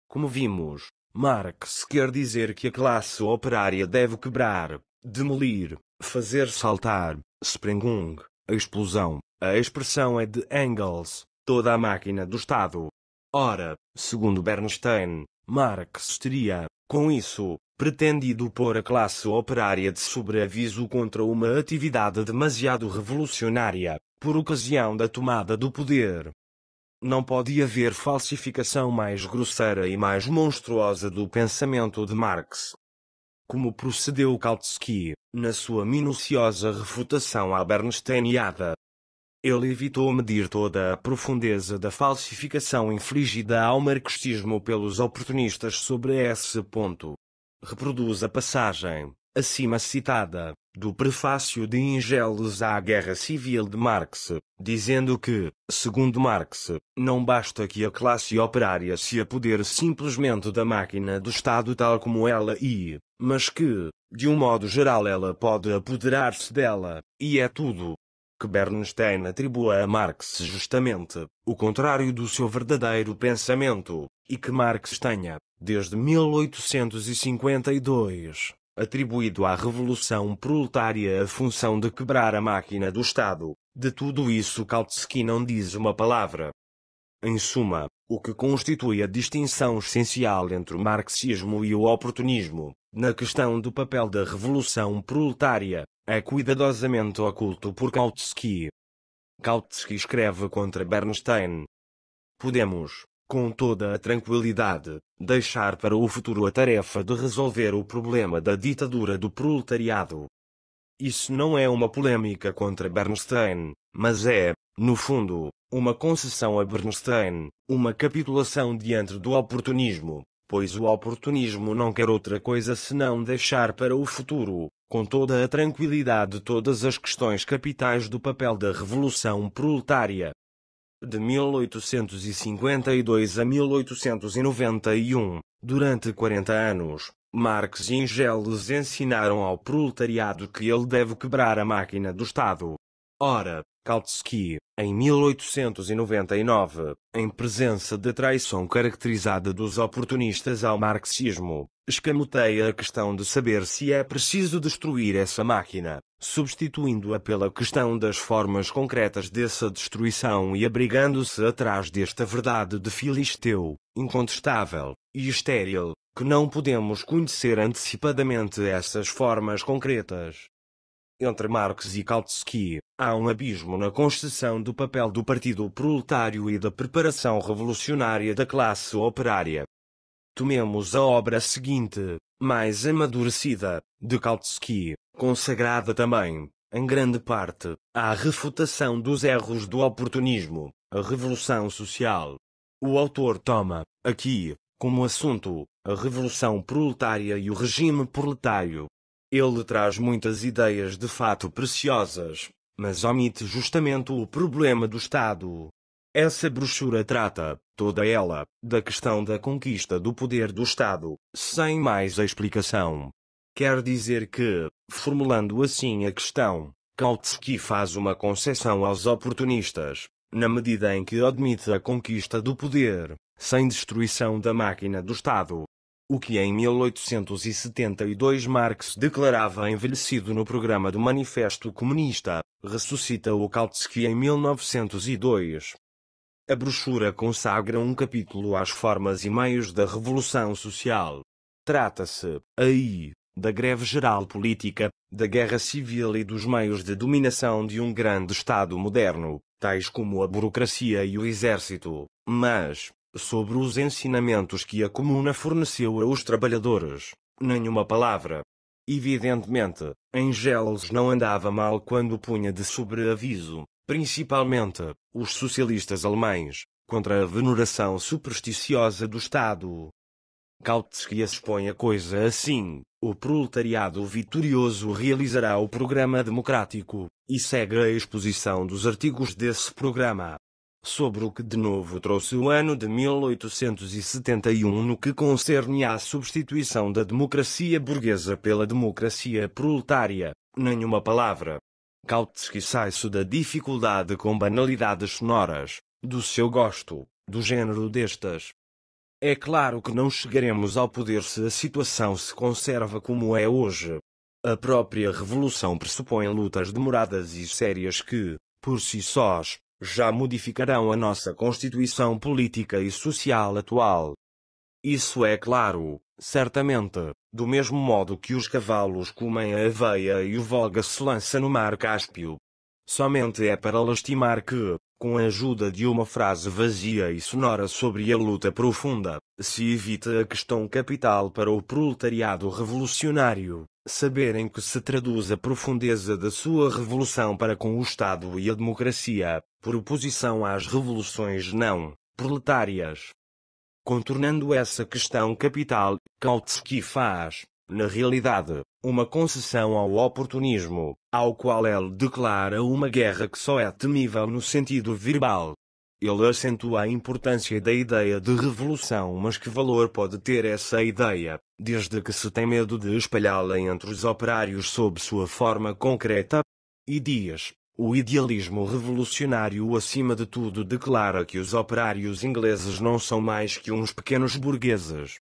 Como vimos, Marx quer dizer que a classe operária deve quebrar, demolir, fazer saltar, Sprengung, a explosão. A expressão é de Engels, toda a máquina do Estado. Ora, segundo Bernstein, Marx teria, com isso, pretendido pôr a classe operária de sobreaviso contra uma atividade demasiado revolucionária, por ocasião da tomada do poder. Não pode haver falsificação mais grosseira e mais monstruosa do pensamento de Marx. Como procedeu Kautsky, na sua minuciosa refutação à Bernsteiniada. Ele evitou medir toda a profundeza da falsificação infligida ao marxismo pelos oportunistas sobre esse ponto, reproduz a passagem, acima citada, do prefácio de Ingeles à Guerra Civil de Marx, dizendo que, segundo Marx, não basta que a classe operária se apodere simplesmente da máquina do Estado tal como ela e, mas que, de um modo geral ela pode apoderar-se dela, e é tudo. Que Bernstein atribua a Marx justamente o contrário do seu verdadeiro pensamento, e que Marx tenha, desde 1852, atribuído à Revolução Proletária a função de quebrar a máquina do Estado. De tudo isso Kautsky não diz uma palavra. Em suma, o que constitui a distinção essencial entre o marxismo e o oportunismo, na questão do papel da revolução proletária, é cuidadosamente oculto por Kautsky. Kautsky escreve contra Bernstein. Podemos, com toda a tranquilidade, deixar para o futuro a tarefa de resolver o problema da ditadura do proletariado. Isso não é uma polêmica contra Bernstein, mas é, no fundo, uma concessão a Bernstein, uma capitulação diante do oportunismo, pois o oportunismo não quer outra coisa senão deixar para o futuro, com toda a tranquilidade todas as questões capitais do papel da revolução proletária de 1852 a 1891, durante 40 anos, Marx e Engels ensinaram ao proletariado que ele deve quebrar a máquina do Estado. Ora, Kautsky, em 1899, em presença de traição caracterizada dos oportunistas ao marxismo, escamoteia a questão de saber se é preciso destruir essa máquina, substituindo-a pela questão das formas concretas dessa destruição e abrigando-se atrás desta verdade de filisteu, incontestável e estéril, que não podemos conhecer antecipadamente essas formas concretas. Entre Marx e Kautsky, há um abismo na concessão do papel do partido proletário e da preparação revolucionária da classe operária. Tomemos a obra seguinte, mais amadurecida, de Kautsky, consagrada também, em grande parte, à refutação dos erros do oportunismo, a revolução social. O autor toma, aqui, como assunto, a revolução proletária e o regime proletário. Ele traz muitas ideias de fato preciosas, mas omite justamente o problema do Estado. Essa brochura trata, toda ela, da questão da conquista do poder do Estado, sem mais explicação. Quer dizer que, formulando assim a questão, Kautsky faz uma concessão aos oportunistas, na medida em que admite a conquista do poder, sem destruição da máquina do Estado. O que em 1872 Marx declarava envelhecido no programa do Manifesto Comunista, ressuscita o Kautsky em 1902. A brochura consagra um capítulo às formas e meios da Revolução Social. Trata-se, aí, da greve geral política, da guerra civil e dos meios de dominação de um grande Estado moderno, tais como a burocracia e o exército, mas, sobre os ensinamentos que a Comuna forneceu aos trabalhadores, nenhuma palavra. Evidentemente, Engels não andava mal quando punha de sobreaviso, principalmente, os socialistas alemães, contra a veneração supersticiosa do Estado, Kautsky expõe a coisa assim, o proletariado vitorioso realizará o programa democrático, e segue a exposição dos artigos desse programa. Sobre o que de novo trouxe o ano de 1871 no que concerne à substituição da democracia burguesa pela democracia proletária, nenhuma palavra. Kautsky sai-se da dificuldade com banalidades sonoras, do seu gosto, do gênero destas, é claro que não chegaremos ao poder se a situação se conserva como é hoje. A própria revolução pressupõe lutas demoradas e sérias que, por si sós, já modificarão a nossa constituição política e social atual. Isso é claro, certamente, do mesmo modo que os cavalos comem a aveia e o Volga se lança no mar Cáspio. Somente é para lastimar que, com a ajuda de uma frase vazia e sonora sobre a luta profunda, se evita a questão capital para o proletariado revolucionário, saber em que se traduz a profundeza da sua revolução para com o Estado e a democracia, por oposição às revoluções não proletárias. Contornando essa questão capital, Kautsky faz, na realidade, uma concessão ao oportunismo, ao qual ele declara uma guerra que só é temível no sentido verbal. Ele acentua a importância da ideia de revolução, mas que valor pode ter essa ideia, desde que se tem medo de espalhá-la entre os operários sob sua forma concreta? E dias, o idealismo revolucionário acima de tudo declara que os operários ingleses não são mais que uns pequenos burgueses,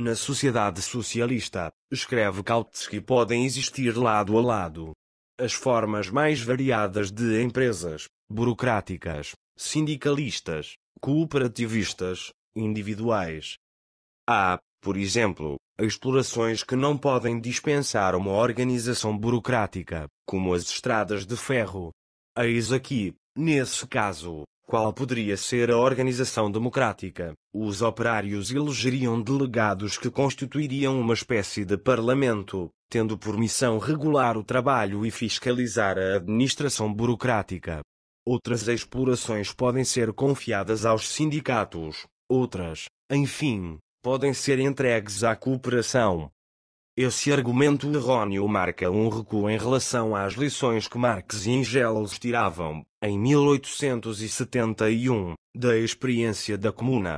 na sociedade socialista, escreve Kautsky, podem existir lado a lado as formas mais variadas de empresas, burocráticas, sindicalistas, cooperativistas, individuais. Há, por exemplo, explorações que não podem dispensar uma organização burocrática, como as estradas de ferro. Eis aqui, nesse caso, qual poderia ser a organização democrática? Os operários elegeriam delegados que constituiriam uma espécie de parlamento, tendo por missão regular o trabalho e fiscalizar a administração burocrática. Outras explorações podem ser confiadas aos sindicatos, outras, enfim, podem ser entregues à cooperação. Esse argumento errôneo marca um recuo em relação às lições que Marx e Engels tiravam, em 1871, da experiência da Comuna.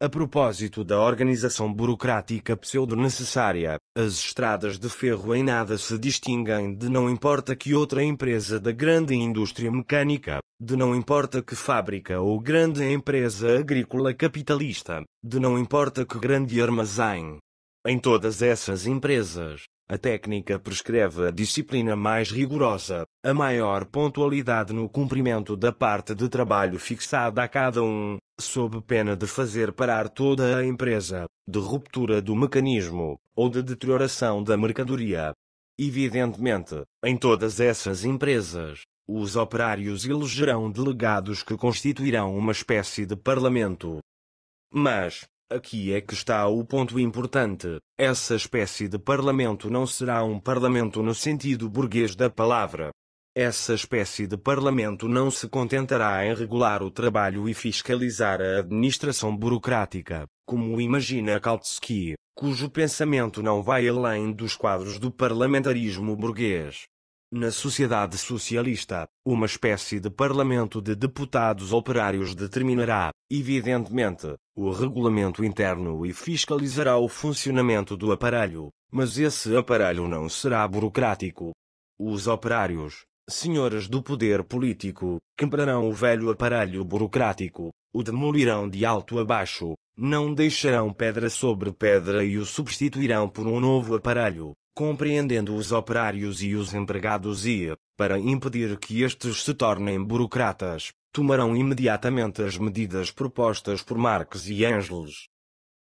A propósito da organização burocrática pseudo-necessária, as estradas de ferro em nada se distinguem de não importa que outra empresa da grande indústria mecânica, de não importa que fábrica ou grande empresa agrícola capitalista, de não importa que grande armazém, em todas essas empresas, a técnica prescreve a disciplina mais rigorosa, a maior pontualidade no cumprimento da parte de trabalho fixada a cada um, sob pena de fazer parar toda a empresa, de ruptura do mecanismo, ou de deterioração da mercadoria. Evidentemente, em todas essas empresas, os operários elegerão delegados que constituirão uma espécie de parlamento. Mas, Aqui é que está o ponto importante. Essa espécie de parlamento não será um parlamento no sentido burguês da palavra. Essa espécie de parlamento não se contentará em regular o trabalho e fiscalizar a administração burocrática, como imagina Kautsky, cujo pensamento não vai além dos quadros do parlamentarismo burguês na sociedade socialista, uma espécie de parlamento de deputados operários determinará, evidentemente, o regulamento interno e fiscalizará o funcionamento do aparelho, mas esse aparelho não será burocrático. Os operários, senhores do poder político, quebrarão o velho aparelho burocrático, o demolirão de alto a baixo, não deixarão pedra sobre pedra e o substituirão por um novo aparelho, compreendendo os operários e os empregados e, para impedir que estes se tornem burocratas, tomarão imediatamente as medidas propostas por Marx e Engels.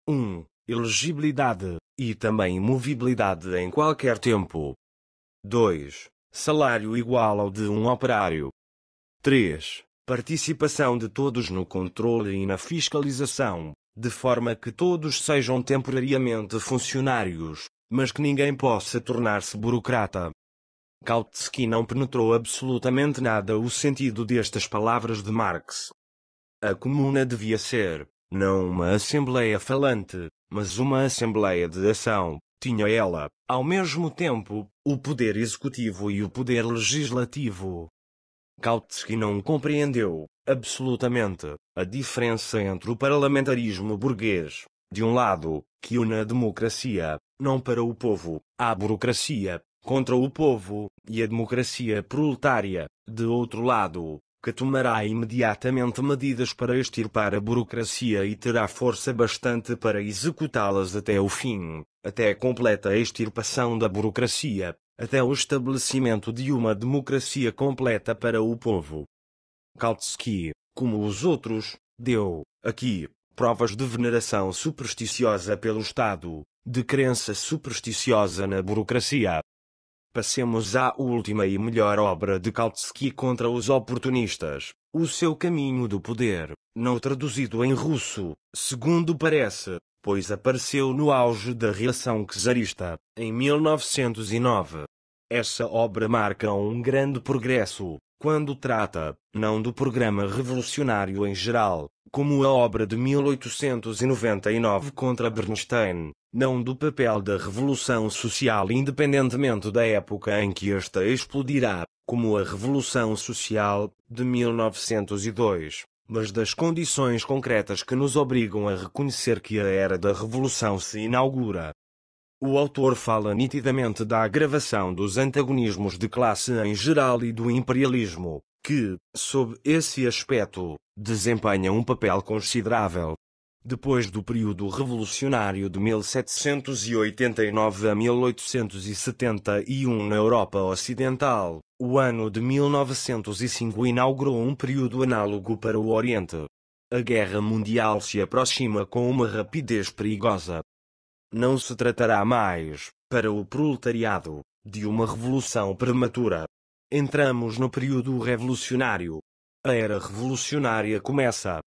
1. Elegibilidade, e também movibilidade em qualquer tempo. 2. Salário igual ao de um operário. 3. Participação de todos no controle e na fiscalização, de forma que todos sejam temporariamente funcionários, mas que ninguém possa tornar-se burocrata. Kautsky não penetrou absolutamente nada o sentido destas palavras de Marx. A comuna devia ser, não uma assembleia falante, mas uma assembleia de ação. Tinha ela, ao mesmo tempo, o poder executivo e o poder legislativo. Kautsky não compreendeu, absolutamente, a diferença entre o parlamentarismo burguês, de um lado, que une a democracia, não para o povo. Há burocracia contra o povo e a democracia proletária, de outro lado, que tomará imediatamente medidas para extirpar a burocracia e terá força bastante para executá-las até o fim, até a completa extirpação da burocracia, até o estabelecimento de uma democracia completa para o povo. Kautsky, como os outros, deu, aqui, provas de veneração supersticiosa pelo Estado, de crença supersticiosa na burocracia. Passemos à última e melhor obra de Kautsky contra os oportunistas, O Seu Caminho do Poder, não traduzido em russo, segundo parece, pois apareceu no auge da reação czarista, em 1909. Essa obra marca um grande progresso, quando trata, não do programa revolucionário em geral, como a obra de 1899 contra Bernstein, não do papel da revolução social independentemente da época em que esta explodirá, como a revolução social de 1902 mas das condições concretas que nos obrigam a reconhecer que a era da revolução se inaugura, o autor fala nitidamente da agravação dos antagonismos de classe em geral e do imperialismo, que, sob esse aspecto, desempenha um papel considerável. Depois do período revolucionário de 1789 a 1871 na Europa Ocidental, o ano de 1905 inaugurou um período análogo para o Oriente. A Guerra Mundial se aproxima com uma rapidez perigosa, não se tratará mais, para o proletariado, de uma revolução prematura. Entramos no período revolucionário. A era revolucionária começa.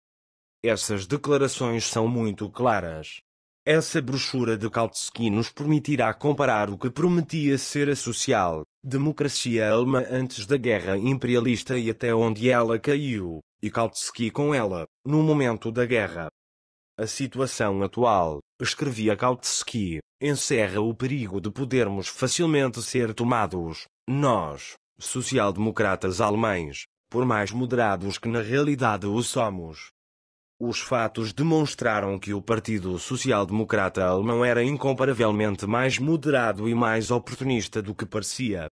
Essas declarações são muito claras. Essa brochura de Kautsky nos permitirá comparar o que prometia ser a social democracia alemã antes da guerra imperialista e até onde ela caiu, e Kautsky com ela, no momento da guerra, a situação atual, escrevia Kautsky, encerra o perigo de podermos facilmente ser tomados, nós, social-democratas alemães, por mais moderados que na realidade o somos. Os fatos demonstraram que o Partido Social Democrata Alemão era incomparavelmente mais moderado e mais oportunista do que parecia.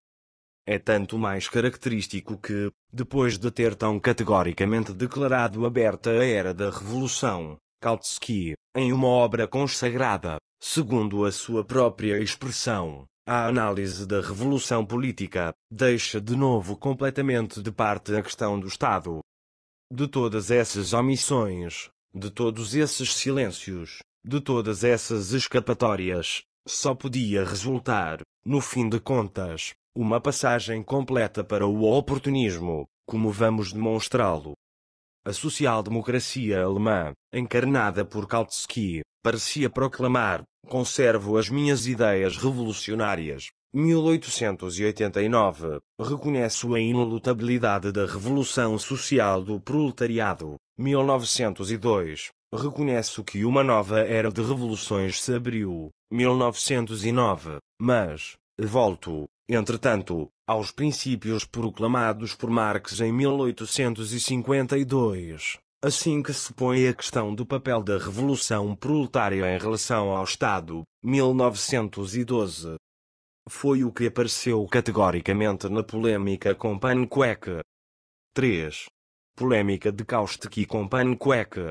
É tanto mais característico que, depois de ter tão categoricamente declarado aberta a era da Revolução, Kautsky, em uma obra consagrada, segundo a sua própria expressão, a análise da revolução política, deixa de novo completamente de parte a questão do Estado. De todas essas omissões, de todos esses silêncios, de todas essas escapatórias, só podia resultar, no fim de contas, uma passagem completa para o oportunismo, como vamos demonstrá-lo, a social-democracia alemã, encarnada por Kautsky, parecia proclamar: Conservo as minhas ideias revolucionárias. 1889 reconheço a inlutabilidade da revolução social do proletariado. 1902 reconheço que uma nova era de revoluções se abriu. 1909 mas volto, entretanto, aos princípios proclamados por Marx em 1852. Assim que se põe a questão do papel da revolução proletária em relação ao Estado, 1912. Foi o que apareceu categoricamente na polémica com Panqueque. 3. Polémica de Kautsky com Panqueque.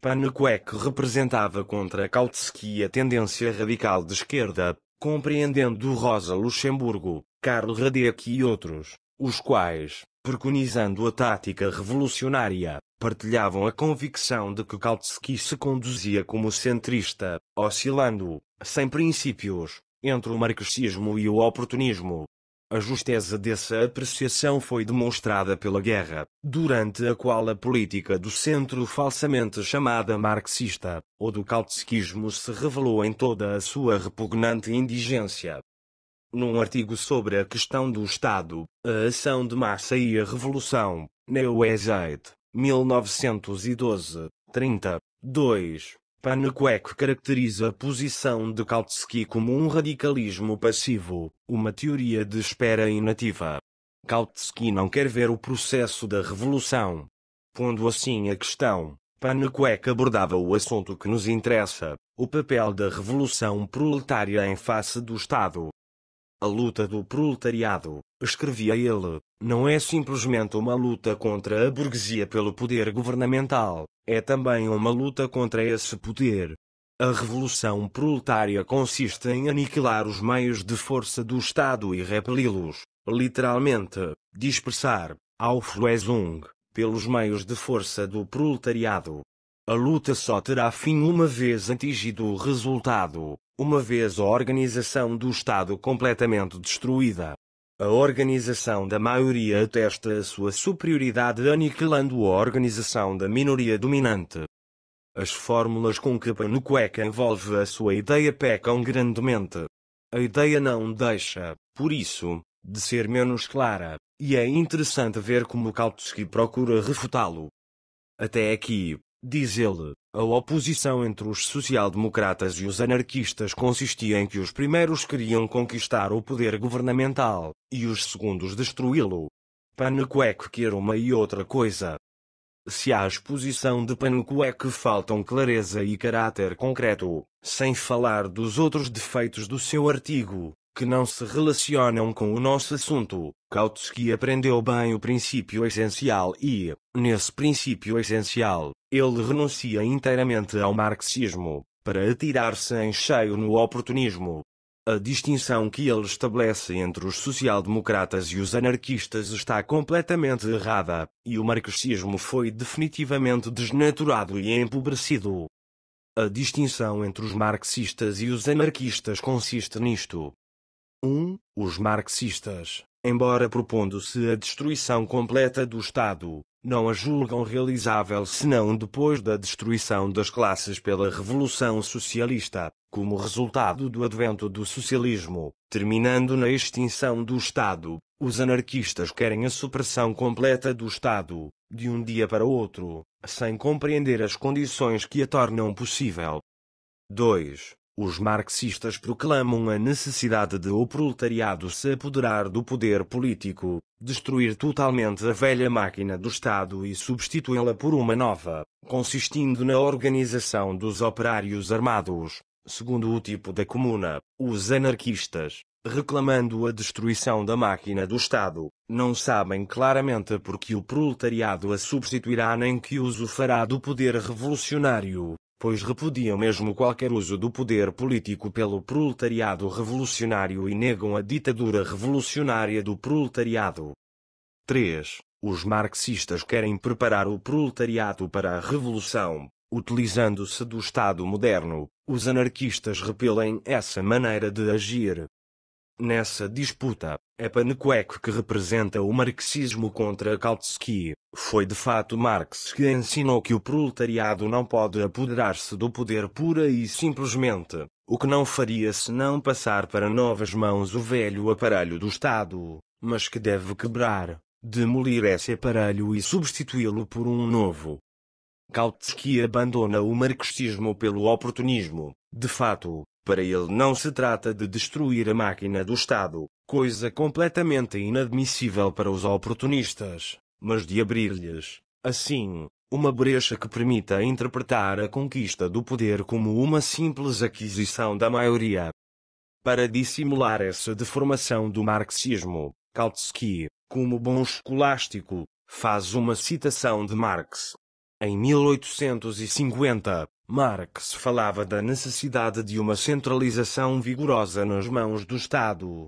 Panqueque representava contra Kautsky a tendência radical de esquerda, compreendendo Rosa Luxemburgo, Carlo Radek e outros, os quais, preconizando a tática revolucionária, partilhavam a convicção de que Kautsky se conduzia como centrista, oscilando, sem princípios, entre o marxismo e o oportunismo. A justeza dessa apreciação foi demonstrada pela guerra, durante a qual a política do centro falsamente chamada marxista, ou do kautskismo se revelou em toda a sua repugnante indigência, num artigo sobre a questão do Estado, a ação de massa e a revolução, Neuezeit, 1912, 30, 2, Panequec caracteriza a posição de Kautsky como um radicalismo passivo, uma teoria de espera inativa. Kautsky não quer ver o processo da revolução. Pondo assim a questão, Panequec abordava o assunto que nos interessa, o papel da revolução proletária em face do Estado. A luta do proletariado, escrevia ele, não é simplesmente uma luta contra a burguesia pelo poder governamental, é também uma luta contra esse poder. A revolução proletária consiste em aniquilar os meios de força do Estado e repeli-los, literalmente, dispersar, ao Auflösung, pelos meios de força do proletariado. A luta só terá fim uma vez atingido o resultado, uma vez a organização do Estado completamente destruída. A organização da maioria atesta a sua superioridade aniquilando a organização da minoria dominante. As fórmulas com que a envolve a sua ideia pecam grandemente. A ideia não deixa, por isso, de ser menos clara, e é interessante ver como Kautsky procura refutá-lo. Até aqui, Diz ele, a oposição entre os social-democratas e os anarquistas consistia em que os primeiros queriam conquistar o poder governamental, e os segundos destruí-lo. Panecuec quer uma e outra coisa. Se à exposição de Panecuec faltam clareza e caráter concreto, sem falar dos outros defeitos do seu artigo, que não se relacionam com o nosso assunto, Kautsky aprendeu bem o princípio essencial e, nesse princípio essencial, ele renuncia inteiramente ao marxismo, para atirar-se em cheio no oportunismo. A distinção que ele estabelece entre os social-democratas e os anarquistas está completamente errada, e o marxismo foi definitivamente desnaturado e empobrecido. A distinção entre os marxistas e os anarquistas consiste nisto. 1. Um, os marxistas, embora propondo-se a destruição completa do Estado, não a julgam realizável senão depois da destruição das classes pela Revolução Socialista, como resultado do advento do socialismo, terminando na extinção do Estado. Os anarquistas querem a supressão completa do Estado, de um dia para outro, sem compreender as condições que a tornam possível. 2. Os marxistas proclamam a necessidade de o proletariado se apoderar do poder político, destruir totalmente a velha máquina do Estado e substituí-la por uma nova, consistindo na organização dos operários armados, segundo o tipo da comuna, os anarquistas reclamando a destruição da máquina do Estado, não sabem claramente por que o proletariado a substituirá nem que uso fará do poder revolucionário, pois repudiam mesmo qualquer uso do poder político pelo proletariado revolucionário e negam a ditadura revolucionária do proletariado. 3. Os marxistas querem preparar o proletariado para a revolução, utilizando-se do Estado moderno. Os anarquistas repelem essa maneira de agir. Nessa disputa, é Panecueco que representa o marxismo contra Kautsky, foi de fato Marx que ensinou que o proletariado não pode apoderar-se do poder pura e simplesmente, o que não faria senão passar para novas mãos o velho aparelho do Estado, mas que deve quebrar, demolir esse aparelho e substituí-lo por um novo. Kautsky abandona o marxismo pelo oportunismo, de fato, para ele não se trata de destruir a máquina do Estado, coisa completamente inadmissível para os oportunistas, mas de abrir-lhes, assim, uma brecha que permita interpretar a conquista do poder como uma simples aquisição da maioria. Para dissimular essa deformação do marxismo, Kautsky, como bom escolástico, faz uma citação de Marx. Em 1850, Marx falava da necessidade de uma centralização vigorosa nas mãos do Estado.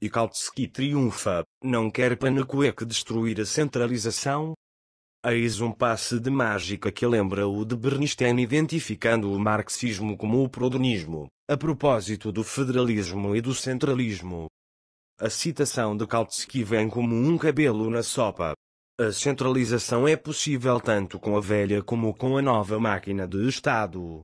E Kautsky triunfa, não quer Panacuec destruir a centralização? Eis um passe de mágica que lembra-o de Bernstein identificando o marxismo como o prodonismo, a propósito do federalismo e do centralismo. A citação de Kautsky vem como um cabelo na sopa, a centralização é possível tanto com a velha como com a nova máquina de Estado.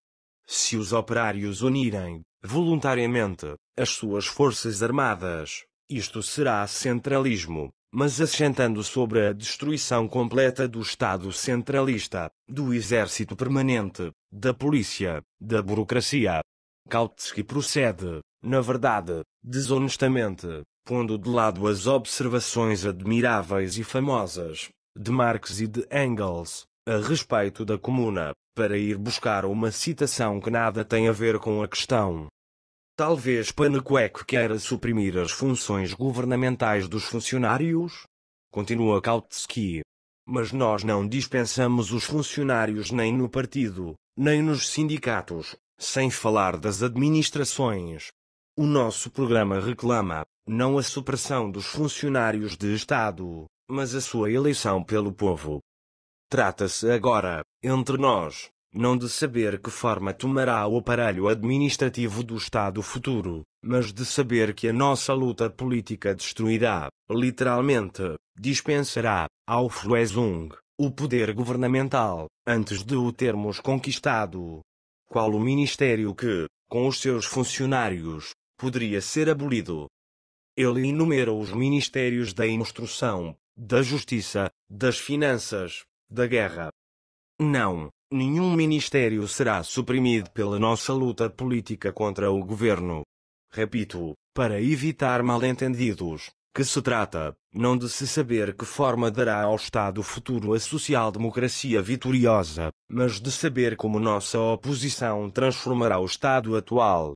Se os operários unirem, voluntariamente, as suas forças armadas, isto será centralismo, mas assentando sobre a destruição completa do Estado centralista, do exército permanente, da polícia, da burocracia. Kautsky procede, na verdade, desonestamente, pondo de lado as observações admiráveis e famosas de Marx e de Engels a respeito da Comuna, para ir buscar uma citação que nada tem a ver com a questão. Talvez Panecueco queira suprimir as funções governamentais dos funcionários? Continua Kautsky. Mas nós não dispensamos os funcionários nem no partido, nem nos sindicatos, sem falar das administrações, o nosso programa reclama, não a supressão dos funcionários de Estado, mas a sua eleição pelo povo. Trata-se agora, entre nós, não de saber que forma tomará o aparelho administrativo do Estado futuro, mas de saber que a nossa luta política destruirá, literalmente, dispensará, ao Fluesung, o poder governamental, antes de o termos conquistado. Qual o ministério que, com os seus funcionários, poderia ser abolido. Ele enumera os ministérios da instrução, da justiça, das finanças, da guerra. Não, nenhum ministério será suprimido pela nossa luta política contra o governo. Repito, para evitar mal-entendidos, que se trata, não de se saber que forma dará ao Estado futuro a social-democracia vitoriosa, mas de saber como nossa oposição transformará o Estado atual,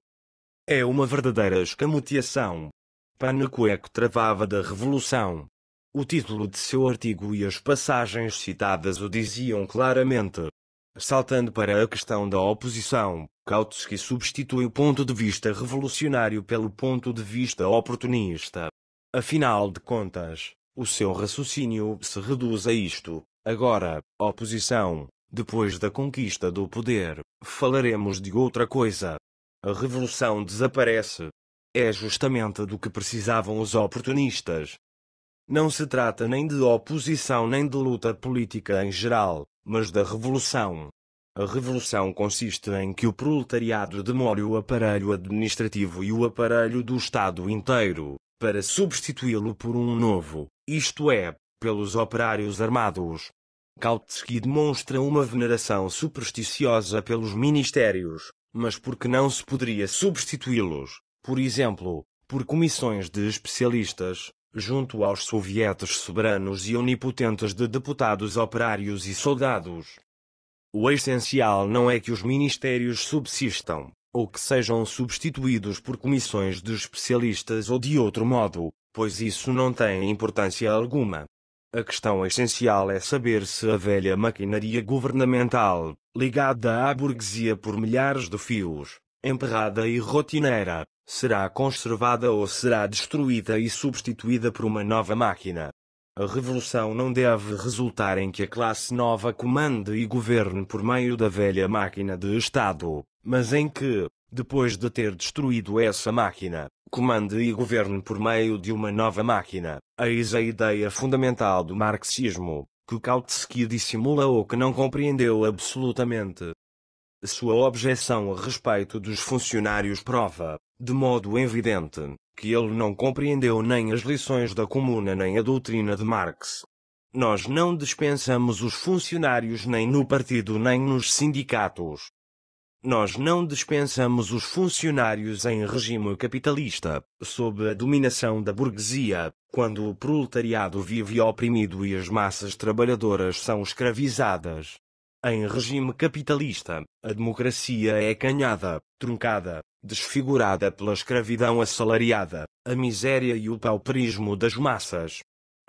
é uma verdadeira escamoteação. Panacueco travava da revolução. O título de seu artigo e as passagens citadas o diziam claramente. Saltando para a questão da oposição, Kautsky substitui o ponto de vista revolucionário pelo ponto de vista oportunista. Afinal de contas, o seu raciocínio se reduz a isto. Agora, oposição, depois da conquista do poder, falaremos de outra coisa a revolução desaparece é justamente do que precisavam os oportunistas. Não se trata nem de oposição nem de luta política em geral, mas da revolução. A revolução consiste em que o proletariado demore o aparelho administrativo e o aparelho do Estado inteiro, para substituí-lo por um novo, isto é, pelos operários armados. Kautsky demonstra uma veneração supersticiosa pelos ministérios, mas porque não se poderia substituí-los, por exemplo, por comissões de especialistas, junto aos sovietes soberanos e onipotentes de deputados operários e soldados. O essencial não é que os ministérios subsistam, ou que sejam substituídos por comissões de especialistas ou de outro modo, pois isso não tem importância alguma. A questão essencial é saber se a velha maquinaria governamental, ligada à burguesia por milhares de fios, emperrada e rotineira, será conservada ou será destruída e substituída por uma nova máquina. A revolução não deve resultar em que a classe nova comande e governe por meio da velha máquina de Estado, mas em que, depois de ter destruído essa máquina, comando e governo por meio de uma nova máquina. Eis a ideia fundamental do marxismo, que Kautsky dissimula ou que não compreendeu absolutamente. Sua objeção a respeito dos funcionários prova, de modo evidente, que ele não compreendeu nem as lições da Comuna nem a doutrina de Marx. Nós não dispensamos os funcionários nem no partido nem nos sindicatos, nós não dispensamos os funcionários em regime capitalista, sob a dominação da burguesia, quando o proletariado vive oprimido e as massas trabalhadoras são escravizadas. Em regime capitalista, a democracia é canhada, truncada, desfigurada pela escravidão assalariada, a miséria e o pauperismo das massas.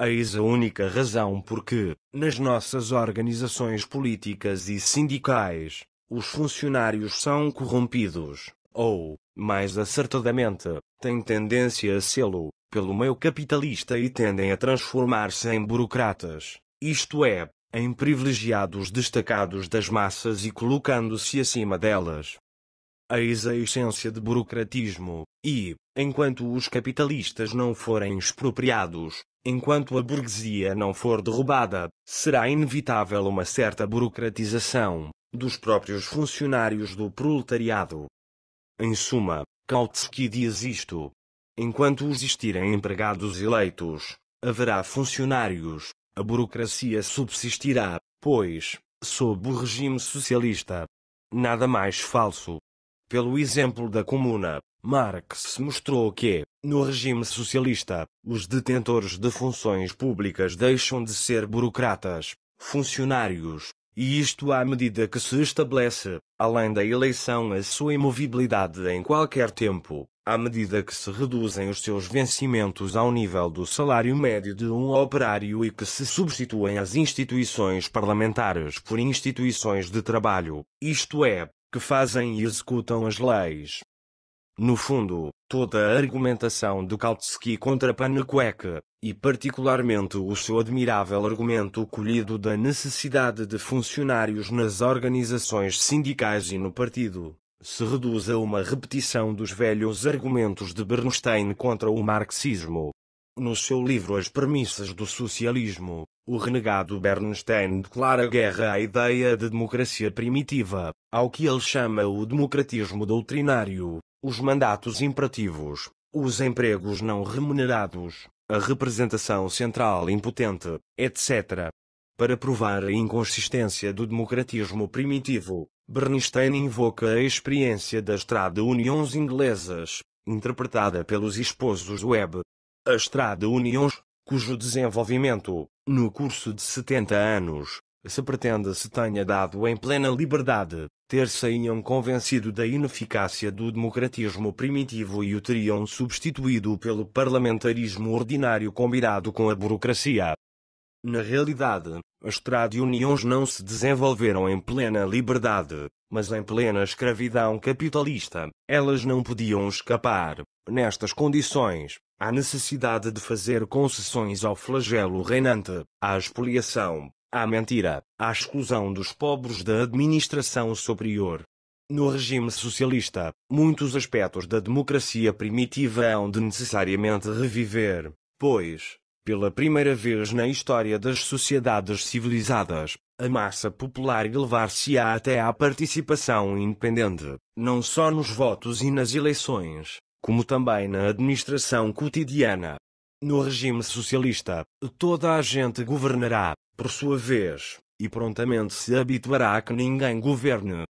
Eis a única razão por que, nas nossas organizações políticas e sindicais, os funcionários são corrompidos, ou, mais acertadamente, têm tendência a sê-lo, pelo meio capitalista e tendem a transformar-se em burocratas, isto é, em privilegiados destacados das massas e colocando-se acima delas. Eis a essência de burocratismo, e, enquanto os capitalistas não forem expropriados, enquanto a burguesia não for derrubada, será inevitável uma certa burocratização, dos próprios funcionários do proletariado. Em suma, Kautsky diz isto. Enquanto existirem empregados eleitos, haverá funcionários, a burocracia subsistirá, pois, sob o regime socialista. Nada mais falso. Pelo exemplo da Comuna, Marx mostrou que, no regime socialista, os detentores de funções públicas deixam de ser burocratas, funcionários, e isto à medida que se estabelece, além da eleição, a sua imovibilidade em qualquer tempo, à medida que se reduzem os seus vencimentos ao nível do salário médio de um operário e que se substituem as instituições parlamentares por instituições de trabalho, isto é, que fazem e executam as leis, no fundo, toda a argumentação de Kautsky contra Panekwek, e particularmente o seu admirável argumento colhido da necessidade de funcionários nas organizações sindicais e no partido, se reduz a uma repetição dos velhos argumentos de Bernstein contra o marxismo. No seu livro As Premissas do Socialismo, o renegado Bernstein declara guerra à ideia de democracia primitiva, ao que ele chama o democratismo doutrinário, os mandatos imperativos, os empregos não remunerados, a representação central impotente, etc. Para provar a inconsistência do democratismo primitivo, Bernstein invoca a experiência das trade Unions inglesas, interpretada pelos esposos Webb. As trade Unions, cujo desenvolvimento, no curso de 70 anos, se pretende se tenha dado em plena liberdade, ter-se-iam convencido da ineficácia do democratismo primitivo e o teriam substituído pelo parlamentarismo ordinário combinado com a burocracia. Na realidade, as tradiuniões não se desenvolveram em plena liberdade, mas em plena escravidão capitalista. Elas não podiam escapar. Nestas condições, há necessidade de fazer concessões ao flagelo reinante, à expoliação, à mentira, à exclusão dos pobres da administração superior. No regime socialista, muitos aspectos da democracia primitiva hão de necessariamente reviver, pois, pela primeira vez na história das sociedades civilizadas, a massa popular elevar-se-á até à participação independente, não só nos votos e nas eleições, como também na administração cotidiana. No regime socialista, toda a gente governará, por sua vez, e prontamente se habituará a que ninguém governe.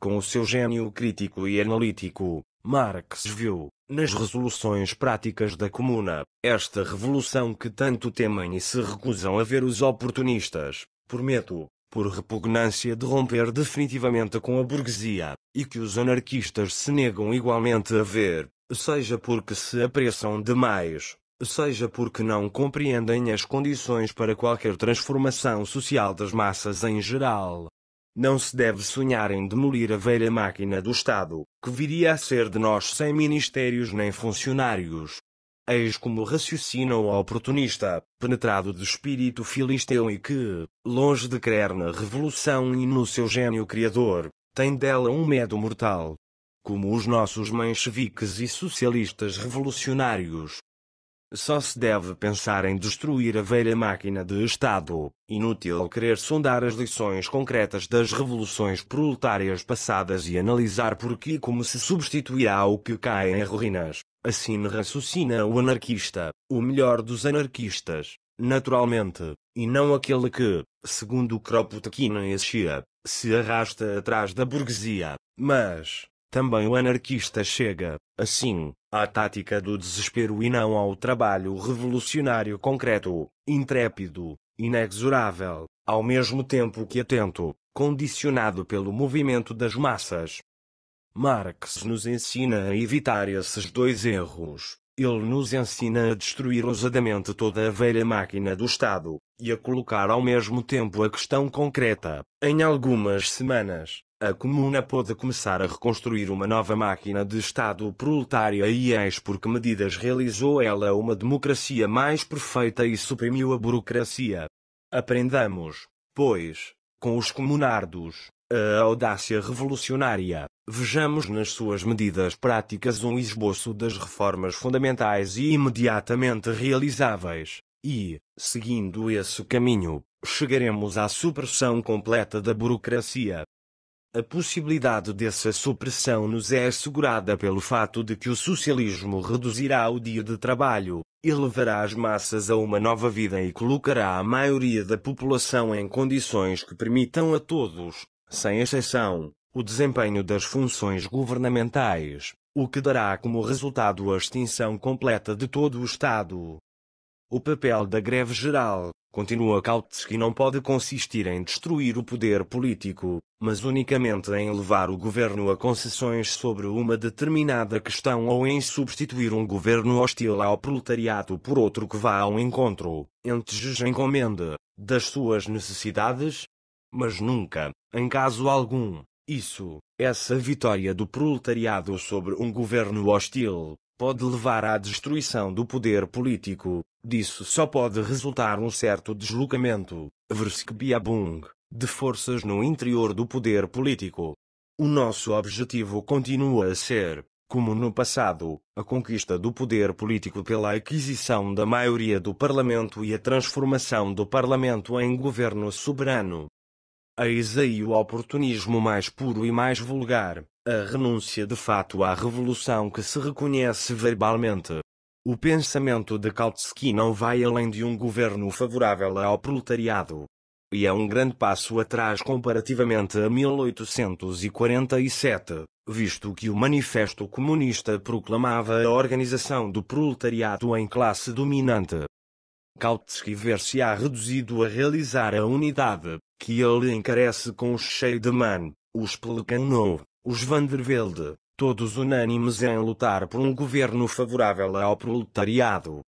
Com o seu gênio crítico e analítico, Marx viu, nas resoluções práticas da Comuna, esta revolução que tanto temem e se recusam a ver os oportunistas, por medo, por repugnância de romper definitivamente com a burguesia, e que os anarquistas se negam igualmente a ver, seja porque se apressam demais, seja porque não compreendem as condições para qualquer transformação social das massas em geral. Não se deve sonhar em demolir a velha máquina do Estado, que viria a ser de nós sem ministérios nem funcionários. Eis como raciocina o oportunista, penetrado de espírito filisteu e que, longe de crer na revolução e no seu gênio criador, tem dela um medo mortal. Como os nossos mancheviques e socialistas revolucionários, só se deve pensar em destruir a velha máquina de Estado. Inútil querer sondar as lições concretas das revoluções proletárias passadas e analisar por que e como se substituirá o que cai em ruínas. Assim raciocina o anarquista, o melhor dos anarquistas, naturalmente, e não aquele que, segundo Kropotkin Xia, se arrasta atrás da burguesia, mas, também o anarquista chega, assim, à tática do desespero e não ao trabalho revolucionário concreto, intrépido, inexorável, ao mesmo tempo que atento, condicionado pelo movimento das massas. Marx nos ensina a evitar esses dois erros. Ele nos ensina a destruir ousadamente toda a velha máquina do Estado, e a colocar ao mesmo tempo a questão concreta, em algumas semanas, a Comuna pôde começar a reconstruir uma nova máquina de Estado proletário e eis porque medidas realizou ela uma democracia mais perfeita e suprimiu a burocracia. Aprendamos, pois, com os comunardos, a audácia revolucionária. Vejamos nas suas medidas práticas um esboço das reformas fundamentais e imediatamente realizáveis, e, seguindo esse caminho, chegaremos à supressão completa da burocracia. A possibilidade dessa supressão nos é assegurada pelo fato de que o socialismo reduzirá o dia de trabalho, elevará as massas a uma nova vida e colocará a maioria da população em condições que permitam a todos, sem exceção, o desempenho das funções governamentais, o que dará como resultado a extinção completa de todo o Estado, o papel da greve geral, continua Kautsky, não pode consistir em destruir o poder político, mas unicamente em levar o governo a concessões sobre uma determinada questão ou em substituir um governo hostil ao proletariado por outro que vá ao encontro, entejes encomenda, das suas necessidades. Mas nunca, em caso algum, isso, essa vitória do proletariado sobre um governo hostil, pode levar à destruição do poder político. Disso só pode resultar um certo deslocamento, Verskbiabung, de forças no interior do poder político. O nosso objetivo continua a ser, como no passado, a conquista do poder político pela aquisição da maioria do parlamento e a transformação do parlamento em governo soberano. Eis aí o oportunismo mais puro e mais vulgar, a renúncia de fato à revolução que se reconhece verbalmente. O pensamento de Kautsky não vai além de um governo favorável ao proletariado. E é um grande passo atrás comparativamente a 1847, visto que o Manifesto Comunista proclamava a organização do proletariado em classe dominante. Kautsky ver-se-á reduzido a realizar a unidade, que ele encarece com o Scheidemann, os Pelicanov, os Vandervelde, todos unânimes em lutar por um governo favorável ao proletariado.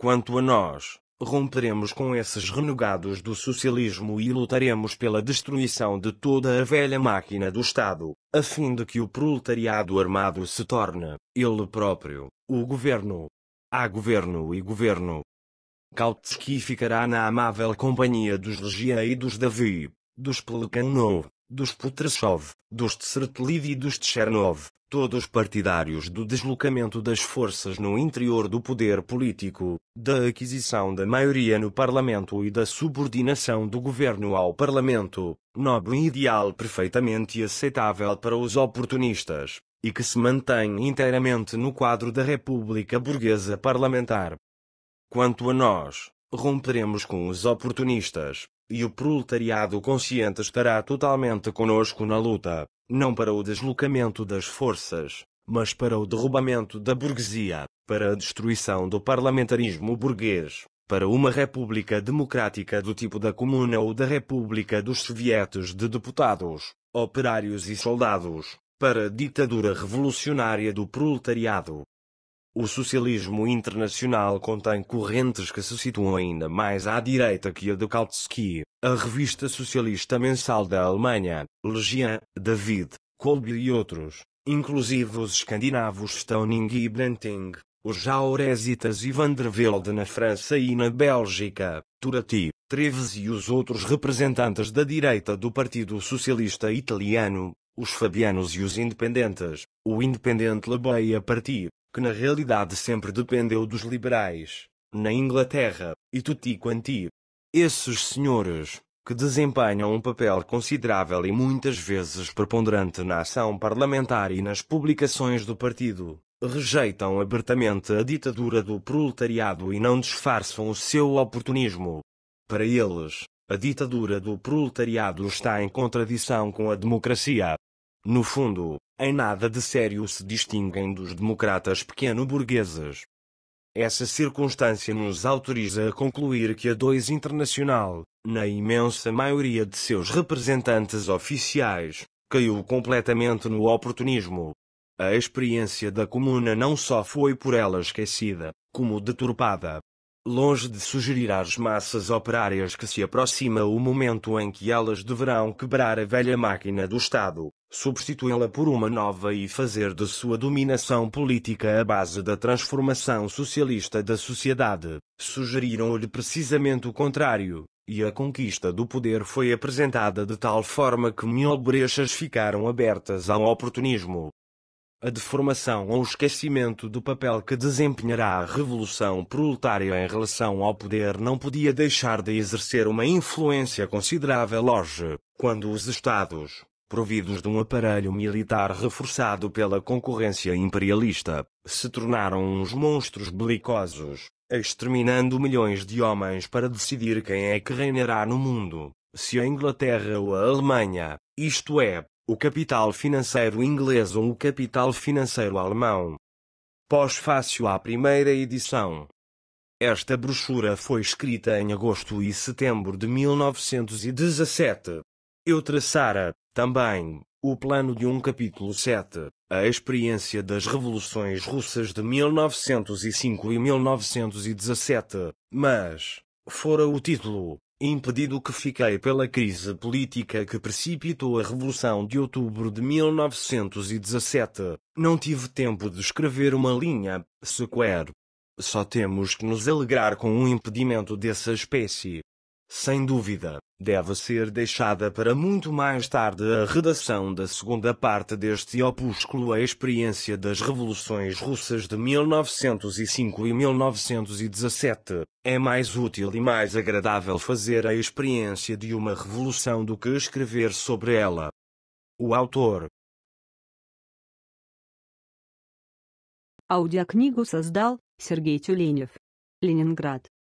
Quanto a nós, romperemos com esses renegados do socialismo e lutaremos pela destruição de toda a velha máquina do Estado, a fim de que o proletariado armado se torne, ele próprio, o governo. Há governo e governo. Kautsky ficará na amável companhia dos Regia e dos Davi, dos Pelicanov, dos Putrasov, dos Tsertlid e dos Tchernov, todos partidários do deslocamento das forças no interior do poder político, da aquisição da maioria no parlamento e da subordinação do governo ao parlamento, nobre ideal perfeitamente aceitável para os oportunistas, e que se mantém inteiramente no quadro da República Burguesa Parlamentar. Quanto a nós, romperemos com os oportunistas, e o proletariado consciente estará totalmente conosco na luta, não para o deslocamento das forças, mas para o derrubamento da burguesia, para a destruição do parlamentarismo burguês, para uma república democrática do tipo da Comuna ou da República dos Sovietes de deputados, operários e soldados, para a ditadura revolucionária do proletariado, o socialismo internacional contém correntes que se situam ainda mais à direita que a de Kautsky, a revista socialista mensal da Alemanha, Legian, David, Kolbe e outros. Inclusive os escandinavos Stoning e Branting, os jaurésitas e Van der Velde na França e na Bélgica, Turati, Treves e os outros representantes da direita do Partido Socialista Italiano, os fabianos e os independentes, o independente Laboia Parti que na realidade sempre dependeu dos liberais, na Inglaterra, e tutti quanti. Esses senhores, que desempenham um papel considerável e muitas vezes preponderante na ação parlamentar e nas publicações do partido, rejeitam abertamente a ditadura do proletariado e não disfarçam o seu oportunismo. Para eles, a ditadura do proletariado está em contradição com a democracia. No fundo, em nada de sério se distinguem dos democratas pequeno-burgueses. Essa circunstância nos autoriza a concluir que a 2 Internacional, na imensa maioria de seus representantes oficiais, caiu completamente no oportunismo. A experiência da Comuna não só foi por ela esquecida, como deturpada. Longe de sugerir às massas operárias que se aproxima o momento em que elas deverão quebrar a velha máquina do Estado, substituí-la por uma nova e fazer de sua dominação política a base da transformação socialista da sociedade, sugeriram-lhe precisamente o contrário, e a conquista do poder foi apresentada de tal forma que mil brechas ficaram abertas ao oportunismo. A deformação ou esquecimento do papel que desempenhará a revolução proletária em relação ao poder não podia deixar de exercer uma influência considerável hoje, quando os Estados, providos de um aparelho militar reforçado pela concorrência imperialista, se tornaram uns monstros belicosos, exterminando milhões de homens para decidir quem é que reinará no mundo, se a Inglaterra ou a Alemanha, isto é, o capital financeiro inglês ou o capital financeiro alemão. Pós-fácil à primeira edição. Esta brochura foi escrita em agosto e setembro de 1917. Eu traçara, também, o plano de um capítulo 7, a experiência das revoluções russas de 1905 e 1917, mas, fora o título, impedido que fiquei pela crise política que precipitou a Revolução de Outubro de 1917, não tive tempo de escrever uma linha, sequer. Só temos que nos alegrar com um impedimento dessa espécie sem dúvida, deve ser deixada para muito mais tarde a redação da segunda parte deste opúsculo A Experiência das Revoluções Russas de 1905 e 1917. É mais útil e mais agradável fazer a experiência de uma revolução do que escrever sobre ela. O autor Аудиокнигу создал Sergei Tulenev, Leningrad.